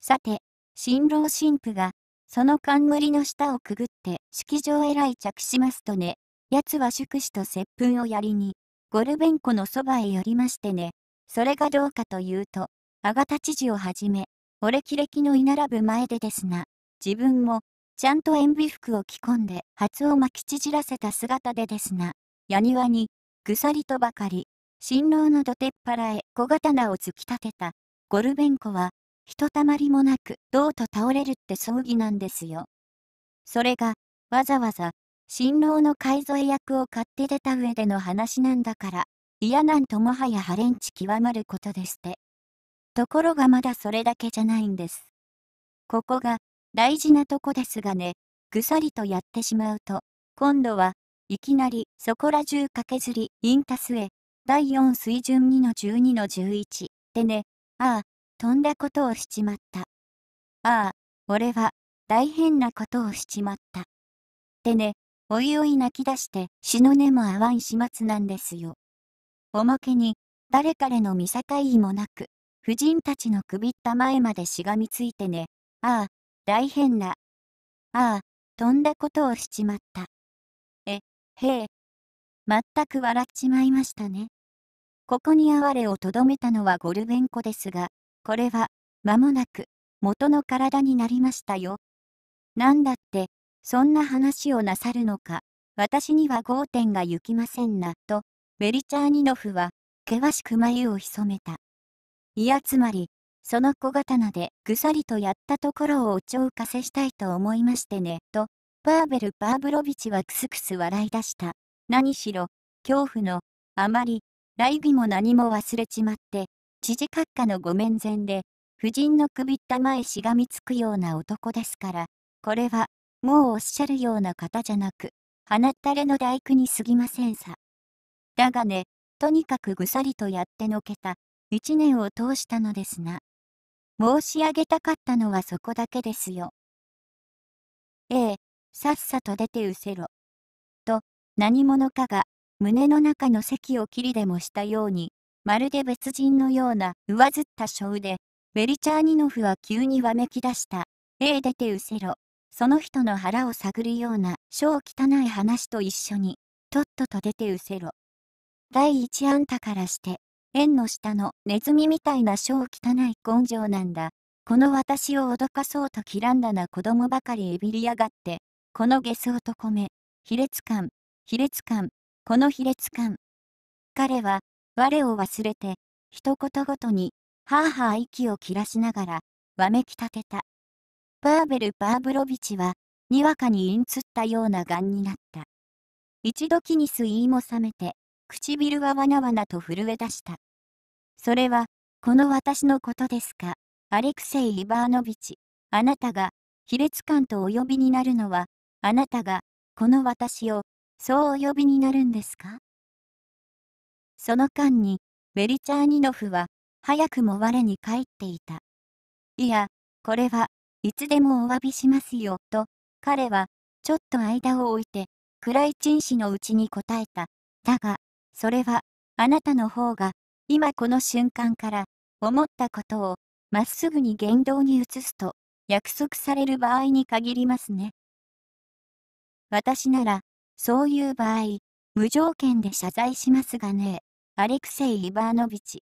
さて、新郎新婦が、その冠の下をくぐって式場へ来着しますとね、奴は祝主と接吻をやりに、ゴルベンコのそばへ寄りましてね。それがどうかというと、アガタ知事をはじめ、俺キレキの居並ぶ前でですな。自分も、ちゃんと塩ビ服を着込んで、初を巻き縮らせた姿でですな。やにわに、ぐさりとばかり、新郎のどてっ腹へ小刀を突き立てた、ゴルベンコは、ひとたまりもなく、どうと倒れるって葬儀なんですよ。それが、わざわざ、新郎の介添役を買って出た上での話なんだから、嫌なんともはやハレンチ極まることでって。ところがまだそれだけじゃないんです。ここが、大事なとこですがね、ぐさりとやってしまうと、今度はいきなりそこら中駆けずりインタスへ、第4水準2の12の11でね、ああ、とんだことをしちまった。ああ、俺は大変なことをしちまった。でね、おいおい泣き出して死の根も合わん始末なんですよ。おまけに、誰彼の見境もなく、婦人たちの首った前までしがみついてね、ああ、大変だ。ああ、とんだことをしちまった。え、へえ。まったく笑っちまいましたね。ここに哀れをとどめたのはゴルベンコですが、これは、間もなく、元の体になりましたよ。なんだって、そんな話をなさるのか、私には豪点が行きませんな、と、ベリチャーニノフは、険しく眉を潜めた。いやつまり、その小刀でぐさりとやったところをおちょうかせしたいと思いましてね、と、パーベル・パーブロビチはくすくす笑い出した。何しろ、恐怖の、あまり、来儀も何も忘れちまって、知事閣下のご面前で、夫人の首ったまへしがみつくような男ですから、これは、もうおっしゃるような方じゃなく、鼻ったれの大工にすぎませんさ。だがね、とにかくぐさりとやってのけた、一年を通したのですな。申し上げたかったのはそこだけですよ。ええ、さっさと出てうせろ。と、何者かが、胸の中の席を切りでもしたように、まるで別人のような上ずった書で、ベリチャーニノフは急にわめき出した。ええ出てうせろ。その人の腹を探るような小汚い話と一緒に、とっとと出てうせろ。第一あんたからして、縁の下のネズミみたいな小汚い根性なんだ。この私を脅かそうときらんだな子供ばかりえびりやがって、このゲス男め、卑劣感、卑劣感、この卑劣感。彼は、我を忘れて、一言ごとに、はあはあ息を切らしながら、わめきたてた。パーベル・パーブロビチは、にわかにインつったような癌になった。一度気に吸いも覚めて、唇はわなわなと震え出した。それは、この私のことですか、アレクセイ・イバーノビチ。あなたが、卑劣感とお呼びになるのは、あなたが、この私を、そうお呼びになるんですかその間に、ベリチャーニノフは、早くも我に返っていた。いや、これは、いつでもお詫びしますよ、と、彼は、ちょっと間を置いて、暗い陳氏のうちに答えた。だが、それは、あなたの方が、今この瞬間から、思ったことを、まっすぐに言動に移すと、約束される場合に限りますね。私なら、そういう場合、無条件で謝罪しますがね、アレクセイ・イバーノビチ。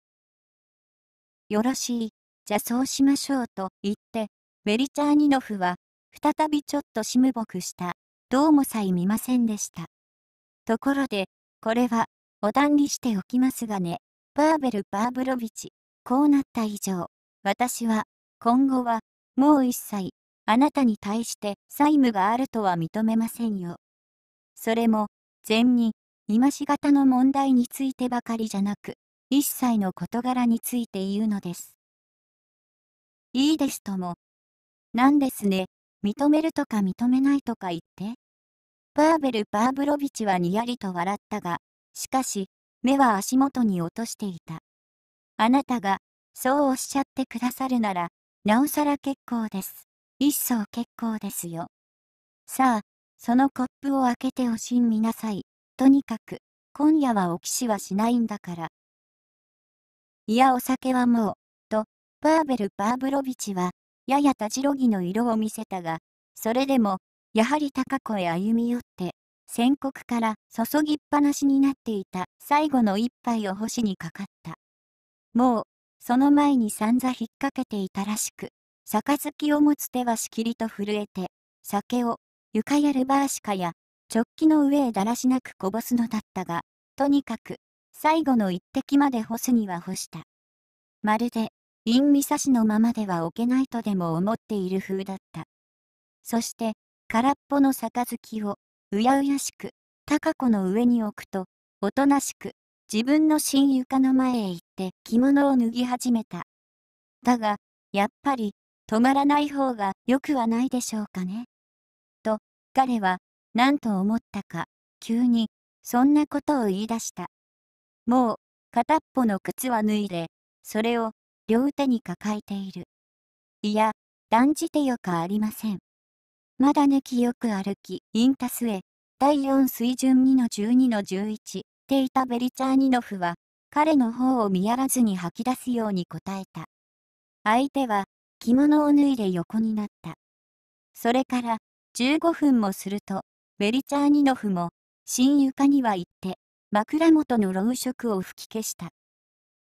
よろしい、じゃそうしましょうと言って、ベリチャーニノフは、再びちょっとしむぼくした、どうもさえ見ませんでした。ところで、これは、お断りしておきますがね、バーベル・バーブロビチ、こうなった以上、私は、今後は、もう一切、あなたに対して債務があるとは認めませんよ。それも、善に、今し方の問題についてばかりじゃなく、一切の事柄について言うのです。いいですとも、なんですね、認めるとか認めないとか言って。パーベル・パーブロビチはにやりと笑ったが、しかし、目は足元に落としていた。あなたが、そうおっしゃってくださるなら、なおさら結構です。一層結構ですよ。さあ、そのコップを開けておしんみなさい。とにかく、今夜はお騎士はしないんだから。いやお酒はもう、と、パーベル・パーブロビチは、ややたじろぎの色を見せたが、それでも、やはり高子へ歩み寄って、宣告から注ぎっぱなしになっていた最後の一杯を星にかかった。もう、その前にさんざ引っ掛けていたらしく、杯を持つ手はしきりと震えて、酒を床やるバーシカや直帰の上へだらしなくこぼすのだったが、とにかく、最後の一滴まで干すには干した。まるで、陰見差しのままでは置けないとでも思っている風だった。そして、空っぽの杯を、うやうやしく、高子の上に置くと、おとなしく、自分の新床の前へ行って着物を脱ぎ始めた。だが、やっぱり、止まらない方が良くはないでしょうかね。と、彼は、何と思ったか、急に、そんなことを言い出した。もう、片っぽの靴は脱いで、それを両手に抱えている。いや、断じてよかありません。まだ抜きよく歩き、インタスへ、第4水準2の12の11、ていたベリチャーニノフは、彼の方を見やらずに吐き出すように答えた。相手は、着物を脱いで横になった。それから、15分もすると、ベリチャーニノフも、新床には行って、枕元の老うを吹き消した。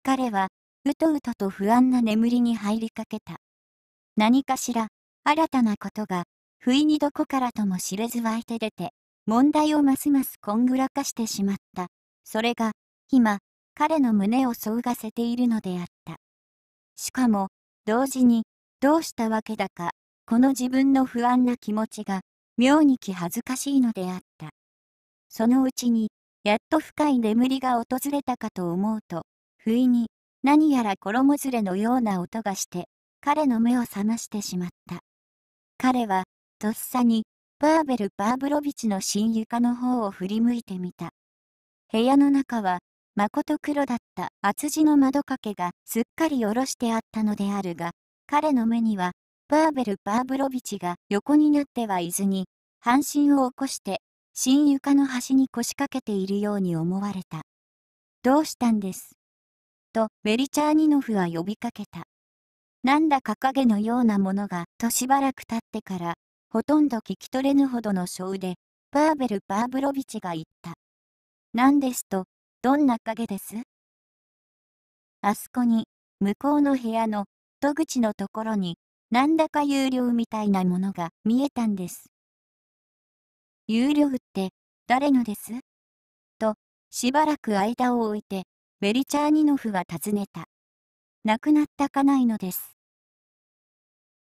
彼は、うとうとと不安な眠りに入りかけた。何かしら、新たなことが、不意にどこからとも知れず湧いて出て、問題をますますこんぐらかしてしまった。それが、今、彼の胸をそがせているのであった。しかも、同時に、どうしたわけだか、この自分の不安な気持ちが、妙に気恥ずかしいのであった。そのうちに、やっと深い眠りが訪れたかと思うと、不意に、何やら衣ずれのような音がして、彼の目を覚ましてしまった。彼は、とっさに、バーベル・バーブロビチの新床の方を振り向いてみた。部屋の中は、まこと黒だった厚地の窓掛けがすっかり下ろしてあったのであるが、彼の目には、バーベル・バーブロビチが横になってはいずに、半身を起こして、新床の端に腰掛けているように思われた。どうしたんですとベリチャーニノフは呼びかけた。なんだか影のようなものが、としばらく経ってから、ほとんど聞き取れぬほどの小でパーベル・パーブロビチが言った。何ですと、どんな影ですあそこに、向こうの部屋の、戸口のところに、なんだか有料みたいなものが見えたんです。有料って、誰のですと、しばらく間を置いて、ベリチャーニノフは尋ねた。亡くなった家内のです。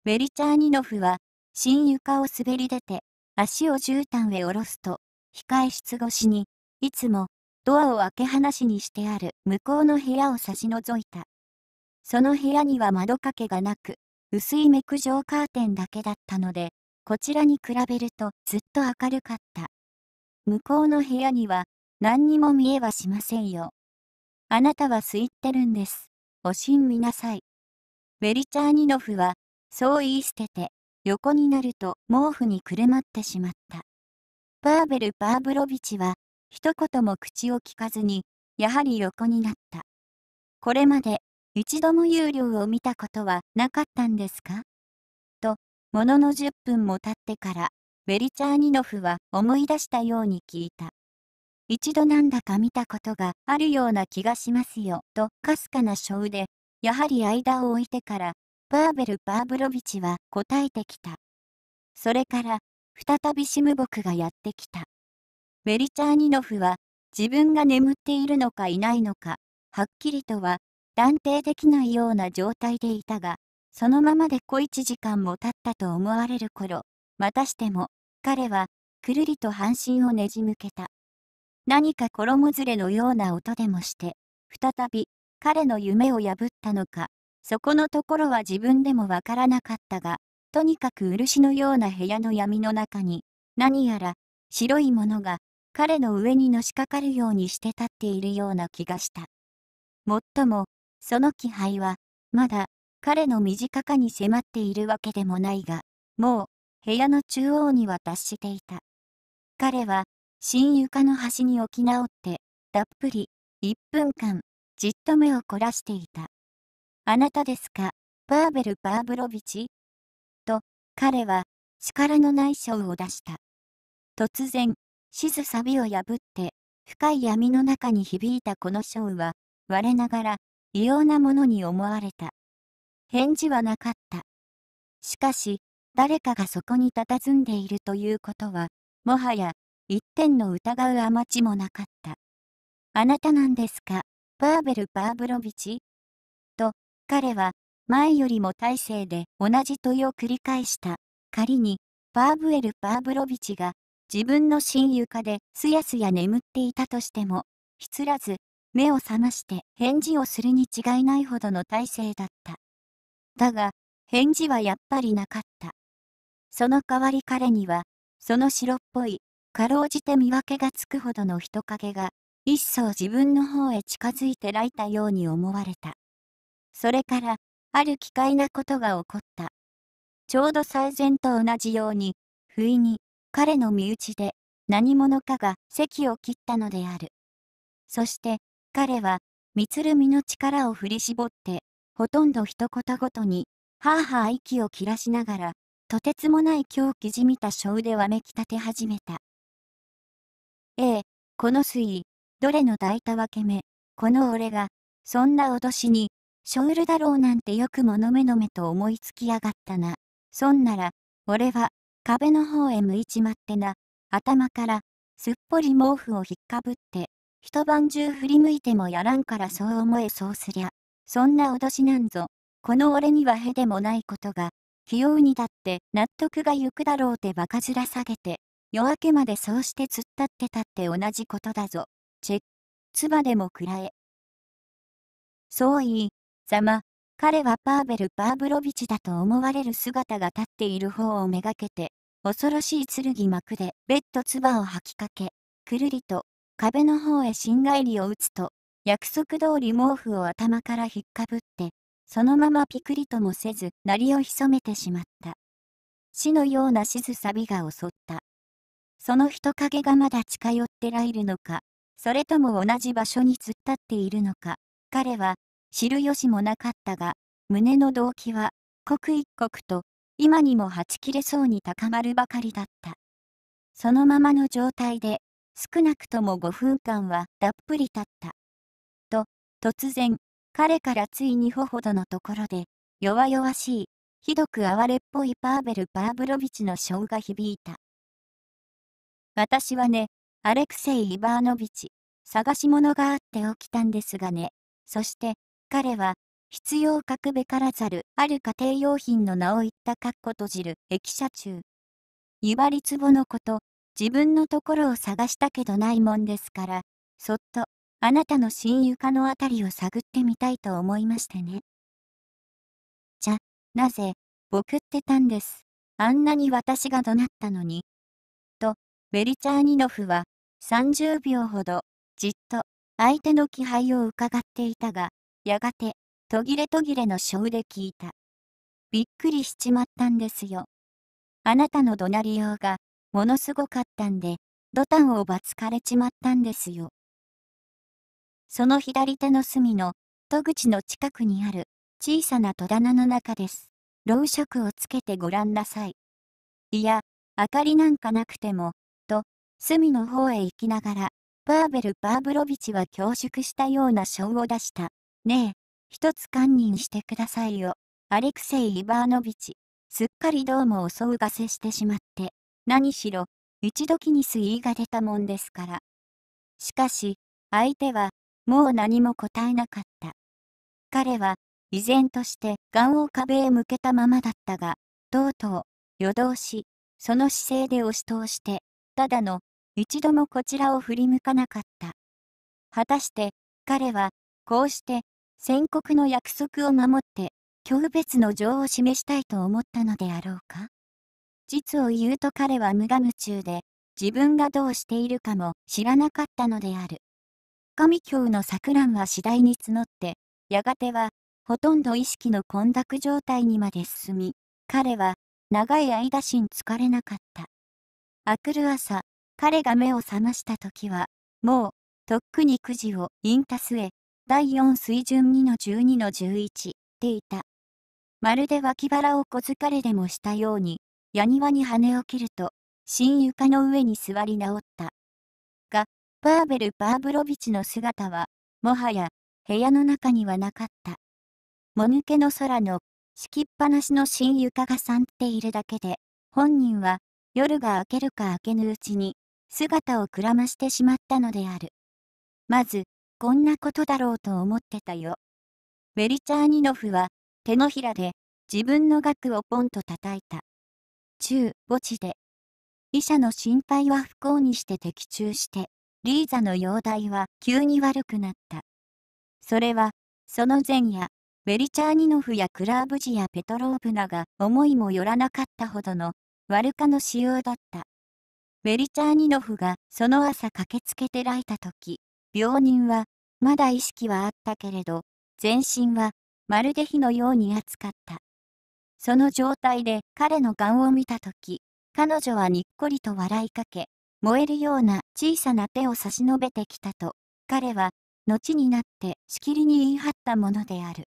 ベリチャーニノフは、新床を滑り出て、足を絨毯へ下ろすと、控え室越しに、いつも、ドアを開け放しにしてある向こうの部屋を差し覗いた。その部屋には窓掛けがなく、薄い目く状カーテンだけだったので、こちらに比べるとずっと明るかった。向こうの部屋には何にも見えはしませんよ。あなたはすいってるんです。おしんみなさい。ベリチャーニノフは、そう言い捨てて、横になると毛布にくるまってしまった。パーベル・パーブロビチは、一言も口を聞かずに、やはり横になった。これまで、一度も有料を見たことはなかったんですかと、ものの10分も経ってから、ベリチャーニノフは思い出したように聞いた。一度なんだか見たことがあるような気がしますよ、と、かすかな小で、やはり間を置いてから、バーベル・バーブロビチは答えてきた。それから、再びシムボクがやってきた。メリチャーニノフは、自分が眠っているのかいないのか、はっきりとは断定できないような状態でいたが、そのままで小一時間も経ったと思われる頃、またしても、彼は、くるりと半身をねじ向けた。何か衣ずれのような音でもして、再び、彼の夢を破ったのか、そこのところは自分でもわからなかったが、とにかく漆のような部屋の闇の中に、何やら、白いものが、彼の上にのしかかるようにして立っているような気がした。もっとも、その気配は、まだ、彼の身近かに迫っているわけでもないが、もう、部屋の中央には達していた。彼は、新床の端に置き直って、たっぷり、1分間、じっと目を凝らしていた。あなたですか、パーベル・パーブロビチと、彼は、力のない章を出した。突然、静サビを破って、深い闇の中に響いたこの章は、我ながら、異様なものに思われた。返事はなかった。しかし、誰かがそこに佇んでいるということは、もはや、一点の疑うあまちもなかった。あなたなんですか、パーベル・パーブロビチと、彼は、前よりも大勢で同じ問いを繰り返した。仮に、パーブエル・パーブロビチが、自分の親友家ですやすや眠っていたとしても、ひつらず、目を覚まして返事をするに違いないほどの体勢だった。だが、返事はやっぱりなかった。その代わり彼には、その白っぽいかろうじて見分けがつくほどの人影が、一層自分の方へ近づいてらいたように思われた。それから、ある奇怪なことが起こった。ちょうど最前と同じように、不意に、彼の身内で、何者かが席を切ったのである。そして、彼は、みつるみの力を振り絞って、ほとんど一言ごとに、はあはあ息を切らしながら、とてつもない狂気じみた小腕はめき立て始めた。ええ、この推位どれの抱いた分け目、この俺が、そんな脅しに、ショウルだろうなんてよくものめのめと思いつきやがったな。そんなら、俺は、壁の方へ向いちまってな、頭から、すっぽり毛布をひっかぶって、一晩中振り向いてもやらんからそう思えそうすりゃ、そんな脅しなんぞ、この俺にはへでもないことが、器用にだって納得がゆくだろうて馬鹿面下げて、夜明けまでそうして突っ立ってたって同じことだぞ。チェッ、唾でもくらえ。そう言い、ざま、彼はパーベル・パーブロビチだと思われる姿が立っている方をめがけて、恐ろしい剣幕でベッド唾を吐きかけ、くるりと壁の方へ心返りを打つと、約束通り毛布を頭から引っかぶって、そのままピクリともせず、鳴りを潜めてしまった。死のような静さびが襲った。その人影がまだ近寄ってらいるのか、それとも同じ場所に突っ立っているのか、彼は知る由もなかったが、胸の動機は、刻一刻と、今にもはち切れそうに高まるばかりだった。そのままの状態で、少なくとも5分間はたっぷり経った。と、突然、彼からついに歩ほどのところで、弱々しい、ひどく哀れっぽいパーベル・パーブロビチの章が響いた。私はね、アレクセイ・イバーノビチ、探し物があって起きたんですがね。そして、彼は、必要格べからざる、ある家庭用品の名を言ったかっこ閉じる、駅舎中。ゆ張り壺のこと、自分のところを探したけどないもんですから、そっと、あなたの新床のあたりを探ってみたいと思いましてね。じゃ、なぜ、僕ってたんです。あんなに私が怒鳴ったのに。ベリチャーニノフは30秒ほどじっと相手の気配を伺っていたが、やがて途切れ途切れの章で聞いた。びっくりしちまったんですよ。あなたの怒鳴りようがものすごかったんで、ドタンをばつかれちまったんですよ。その左手の隅の戸口の近くにある小さな戸棚の中です。ろうをつけてごらんなさい。いや、明かりなんかなくても、隅の方へ行きながら、バーベル・バーブロビチは恐縮したような賞を出した。ねえ、一つ堪忍してくださいよ。アレクセイ・イバーノビチ。すっかりどうも襲うがせしてしまって。何しろ、一時に水位が出たもんですから。しかし、相手は、もう何も答えなかった。彼は、依然として、顔を壁へ向けたままだったが、とうとう、夜通し、その姿勢で押し通して、ただの、一度もこちらを振り向かなかった。果たして彼はこうして宣告の約束を守って恐別の情を示したいと思ったのであろうか実を言うと彼は無我夢中で自分がどうしているかも知らなかったのである。神教の錯乱は次第に募ってやがてはほとんど意識の混濁状態にまで進み彼は長い間心疲れなかった。あくる朝彼が目を覚ました時は、もう、とっくにくじをインタスへ、第4水準2の12の11でいた。まるで脇腹を小疲れでもしたように、矢庭に羽を切ると、新床の上に座り直った。が、パーベル・パーブロビチの姿は、もはや、部屋の中にはなかった。もぬけの空の、敷きっぱなしの新床が散っているだけで、本人は、夜が明けるか明けぬうちに、姿をくらましてしまったのである。まず、こんなことだろうと思ってたよ。ベリチャーニノフは、手のひらで、自分の額をポンと叩いた。中、墓地で。医者の心配は不幸にして的中して、リーザの容体は急に悪くなった。それは、その前夜、ベリチャーニノフやクラーブジやペトローブナが思いもよらなかったほどの悪化の仕様だった。ベリチャーニノフがその朝駆けつけてらいた時、病人は、まだ意識はあったけれど、全身は、まるで火のように熱かった。その状態で彼の顔を見た時、彼女はにっこりと笑いかけ、燃えるような小さな手を差し伸べてきたと、彼は、後になってしきりに言い張ったものである。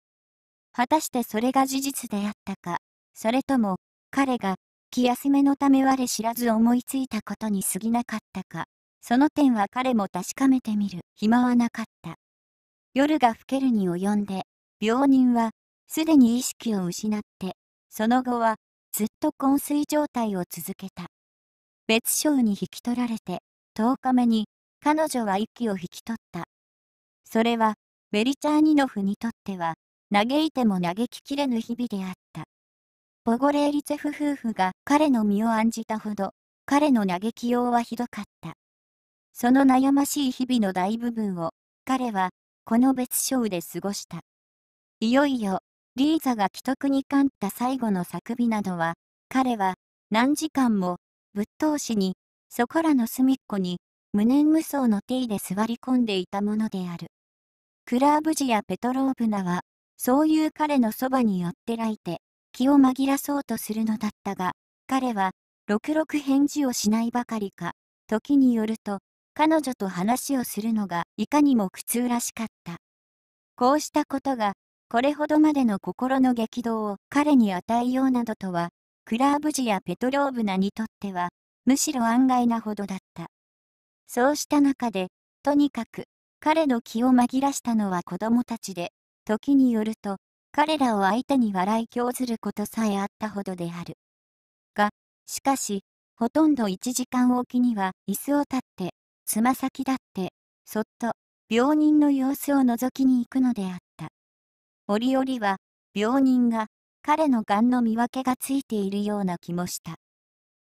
果たしてそれが事実であったか、それとも、彼が気休めのため我知らず思いついたことに過ぎなかったか、その点は彼も確かめてみる暇はなかった。夜が更けるに及んで、病人は、すでに意識を失って、その後は、ずっと昏睡状態を続けた。別章に引き取られて、10日目に、彼女は息を引き取った。それは、ベリチャーニノフにとっては、嘆いても嘆ききれぬ日々であった。ボゴレーリツェフ夫婦が彼の身を案じたほど、彼の嘆きようはひどかった。その悩ましい日々の大部分を、彼は、この別荘で過ごした。いよいよ、リーザが既得に冠った最後の作日などは、彼は、何時間も、ぶっ通しに、そこらの隅っこに、無念無双の手入れで座り込んでいたものである。クラーブジやペトローブナは、そういう彼のそばに寄ってらいて、気を紛らそうとするのだったが、彼は、ろくろく返事をしないばかりか、時によると、彼女と話をするのがいかにも苦痛らしかった。こうしたことが、これほどまでの心の激動を彼に与えようなどとは、クラーブジやペトローブナにとっては、むしろ案外なほどだった。そうした中で、とにかく、彼の気を紛らしたのは子供たちで、時によると、彼らを相手に笑い興ずることさえあったほどである。が、しかし、ほとんど1時間おきには椅子を立って、つま先立って、そっと、病人の様子を覗きに行くのであった。折々は、病人が、彼の癌の見分けがついているような気もした。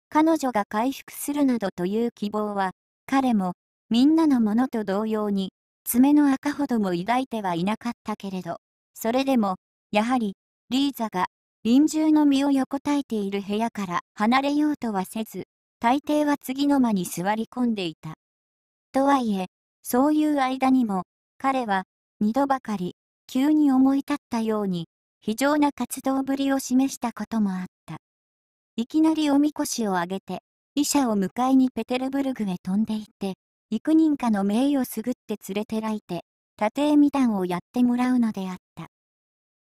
彼女が回復するなどという希望は、彼も、みんなのものと同様に、爪の赤ほども抱いてはいなかったけれど、それでも、やはり、リーザが、臨終の身を横たえている部屋から離れようとはせず、大抵は次の間に座り込んでいた。とはいえ、そういう間にも、彼は、二度ばかり、急に思い立ったように、非常な活動ぶりを示したこともあった。いきなりおみこしを上げて、医者を迎えにペテルブルグへ飛んでいって、幾人かの名誉すぐって連れてらいて、家庭未談をやってもらうのであった。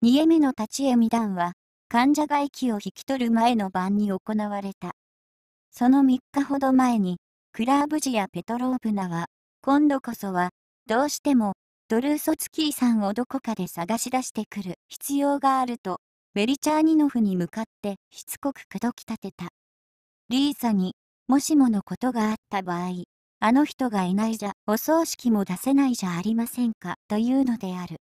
2夜目の立ち絵み談は、患者が息を引き取る前の晩に行われた。その3日ほど前に、クラーブジやペトローブナは、今度こそは、どうしても、ドルーソツキーさんをどこかで探し出してくる必要があると、ベリチャーニノフに向かってしつこく口説き立てた。リーザに、もしものことがあった場合、あの人がいないじゃ、お葬式も出せないじゃありませんか、というのである。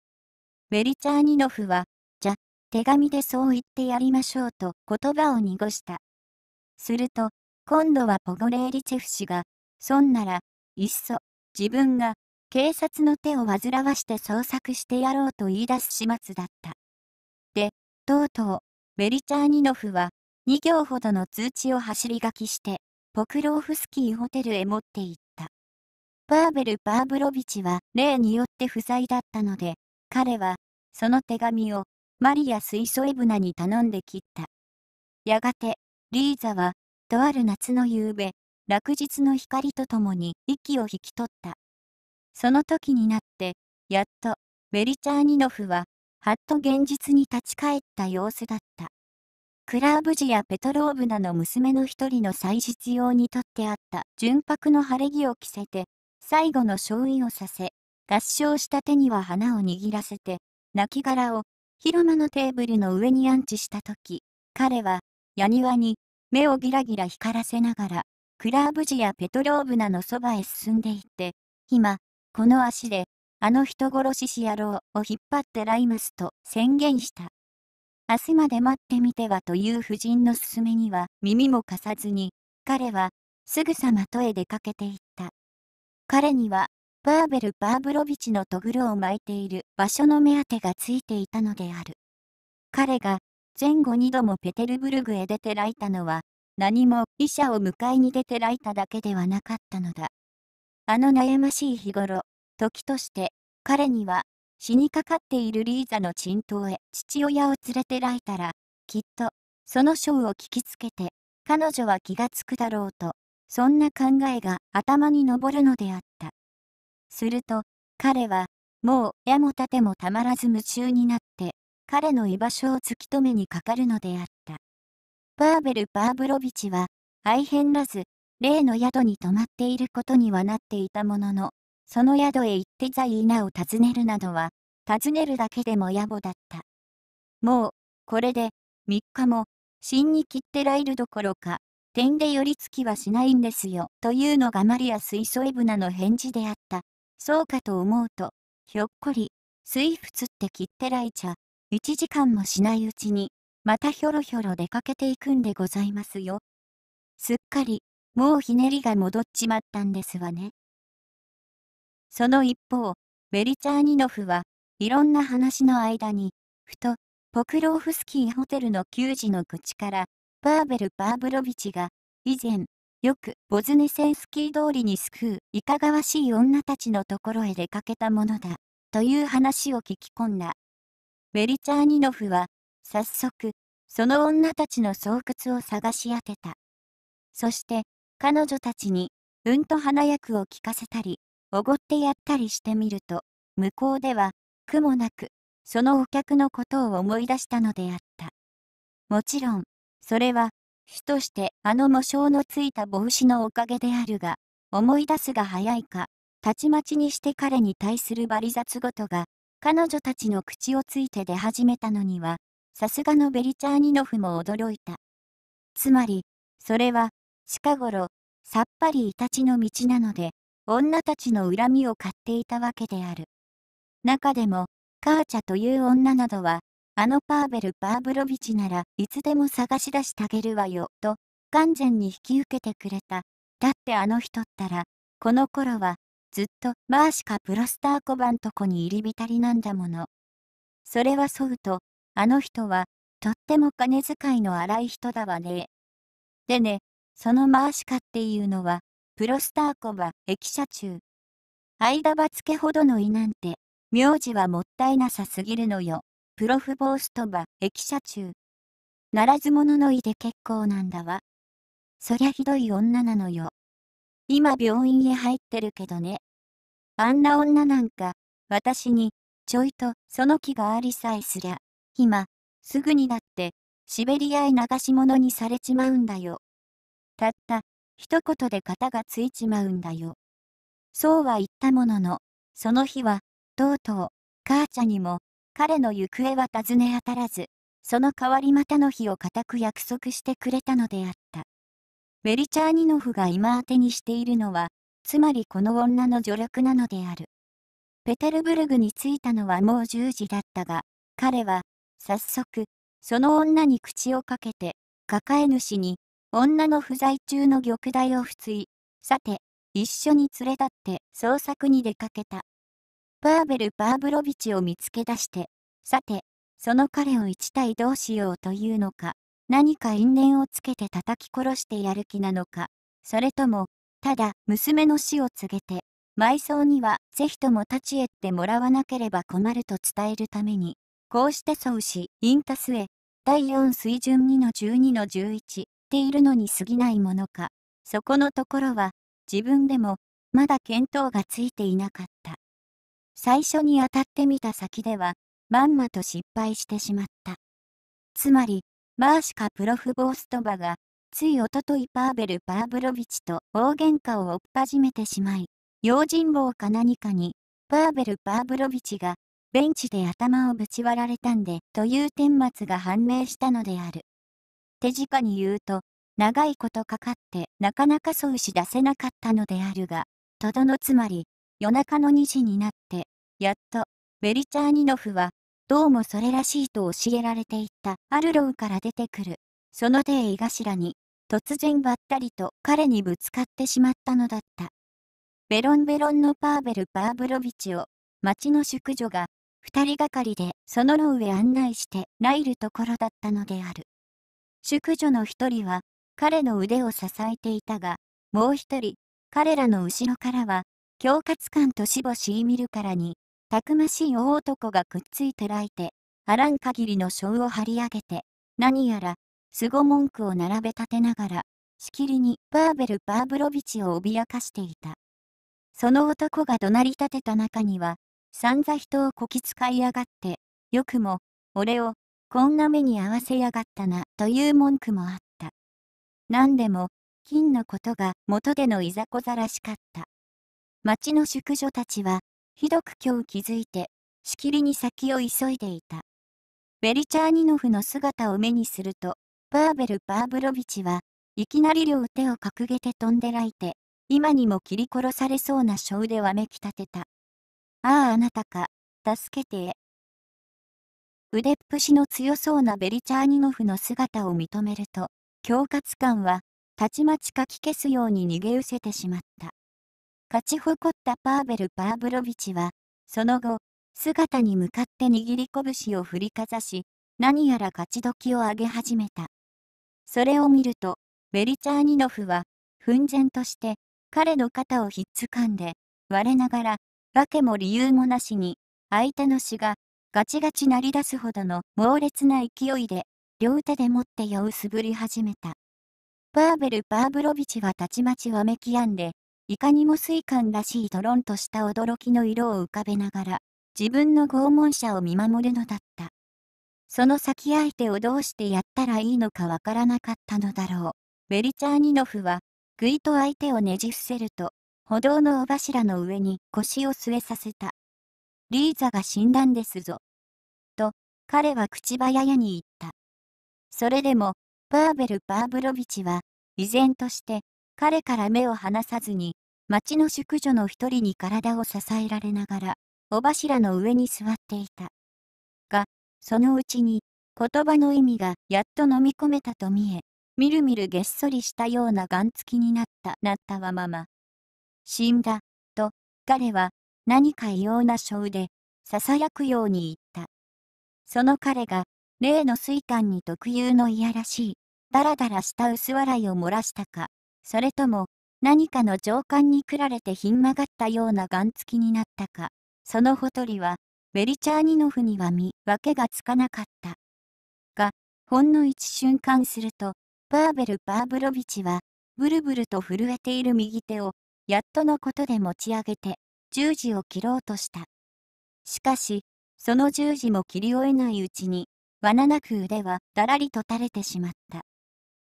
ベリチャーニノフは、じゃ、手紙でそう言ってやりましょうと言葉を濁した。すると、今度はポゴレーリチェフ氏が、そんなら、いっそ、自分が、警察の手を煩わして捜索してやろうと言い出す始末だった。で、とうとう、ベリチャーニノフは、2行ほどの通知を走り書きして、ポクローフスキーホテルへ持って行った。パーベル・パーブロビチは例によって不在だったので、彼は、その手紙を、マリア・スイソエブナに頼んで切った。やがて、リーザは、とある夏の夕べ、落日の光とともに息を引き取った。その時になって、やっと、ベリチャーニノフは、はっと現実に立ち返った様子だった。クラーブジやペトローブナの娘の一人の祭日用にとってあった純白の晴れ着を着せて、最後の勝因をさせ、合唱した手には花を握らせて、亡骸を広間のテーブルの上に安置した時、彼は、矢庭に目をギラギラ光らせながら、クラーブジやペトローブナのそばへ進んでいって、今、この足で、あの人殺しし野郎を引っ張ってライムスと宣言した。明日まで待ってみてはという夫人の勧めには耳も貸さずに、彼は、すぐさま戸へ出かけていった。彼にはバーベル・バーブロビチのトグルを巻いている場所の目当てがついていたのである。彼が前後2度もペテルブルグへ出てらいたのは、何も医者を迎えに出てらいただけではなかったのだ。あの悩ましい日頃、時として彼には死にかかっているリーザの沈頭へ父親を連れてらいたら、きっとその章を聞きつけて、彼女は気がつくだろうと、そんな考えが頭に上るのであった。すると、彼は、もう矢も盾もたまらず夢中になって、彼の居場所を突き止めにかかるのであった。パーベル・パーブロビチは、相変らず、例の宿に泊まっていることにはなっていたものの、その宿へ行ってザイーナを訪ねるなどは、尋ねるだけでも野暮だった。もう、これで、3日も、死に切ってらイるどころか、点で寄りつきはしないんですよ、というのがマリアス・イソエブナの返事であった。そうかと思うと、ひょっこり、スイフツって切ってらいちゃ、1時間もしないうちに、またひょろひょろ出かけていくんでございますよ。すっかり、もうひねりが戻っちまったんですわね。その一方、ベリチャーニノフはいろんな話の間に、ふと、ポクローフスキーホテルの給仕の口から、パーベル・パーブロビチが、以前、よく、ボズネセンスキー通りに救う、いかがわしい女たちのところへ出かけたものだ、という話を聞き込んだ。ベリチャーニノフは、早速、その女たちの巣窟を探し当てた。そして、彼女たちに、うんと華役を聞かせたり、おごってやったりしてみると、向こうでは、苦もなく、そのお客のことを思い出したのであった。もちろん、それは、主としてあの喪章のついた帽子のおかげであるが、思い出すが早いか、たちまちにして彼に対する罵詈ごとが、彼女たちの口をついて出始めたのには、さすがのベリチャーニノフも驚いた。つまり、それは、近頃、さっぱりイタチの道なので、女たちの恨みを買っていたわけである。中でも、カーチャという女などは、あのパーベル・バーブロビチならいつでも探し出してあげるわよ、と完全に引き受けてくれた。だってあの人ったら、この頃はずっとマーシカ・プロスターコバンとこに入り浸りなんだもの。それはそうと、あの人はとっても金遣いの荒い人だわね。でね、そのマーシカっていうのは、プロスターコバ駅舎中。間ばつけほどの胃なんて、名字はもったいなさすぎるのよ。プロフボーストバ、駅舎中。ならず者のいで結構なんだわ。そりゃひどい女なのよ。今病院へ入ってるけどね。あんな女なんか、私に、ちょいと、その気がありさえすりゃ、今、すぐにだって、シベリアへ流し物にされちまうんだよ。たった、一言で肩がついちまうんだよ。そうは言ったものの、その日は、とうとう、母ちゃんにも、彼の行方は尋ね当たらず、その代わりまたの日を固く約束してくれたのであった。メリチャーニノフが今当てにしているのは、つまりこの女の助力なのである。ペテルブルグに着いたのはもう10時だったが、彼は、早速、その女に口をかけて、抱え主に、女の不在中の玉台を不追、さて、一緒に連れ立って捜索に出かけた。パーベル・パーブロビチを見つけ出して、さて、その彼を一体どうしようというのか、何か因縁をつけて叩き殺してやる気なのか、それとも、ただ娘の死を告げて、埋葬にはぜひとも立ち会ってもらわなければ困ると伝えるために、こうして宗し、インタスへ、第4水準2の12の11っているのに過ぎないものか、そこのところは、自分でも、まだ見当がついていなかった。最初に当たってみた先では、まんまと失敗してしまった。つまり、マーシカ・プロフボーストバが、ついおとといパーベル・パーブロビチと大喧嘩を追っ始めてしまい、用心棒か何かに、パーベル・パーブロビチが、ベンチで頭をぶち割られたんで、という顛末が判明したのである。手近に言うと、長いことかかってなかなかそうし出せなかったのであるが、とどのつまり、夜中の2時になって、やっと、ベリチャーニノフは、どうもそれらしいと教えられていたアルローから出てくる、その手位頭に、突然ばったりと彼にぶつかってしまったのだった。ベロンベロンのパーベル・パーブロビチを、町の宿女が、二人がかりでその路上案内してないるところだったのである。宿女の一人は、彼の腕を支えていたが、もう一人、彼らの後ろからは、恐喝感としぼし見るからに、たくましい大男がくっついてらいて、あらん限りの章を張り上げて、何やら、凄文句を並べ立てながら、しきりにバーベル・バーブロビチを脅かしていた。その男が怒鳴り立てた中には、散々人をこき使いやがって、よくも、俺を、こんな目に合わせやがったな、という文句もあった。何でも、金のことが元でのいざこざらしかった。町の宿女たちは、ひどく今日気づいて、しきりに先を急いでいた。ベリチャーニノフの姿を目にすると、バーベル・バーブロビチは、いきなり両手を掲げて飛んでらいて、今にも切り殺されそうな小腕はめきたてた。あああなたか、助けて腕っぷしの強そうなベリチャーニノフの姿を認めると、恐喝感は、たちまちかき消すように逃げ失せてしまった。勝ち誇ったパーベル・パーブロビチは、その後、姿に向かって握り拳を振りかざし、何やら勝ち時を上げ始めた。それを見ると、ベリチャーニノフは、奮然として、彼の肩をひっつかんで、我ながら、訳も理由もなしに、相手の死が、ガチガチ鳴り出すほどの猛烈な勢いで、両手で持って酔をすぶり始めた。パーベル・パーブロビチはたちまちわめきやんで、いかにも水管らしいトロンとした驚きの色を浮かべながら、自分の拷問者を見守るのだった。その先相手をどうしてやったらいいのかわからなかったのだろう。ベリチャーニノフは、ぐいと相手をねじ伏せると、歩道の尾柱の上に腰を据えさせた。リーザが死んだんですぞ。と、彼は口早々に言った。それでも、パーベル・パーブロビチは、依然として、彼から目を離さずに、町の宿女の一人に体を支えられながら、お柱の上に座っていた。が、そのうちに、言葉の意味がやっと飲み込めたと見え、みるみるげっそりしたようながんつきになった、なったわまま。死んだ、と、彼は、何か異様な性で、囁くように言った。その彼が、例の水管に特有のいやらしい、だらだらした薄笑いを漏らしたか、それとも何かの上官にくられてひん曲がったようながんつきになったかそのほとりはベリチャーニノフには見分けがつかなかったがほんの一瞬間するとパーベル・パーブロビチはブルブルと震えている右手をやっとのことで持ち上げて十字を切ろうとしたしかしその十字も切り終えないうちに罠なく腕はだらりと垂れてしまった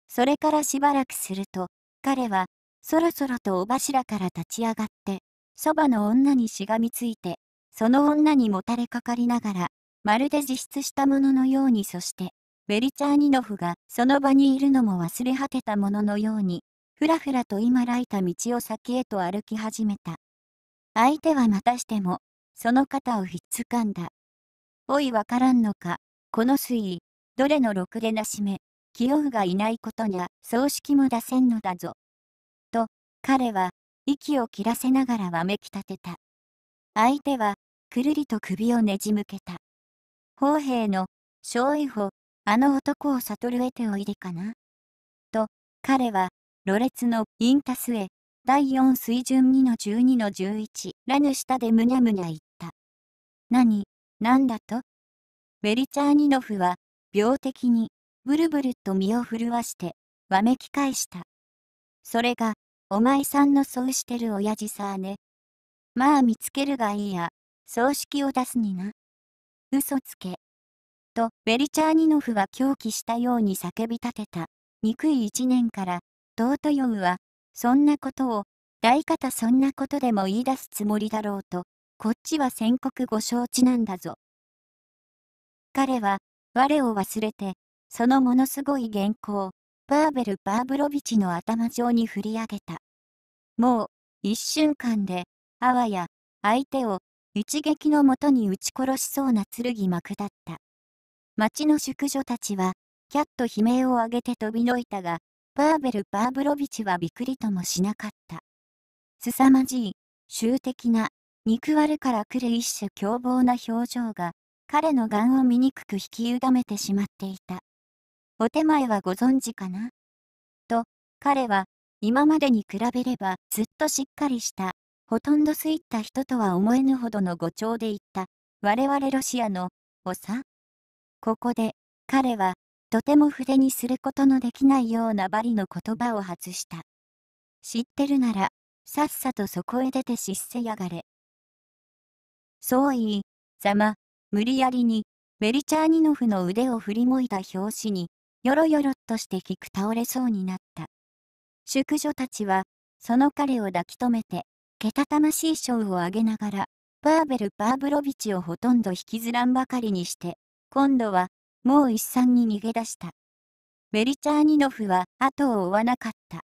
それからしばらくすると彼は、そろそろとお柱から立ち上がって、そばの女にしがみついて、その女にもたれかかりながら、まるで自失したもののようにそして、ベリチャーニノフがその場にいるのも忘れ果てたもののように、ふらふらと今らいた道を先へと歩き始めた。相手はまたしても、その肩をひっつかんだ。おいわからんのか、この水位、どれのろくでなしめ、清夫がいないことにゃ葬式も出せんのだぞ。と、彼は息を切らせながらわめき立てた。相手はくるりと首をねじむけた。砲兵の少尉補、あの男を悟る得ておいでかな。と、彼は、ろれつのインタスへ、第4水準2の12の11らぬ下でむにゃむにゃ言った。何、なんだとベリチャーニノフは、病的にブルブルと身を震わして、わめき返した。それが、お前さんのそうしてる親父さあね。まあ見つけるがいいや、葬式を出すにな。嘘つけ。と、ベリチャーニノフは狂気したように叫び立てた。憎い一年から、尊ヨウは、そんなことを、大方そんなことでも言い出すつもりだろうと、こっちは宣告ご承知なんだぞ。彼は、我を忘れて、そのものすごい原稿、バーベル・バーブロビチの頭上に振り上げた。もう、一瞬間で、あわや、相手を、一撃のもとに撃ち殺しそうな剣幕だった。町の宿女たちは、キャッと悲鳴を上げて飛びのいたが、バーベル・バーブロビチはびくりともしなかった。凄まじい、終的な、肉割るから来る一種凶暴な表情が、彼の眼を醜く引きゆがめてしまっていた。お手前はご存知かなと、彼は、今までに比べればずっとしっかりした、ほとんど過った人とは思えぬほどの誤調で言った、我々ロシアの、おさ。ここで、彼は、とても筆にすることのできないようなバリの言葉を外した。知ってるなら、さっさとそこへ出て失せやがれ。そう言い、ざま、無理やりに、ベリチャーニノフの腕を振り向いた拍子に、よろよろっとして聞く倒れそうになった。宿女たちは、その彼を抱きとめて、けたたましい賞を上げながら、バーベル・バーブロビチをほとんど引きずらんばかりにして、今度は、もう一産に逃げ出した。ベリチャーニノフは後を追わなかった。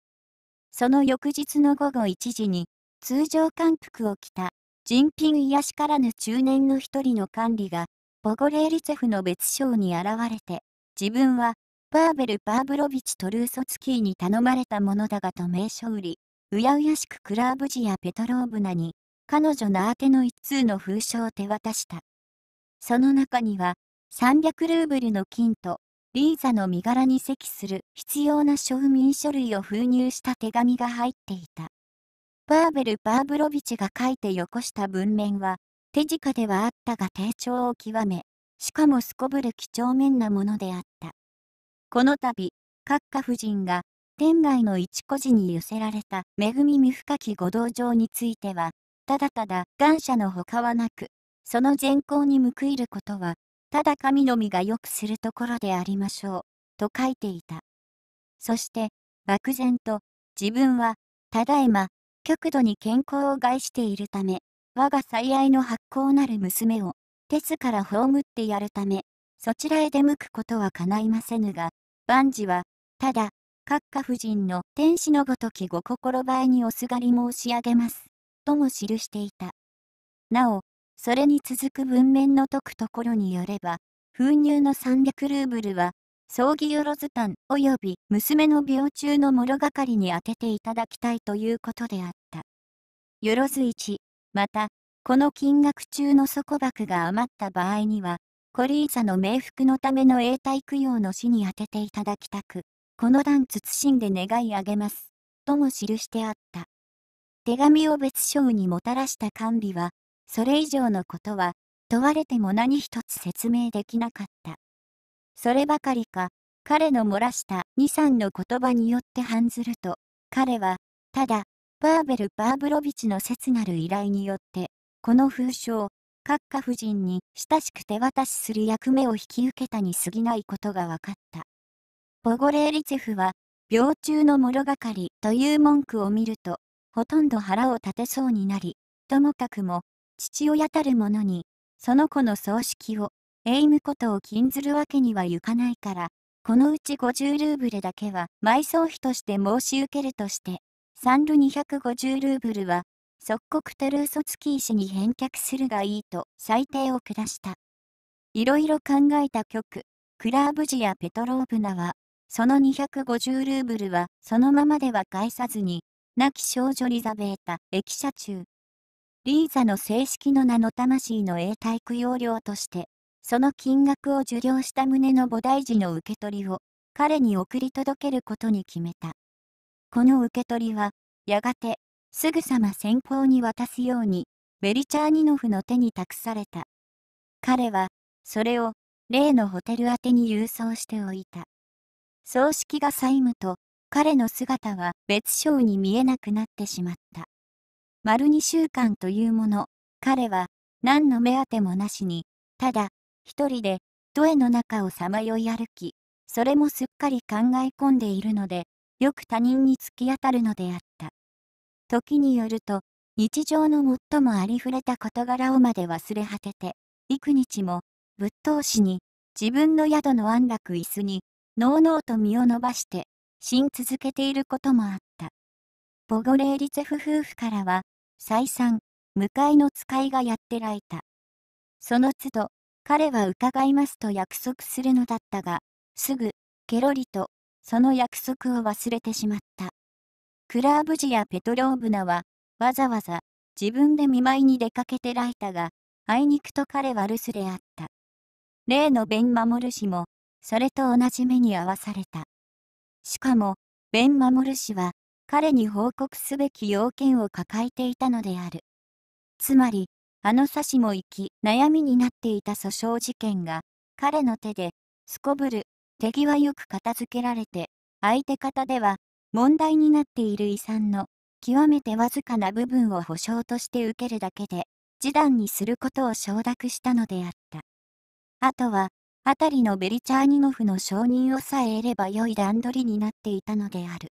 その翌日の午後1時に、通常感服を着た、人品癒しからぬ中年の一人の管理が、ボゴレーリツェフの別賞に現れて、自分はパーベル・パーブロビチ・トルーソツキーに頼まれたものだがと名称売り、うやうやしくクラーブジやペトローブナに、彼女の宛ての一通の封書を手渡した。その中には、300ルーブルの金と、リーザの身柄に席する必要な証民書類を封入した手紙が入っていた。パーベル・パーブロビチが書いてよこした文面は、手近ではあったが低調を極め、しかもすこぶる几帳面なものであった。この度、閣下夫人が、天外の一個字に寄せられた恵み深きご同情については、ただただ感謝のほかはなく、その善行に報いることは、ただ神のみがよくするところでありましょう、と書いていた。そして、漠然と、自分は、ただいま、極度に健康を害しているため、我が最愛の発行なる娘を、鉄から葬ってやるため、そちらへ出向くことは叶いませぬが、万事は、ただ、閣下夫人の天使のごときご心ばえにおすがり申し上げます。とも記していた。なお、それに続く文面の解くところによれば、封入の300ルーブルは、葬儀よろずたん及び娘の病中の物がかりに充てていただきたいということであった。よろず1、また、この金額中の底枠が余った場合には、コリーサの冥福のための永代供養の死に当てていただきたく、この段慎んで願いあげます、とも記してあった。手紙を別章にもたらした官美は、それ以上のことは、問われても何一つ説明できなかった。そればかりか、彼の漏らした二三の言葉によって反ずると、彼は、ただ、パーベル・パーブロビチの切なる依頼によって、この封書を閣下夫人に親しく手渡しする役目を引き受けたに過ぎないことが分かった。ボゴレーリツェフは、病中の物語という文句を見ると、ほとんど腹を立てそうになり、ともかくも、父親たる者に、その子の葬式を、エイムことを禁ずるわけにはいかないから、このうち50ルーブルだけは埋葬費として申し受けるとして、サンル250ルーブルは即刻トルーソツキー氏に返却するがいいと裁定を下した。いろいろ考えた局、クラーブジやペトローブナは、その250ルーブルはそのままでは返さずに、亡き少女リザベータ、駅舎中。リーザの正式の名の魂の永代供養料として、その金額を受領した旨の菩提寺の受け取りを、彼に送り届けることに決めた。この受け取りは、やがてすぐさま先方に渡すように、ベリチャーニノフの手に託された。彼は、それを、例のホテル宛てに郵送しておいた。葬式が債務と、彼の姿は別章に見えなくなってしまった。丸2週間というもの、彼は、何の目当てもなしに、ただ、一人で、都への中をさまよい歩き、それもすっかり考え込んでいるので、よく他人に突き当たるのであった。時によると、日常の最もありふれた事柄をまで忘れ果てて、幾日も、ぶっ通しに、自分の宿の安楽椅子に、のうのうと身を伸ばして、死ん続けていることもあった。ボゴレーリツェフ夫婦からは、再三、向かいの使いがやってらいた。その都度、彼は伺いますと約束するのだったが、すぐ、ケロリと、その約束を忘れてしまった。クラーブジやペトローブナは、わざわざ、自分で見舞いに出かけてライタが、あいにくと彼は留守であった。例の弁護氏も、それと同じ目に遭わされた。しかも、弁護氏は、彼に報告すべき要件を抱えていたのである。つまり、あのサしも行き、悩みになっていた訴訟事件が、彼の手で、すこぶる、手際よく片付けられて、相手方では、問題になっている遺産の極めてわずかな部分を保証として受けるだけで示談にすることを承諾したのであった。あとは、あたりのベリチャーニノフの承認をさえ得れば良い段取りになっていたのである。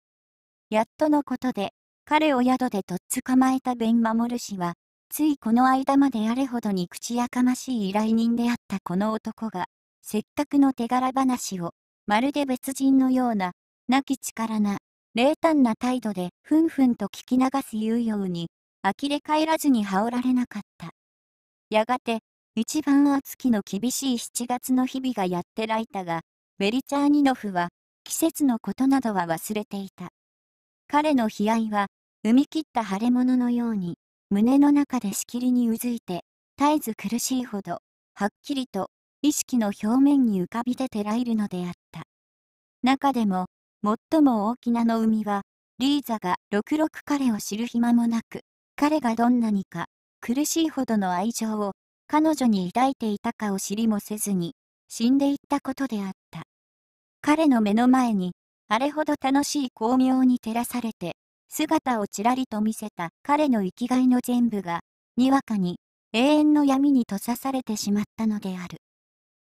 やっとのことで、彼を宿でとっ捕まえた弁護氏は、ついこの間まであれほどに口やかましい依頼人であったこの男が、せっかくの手柄話を、まるで別人のような、亡き力な、冷淡な態度でふんふんと聞き流す言うように、呆れ返らずに羽織られなかった。やがて、一番暑きの厳しい7月の日々がやってらいたが、ベリチャーニノフは、季節のことなどは忘れていた。彼の悲哀は、踏み切った腫れ物のように、胸の中でしきりにうずいて、絶えず苦しいほど、はっきりと、意識の表面に浮かび出てらいるのであった。中でも、最も大きなの海は、リーザが66彼を知る暇もなく、彼がどんなにか、苦しいほどの愛情を、彼女に抱いていたかを知りもせずに、死んでいったことであった。彼の目の前に、あれほど楽しい巧妙に照らされて、姿をちらりと見せた彼の生きがいの全部が、にわかに、永遠の闇に閉ざされてしまったのである。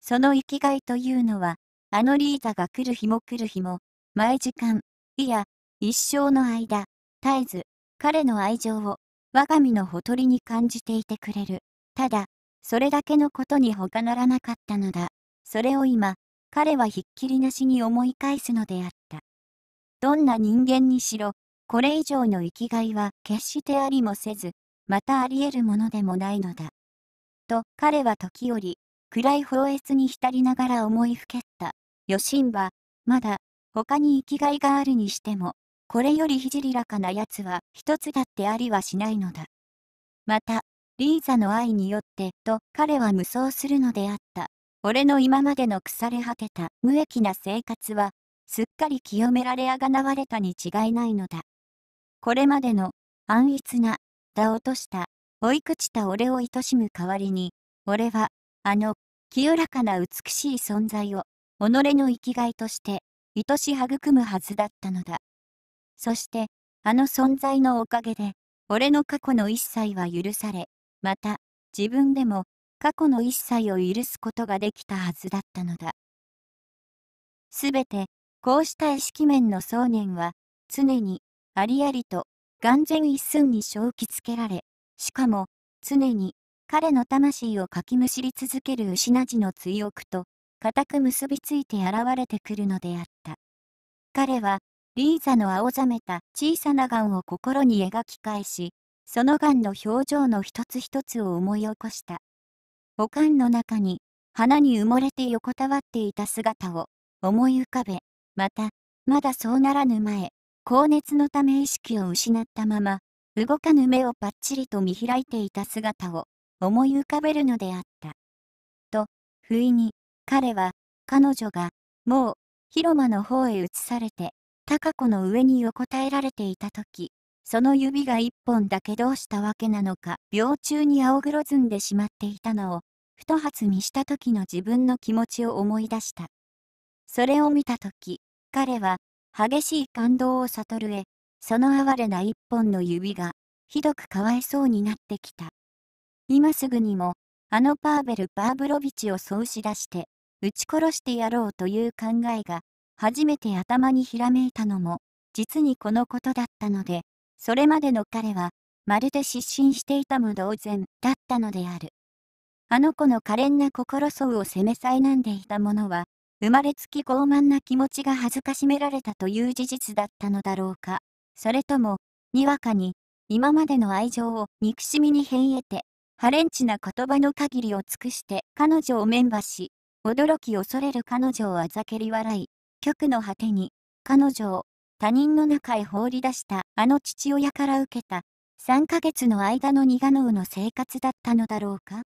その生きがいというのは、あのリーザが来る日も来る日も、毎時間、いや、一生の間、絶えず、彼の愛情を、我が身のほとりに感じていてくれる。ただ、それだけのことに他ならなかったのだ。それを今、彼はひっきりなしに思い返すのであった。どんな人間にしろ、これ以上の生きがいは決してありもせず、またあり得るものでもないのだ。と、彼は時折、暗い放越に浸りながら思いふけった。余震は、まだ、他に生きがいがあるにしても、これよりひじりらかな奴は一つだってありはしないのだ。また、リーザの愛によってと彼は無双するのであった。俺の今までの腐れ果てた無益な生活は、すっかり清められあがなわれたに違いないのだ。これまでの、安逸な、だ落とした、追い朽ちた俺を愛しむ代わりに、俺は、あの、清らかな美しい存在を、己の生きがいとして、愛し育むはずだったのだ。そして、あの存在のおかげで、俺の過去の一切は許され、また、自分でも過去の一切を許すことができたはずだったのだ。すべて、こうした意識面の想念は、常に、ありありと、眼前一寸に正気つけられ、しかも、常に、彼の魂をかきむしり続ける失なじの追憶と、固く結びついて現れてくるのであった。彼は、リーザの青ざめた小さながんを心に描き返し、そのがんの表情の一つ一つを思い起こした。おかんの中に、花に埋もれて横たわっていた姿を思い浮かべ、また、まだそうならぬ前、高熱のため意識を失ったまま、動かぬ目をぱっちりと見開いていた姿を思い浮かべるのであった。と、不意に、彼は、彼女が、もう、広間の方へ移されて、高子の上に横たえられていた時、その指が一本だけどうしたわけなのか、病中に青黒ずんでしまっていたのを、ふと発見した時の自分の気持ちを思い出した。それを見た時、彼は、激しい感動を悟るへ、その哀れな一本の指が、ひどくかわいそうになってきた。今すぐにも、あのパーベル・バーブロビチをそうし出して、撃ち殺してやろうという考えが、初めて頭にひらめいたのも、実にこのことだったので、それまでの彼は、まるで失神していた無同然だったのである。あの子の可憐な心うを責めさえなんでいたものは、生まれつき傲慢な気持ちが恥ずかしめられたという事実だったのだろうか、それとも、にわかに、今までの愛情を憎しみに変えて、ハレンチな言葉の限りを尽くして彼女をメンバし、驚き恐れる彼女をあざけり笑い、局の果てに、彼女を他人の中へ放り出したあの父親から受けた3ヶ月の間のニガノウの生活だったのだろうか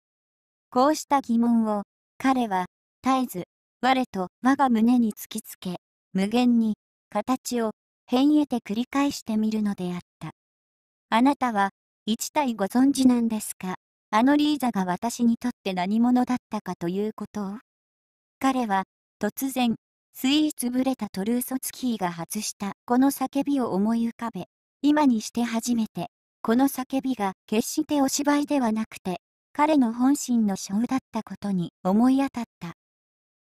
こうした疑問を彼は絶えず我と我が胸に突きつけ無限に形を変えて繰り返してみるのであったあなたは一体ご存知なんですかあのリーザが私にとって何者だったかということを彼は、突然、スイーツぶれたトルーソツキーが発したこの叫びを思い浮かべ、今にして初めて、この叫びが決してお芝居ではなくて、彼の本心の負だったことに思い当たった。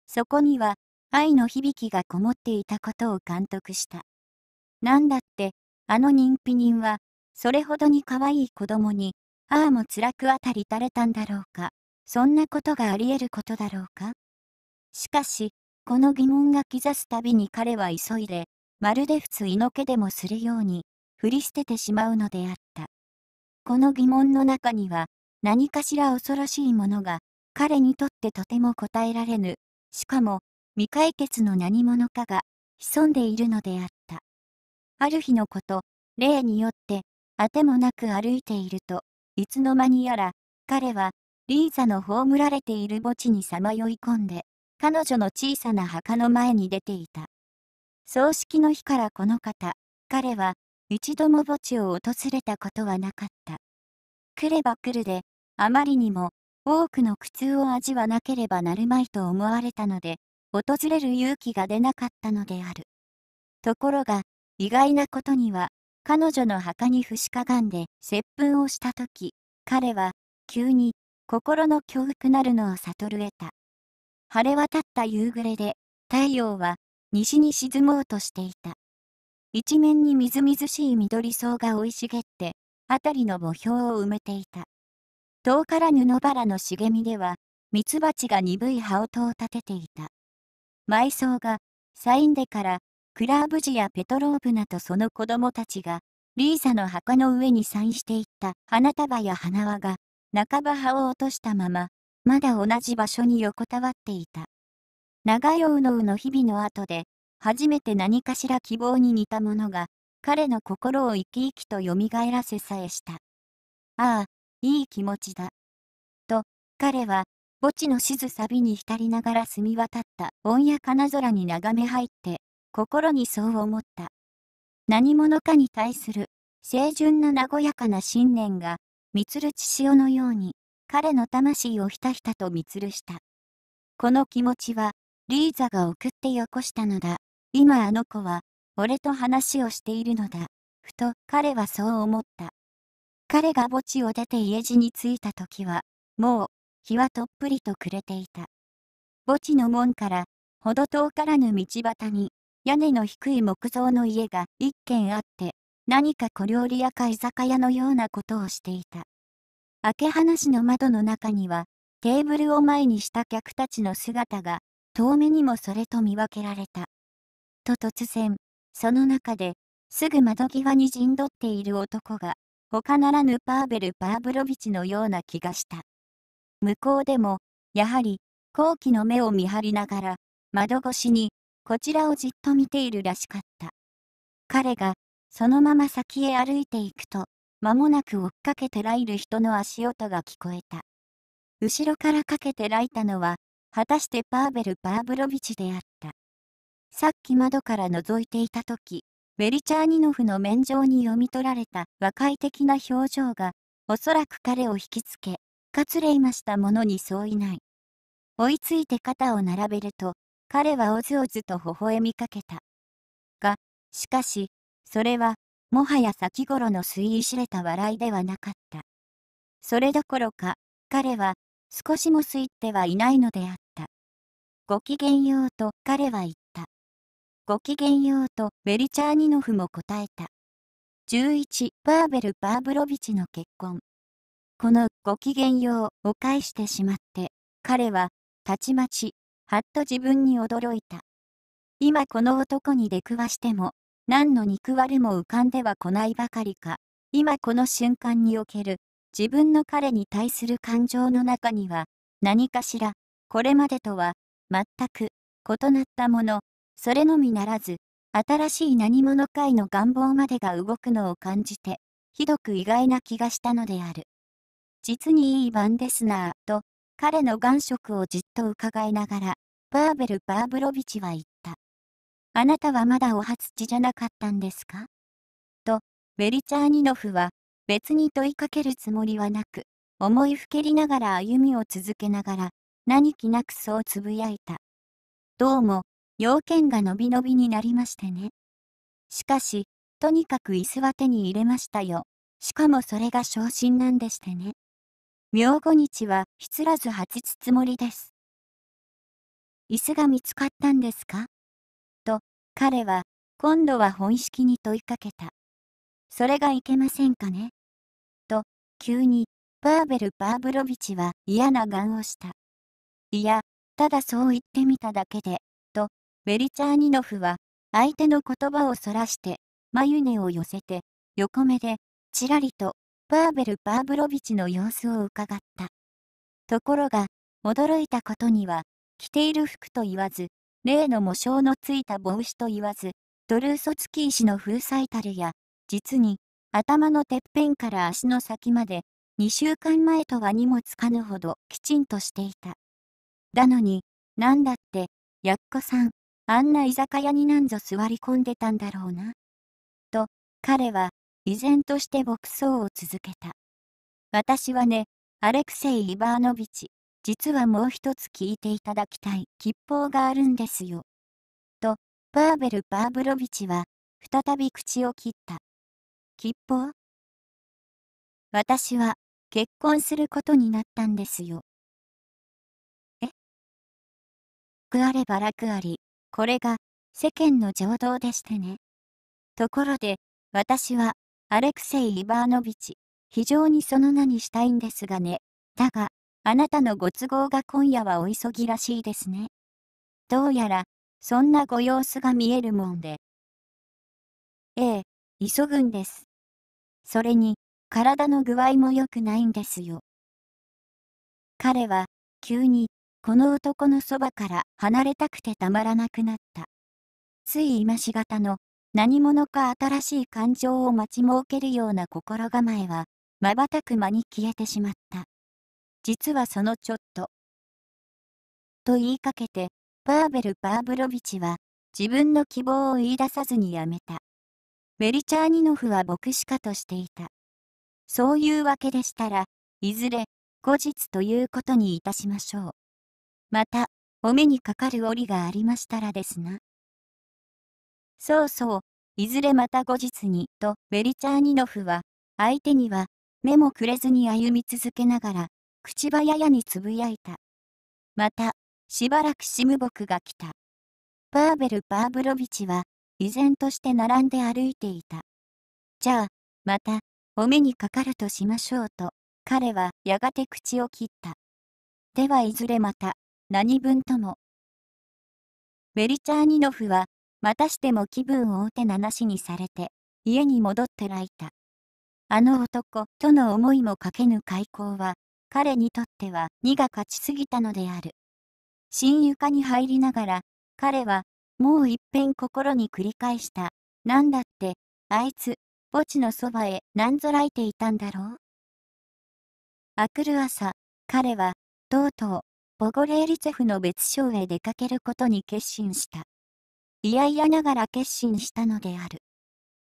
そこには、愛の響きがこもっていたことを監督した。なんだって、あの人否人は、それほどに可愛い子供に、ああも辛くあたり垂れたんだろうか、そんなことがあり得ることだろうかしかし、この疑問が兆すたびに彼は急いで、まるで普通のけでもするように、振り捨ててしまうのであった。この疑問の中には、何かしら恐ろしいものが、彼にとってとても答えられぬ、しかも、未解決の何者かが、潜んでいるのであった。ある日のこと、例によって、あてもなく歩いていると、いつの間にやら、彼は、リーザの葬られている墓地にさまよい込んで、彼女の小さな墓の前に出ていた。葬式の日からこの方、彼は一度も墓地を訪れたことはなかった。来れば来るで、あまりにも多くの苦痛を味わなければなるまいと思われたので、訪れる勇気が出なかったのである。ところが、意外なことには、彼女の墓に不しかがんで接吻をしたとき、彼は、急に、心の教くなるのを悟る得た。晴れ渡った夕暮れで、太陽は西に沈もうとしていた。一面にみずみずしい緑草が生い茂って、辺りの墓標を埋めていた。遠から布原の茂みでは、ミツバチが鈍い羽音を立てていた。埋葬が、サインデから、クラーブジやペトローブナとその子供たちが、リーサの墓の上に散していった花束や花輪が、半ば葉を落としたまま、まだ同じ場所に横たわっていた。長いうのうの日々の後で、初めて何かしら希望に似たものが、彼の心を生き生きとよみがえらせさえした。ああ、いい気持ちだ。と、彼は、墓地の静さびに浸りながら澄み渡った温や金空に眺め入って、心にそう思った。何者かに対する、清純な和やかな信念が、満る血潮のように、彼の魂をひたひたと見つるした。この気持ちは、リーザが送ってよこしたのだ。今あの子は、俺と話をしているのだ。ふと彼はそう思った。彼が墓地を出て家路に着いた時は、もう、日はとっぷりと暮れていた。墓地の門から、ほど遠からぬ道端に、屋根の低い木造の家が一軒あって、何か小料理屋か居酒屋のようなことをしていた。開け放しの窓の中には、テーブルを前にした客たちの姿が、遠目にもそれと見分けられた。と突然、その中で、すぐ窓際に陣取っている男が、他ならぬパーベル・パーブロビチのような気がした。向こうでも、やはり、後期の目を見張りながら、窓越しに、こちらをじっと見ているらしかった。彼が、そのまま先へ歩いていくと、間もなく追っかけてらいる人の足音が聞こえた。後ろからかけてらいたのは、果たしてパーベル・パーブロビチであった。さっき窓から覗いていた時、ベリチャーニノフの面上に読み取られた和解的な表情が、おそらく彼を引きつけ、かつれいましたものに相違ない。追いついて肩を並べると、彼はおずおずと微笑みかけた。が、しかし、それは、もはや先頃の吸いしれた笑いではなかった。それどころか、彼は少しも吸いってはいないのであった。ごきげんようと彼は言った。ごきげんようとベリチャーニノフも答えた。11バーベル・バーブロビチの結婚。このごきげんようを返してしまって、彼はたちまちはっと自分に驚いた。今この男に出くわしても何の肉割れも浮かんではこないばかりか、今この瞬間における、自分の彼に対する感情の中には、何かしら、これまでとは、全く、異なったもの、それのみならず、新しい何者かいの願望までが動くのを感じて、ひどく意外な気がしたのである。実にいい晩ですなぁ、と、彼の眼色をじっと伺いながら、バーベル・バーブロビチは言った。あなたはまだお初血じゃなかったんですかと、ベリチャーニノフは、別に問いかけるつもりはなく、思いふけりながら歩みを続けながら、何気なくそうつぶやいた。どうも、要件がのびのびになりましてね。しかし、とにかく椅子は手に入れましたよ。しかもそれが昇進なんでしてね。明後日は、ひつらず初つつもりです。椅子が見つかったんですか彼は、今度は本式に問いかけた。それがいけませんかねと、急に、バーベル・バーブロビチは嫌な顔をした。いや、ただそう言ってみただけで、と、ベリチャーニノフは、相手の言葉をそらして、眉根を寄せて、横目で、ちらりと、バーベル・バーブロビチの様子を伺った。ところが、驚いたことには、着ている服と言わず、例の模章のついた帽子と言わず、ドルーソツキー氏の風彩たるや、実に、頭のてっぺんから足の先まで、2週間前とはにもつかぬほどきちんとしていた。だのに、なんだって、やっこさん、あんな居酒屋になんぞ座り込んでたんだろうな。と、彼は、依然として牧草を続けた。私はね、アレクセイ・イバーノビチ、実はもう一つ聞いていただきたい吉報があるんですよ。と、バーベル・バーブロビチは、再び口を切った。吉報私は、結婚することになったんですよ。えくあれば楽あり、これが、世間の情動でしてね。ところで、私は、アレクセイ・イバーノビチ、非常にその名にしたいんですがね。だが、あなたのご都合が今夜はお急ぎらしいですね。どうやら、そんなご様子が見えるもんで。ええ、急ぐんです。それに、体の具合も良くないんですよ。彼は、急に、この男のそばから離れたくてたまらなくなった。つい今しがたの、何者か新しい感情を待ち設けるような心構えは、瞬く間に消えてしまった。実はそのちょっと。と言いかけて、パーベル・パーブロビチは、自分の希望を言い出さずにやめた。ベリチャーニノフは牧師家としていた。そういうわけでしたら、いずれ、後日ということにいたしましょう。また、お目にかかる折がありましたらですな。そうそう、いずれまた後日に、と、ベリチャーニノフは、相手には、目もくれずに歩み続けながら、口早やにつぶやいた。また、しばらくシムボクが来た。バーベル・バーブロビチは、依然として並んで歩いていた。じゃあ、また、お目にかかるとしましょうと、彼はやがて口を切った。ではいずれまた、何分とも。ベリチャーニノフは、またしても気分を大手ななしにされて、家に戻ってらいた。あの男との思いもかけぬ開口は、彼にとっては2が勝ちすぎたのである。新床に入りながら、彼は、もういっぺん心に繰り返した。なんだって、あいつ、墓地のそばへ何ぞらいていたんだろうあくる朝、彼は、とうとう、ボゴレーリツェフの別荘へ出かけることに決心した。いやいやながら決心したのである。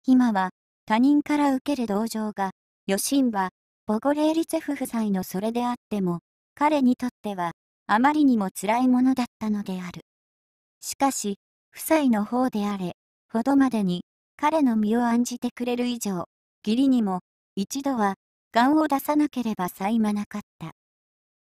今は、他人から受ける同情が、余震は、ボゴレーリツェフ夫妻のそれであっても、彼にとっては、あまりにも辛いものだったのである。しかし、夫妻の方であれ、ほどまでに、彼の身を案じてくれる以上、義理にも、一度は、願を出さなければさいなかった。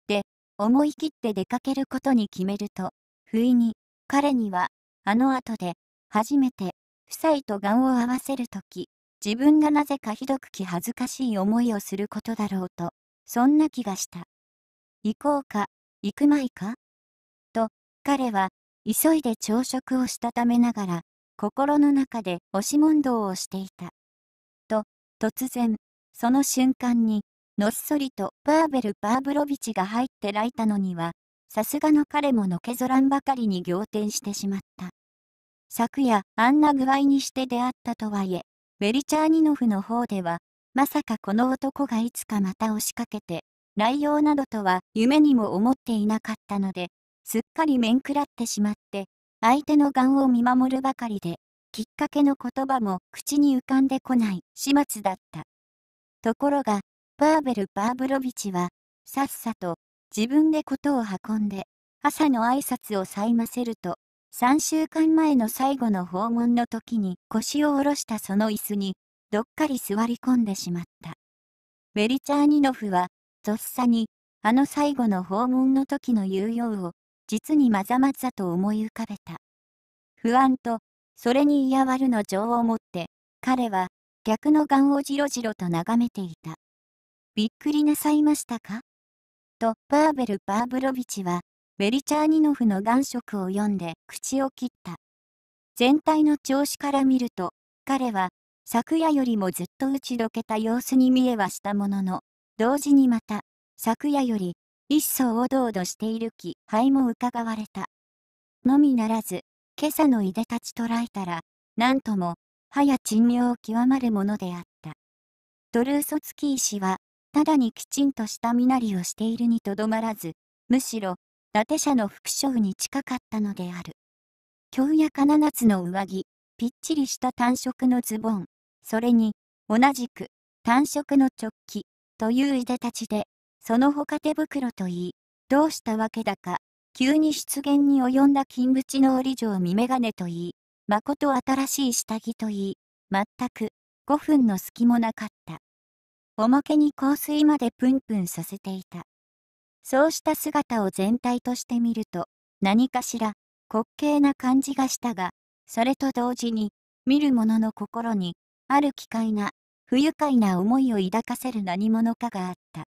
で、思い切って出かけることに決めると、不意に、彼には、あの後で、初めて、夫妻と願を合わせるとき、自分がなぜかひどくき恥ずかしい思いをすることだろうと、そんな気がした。行こうか、行くまいかと、彼は、急いで朝食をしたためながら、心の中で押し問答をしていた。と、突然、その瞬間に、のっそりとバーベル・バーブロビチが入ってらいたのには、さすがの彼ものけぞらんばかりに仰天してしまった。昨夜、あんな具合にして出会ったとはいえ、ベリチャーニノフの方では、まさかこの男がいつかまた押しかけて、内容などとは夢にも思っていなかったので、すっかり面食らってしまって、相手の眼を見守るばかりで、きっかけの言葉も口に浮かんでこない始末だった。ところが、バーベル・バーブロビチは、さっさと自分で事を運んで、朝の挨拶をさいませると、3週間前の最後の訪問の時に腰を下ろしたその椅子に、どっかり座り込んでしまった。ベリチャーニノフは、とっさに、あの最後の訪問の時の猶予を、実にまざまざと思い浮かべた。不安と、それに嫌わるの情を持って、彼は、逆の眼をじろじろと眺めていた。びっくりなさいましたかと、バーベル・バーブロビチは、ベリチャーニノフの眼色を読んで口を切った。全体の調子から見ると、彼は昨夜よりもずっと打ち解けた様子に見えはしたものの、同時にまた、昨夜より一層おどおどしている気配も伺われた。のみならず、今朝のいでたち捉えたら、なんとも、はや珍妙極まるものであった。ドルーソツキー氏は、ただにきちんとした身なりをしているにとどまらず、むしろ、達社の副将に近かったのである。京や金夏の上着、ぴっちりした単色のズボン、それに、同じく、単色の直帰、といういでたちで、その他手袋といい、どうしたわけだか、急に出現に及んだ金縁の折状見眼鏡といい、まこと新しい下着といい、全く、5分の隙もなかった。おまけに香水までプンプンさせていた。そうした姿を全体として見ると、何かしら、滑稽な感じがしたが、それと同時に、見る者の心に、ある奇怪な、不愉快な思いを抱かせる何者かがあった。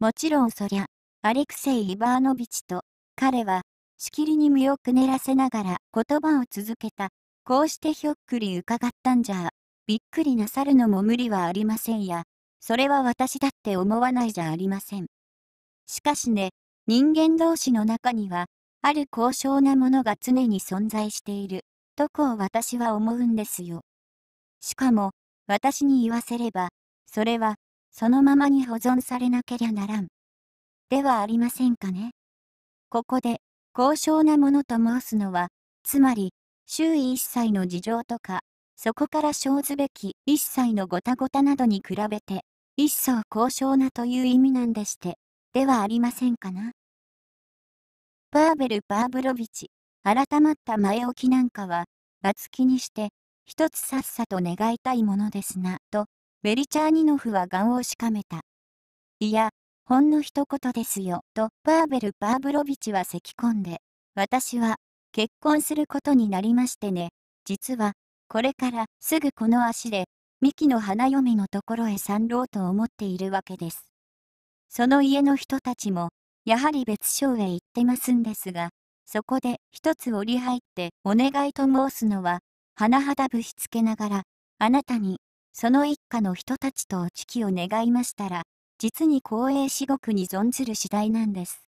もちろんそりゃ、アレクセイ・イバーノビチと、彼は、しきりに身をくねらせながら言葉を続けた。こうしてひょっくり伺ったんじゃびっくりなさるのも無理はありませんや、それは私だって思わないじゃありません。しかしね、人間同士の中には、ある高尚なものが常に存在している、とこう私は思うんですよ。しかも、私に言わせれば、それは、そのままに保存されなけりゃならん。ではありませんかね。ここで、高尚なものと申すのは、つまり、周囲一切の事情とか、そこから生ずべき一切のごたごたなどに比べて、一層高尚なという意味なんでして。ではありませんかな。パーベル・パーブロビチ、改まった前置きなんかは、罰気にして、一つさっさと願いたいものですな、と、ベリチャーニノフは顔をしかめた。いや、ほんの一言ですよ、と、パーベル・パーブロビチは咳込んで、私は、結婚することになりましてね、実は、これからすぐこの足で、ミキの花嫁のところへ参ろうと思っているわけです。その家の人たちも、やはり別荘へ行ってますんですが、そこで一つ折り入ってお願いと申すのは、甚だぶしつけながら、あなたに、その一家の人たちとお知己を願いましたら、実に光栄至極に存ずる次第なんです。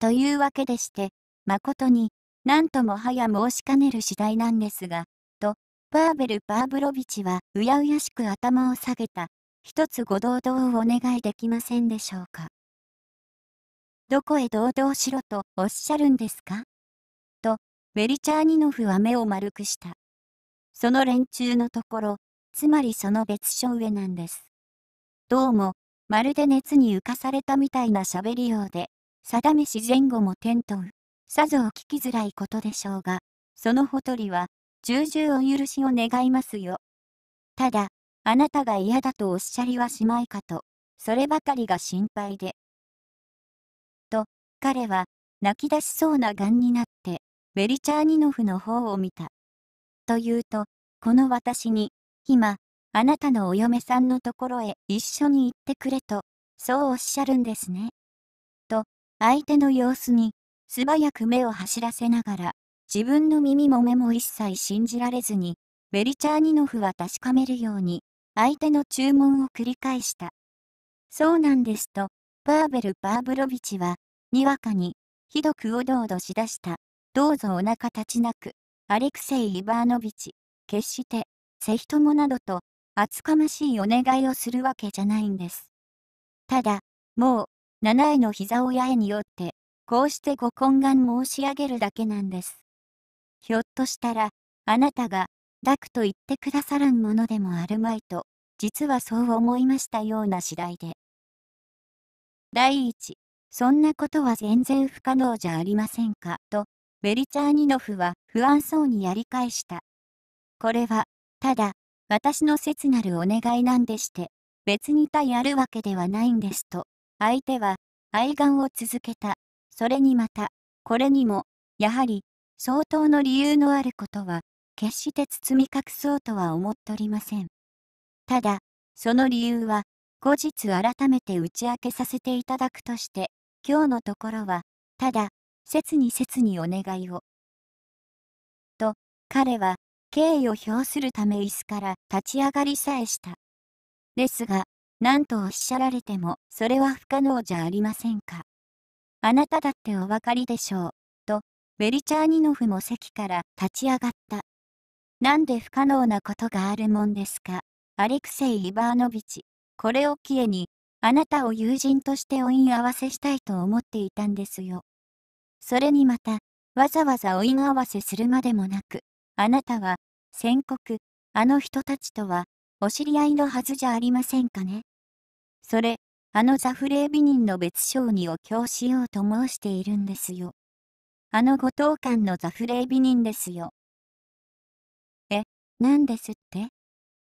というわけでして、誠に、なんともはや申しかねる次第なんですが、と、パーベル・パーブロビチはうやうやしく頭を下げた。一つご同道をお願いできませんでしょうか。どこへ同道しろとおっしゃるんですかと、ベリチャーニノフは目を丸くした。その連中のところ、つまりその別所上なんです。どうも、まるで熱に浮かされたみたいな喋りようで、定めし前後も転倒、さぞお聞きづらいことでしょうが、そのほとりは、重々お許しを願いますよ。ただ、あなたが嫌だとおっしゃりはしまいかと、そればかりが心配で。と、彼は、泣き出しそうな癌になって、ベリチャーニノフの方を見た。というと、この私に、今、あなたのお嫁さんのところへ一緒に行ってくれと、そうおっしゃるんですね。と、相手の様子に、素早く目を走らせながら、自分の耳も目も一切信じられずに、ベリチャーニノフは確かめるように、相手の注文を繰り返した。そうなんですと、パーベル・バーブロビチは、にわかに、ひどくおどおどしだした。どうぞお腹立ちなく、アレクセイ・イバーノビチ、決して、せひともなどと、厚かましいお願いをするわけじゃないんです。ただ、もう、七重の膝親へによって、こうしてご懇願申し上げるだけなんです。ひょっとしたら、あなたが、くと言ってくださらんものでもあるまいと、実はそう思いましたような次第で。第一、そんなことは全然不可能じゃありませんか、と、ベリチャーニノフは不安そうにやり返した。これは、ただ、私の切なるお願いなんでして、別に対あるわけではないんですと、相手は、愛願を続けた。それにまた、これにも、やはり、相当の理由のあることは、決して包み隠そうとは思っておりません。ただ、その理由は、後日改めて打ち明けさせていただくとして、今日のところは、ただ、切に切にお願いを。と、彼は、敬意を表するため椅子から立ち上がりさえした。ですが、何とおっしゃられても、それは不可能じゃありませんか。あなただってお分かりでしょう、と、ベリチャーニノフも席から立ち上がった。なんで不可能なことがあるもんですか。アレクセイ・イバーノビチ。これを機に、あなたを友人としてお因合わせしたいと思っていたんですよ。それにまた、わざわざお因合わせするまでもなく、あなたは、宣告、あの人たちとは、お知り合いのはずじゃありませんかね。それ、あのザフレービニンの別称にお経しようと申しているんですよ。あの五島間のザフレービニンですよ。なんですって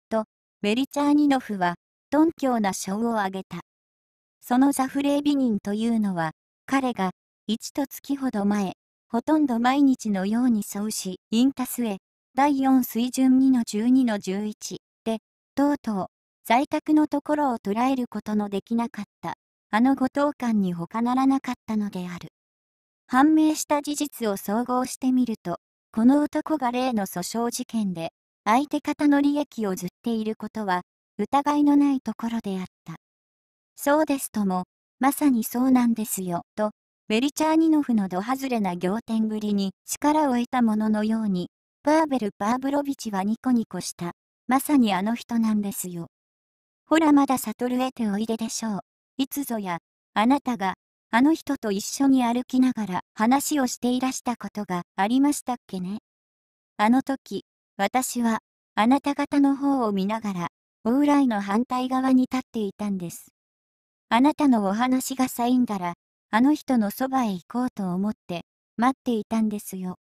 と、メリチャーニノフは、頓強な賞を挙げた。そのザフレービニンというのは、彼が、一と月ほど前、ほとんど毎日のようにそうし、インタスへ、第4水準2の12の11で、とうとう、在宅のところを捉えることのできなかった、あの五等間に他ならなかったのである。判明した事実を総合してみると、この男が例の訴訟事件で、相手方の利益をずっていることは疑いのないところであった。そうですとも、まさにそうなんですよ、と、ベリチャーニノフのド外れな仰天ぶりに力を得たもののように、パーベル・パーブロビチはニコニコした。まさにあの人なんですよ。ほらまだ悟るへておいででしょう。いつぞや、あなたが、あの人と一緒に歩きながら話をしていらしたことがありましたっけね。あの時、私は、あなた方の方を見ながら、往来の反対側に立っていたんです。あなたのお話がサインだら、あの人のそばへ行こうと思って、待っていたんですよ。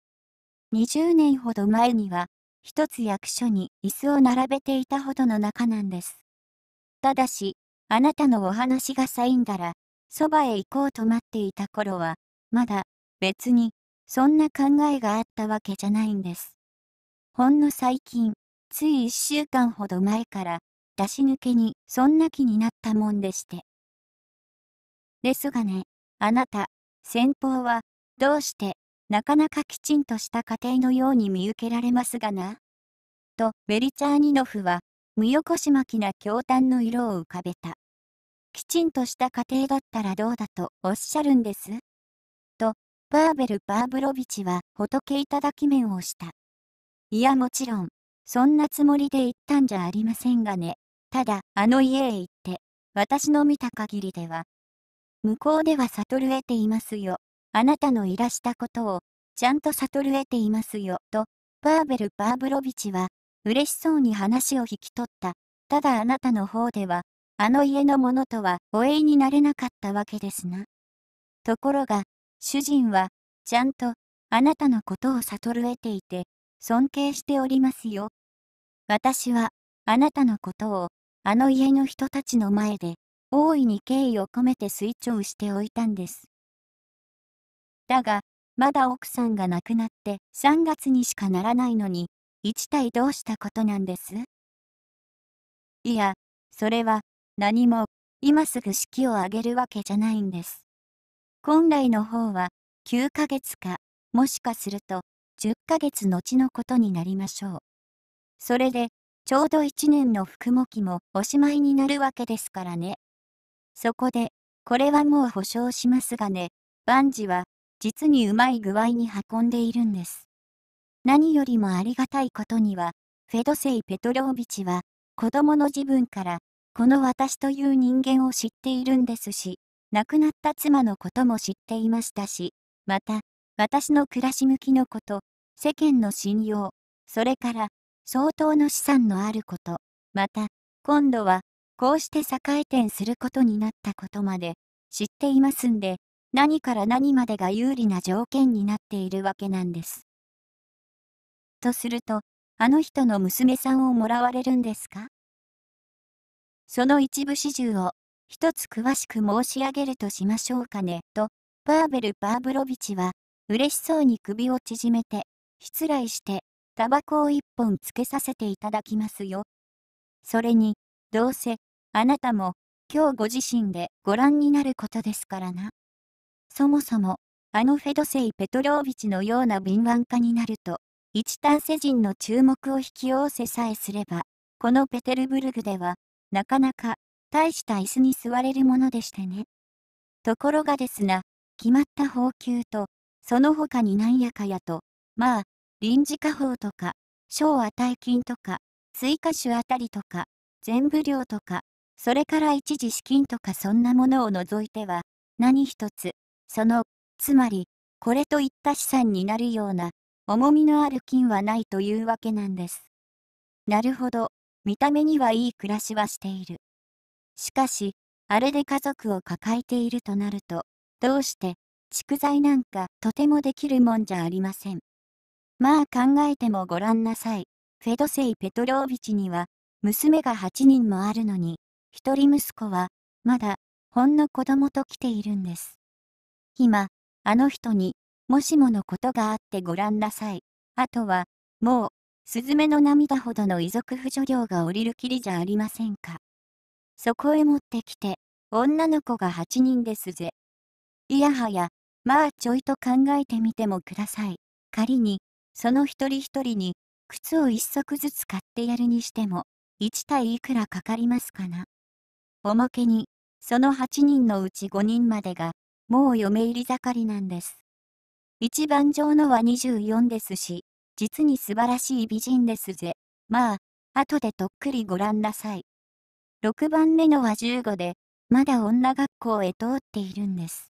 20年ほど前には、一つ役所に椅子を並べていたほどの仲なんです。ただし、あなたのお話がサインだら、そばへ行こうと待っていた頃は、まだ、別に、そんな考えがあったわけじゃないんです。ほんの最近、つい1週間ほど前から、出し抜けにそんな気になったもんでして。ですがね、あなた、先方は、どうして、なかなかきちんとした家庭のように見受けられますがな。と、ベリチャーニノフは、無こしまきな狂嘆の色を浮かべた。きちんとした家庭だったらどうだとおっしゃるんですと、パーベル・パーブロビチは仏いただき面をした。いやもちろん、そんなつもりで言ったんじゃありませんがね。ただ、あの家へ行って、私の見た限りでは。向こうでは悟る得ていますよ。あなたのいらしたことを、ちゃんと悟る得ていますよ。と、パーベル・パーブロビチは、嬉しそうに話を引き取った。ただあなたの方では、あの家のものとはお永になれなかったわけですな。ところが、主人は、ちゃんと、あなたのことを悟る得ていて、尊敬しておりますよ。私は、あなたのことを、あの家の人たちの前で、大いに敬意を込めて推奨しておいたんです。だが、まだ奥さんが亡くなって3月にしかならないのに、一体どうしたことなんですいや、それは、何も、今すぐ式を挙げるわけじゃないんです。本来の方は、9ヶ月か、もしかすると、10ヶ月後のことになりましょう。それで、ちょうど1年の服も期もおしまいになるわけですからね。そこで、これはもう保証しますがね、万事は、実にうまい具合に運んでいるんです。何よりもありがたいことには、フェドセイ・ペトロービチは、子供の自分から、この私という人間を知っているんですし、亡くなった妻のことも知っていましたし、また、私の暮らし向きのこと、世間の信用、それから相当の資産のあること、また、今度は、こうして栄転することになったことまで知っていますんで、何から何までが有利な条件になっているわけなんです。とすると、あの人の娘さんをもらわれるんですかその一部始終を一つ詳しく申し上げるとしましょうかね、と、パーベル・パーブロビチは嬉しそうに首を縮めて、失礼して、タバコを一本つけさせていただきますよ。それに、どうせ、あなたも、今日ご自身でご覧になることですからな。そもそも、あのフェドセイ・ペトロービチのような敏腕家になると、一単世人の注目を引き寄せさえすれば、このペテルブルグでは、なかなか、大した椅子に座れるものでしてね。ところがですが、決まった報給と、その他に何やかやと、まあ、臨時家法とか、小値金とか、追加種あたりとか、全部量とか、それから一時資金とかそんなものを除いては、何一つ、その、つまり、これといった資産になるような、重みのある金はないというわけなんです。なるほど、見た目にはいい暮らしはしている。しかし、あれで家族を抱えているとなると、どうして、蓄財なんかとてもできるもんじゃありません。まあ考えてもごらんなさい。フェドセイ・ペトロービチには、娘が8人もあるのに、一人息子は、まだ、ほんの子供と来ているんです。今、あの人に、もしものことがあってごらんなさい。あとは、もう、スズメの涙ほどの遺族扶助料が下りるきりじゃありませんか。そこへ持ってきて、女の子が8人ですぜ。いやはや、まあちょいと考えてみてもください。仮に、その一人一人に、靴を一足ずつ買ってやるにしても、1対いくらかかりますかな。おまけに、その8人のうち5人までが、もう嫁入り盛りなんです。一番上のは24ですし、実に素晴らしい美人ですぜ。まあ、後でとっくりご覧なさい。6番目のは15で、まだ女学校へ通っているんです。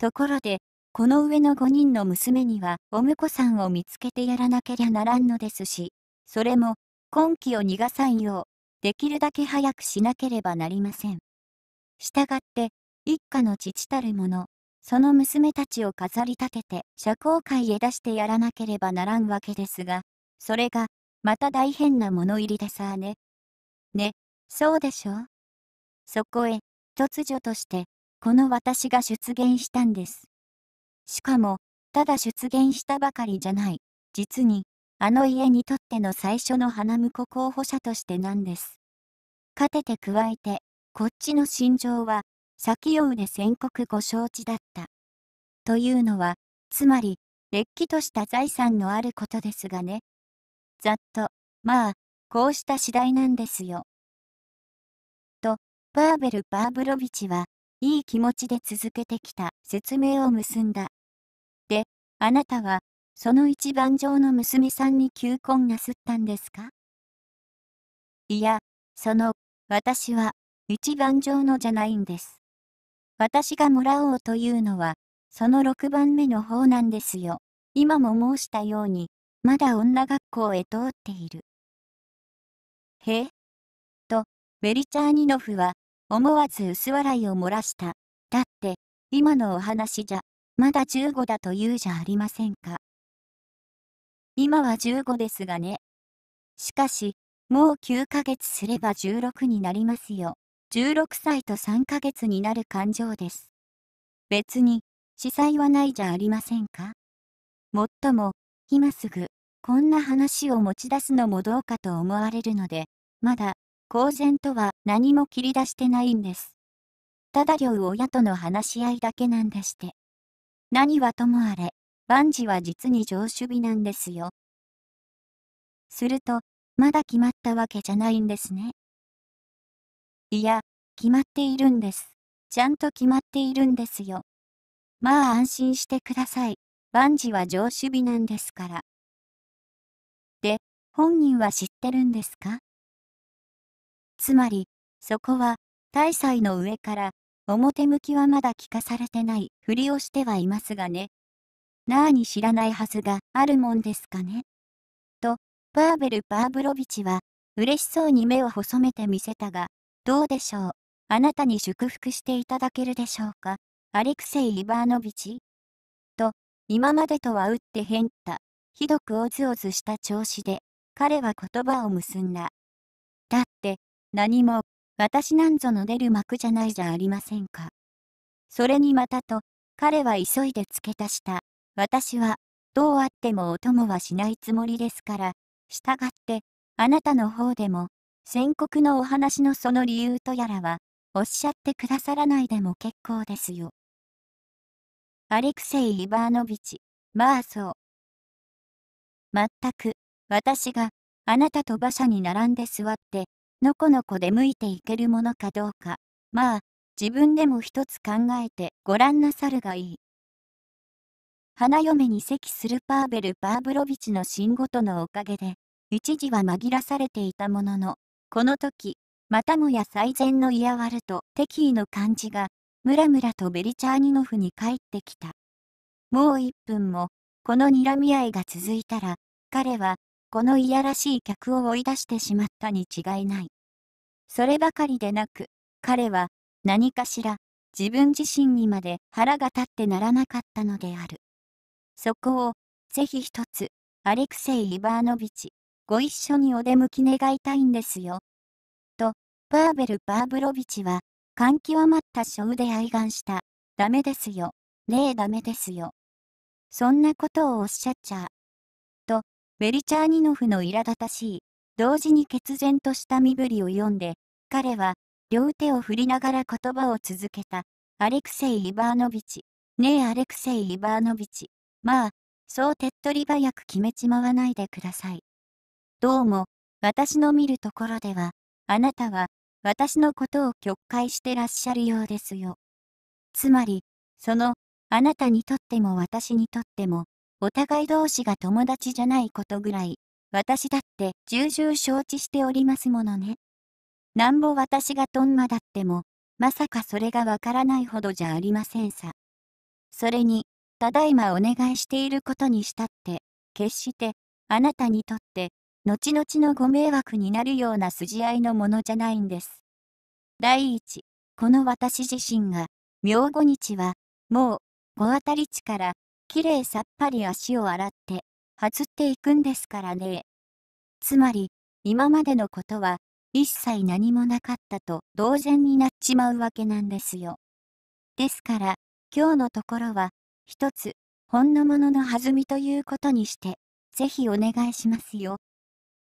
ところで、この上の5人の娘にはお婿さんを見つけてやらなけりゃならんのですし、それも、今期を逃がさんよう、できるだけ早くしなければなりません。したがって、一家の父たる者、その娘たちを飾り立てて社交界へ出してやらなければならんわけですが、それが、また大変な物入りでさあね。ね、そうでしょそこへ、突如として、この私が出現したんです。しかも、ただ出現したばかりじゃない。実に、あの家にとっての最初の花婿候補者としてなんです。勝てて加えて、こっちの心情は、先を腕宣告ご承知だった。というのは、つまり、れっきとした財産のあることですがね。ざっと、まあ、こうした次第なんですよ。と、バーベル・バーブロビチは、いい気持ちで続けてきた説明を結んだ。で、あなたは、その一番上の娘さんに求婚なすったんですかいや、その、私は、一番上のじゃないんです。私がもらおうというのは、その6番目の方なんですよ。今も申したように、まだ女学校へ通っている。へえと、ベリチャーニノフは、思わず薄笑いを漏らした。だって、今のお話じゃ、まだ15だと言うじゃありませんか。今は15ですがね。しかし、もう9ヶ月すれば16になりますよ。16歳と3ヶ月になる感情です。別に、司祭はないじゃありませんか。もっとも、今すぐ、こんな話を持ち出すのもどうかと思われるので、まだ、公然とは何も切り出してないんです。ただ両親との話し合いだけなんでして。何はともあれ、万事は実に上守日なんですよ。すると、まだ決まったわけじゃないんですね。いや、決まっているんです。ちゃんと決まっているんですよ。まあ安心してください。万事は上守日なんですから。で、本人は知ってるんですかつまり、そこは、大祭の上から、表向きはまだ聞かされてないふりをしてはいますがね。なあに知らないはずがあるもんですかね。と、バーベル・バーブロビチは、嬉しそうに目を細めてみせたが、どうでしょう。あなたに祝福していただけるでしょうか。アレクセイ・イバーノビチと、今までとは打って変った、ひどくおずおずした調子で、彼は言葉を結んだ。だって、何も、私なんぞの出る幕じゃないじゃありませんか。それにまたと、彼は急いで付け足した。私は、どうあってもお供はしないつもりですから、従って、あなたの方でも、宣告のお話のその理由とやらは、おっしゃってくださらないでも結構ですよ。アレクセイ・イバーノビチ、まあそう。まったく、私があなたと馬車に並んで座って、のこのこ出向いていけるものかどうか、まあ、自分でも一つ考えてご覧なさるがいい。花嫁に席するパーベル・バーブロビチの新ごとのおかげで、一時は紛らされていたものの、この時、またもや最善の嫌わると敵意の感じが、ムラムラとベリチャーニノフに帰ってきた。もう一分も、この睨み合いが続いたら、彼は、このいやらしい客を追い出してしまったに違いない。そればかりでなく、彼は何かしら自分自身にまで腹が立ってならなかったのである。そこをぜひ一つ、アレクセイ・イバーノビチ、ご一緒にお出向き願いたいんですよ。と、パーベル・パーブロビチは、感極まった書で愛願した。ダメですよ。ねえダメですよ。そんなことをおっしゃっちゃ。うと、ベリチャーニノフの苛立たしい同時に決然とした身振りを読んで、彼は、両手を振りながら言葉を続けた。アレクセイ・イバーノビチ。ねえアレクセイ・イバーノビチ。まあ、そう手っ取り早く決めちまわないでください。どうも、私の見るところでは、あなたは、私のことを曲解してらっしゃるようですよ。つまり、その、あなたにとっても私にとっても、お互い同士が友達じゃないことぐらい、私だって重々承知しておりますものね。なんぼ私がとんまだっても、まさかそれがわからないほどじゃありませんさ。それに、ただいまお願いしていることにしたって、決してあなたにとって後々のご迷惑になるような筋合いのものじゃないんです。第一、この私自身が、明後日は、もう、ご当たり地から、きれいさっぱり足を洗って、外っていくんですからね。つまり、今までのことは、一切何もなかったと同然になっちまうわけなんですよ。ですから、今日のところは、一つ、ほんのものの弾みということにして、ぜひお願いしますよ。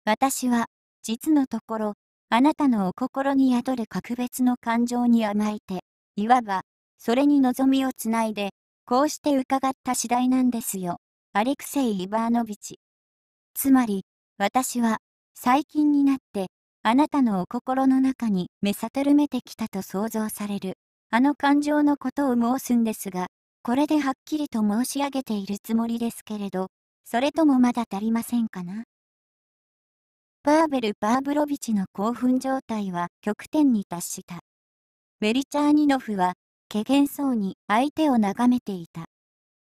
私は、実のところ、あなたのお心に宿る格別の感情に甘えて、いわば、それに望みをつないで、こうして伺った次第なんですよ。アレクセイ・イバーノビチ。つまり、私は、最近になって、あなたのお心の中に目悟めてきたと想像される、あの感情のことを申すんですが、これではっきりと申し上げているつもりですけれど、それともまだ足りませんかなパーベル・パーブロビチの興奮状態は極点に達した。ベリチャーニノフは、けげんそうに相手を眺めていた。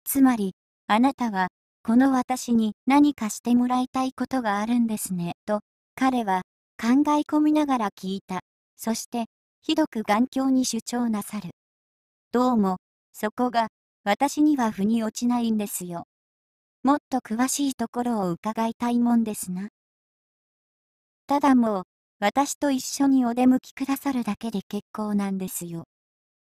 つまり、あなたは、この私に何かしてもらいたいことがあるんですね、と、彼は、考え込みながら聞いた。そして、ひどく頑強に主張なさる。どうも、そこが、私には腑に落ちないんですよ。もっと詳しいところを伺いたいもんですな。ただもう、私と一緒にお出向きくださるだけで結構なんですよ。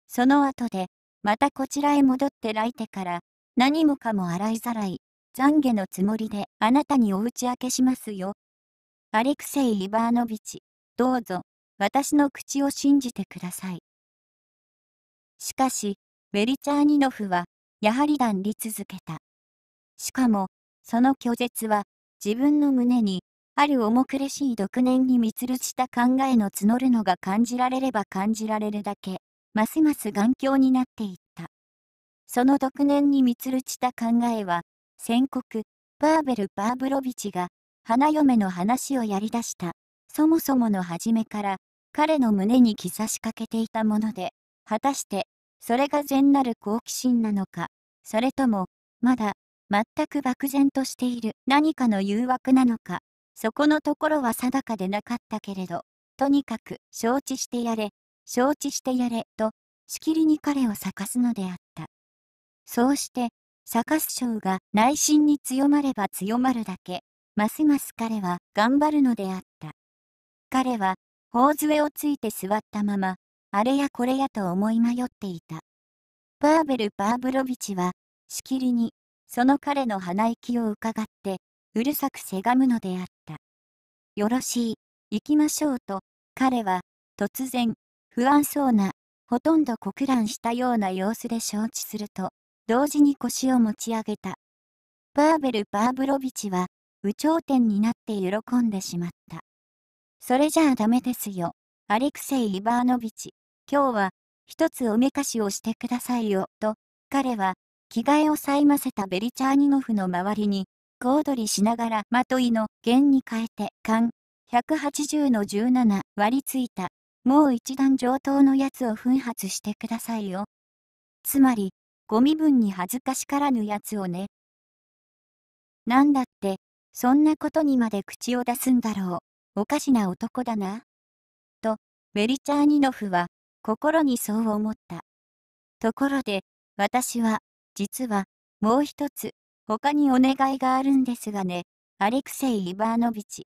その後で、またこちらへ戻って来てから、何もかも洗いざらい、懺悔のつもりであなたにお打ち明けしますよ。アレクセイ・イバーノビチ、どうぞ、私の口を信じてください。しかし、ベリチャーニノフは、やはり断り続けた。しかも、その拒絶は、自分の胸に、ある重苦しい独念に満るした考えの募るのが感じられれば感じられるだけ、ますます頑強になっていっその独年に満ちるた考えは、宣告、バーベル・バーブロビチが、花嫁の話をやり出した。そもそもの初めから、彼の胸に刻しかけていたもので、果たして、それが善なる好奇心なのか、それとも、まだ、全く漠然としている何かの誘惑なのか、そこのところは定かでなかったけれど、とにかく承知してやれ、承知してやれ、と、しきりに彼を咲かすのであった。そうして、サカス賞が内心に強まれば強まるだけ、ますます彼は頑張るのであった。彼は、頬杖をついて座ったまま、あれやこれやと思い迷っていた。パーベル・パーブロビチは、しきりに、その彼の鼻息を伺って、うるさくせがむのであった。よろしい、行きましょうと、彼は、突然、不安そうな、ほとんど国乱したような様子で承知すると、同時に腰を持ち上げた。パーベル・パーブロビチは、有頂天になって喜んでしまった。それじゃあダメですよ、アレクセイ・イバーノビチ。今日は、一つおめかしをしてくださいよ、と、彼は、着替えをさいませたベリチャーニノフの周りに、小踊りしながらまといの弦に変えて、缶、180の17割りついた、もう一段上等のやつを奮発してくださいよ。つまり、ご身分に恥ずかしからぬやつをね。なんだって、そんなことにまで口を出すんだろう、おかしな男だな。と、ベリチャーニノフは、心にそう思った。ところで、私は、実は、もう一つ、他にお願いがあるんですがね、アレクセイ・イバーノビチ。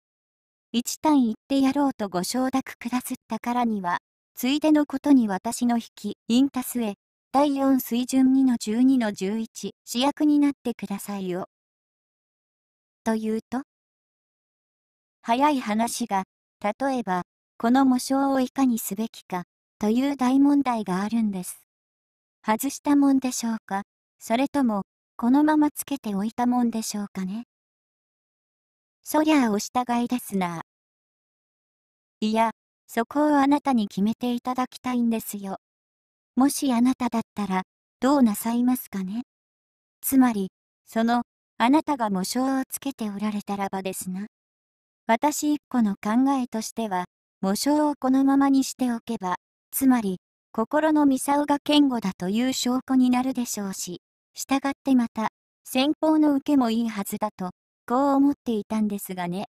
一単言ってやろうとご承諾くだすったからには、ついでのことに私の引き、インタスへ、第4水準2の12の11主役になってくださいよ。というと早い話が例えばこの模章をいかにすべきかという大問題があるんです。外したもんでしょうかそれともこのままつけておいたもんでしょうかねそりゃあお従いですな。いや、そこをあなたに決めていただきたいんですよ。もしあなただったら、どうなさいますかねつまり、その、あなたが模章をつけておられたらばですな。私一個の考えとしては、模章をこのままにしておけば、つまり、心のミサオが堅固だという証拠になるでしょうし、従ってまた、先方の受けもいいはずだと、こう思っていたんですがね。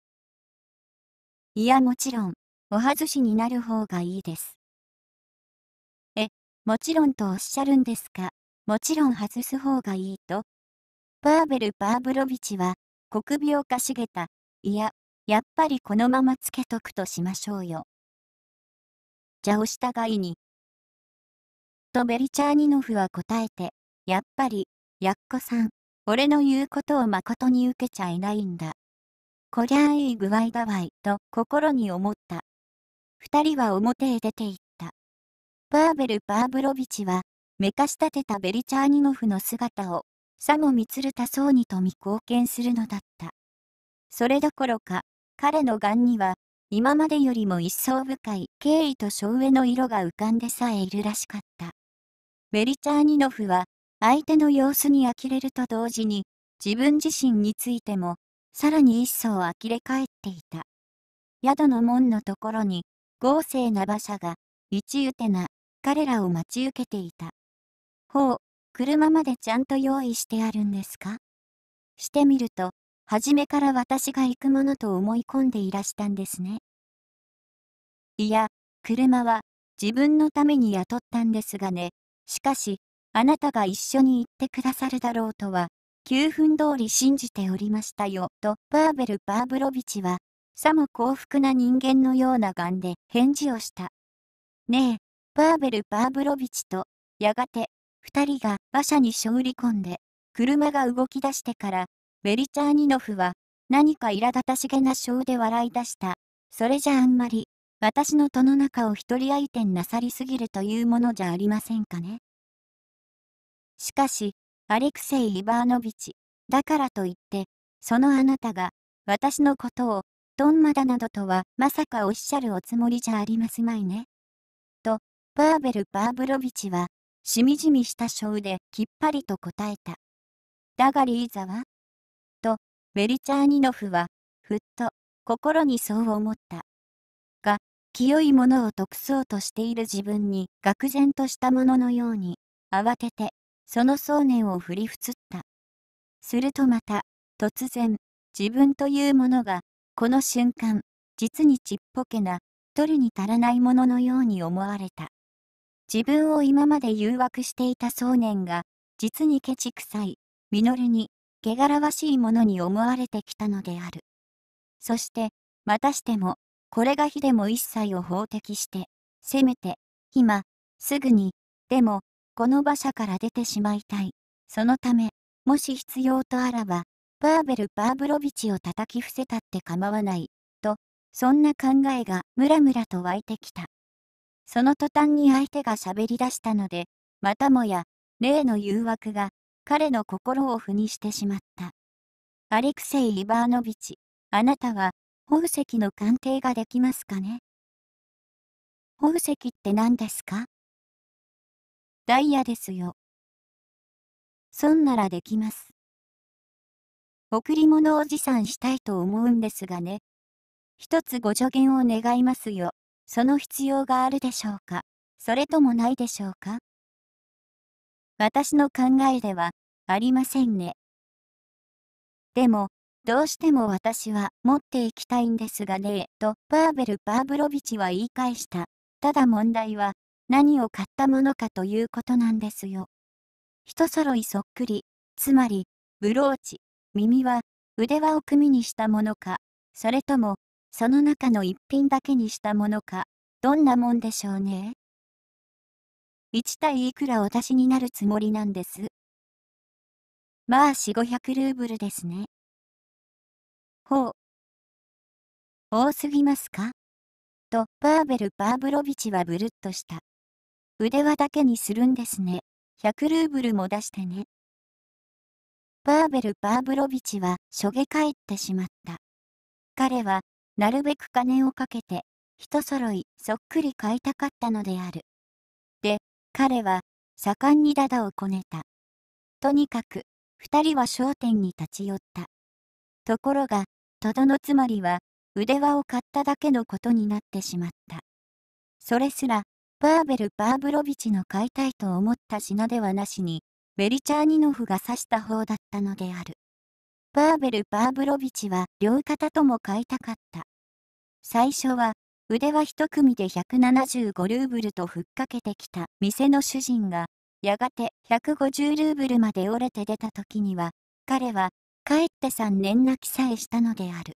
いやもちろん、お外しになる方がいいです。もちろんとおっしゃるんですか。もちろん外す方がいいと。パーベル・パーブロビチは、国病かしげた。いや、やっぱりこのままつけとくとしましょうよ。じゃお従いに。とベリチャーニノフは答えて、やっぱり、やっこさん、俺の言うことをまことに受けちゃいないんだ。こりゃあいい具合だわい、と心に思った。二人は表へ出て行っパーベル・パーブロビチは、めかしたてたベリチャーニノフの姿を、さも満つるたそうにと見貢献するのだった。それどころか、彼の眼には、今までよりも一層深い敬意と昭恵の色が浮かんでさえいるらしかった。ベリチャーニノフは、相手の様子に呆れると同時に、自分自身についても、さらに一層呆れ返っていた。宿の門のところに、豪勢な馬車が、一ウてな彼らを待ち受けていた。ほう、車までちゃんと用意してあるんですかしてみると、初めから私が行くものと思い込んでいらしたんですね。いや、車は自分のために雇ったんですがね。しかし、あなたが一緒に行ってくださるだろうとは、9分通り信じておりましたよ、とバーベル・バーブロビチは、さも幸福な人間のような眼で返事をした。ねえ、パーベル・パーブロビチと、やがて、二人が馬車に勝り込んで、車が動き出してから、ベリチャーニノフは、何か苛立たしげな性で笑い出した。それじゃあんまり、私の戸の中を一人相手になさりすぎるというものじゃありませんかね。しかし、アレクセイ・イバーノビチ、だからといって、そのあなたが、私のことを、どんまだなどとは、まさかおっしゃるおつもりじゃありますまいね。パーベル・バーブロビチは、しみじみした小できっぱりと答えた。だがリーザはと、ベリチャーニノフは、ふっと、心にそう思った。が、清いものを得そうとしている自分に、愕然としたもののように、慌てて、その想念を振りふつった。するとまた、突然、自分というものが、この瞬間、実にちっぽけな、取りに足らないもののように思われた。自分を今まで誘惑していた想念が、実にケチくさい、実に、汚らわしいものに思われてきたのである。そして、またしても、これが非でも一切を法的して、せめて、今、すぐに、でも、この馬車から出てしまいたい。そのため、もし必要とあらば、バーベル・バーブロビチを叩き伏せたって構わない、と、そんな考えがムラムラと湧いてきた。その途端に相手が喋り出したので、またもや、例の誘惑が、彼の心を腑にしてしまった。アレクセイ・イバーノビチ、あなたは、宝石の鑑定ができますかね宝石って何ですかダイヤですよ。そんならできます。贈り物を持参したいと思うんですがね。一つご助言を願いますよ。その必要があるでしょうかそれともないでしょうか私の考えではありませんね。でも、どうしても私は持っていきたいんですがねとパーベル・パーブロビチは言い返した。ただ問題は何を買ったものかということなんですよ。人揃いそっくり、つまりブローチ、耳は腕輪を組にしたものか、それともその中の一品だけにしたものか、どんなもんでしょうね。1対いくらお出しになるつもりなんです。まあ4、500ルーブルですね。ほう。多すぎますかと、バーベル・バーブロビチはブルッとした。腕輪だけにするんですね。100ルーブルも出してね。バーベル・バーブロビチはしょげ返ってしまった。彼はなるべく金をかけて、人揃いそっくり買いたかったのである。で、彼は、盛んにダダをこねた。とにかく、二人は商店に立ち寄った。ところが、とどのつまりは、腕輪を買っただけのことになってしまった。それすら、バーベル・バーブロビチの買いたいと思った品ではなしに、ベリチャーニノフが指した方だったのである。パーベル・パーブロビチは両肩とも買いたかった。最初は腕は一組で175ルーブルとふっかけてきた店の主人がやがて150ルーブルまで折れて出た時には彼は帰って3年泣きさえしたのである。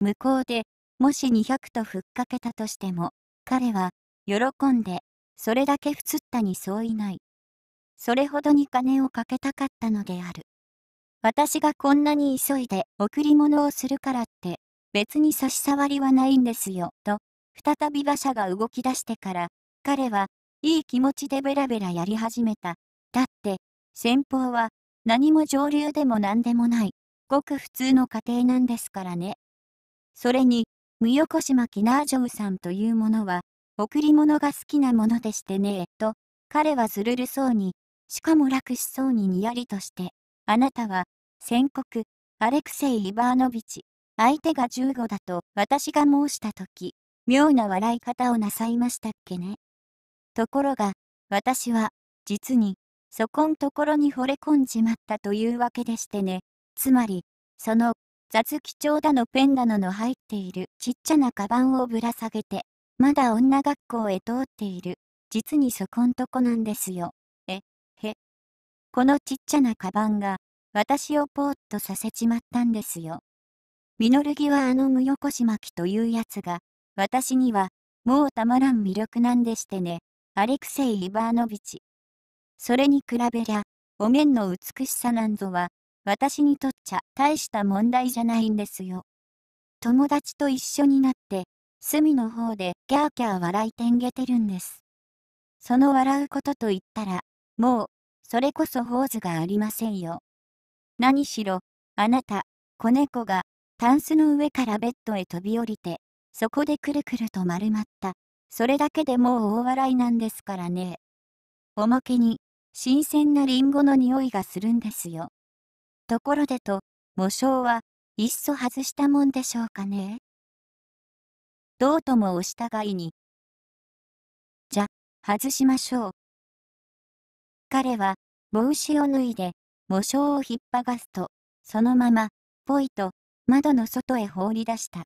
向こうでもし200とふっかけたとしても彼は喜んでそれだけふつったに相違ない。それほどに金をかけたかったのである。私がこんなに急いで贈り物をするからって、別に差し障りはないんですよ、と、再び馬車が動き出してから、彼は、いい気持ちでベラベラやり始めた。だって、先方は、何も上流でも何でもない、ごく普通の家庭なんですからね。それに、無横島キナージョウさんというものは、贈り物が好きなものでしてねえ、と、彼はずるるそうに、しかも楽しそうににやりとして、あなたは、宣告、アレクセイ・イバーノビチ、相手が15だと私が申したとき、妙な笑い方をなさいましたっけね。ところが、私は、実に、そこんところに惚れ込んじまったというわけでしてね。つまり、その、雑記帳だのペンだのの入っているちっちゃなカバンをぶら下げて、まだ女学校へ通っている、実にそこんとこなんですよ。え、へ。このちっちゃなカバンが、私をぽーっとさせちまったんですよ。ミノルギはあの無横し木きというやつが、私には、もうたまらん魅力なんでしてね、アレクセイ・イバーノビチ。それに比べりゃ、お面の美しさなんぞは、私にとっちゃ大した問題じゃないんですよ。友達と一緒になって、隅の方でキャーキャー笑いてんげてるんです。その笑うことといったら、もう、それこそホーズがありませんよ。何しろ、あなた、子猫が、タンスの上からベッドへ飛び降りて、そこでくるくると丸まった。それだけでもう大笑いなんですからね。おまけに、新鮮なリンゴの匂いがするんですよ。ところでと、模章はいっそ外したもんでしょうかね。どうともお従いに。じゃ、外しましょう。彼は、帽子を脱いで、模章を引っ張がすと、そのまま、ぽいと、窓の外へ放り出した。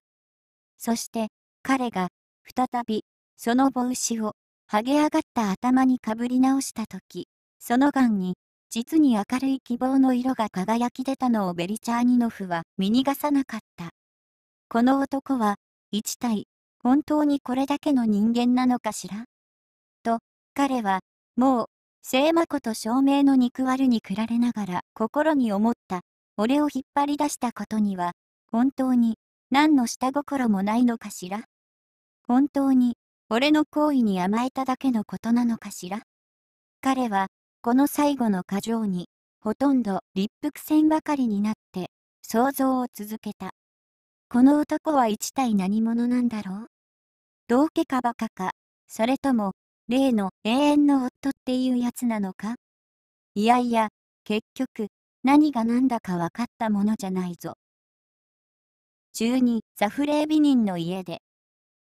そして、彼が、再び、その帽子を、剥げ上がった頭にかぶり直したとき、その眼に、実に明るい希望の色が輝き出たのをベリチャーニノフは見逃さなかった。この男は、一体、本当にこれだけの人間なのかしらと、彼は、もう、聖子と照明の肉割るにくられながら心に思った。俺を引っ張り出したことには、本当に、何の下心もないのかしら本当に、俺の行為に甘えただけのことなのかしら彼は、この最後の過剰に、ほとんど立腹線ばかりになって、想像を続けた。この男は一体何者なんだろう道家かバカか、それとも、例の永遠の夫っていうやつなのかいやいや、結局、何が何だか分かったものじゃないぞ。12、ザフレービニンの家で。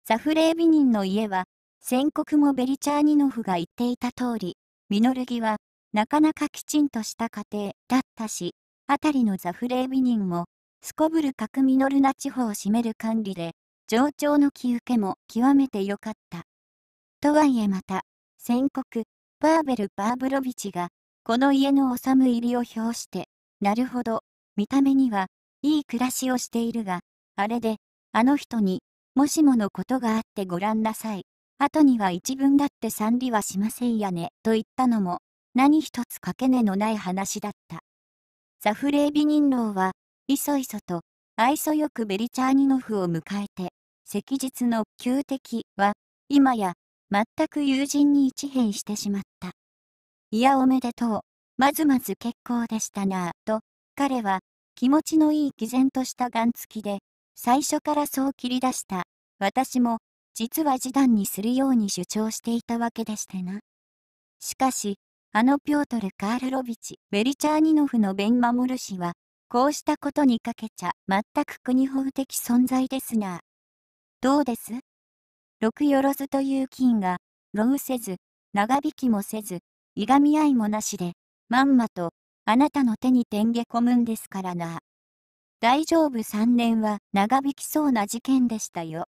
ザフレービニンの家は、宣告もベリチャーニノフが言っていた通り、ミノルギは、なかなかきちんとした家庭だったし、あたりのザフレービニンも、すこぶる核ミノルナ地方を占める管理で、上長の気受けも極めて良かった。とはいえまた、宣告、パーベル・バーブロビチが、この家の治む入りを表して、なるほど、見た目には、いい暮らしをしているが、あれで、あの人に、もしものことがあってごらんなさい。後には一文だって賛美はしませんやね、と言ったのも、何一つかけ根のない話だった。ザフレービ人狼は、いそいそと、愛想よくベリチャーニノフを迎えて、昔日の旧敵は、今や、全く友人に一変してしまった。いやおめでとう、まずまず結構でしたなぁ、と、彼は、気持ちのいい毅然とした眼ン付きで、最初からそう切り出した。私も、実は示談にするように主張していたわけでしてな。しかし、あのピョートル・カールロビチ・ベリチャーニノフの弁護士氏は、こうしたことにかけちゃ全く国法的存在ですな。どうです六よろずという金が、ロウせず、長引きもせず、いがみ合いもなしで、まんまと、あなたの手に転げ込むんですからな。大丈夫3年は長引きそうな事件でしたよ。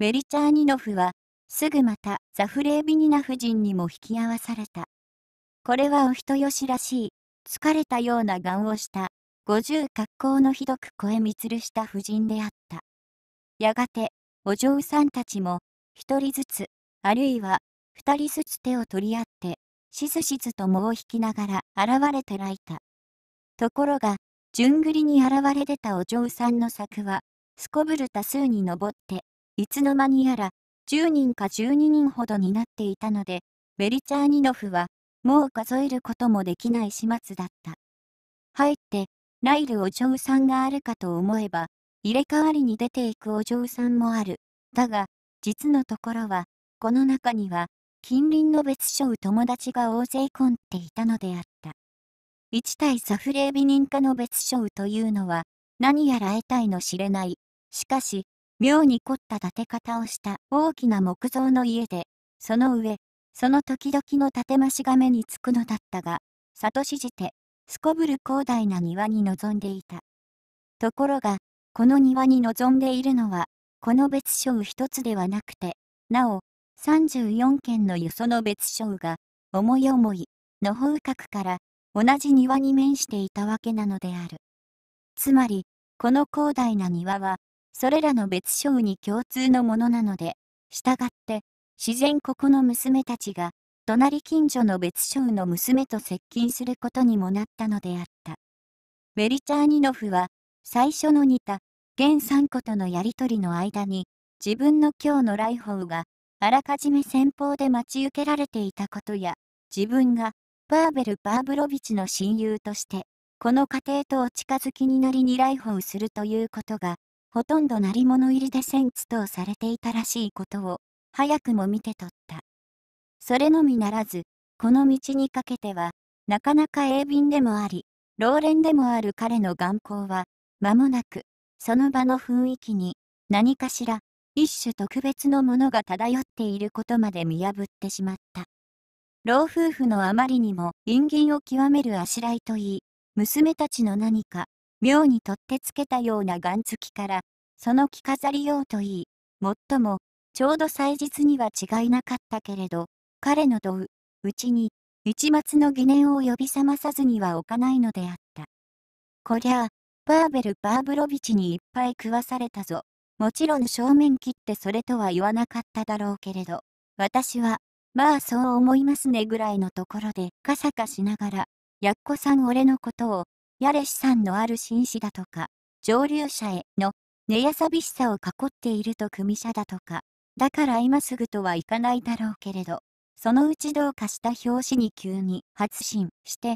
ベリチャーニノフは、すぐまたザフレービニナ夫人にも引き合わされた。これはお人よしらしい、疲れたような顔をした、五十格好のひどく声みつるした夫人であった。やがて、お嬢さんたちも、一人ずつ、あるいは、二人ずつ手を取り合って、しずしずと藻を引きながら現れてらいた。ところが、順繰りに現れ出たお嬢さんの柵は、すこぶる多数に上って、いつの間にやら、10人か12人ほどになっていたので、ベリチャーニノフは、もう数えることもできない始末だった。入って、ライルお嬢さんがあるかと思えば、入れ替わりに出ていくお嬢さんもある。だが、実のところは、この中には、近隣の別所友達が大勢混んでいたのであった。一対サフレービ人化の別所というのは、何やら得体の知れない、しかし、妙に凝った建て方をした大きな木造の家で、その上、その時々の建て増しが目につくのだったが、里しじて、すこぶる広大な庭に臨んでいた。ところが、この庭に臨んでいるのは、この別称一つではなくて、なお、34件のよその別称が、思い思い、の方角から、同じ庭に面していたわけなのである。つまり、この広大な庭は、それらの別称に共通のものなので、従って、自然ここの娘たちが、隣近所の別称の娘と接近することにもなったのであった。ベリチャーニノフは、最初の似た、現三個とのやりとりの間に、自分の今日の来訪が、あらかじめ先方で待ち受けられていたことや、自分が、バーベル・バーブロビチの親友として、この家庭とお近づきになりに来訪するということが、ほとんど鳴り物入りで戦地とされていたらしいことを、早くも見て取った。それのみならず、この道にかけては、なかなか鋭敏でもあり、老練でもある彼の眼光は、まもなく、その場の雰囲気に、何かしら、一種特別のものが漂っていることまで見破ってしまった。老夫婦のあまりにも陰銀を極めるあしらいといい、娘たちの何か、妙に取ってつけたようながんつきから、その着飾りようといい、もっとも、ちょうど祭日には違いなかったけれど、彼のどう、うちに、一末の疑念を呼び覚まさずには置かないのであった。こりゃあ、バーベル・バーブロビチにいっぱい食わされたぞ。もちろん正面切ってそれとは言わなかっただろうけれど、私は、まあそう思いますねぐらいのところでカサカしながら、やっこさん俺のことを、やれ資さんのある紳士だとか、上流者への、寝や寂しさを囲っていると組者だとか、だから今すぐとはいかないだろうけれど、そのうちどうかした表紙に急に発信して、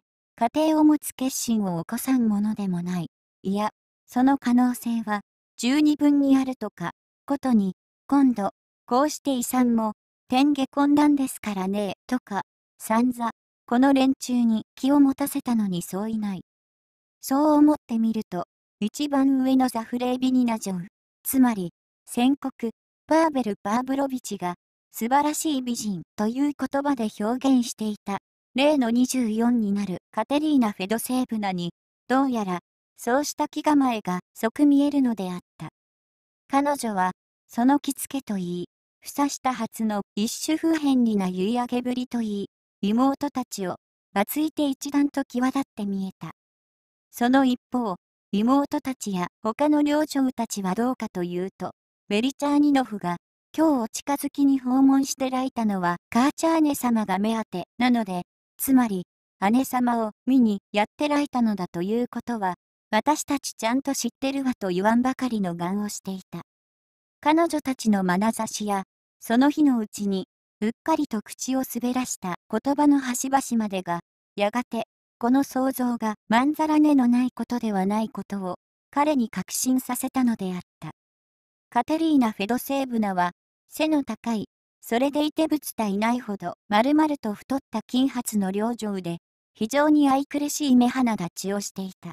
家庭を持つ決心を起こさんものでもない。いや、その可能性は十二分にあるとか、ことに、今度、こうして遺産も、天下混乱ですからねとか、散々、この連中に気を持たせたのにそういない。そう思ってみると、一番上のザフレービニナジョン、つまり、宣告、バーベル・バーブロビチが、素晴らしい美人という言葉で表現していた、例の24になるカテリーナ・フェドセーブナに、どうやら、そうした気構えが即見えるのであった。彼女は、その着付けといい、ふさした初の一種不変理な結い上げぶりといい、妹たちを、ばついて一段と際立って見えた。その一方、妹たちや他の領女たちはどうかというと、ベリチャーニノフが、今日お近づきに訪問してらいたのは、カーチャーネ様が目当てなので、つまり、姉様を見にやってらいたのだということは、私たちちゃんと知ってるわと言わんばかりの願をしていた。彼女たちの眼差しや、その日のうちに、うっかりと口を滑らした言葉の端々までが、やがて、この想像がまんざら根のないことではないことを、彼に確信させたのであった。カテリーナ・フェドセーブナは、背の高い、それでいてぶつたいないほど、まるまると太った金髪の両上で、非常に愛くるしい目鼻立ちをしていた。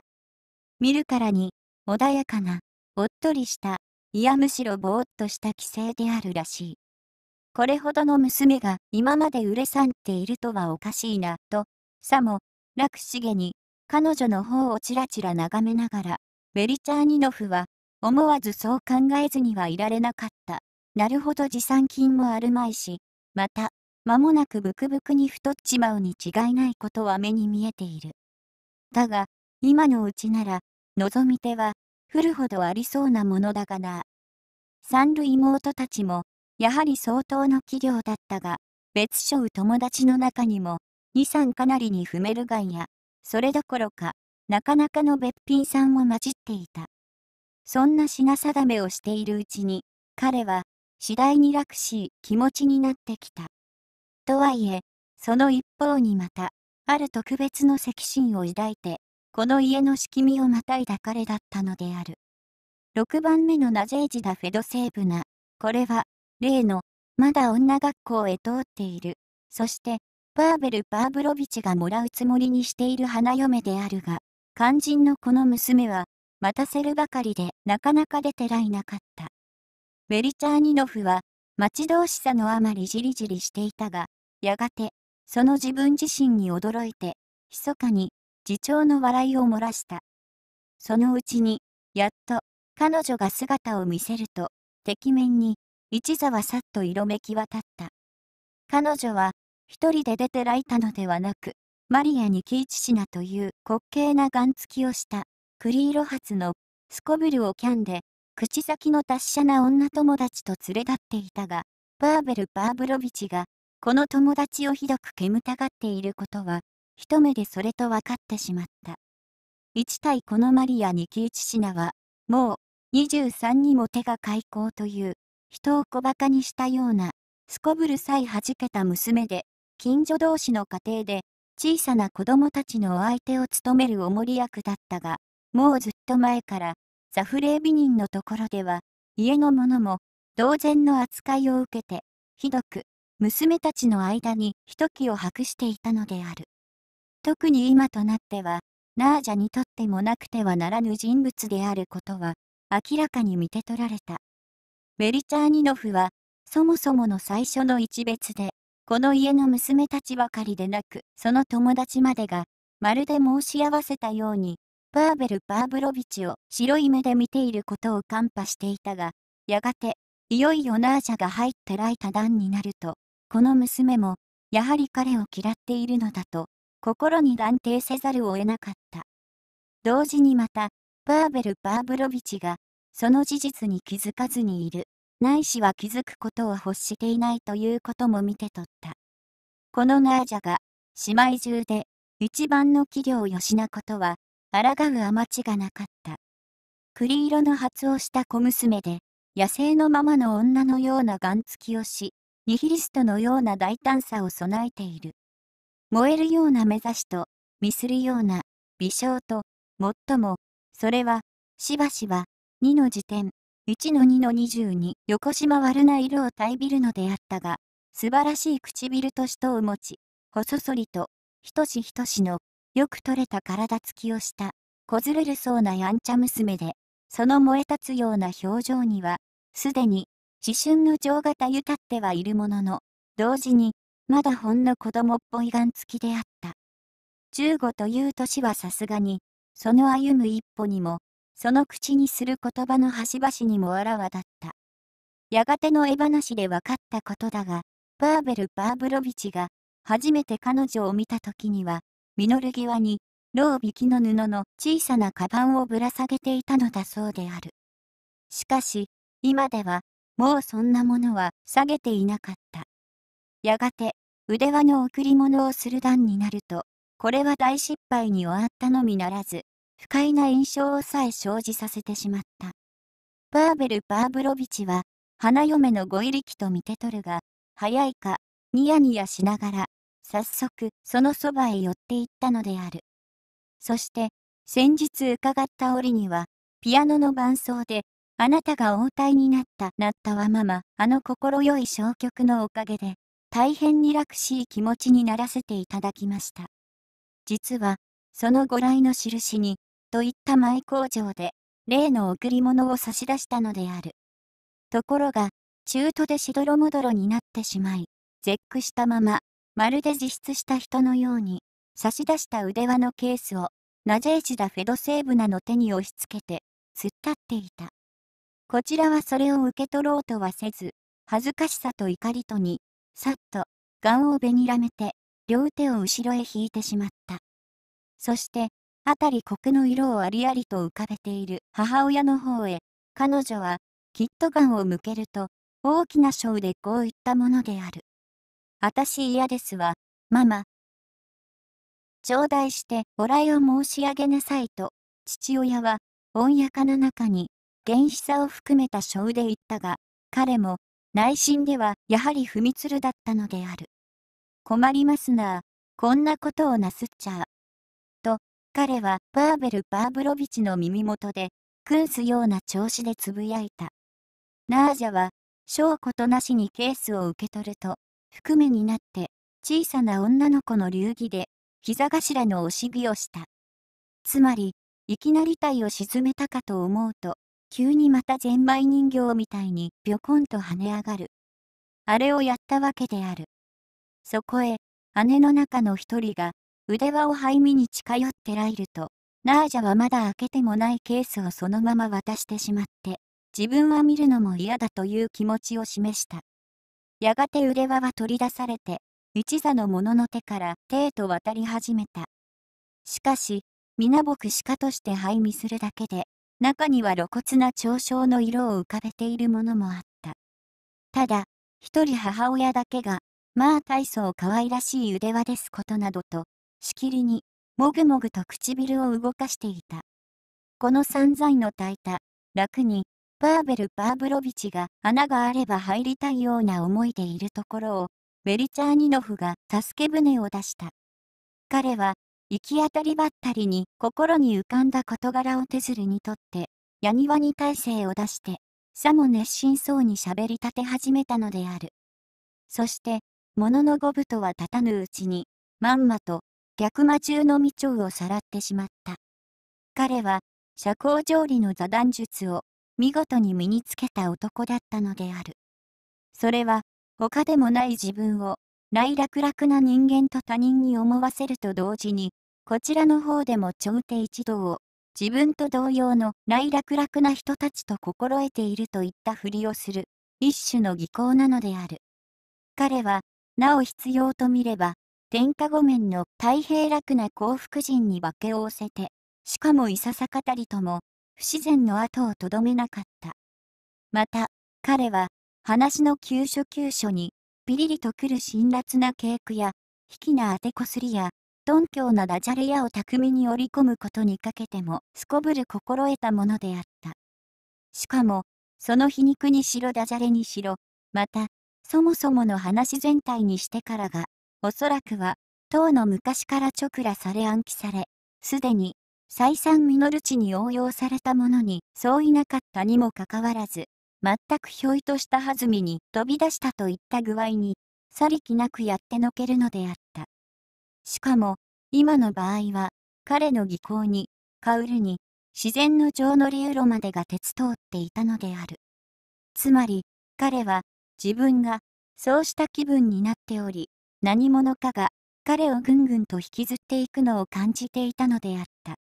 見るからに、穏やかな、おっとりした、いやむしろぼーっとした規制であるらしい。これほどの娘が今まで売れさんっているとはおかしいな、と、さも、楽しげに、彼女の方をちらちら眺めながら、ベリチャーニノフは、思わずそう考えずにはいられなかった。なるほど持参金もあるまいし、また、間もなくブクブクに太っちまうに違いないことは目に見えている。だが、今のうちなら、望み手は、降るほどありそうなものだがな。三塁妹たちも、やはり相当の器量だったが、別所友達の中にも、二三かなりに踏めるがんや、それどころか、なかなかのべっぴんさんも混じっていた。そんな品定めをしているうちに、彼は、次第に楽しい気持ちになってきた。とはいえ、その一方にまた、ある特別の責心を抱いて、この家の組みをまたいだ彼だったのである。6番目のナジェージダ・フェドセーブナ、これは、例の、まだ女学校へ通っている、そして、パーベル・パーブロビチがもらうつもりにしている花嫁であるが、肝心のこの娘は、待たせるばかりでなかなか出てらいなかった。ベリチャーニノフは、待ち遠しさのあまりじりじりしていたが、やがて、その自分自身に驚いて、密かに、自長の笑いを漏らした。そのうちに、やっと、彼女が姿を見せると、敵面に、一座はさっと色めき渡った。彼女は、一人で出てらいたのではなく、マリア・にキイチシナという滑稽なガン付きをした、栗色髪の、スコブルをキャンで、口先の達者な女友達と連れ立っていたが、バーベル・バーブロビチが、この友達をひどく煙たがっていることは、一目でそれと分かってしまった。一対このマリア・に木一。品は、もう、23にも手が開口という、人を小馬鹿にしたような、すこぶるさえ弾けた娘で、近所同士の家庭で、小さな子供たちのお相手を務めるお守り役だったが、もうずっと前から、ザフレー美人のところでは、家の者も、同然の扱いを受けて、ひどく、娘たちの間にひときを博していたのである。特に今となっては、ナージャにとってもなくてはならぬ人物であることは、明らかに見て取られた。メリチャーニノフは、そもそもの最初の一別で、この家の娘たちばかりでなく、その友達までが、まるで申し合わせたように、バーベル・バーブロビチを白い目で見ていることを看破していたが、やがて、いよいよナージャが入ってライタ団になると、この娘も、やはり彼を嫌っているのだと、心に断定せざるを得なかった。同時にまた、パーベル・パーブロビチが、その事実に気づかずにいる、ないしは気づくことを欲していないということも見て取った。このナージャが、姉妹中で、一番の器量よしなことは、抗うあまちがなかった。栗色の発をした小娘で、野生のままの女のようながんつきをし、ニヒリストのような大胆さを備えている。燃えるような目指しと、見するような微笑と、もっとも、それは、しばしば、2の時点、1の2の22、横島悪な色を帯びるのであったが、素晴らしい唇と人を持ち、細そりと、ひとしひとしの、よく取れた体つきをした、こずれるそうなやんちゃ娘で、その燃え立つような表情には、すでに、自春の情がたゆたってはいるものの、同時に、まだほんの子供っぽいがんつきであった。15という年はさすがに、その歩む一歩にも、その口にする言葉の端々にもあらわだった。やがての絵話で分かったことだが、バーベル・バーブロビチが、初めて彼女を見た時には、ミノル際に、ロービキの布の小さなカバンをぶら下げていたのだそうである。しかし、今では、もうそんなものは下げていなかった。やがて、腕輪の贈り物をする段になると、これは大失敗に終わったのみならず、不快な印象をさえ生じさせてしまった。バーベル・バーブロビチは、花嫁のご入り気と見て取るが、早いか、ニヤニヤしながら、早速、そのそばへ寄っていったのである。そして、先日伺った折には、ピアノの伴奏で、あなたが応対になった、なったわまま、あの快い小曲のおかげで、大変に楽しい気持ちにならせていただきました。実は、そのご来の印に、といった舞工場で、例の贈り物を差し出したのである。ところが、中途でしどろもどろになってしまい、絶句したまま、まるで自筆した人のように、差し出した腕輪のケースを、ナジェイジダ・フェドセーブナの手に押し付けて、突っ立っていた。こちらはそれを受け取ろうとはせず、恥ずかしさと怒りとに、さっと、顔をべにらめて、両手を後ろへ引いてしまった。そして、あたり黒の色をありありと浮かべている母親の方へ、彼女は、キットガを向けると、大きなショでこう言ったものである。あたし嫌ですわ、ママ。頂戴してお礼を申し上げなさいと、父親は、温やかな中に、原始さを含めたショで言ったが、彼も、内心では、やはり踏みつるだったのである。困りますなこんなことをなすっちゃと、彼はバーベル・バーブロビチの耳元で、くんすような調子でつぶやいた。ナージャは、証拠となしにケースを受け取ると、含めになって、小さな女の子の流儀で、膝頭のおしびをした。つまり、いきなり体を沈めたかと思うと、急にまたゼンマイ人形みたいにぴょこんと跳ね上がる。あれをやったわけである。そこへ、姉の中の一人が、腕輪を灰身に近寄ってライルと、ナージャはまだ開けてもないケースをそのまま渡してしまって、自分は見るのも嫌だという気持ちを示した。やがて腕輪は取り出されて、一座の者の手から手へと渡り始めた。しかし、皆僕鹿として配味するだけで、中には露骨な嘲笑の色を浮かべているものもあった。ただ、一人母親だけが、まあ大層可愛らしい腕輪ですことなどと、しきりに、もぐもぐと唇を動かしていた。この散財の炊いた、楽に、パーベル・パーブロビチが穴があれば入りたいような思いでいるところを、ベリチャーニノフが助け舟を出した。彼は、行き当たりばったりに心に浮かんだ事柄を手鶴にとって、やにわに体勢を出して、さも熱心そうに喋り立て始めたのである。そして、ものの五分とは立たぬうちに、まんまと逆魔中の未調をさらってしまった。彼は、社交上理の座談術を見事に身につけた男だったのである。それは、他でもない自分を、来楽々な人間と他人に思わせると同時に、こちらの方でも朝廷一同を自分と同様の来楽楽な人たちと心得ているといったふりをする、一種の技巧なのである。彼は、なお必要と見れば、天下御免の太平楽な幸福人に化けを押せて、しかもいささかたりとも、不自然の後をとどめなかった。また、彼は、話の急所急所に、ピリリとくる辛辣な稽古や、ひきな当てこすりや、頓強なダジャレやを巧みに織り込むことにかけてもすこぶる心得たものであった。しかも、その皮肉にしろダジャレにしろ、また、そもそもの話全体にしてからが、おそらくは、唐の昔からちょくらされ暗記され、すでに、再三実る地に応用されたものに、そういなかったにもかかわらず、全くひょいとした弾みに飛び出したといった具合に、さりきなくやってのけるのであっしかも、今の場合は、彼の技巧に、カウルに、自然の情の流路までが鉄通っていたのである。つまり、彼は、自分が、そうした気分になっており、何者かが、彼をぐんぐんと引きずっていくのを感じていたのであった。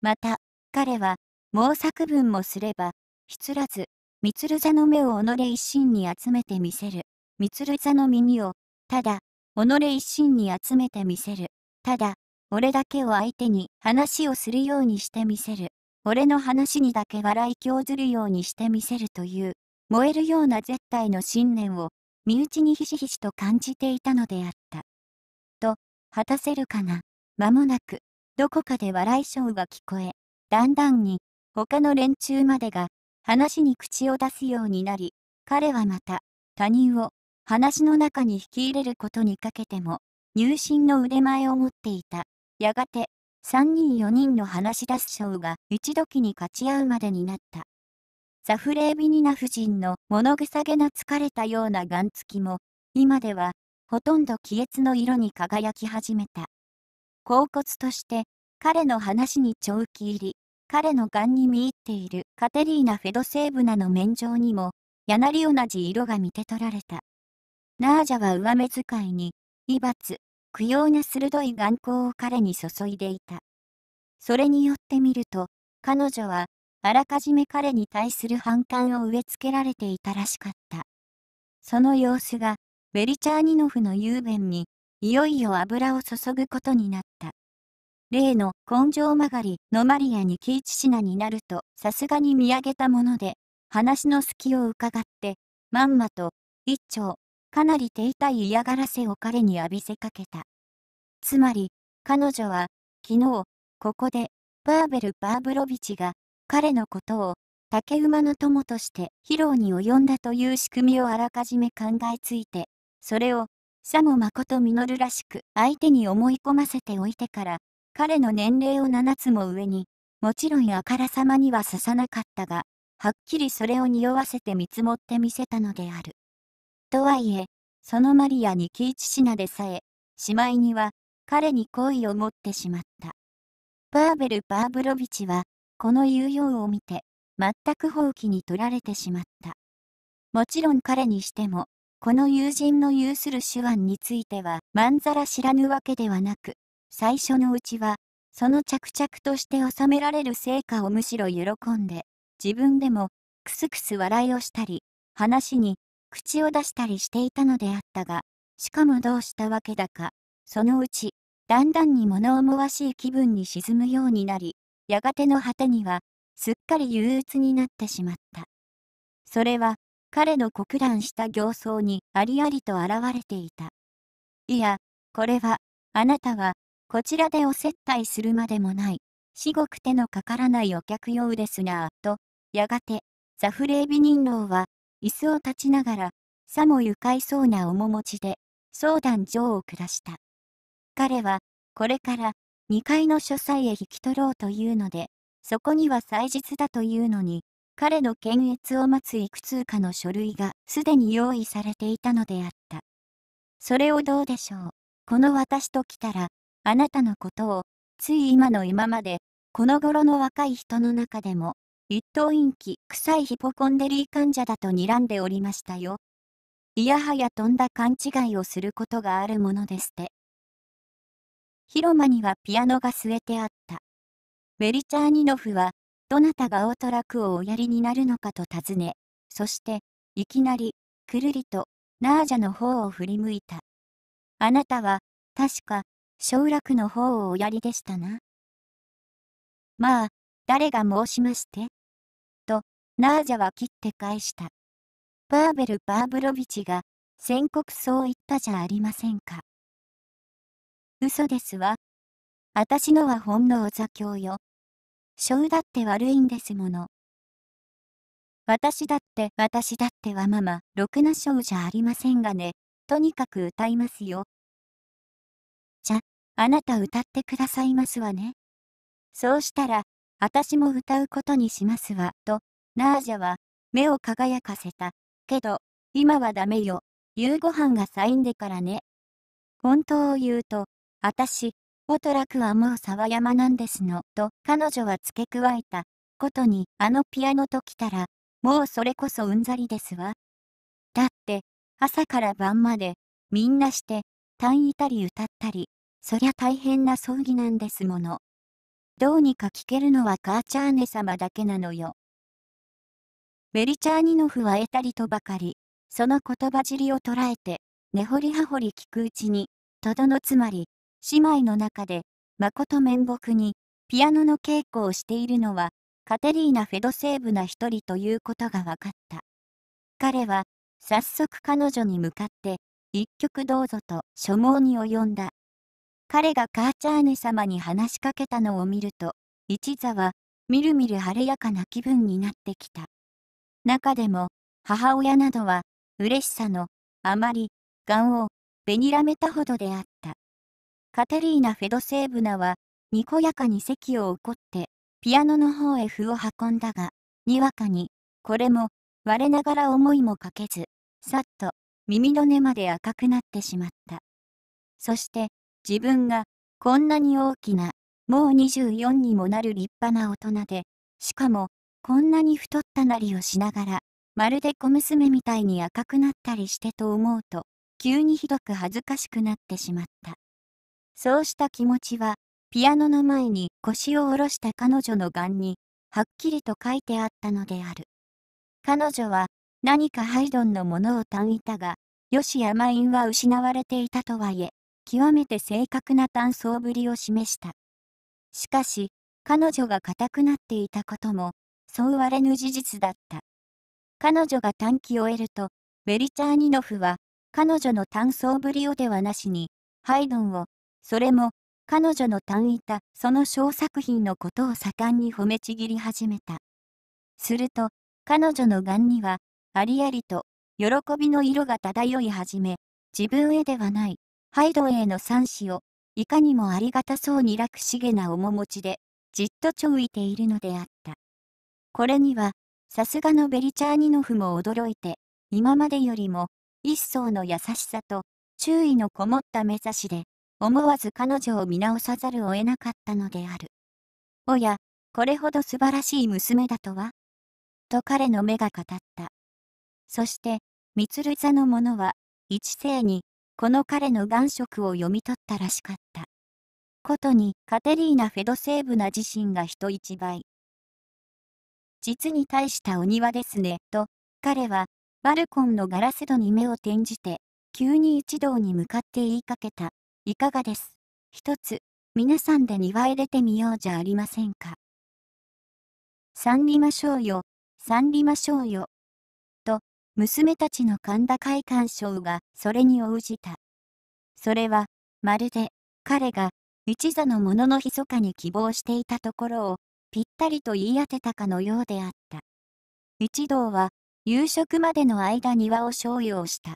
また、彼は、毛作文もすれば、ひつらず、みつる座の目を己一心に集めてみせる、みつる座の耳を、ただ、己一心に集めてみせる。ただ、俺だけを相手に話をするようにしてみせる。俺の話にだけ笑い興ずるようにしてみせるという、燃えるような絶対の信念を、身内にひしひしと感じていたのであった。と、果たせるかな。間もなく、どこかで笑い声が聞こえ、だんだんに、他の連中までが、話に口を出すようになり、彼はまた、他人を、話の中に引き入れることにかけても、入信の腕前を持っていた。やがて、3人4人の話し出す賞が一時に勝ち合うまでになった。サフレービニナ夫人の物臭げな疲れたようながんつきも、今では、ほとんど亀裂の色に輝き始めた。恍骨として、彼の話に長期入り、彼の癌に見入っているカテリーナ・フェドセーブナの免状にも、やなり同じ色が見て取られた。ナージャは上目遣いに、威罰、不要な鋭い眼光を彼に注いでいた。それによってみると、彼女は、あらかじめ彼に対する反感を植え付けられていたらしかった。その様子が、ベリチャーニノフの雄弁に、いよいよ油を注ぐことになった。例の根性曲がりのマリア・にキーチシナになるとさすがに見上げたもので、話の隙を伺って、まんまと、一丁、かなり手痛い嫌がらせを彼に浴びせかけた。つまり、彼女は、昨日、ここで、バーベル・バーブロビチが、彼のことを、竹馬の友として披露に及んだという仕組みをあらかじめ考えついて、それを、さも誠実らしく相手に思い込ませておいてから、彼の年齢を7つも上に、もちろんあからさまには刺さなかったが、はっきりそれを匂わせて見積もってみせたのである。とはいえ、そのマリアに喜一品でさえ、しまいには、彼に好意を持ってしまった。パーベル・パーブロビチは、この言うようを見て、全く放棄に取られてしまった。もちろん彼にしても、この友人の有する手腕については、まんざら知らぬわけではなく、最初のうちは、その着々として収められる成果をむしろ喜んで、自分でも、くすくす笑いをしたり、話に、口を出したりしていたのであったが、しかもどうしたわけだか、そのうち、だんだんに物思わしい気分に沈むようになり、やがての果てには、すっかり憂鬱になってしまった。それは、彼の国乱した形相にありありと現れていた。いや、これは、あなたは、こちらでお接待するまでもない、至極手のかからないお客用ですなぁ、と、やがて、ザフレービ人狼は、椅子を立ちながら、さも愉快そうな面持ちで、相談状を下した。彼は、これから2階の書斎へ引き取ろうというので、そこには祭日だというのに、彼の検閲を待ついくつかの書類がすでに用意されていたのであった。それをどうでしょう。この私と来たら、あなたのことを、つい今の今まで、この頃の若い人の中でも、一等陰気、臭いヒポコンデリー患者だと睨んでおりましたよ。いやはや飛んだ勘違いをすることがあるものですって。広間にはピアノが据えてあった。ベリチャーニノフは、どなたがオートラクをおやりになるのかと尋ね、そして、いきなり、くるりと、ナージャの方を振り向いた。あなたは、確か、小楽の方をおやりでしたな。まあ、誰が申しましてナージャは切って返した。バーベル・バーブロビチが、宣告そう言ったじゃありませんか。嘘ですわ。あたしのはほんのお座教よ。章だって悪いんですもの。私だって私だってはママ、ろくな章じゃありませんがね、とにかく歌いますよ。じゃ、あなた歌ってくださいますわね。そうしたら、あたしも歌うことにしますわ、と、ナージャは、目を輝かせた。けど、今はダメよ。夕ご飯がサインでからね。本当を言うと、あたし、おとらくはもう沢山なんですの、と彼女は付け加えた。ことに、あのピアノと来たら、もうそれこそうんざりですわ。だって、朝から晩まで、みんなして、単位たり歌ったり、そりゃ大変な葬儀なんですもの。どうにか聞けるのはカーチャーネ様だけなのよ。ベリチャーニノフは得たりとばかり、その言葉尻を捉えて、根掘り葉掘り聞くうちに、とどのつまり、姉妹の中で、誠面目に、ピアノの稽古をしているのは、カテリーナ・フェドセーブな一人ということが分かった。彼は、早速彼女に向かって、一曲どうぞと書紋に及んだ。彼がカーチャーネ様に話しかけたのを見ると、一座は、みるみる晴れやかな気分になってきた。中でも、母親などは、嬉しさの、あまり、癌を、べにらめたほどであった。カテリーナ・フェドセーブナは、にこやかに席を怒って、ピアノの方へ歩を運んだが、にわかに、これも、我ながら思いもかけず、さっと、耳の根まで赤くなってしまった。そして、自分が、こんなに大きな、もう24にもなる立派な大人で、しかも、こんなに太ったなりをしながら、まるで小娘みたいに赤くなったりしてと思うと、急にひどく恥ずかしくなってしまった。そうした気持ちは、ピアノの前に腰を下ろした彼女の眼に、はっきりと書いてあったのである。彼女は、何かハイドンのものをたんいたが、よしやマインは失われていたとはいえ、極めて正確な単相ぶりを示した。しかし、彼女が硬くなっていたことも、そうわれぬ事実だった。彼女が短期を得ると、ベリチャーニノフは、彼女の単層ぶりをではなしに、ハイドンを、それも、彼女の単位たその小作品のことを盛んに褒めちぎり始めた。すると、彼女の眼には、ありありと、喜びの色が漂い始め、自分へではない、ハイドンへの賛詞を、いかにもありがたそうに楽しげな面持ちで、じっとちょいているのであった。これには、さすがのベリチャーニノフも驚いて、今までよりも、一層の優しさと、注意のこもった目指しで、思わず彼女を見直さざるを得なかったのである。おや、これほど素晴らしい娘だとはと彼の目が語った。そして、ミツル座の者は、一斉に、この彼の眼色を読み取ったらしかった。ことに、カテリーナ・フェドセーブナ自身が人一倍、実に大したお庭ですね、と、彼は、バルコンのガラス戸に目を転じて、急に一同に向かって言いかけた。いかがです。一つ、皆さんで庭へ出てみようじゃありませんか。さりましょうよ、さりましょうよ。と、娘たちの神田会館賞がそれに応じた。それは、まるで、彼が、一座の者の密かに希望していたところを、ぴったりと言い当てたかのようであった。一同は、夕食までの間庭を商用した。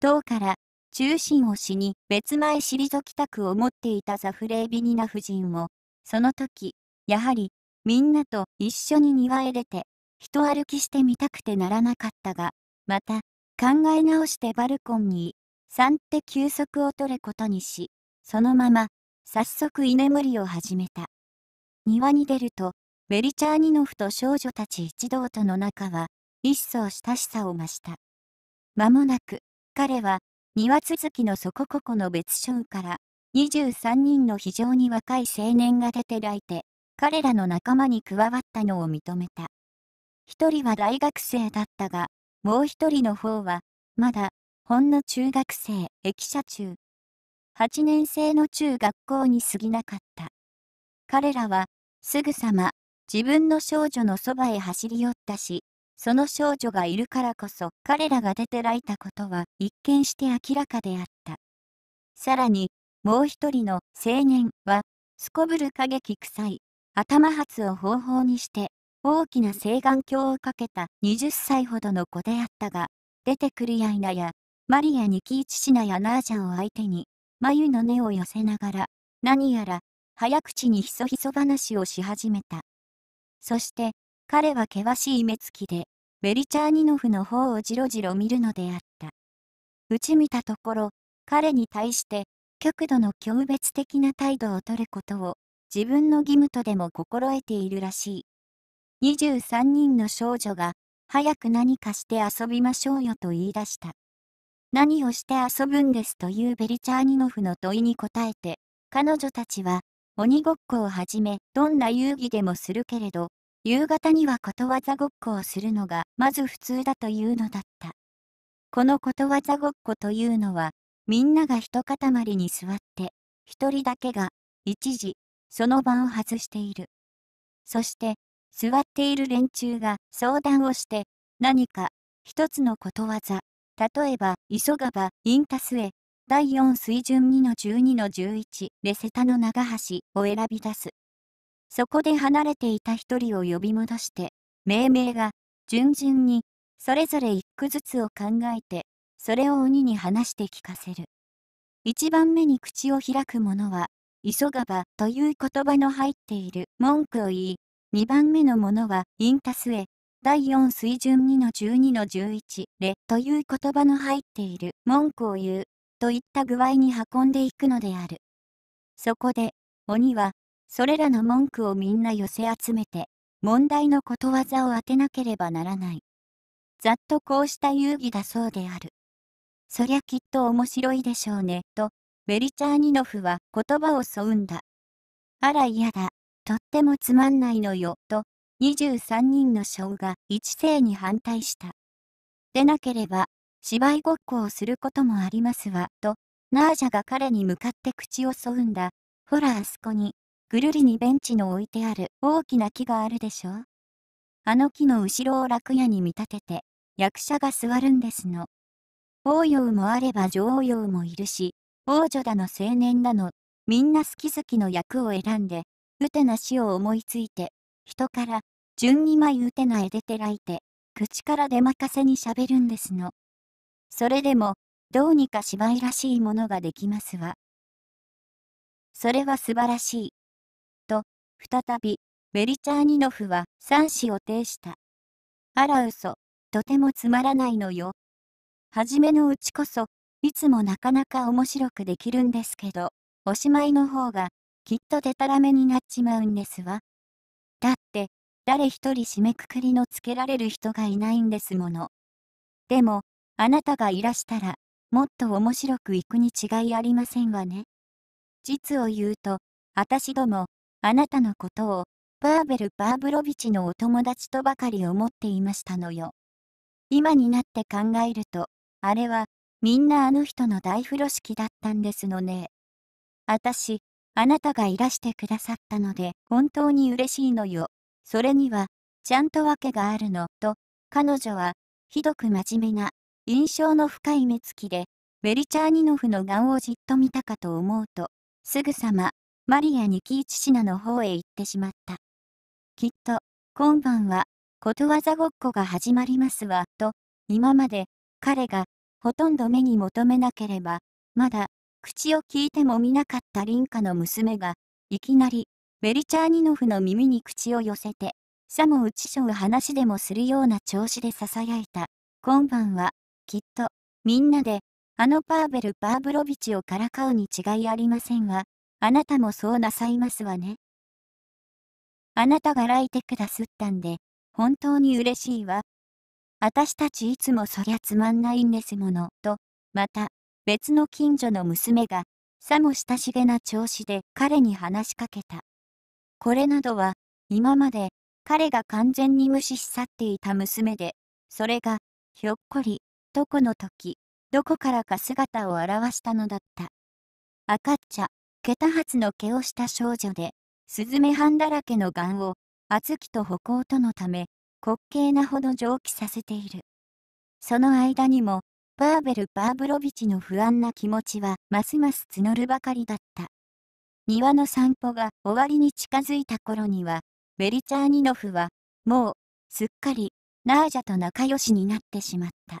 唐から、中心をしに別前退きたく思っていたザフレービニナ夫人を、その時、やはり、みんなと一緒に庭へ出て、人歩きしてみたくてならなかったが、また、考え直してバルコンに、3って休息を取ることにし、そのまま、早速居眠りを始めた。庭に出ると、ベリチャーニノフと少女たち一同との仲は、一層親しさを増した。間もなく、彼は、庭続きのそこここの別所から、23人の非常に若い青年が出てらいて、彼らの仲間に加わったのを認めた。一人は大学生だったが、もう一人の方は、まだ、ほんの中学生、駅舎中。8年生の中学校に過ぎなかった。彼らは、すぐさま、自分の少女のそばへ走り寄ったし、その少女がいるからこそ彼らが出てらいたことは一見して明らかであった。さらに、もう一人の青年は、すこぶる過激臭い、頭髪を方法にして、大きな青眼鏡をかけた20歳ほどの子であったが、出てくるやいなや、マリア・ニキイチシナやナージャンを相手に、眉の根を寄せながら、何やら早口にひそひそ話をし始めた。そして、彼は険しい目つきで、ベリチャーニノフの方をじろじろ見るのであった。うち見たところ、彼に対して、極度の強別的な態度をとることを、自分の義務とでも心得ているらしい。23人の少女が、早く何かして遊びましょうよと言い出した。何をして遊ぶんですというベリチャーニノフの問いに答えて、彼女たちは、鬼ごっこをはじめ、どんな遊戯でもするけれど、夕方にはことわざごっこをするのが、まず普通だというのだった。このことわざごっこというのは、みんなが一塊に座って、一人だけが、一時、その場を外している。そして、座っている連中が相談をして、何か、一つのことわざ、例えば、急がば、引ンタスへ、第4水準2の12の11レセタの長橋を選び出す。そこで離れていた一人を呼び戻して、命名が順々にそれぞれ一句ずつを考えて、それを鬼に話して聞かせる。一番目に口を開く者は、急がばという言葉の入っている文句を言い、二番目の者はインタスへ第4水準2の12の11レという言葉の入っている文句を言う。といった具合に運んでいくのである。そこで、鬼は、それらの文句をみんな寄せ集めて、問題のことわざを当てなければならない。ざっとこうした遊戯だそうである。そりゃきっと面白いでしょうね、と、ベリチャーニノフは言葉を添うんだ。あら嫌だ、とってもつまんないのよ、と、23人の将が一斉に反対した。でなければ、芝居ごっこをすることもありますわ、と、ナージャが彼に向かって口をそうんだ。ほらあそこに、ぐるりにベンチの置いてある大きな木があるでしょあの木の後ろを楽屋に見立てて、役者が座るんですの。王陽もあれば女王陽もいるし、王女だの青年だの、みんな好き好きの役を選んで、うてな死を思いついて、人から、順に枚うてな絵でてらいて、口から出任せにしゃべるんですの。それでも、どうにか芝居らしいものができますわ。それは素晴らしい。と、再び、ベリチャーニノフは三子を呈した。あら嘘、とてもつまらないのよ。初めのうちこそ、いつもなかなか面白くできるんですけど、おしまいの方が、きっとでたらめになっちまうんですわ。だって、誰一人締めくくりのつけられる人がいないんですもの。でも、あなたがいらしたら、もっと面白くいくに違いありませんわね。実を言うと、私ども、あなたのことを、バーベル・バーブロビチのお友達とばかり思っていましたのよ。今になって考えると、あれは、みんなあの人の大風呂敷だったんですのね。私、あなたがいらしてくださったので、本当に嬉しいのよ。それには、ちゃんと訳があるの、と、彼女は、ひどく真面目な、印象の深い目つきで、ベリチャーニノフの顔をじっと見たかと思うと、すぐさま、マリア・ニキイチシナの方へ行ってしまった。きっと、今晩は、ことわざごっこが始まりますわ、と、今まで、彼が、ほとんど目に求めなければ、まだ、口を聞いても見なかったン家の娘が、いきなり、ベリチャーニノフの耳に口を寄せて、さも打ちしょう話でもするような調子で囁いた。今晩は、きっと、みんなで、あのパーベル・パーブロビチをからかうに違いありませんわ。あなたもそうなさいますわね。あなたが泣いてくだすったんで、本当に嬉しいわ。あたしたちいつもそりゃつまんないんですもの、と、また、別の近所の娘が、さも親しげな調子で彼に話しかけた。これなどは、今まで、彼が完全に無視し去っていた娘で、それが、ひょっこり、とこの時、どこからか姿を現したのだった。赤茶、桁髪の毛をした少女で、スズメハンだらけの眼を、厚きと歩行とのため、滑稽なほど蒸気させている。その間にも、バーベル・バーブロビチの不安な気持ちは、ますます募るばかりだった。庭の散歩が終わりに近づいた頃には、ベリチャーニノフは、もう、すっかり、ナージャと仲良しになってしまった。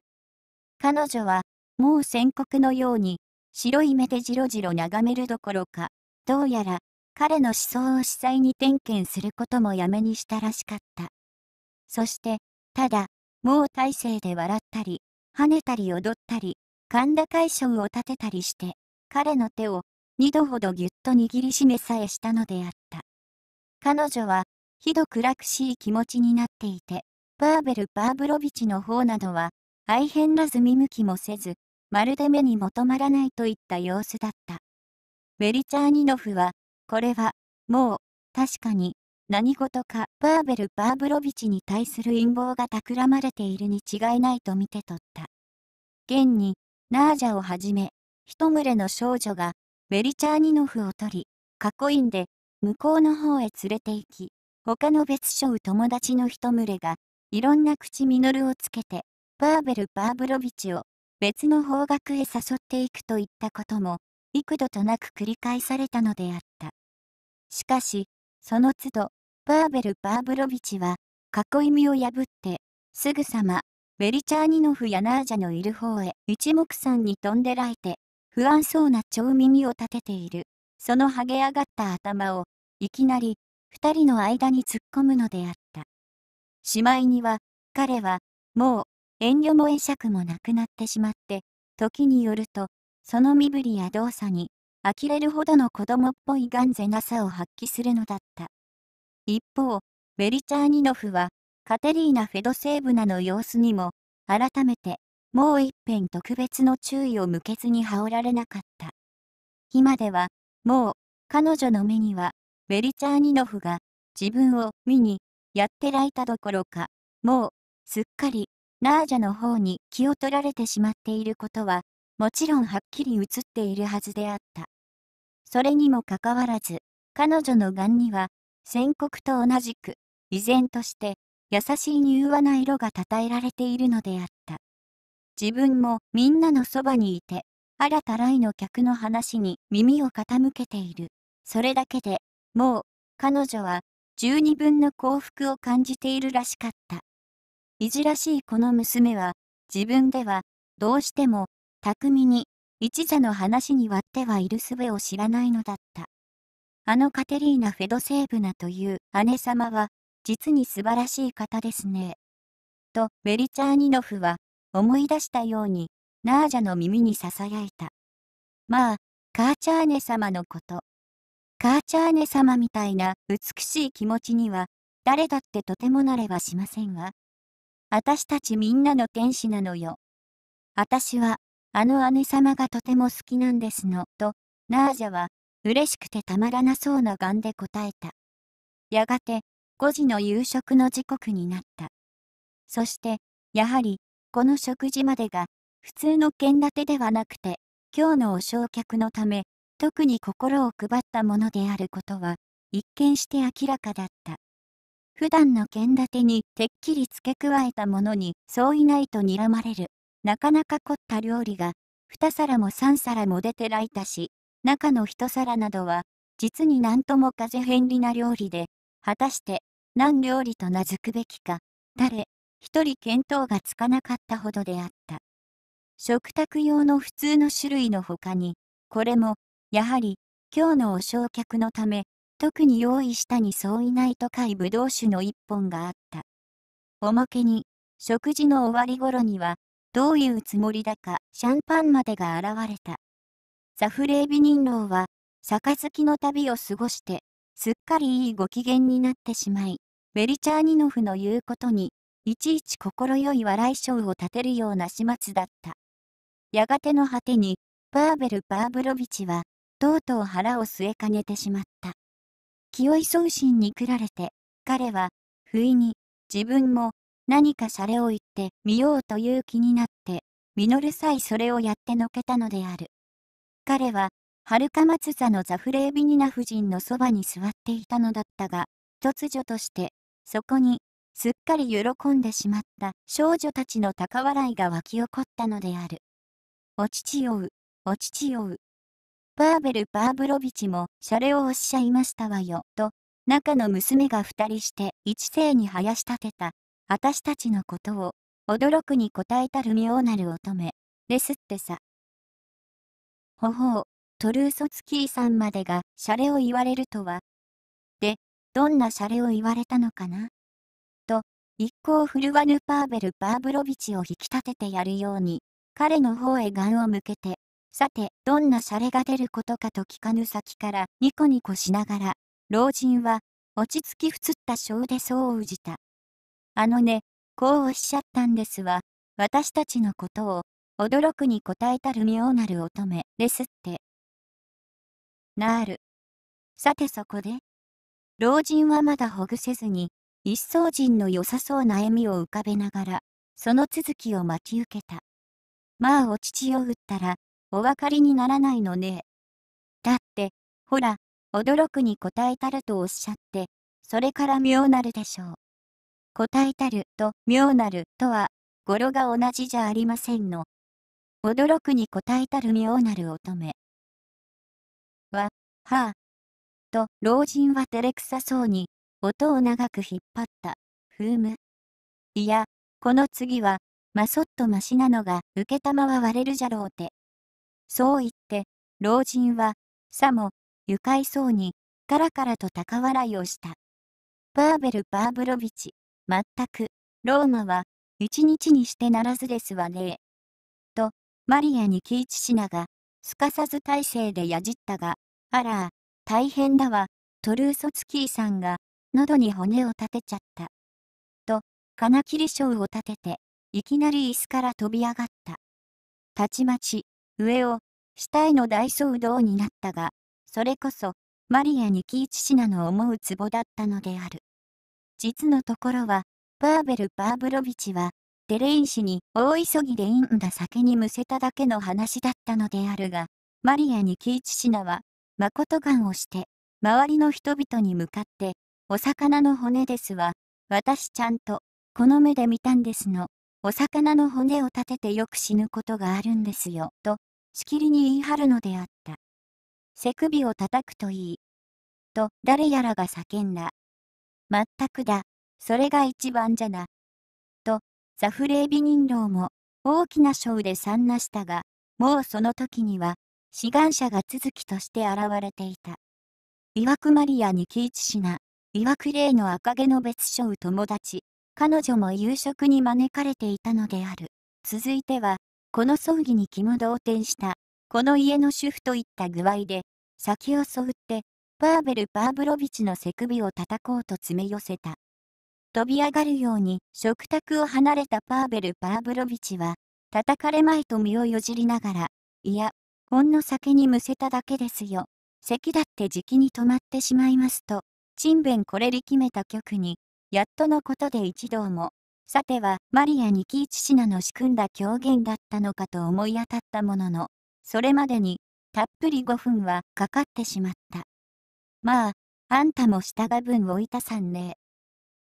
彼女は、もう宣告のように、白い目でじろじろ眺めるどころか、どうやら、彼の思想を司祭に点検することもやめにしたらしかった。そして、ただ、もう体勢で笑ったり、跳ねたり踊ったり、神田解消を立てたりして、彼の手を二度ほどぎゅっと握りしめさえしたのであった。彼女は、ひどく楽しい気持ちになっていて、バーベル・バーブロビチの方などは、愛変らず見向きもせず、まるで目にも止まらないといった様子だった。ベリチャーニノフは、これは、もう、確かに、何事か、バーベル・バーブロビチに対する陰謀が企まれているに違いないと見て取った。現に、ナージャをはじめ、一群れの少女が、ベリチャーニノフを取り、囲いんで、向こうの方へ連れて行き、他の別所友達の一群れが、いろんな口実をつけて、パーベル・パーブロビチを別の方角へ誘っていくといったことも幾度となく繰り返されたのであった。しかし、その都度、パーベル・パーブロビチは囲い身を破って、すぐさま、ベリチャーニノフやナージャのいる方へ一目散に飛んでらいて、不安そうな蝶耳を立てている、その剥げ上がった頭を、いきなり、二人の間に突っ込むのであった。しまいには、彼は、もう、遠慮も会釈もなくなってしまって、時によると、その身振りや動作に、呆れるほどの子供っぽいんぜなさを発揮するのだった。一方、ベリチャーニノフは、カテリーナ・フェドセーブナの様子にも、改めて、もう一遍特別の注意を向けずに羽織られなかった。今では、もう、彼女の目には、ベリチャーニノフが、自分を見に、やってらいたどころか、もう、すっかり、ナージャの方に気を取られてしまっていることは、もちろんはっきり映っているはずであった。それにもかかわらず、彼女の眼には、宣告と同じく、依然として、優しい柔和な色が称えられているのであった。自分もみんなのそばにいて、新たいの客の話に耳を傾けている。それだけで、もう、彼女は、十二分の幸福を感じているらしかった。いじらしいこの娘は、自分では、どうしても、巧みに、一座の話に割ってはいる術を知らないのだった。あのカテリーナ・フェドセーブナという姉様は、実に素晴らしい方ですね。と、ベリチャーニノフは、思い出したように、ナージャの耳に囁いた。まあ、カーチャーネ様のこと。カーチャーネ様みたいな美しい気持ちには、誰だってとてもなれはしませんわ。私たちみんなの天使なのよ。私は、あの姉様がとても好きなんですの、と、ナージャは、嬉しくてたまらなそうな眼で答えた。やがて、5時の夕食の時刻になった。そして、やはり、この食事までが、普通の剣立ではなくて、今日のお焼却のため、特に心を配ったものであることは、一見して明らかだった。普段の剣立てにてっきり付け加えたものにそういないと睨まれる。なかなか凝った料理が、2皿も3皿も出てらいたし、中の1皿などは、実になんとも風変りな料理で、果たして何料理と名付くべきか、誰、一人見当がつかなかったほどであった。食卓用の普通の種類の他に、これも、やはり、今日のお焼却のため、特に用意したに相違ないとかいブドウ酒の一本があった。おまけに、食事の終わり頃には、どういうつもりだか、シャンパンまでが現れた。ザフレービニンローは、杯の旅を過ごして、すっかりいいご機嫌になってしまい、ベリチャーニノフの言うことに、いちいち快い笑い賞を立てるような始末だった。やがての果てに、パーベル・パーブロビチは、とうとう腹を据えかねてしまった。清い送心にくられて、彼は、不意に、自分も、何かシャレを言ってみようという気になって、実さ際、それをやってのけたのである。彼は、はるか松座のザフレービニナ夫人のそばに座っていたのだったが、突如として、そこに、すっかり喜んでしまった少女たちの高笑いが湧き起こったのである。お乳をう、お乳をう。パーベル・パーブロビチも、シャレをおっしゃいましたわよ、と、中の娘が二人して一世に生やし立てた、私たちのことを、驚くに答えたる妙なる乙女、ですってさ。ほほう、トルーソツキーさんまでが、シャレを言われるとは。で、どんなシャレを言われたのかなと、一向振るわぬパーベル・パーブロビチを引き立ててやるように、彼の方へ眼を向けてさて、どんなシャレが出ることかと聞かぬ先からニコニコしながら、老人は、落ち着きふつった章でそううじた。あのね、こうおっしゃったんですわ。私たちのことを、驚くに応えたる妙なる乙女ですって。なーる。さてそこで。老人はまだほぐせずに、一層人の良さそうな笑みを浮かべながら、その続きを待ち受けた。まあお乳を打ったら、お分かりにならないのね。だって、ほら、驚くに答えたるとおっしゃって、それから妙なるでしょう。答えたると妙なるとは、語呂が同じじゃありませんの。驚くに答えたる妙なる乙女。は、はあ。と、老人は照れくさそうに、音を長く引っ張った、ふうむ。いや、この次は、まそっとましなのが、受け玉は割れるじゃろうて。そう言って、老人は、さも、愉快そうに、カラカラと高笑いをした。バーベル・バーブロビチ、まったく、ローマは、一日にしてならずですわねと、マリアにキイチシナが、すかさず体勢でやじったが、あら、大変だわ、トルーソツキーさんが、喉に骨を立てちゃった。と、金切り賞を立てて、いきなり椅子から飛び上がった。たちまち、上を、下への大騒動になったが、それこそ、マリア・ニキ一チ氏なの思うツボだったのである。実のところは、パーベル・パーブロビチは、デレイン氏に大急ぎで飲んだ酒にむせただけの話だったのであるが、マリア・ニキ一チ氏なは、誠願をして、周りの人々に向かって、お魚の骨ですわ、私ちゃんと、この目で見たんですの、お魚の骨を立ててよく死ぬことがあるんですよ、と、しきりに言い張るのであった。背首を叩くといい。と、誰やらが叫んだ。まったくだ、それが一番じゃな。と、ザフレービ人狼も、大きなショで散なしたが、もうその時には、志願者が続きとして現れていた。岩くマリア・ニキイしな、岩くレイの赤毛の別称友達、彼女も夕食に招かれていたのである。続いては、この葬儀に肝動転した、この家の主婦といった具合で、先をそって、パーベル・パーブロビチの背首を叩こうと詰め寄せた。飛び上がるように食卓を離れたパーベル・パーブロビチは、叩かれまいと身をよじりながら、いや、ほんの酒にむせただけですよ。咳だってじきに止まってしまいますと、チンベンこれり決めた曲に、やっとのことで一同も、さては、マリア・ニキーチシナの仕組んだ狂言だったのかと思い当たったものの、それまでに、たっぷり5分はかかってしまった。まあ、あんたも従分置いたさんね。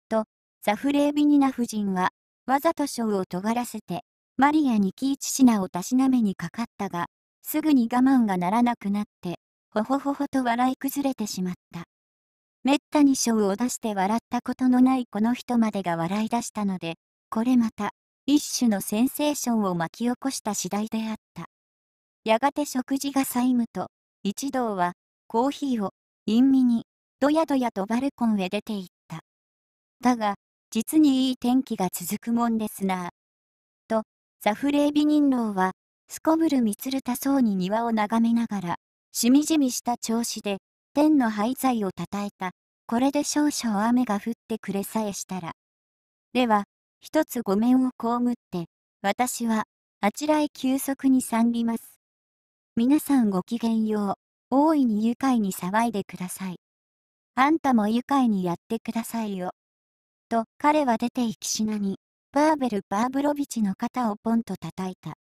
と、ザフレービニナ夫人は、わざとショを尖らせて、マリア・ニキーチシナをたしなめにかかったが、すぐに我慢がならなくなって、ほほほほと笑い崩れてしまった。めったにショを出して笑ったことのないこの人までが笑い出したので、これまた、一種のセンセーションを巻き起こした次第であった。やがて食事が債務と、一同は、コーヒーを、陰味に、どやどやとバルコンへ出て行った。だが、実にいい天気が続くもんですなと、ザフレービ人郎は、すこぶるみつるたそうに庭を眺めながら、しみじみした調子で、天の廃材をたたえた。これで少々雨が降ってくれさえしたら。では、一つごめんをこむって、私は、あちらへ急速に参ります。皆さんごきげんよう。大いに愉快に騒いでください。あんたも愉快にやってくださいよ。と、彼は出て行きしなに、バーベル・バーブロビチの肩をポンと叩いた。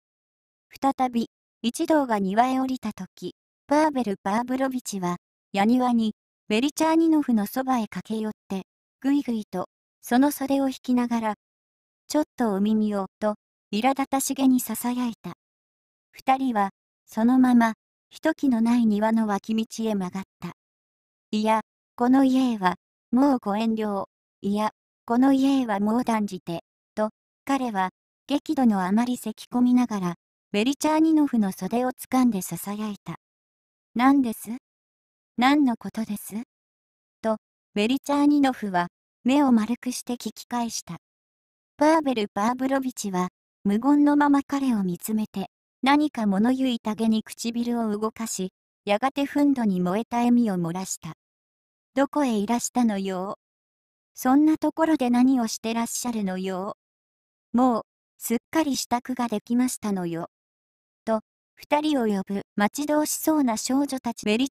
再び、一同が庭へ降りたとき、バーベル・バーブロビチは、矢庭に、ベリチャーニノフのそばへ駆け寄って、ぐいぐいと、その袖を引きながら、ちょっとお耳を、と、苛立たしげに囁いた。2人は、そのまま、ひときのない庭の脇道へ曲がった。いや、この家へは、もうご遠慮。いや、この家へはもう断じて、と、彼は、激怒のあまり咳き込みながら、ベリチャーニノフの袖をつかんで囁いた。何です何のことですと、ベリチャーニノフは、目を丸くして聞き返した。パーベル・パーブロビチは、無言のまま彼を見つめて、何か物言いたげに唇を動かし、やがて憤怒に燃えた笑みを漏らした。どこへいらしたのよそんなところで何をしてらっしゃるのよもう、すっかり支度ができましたのよ。と、二人を呼ぶ待ち遠しそうな少女たちベリッ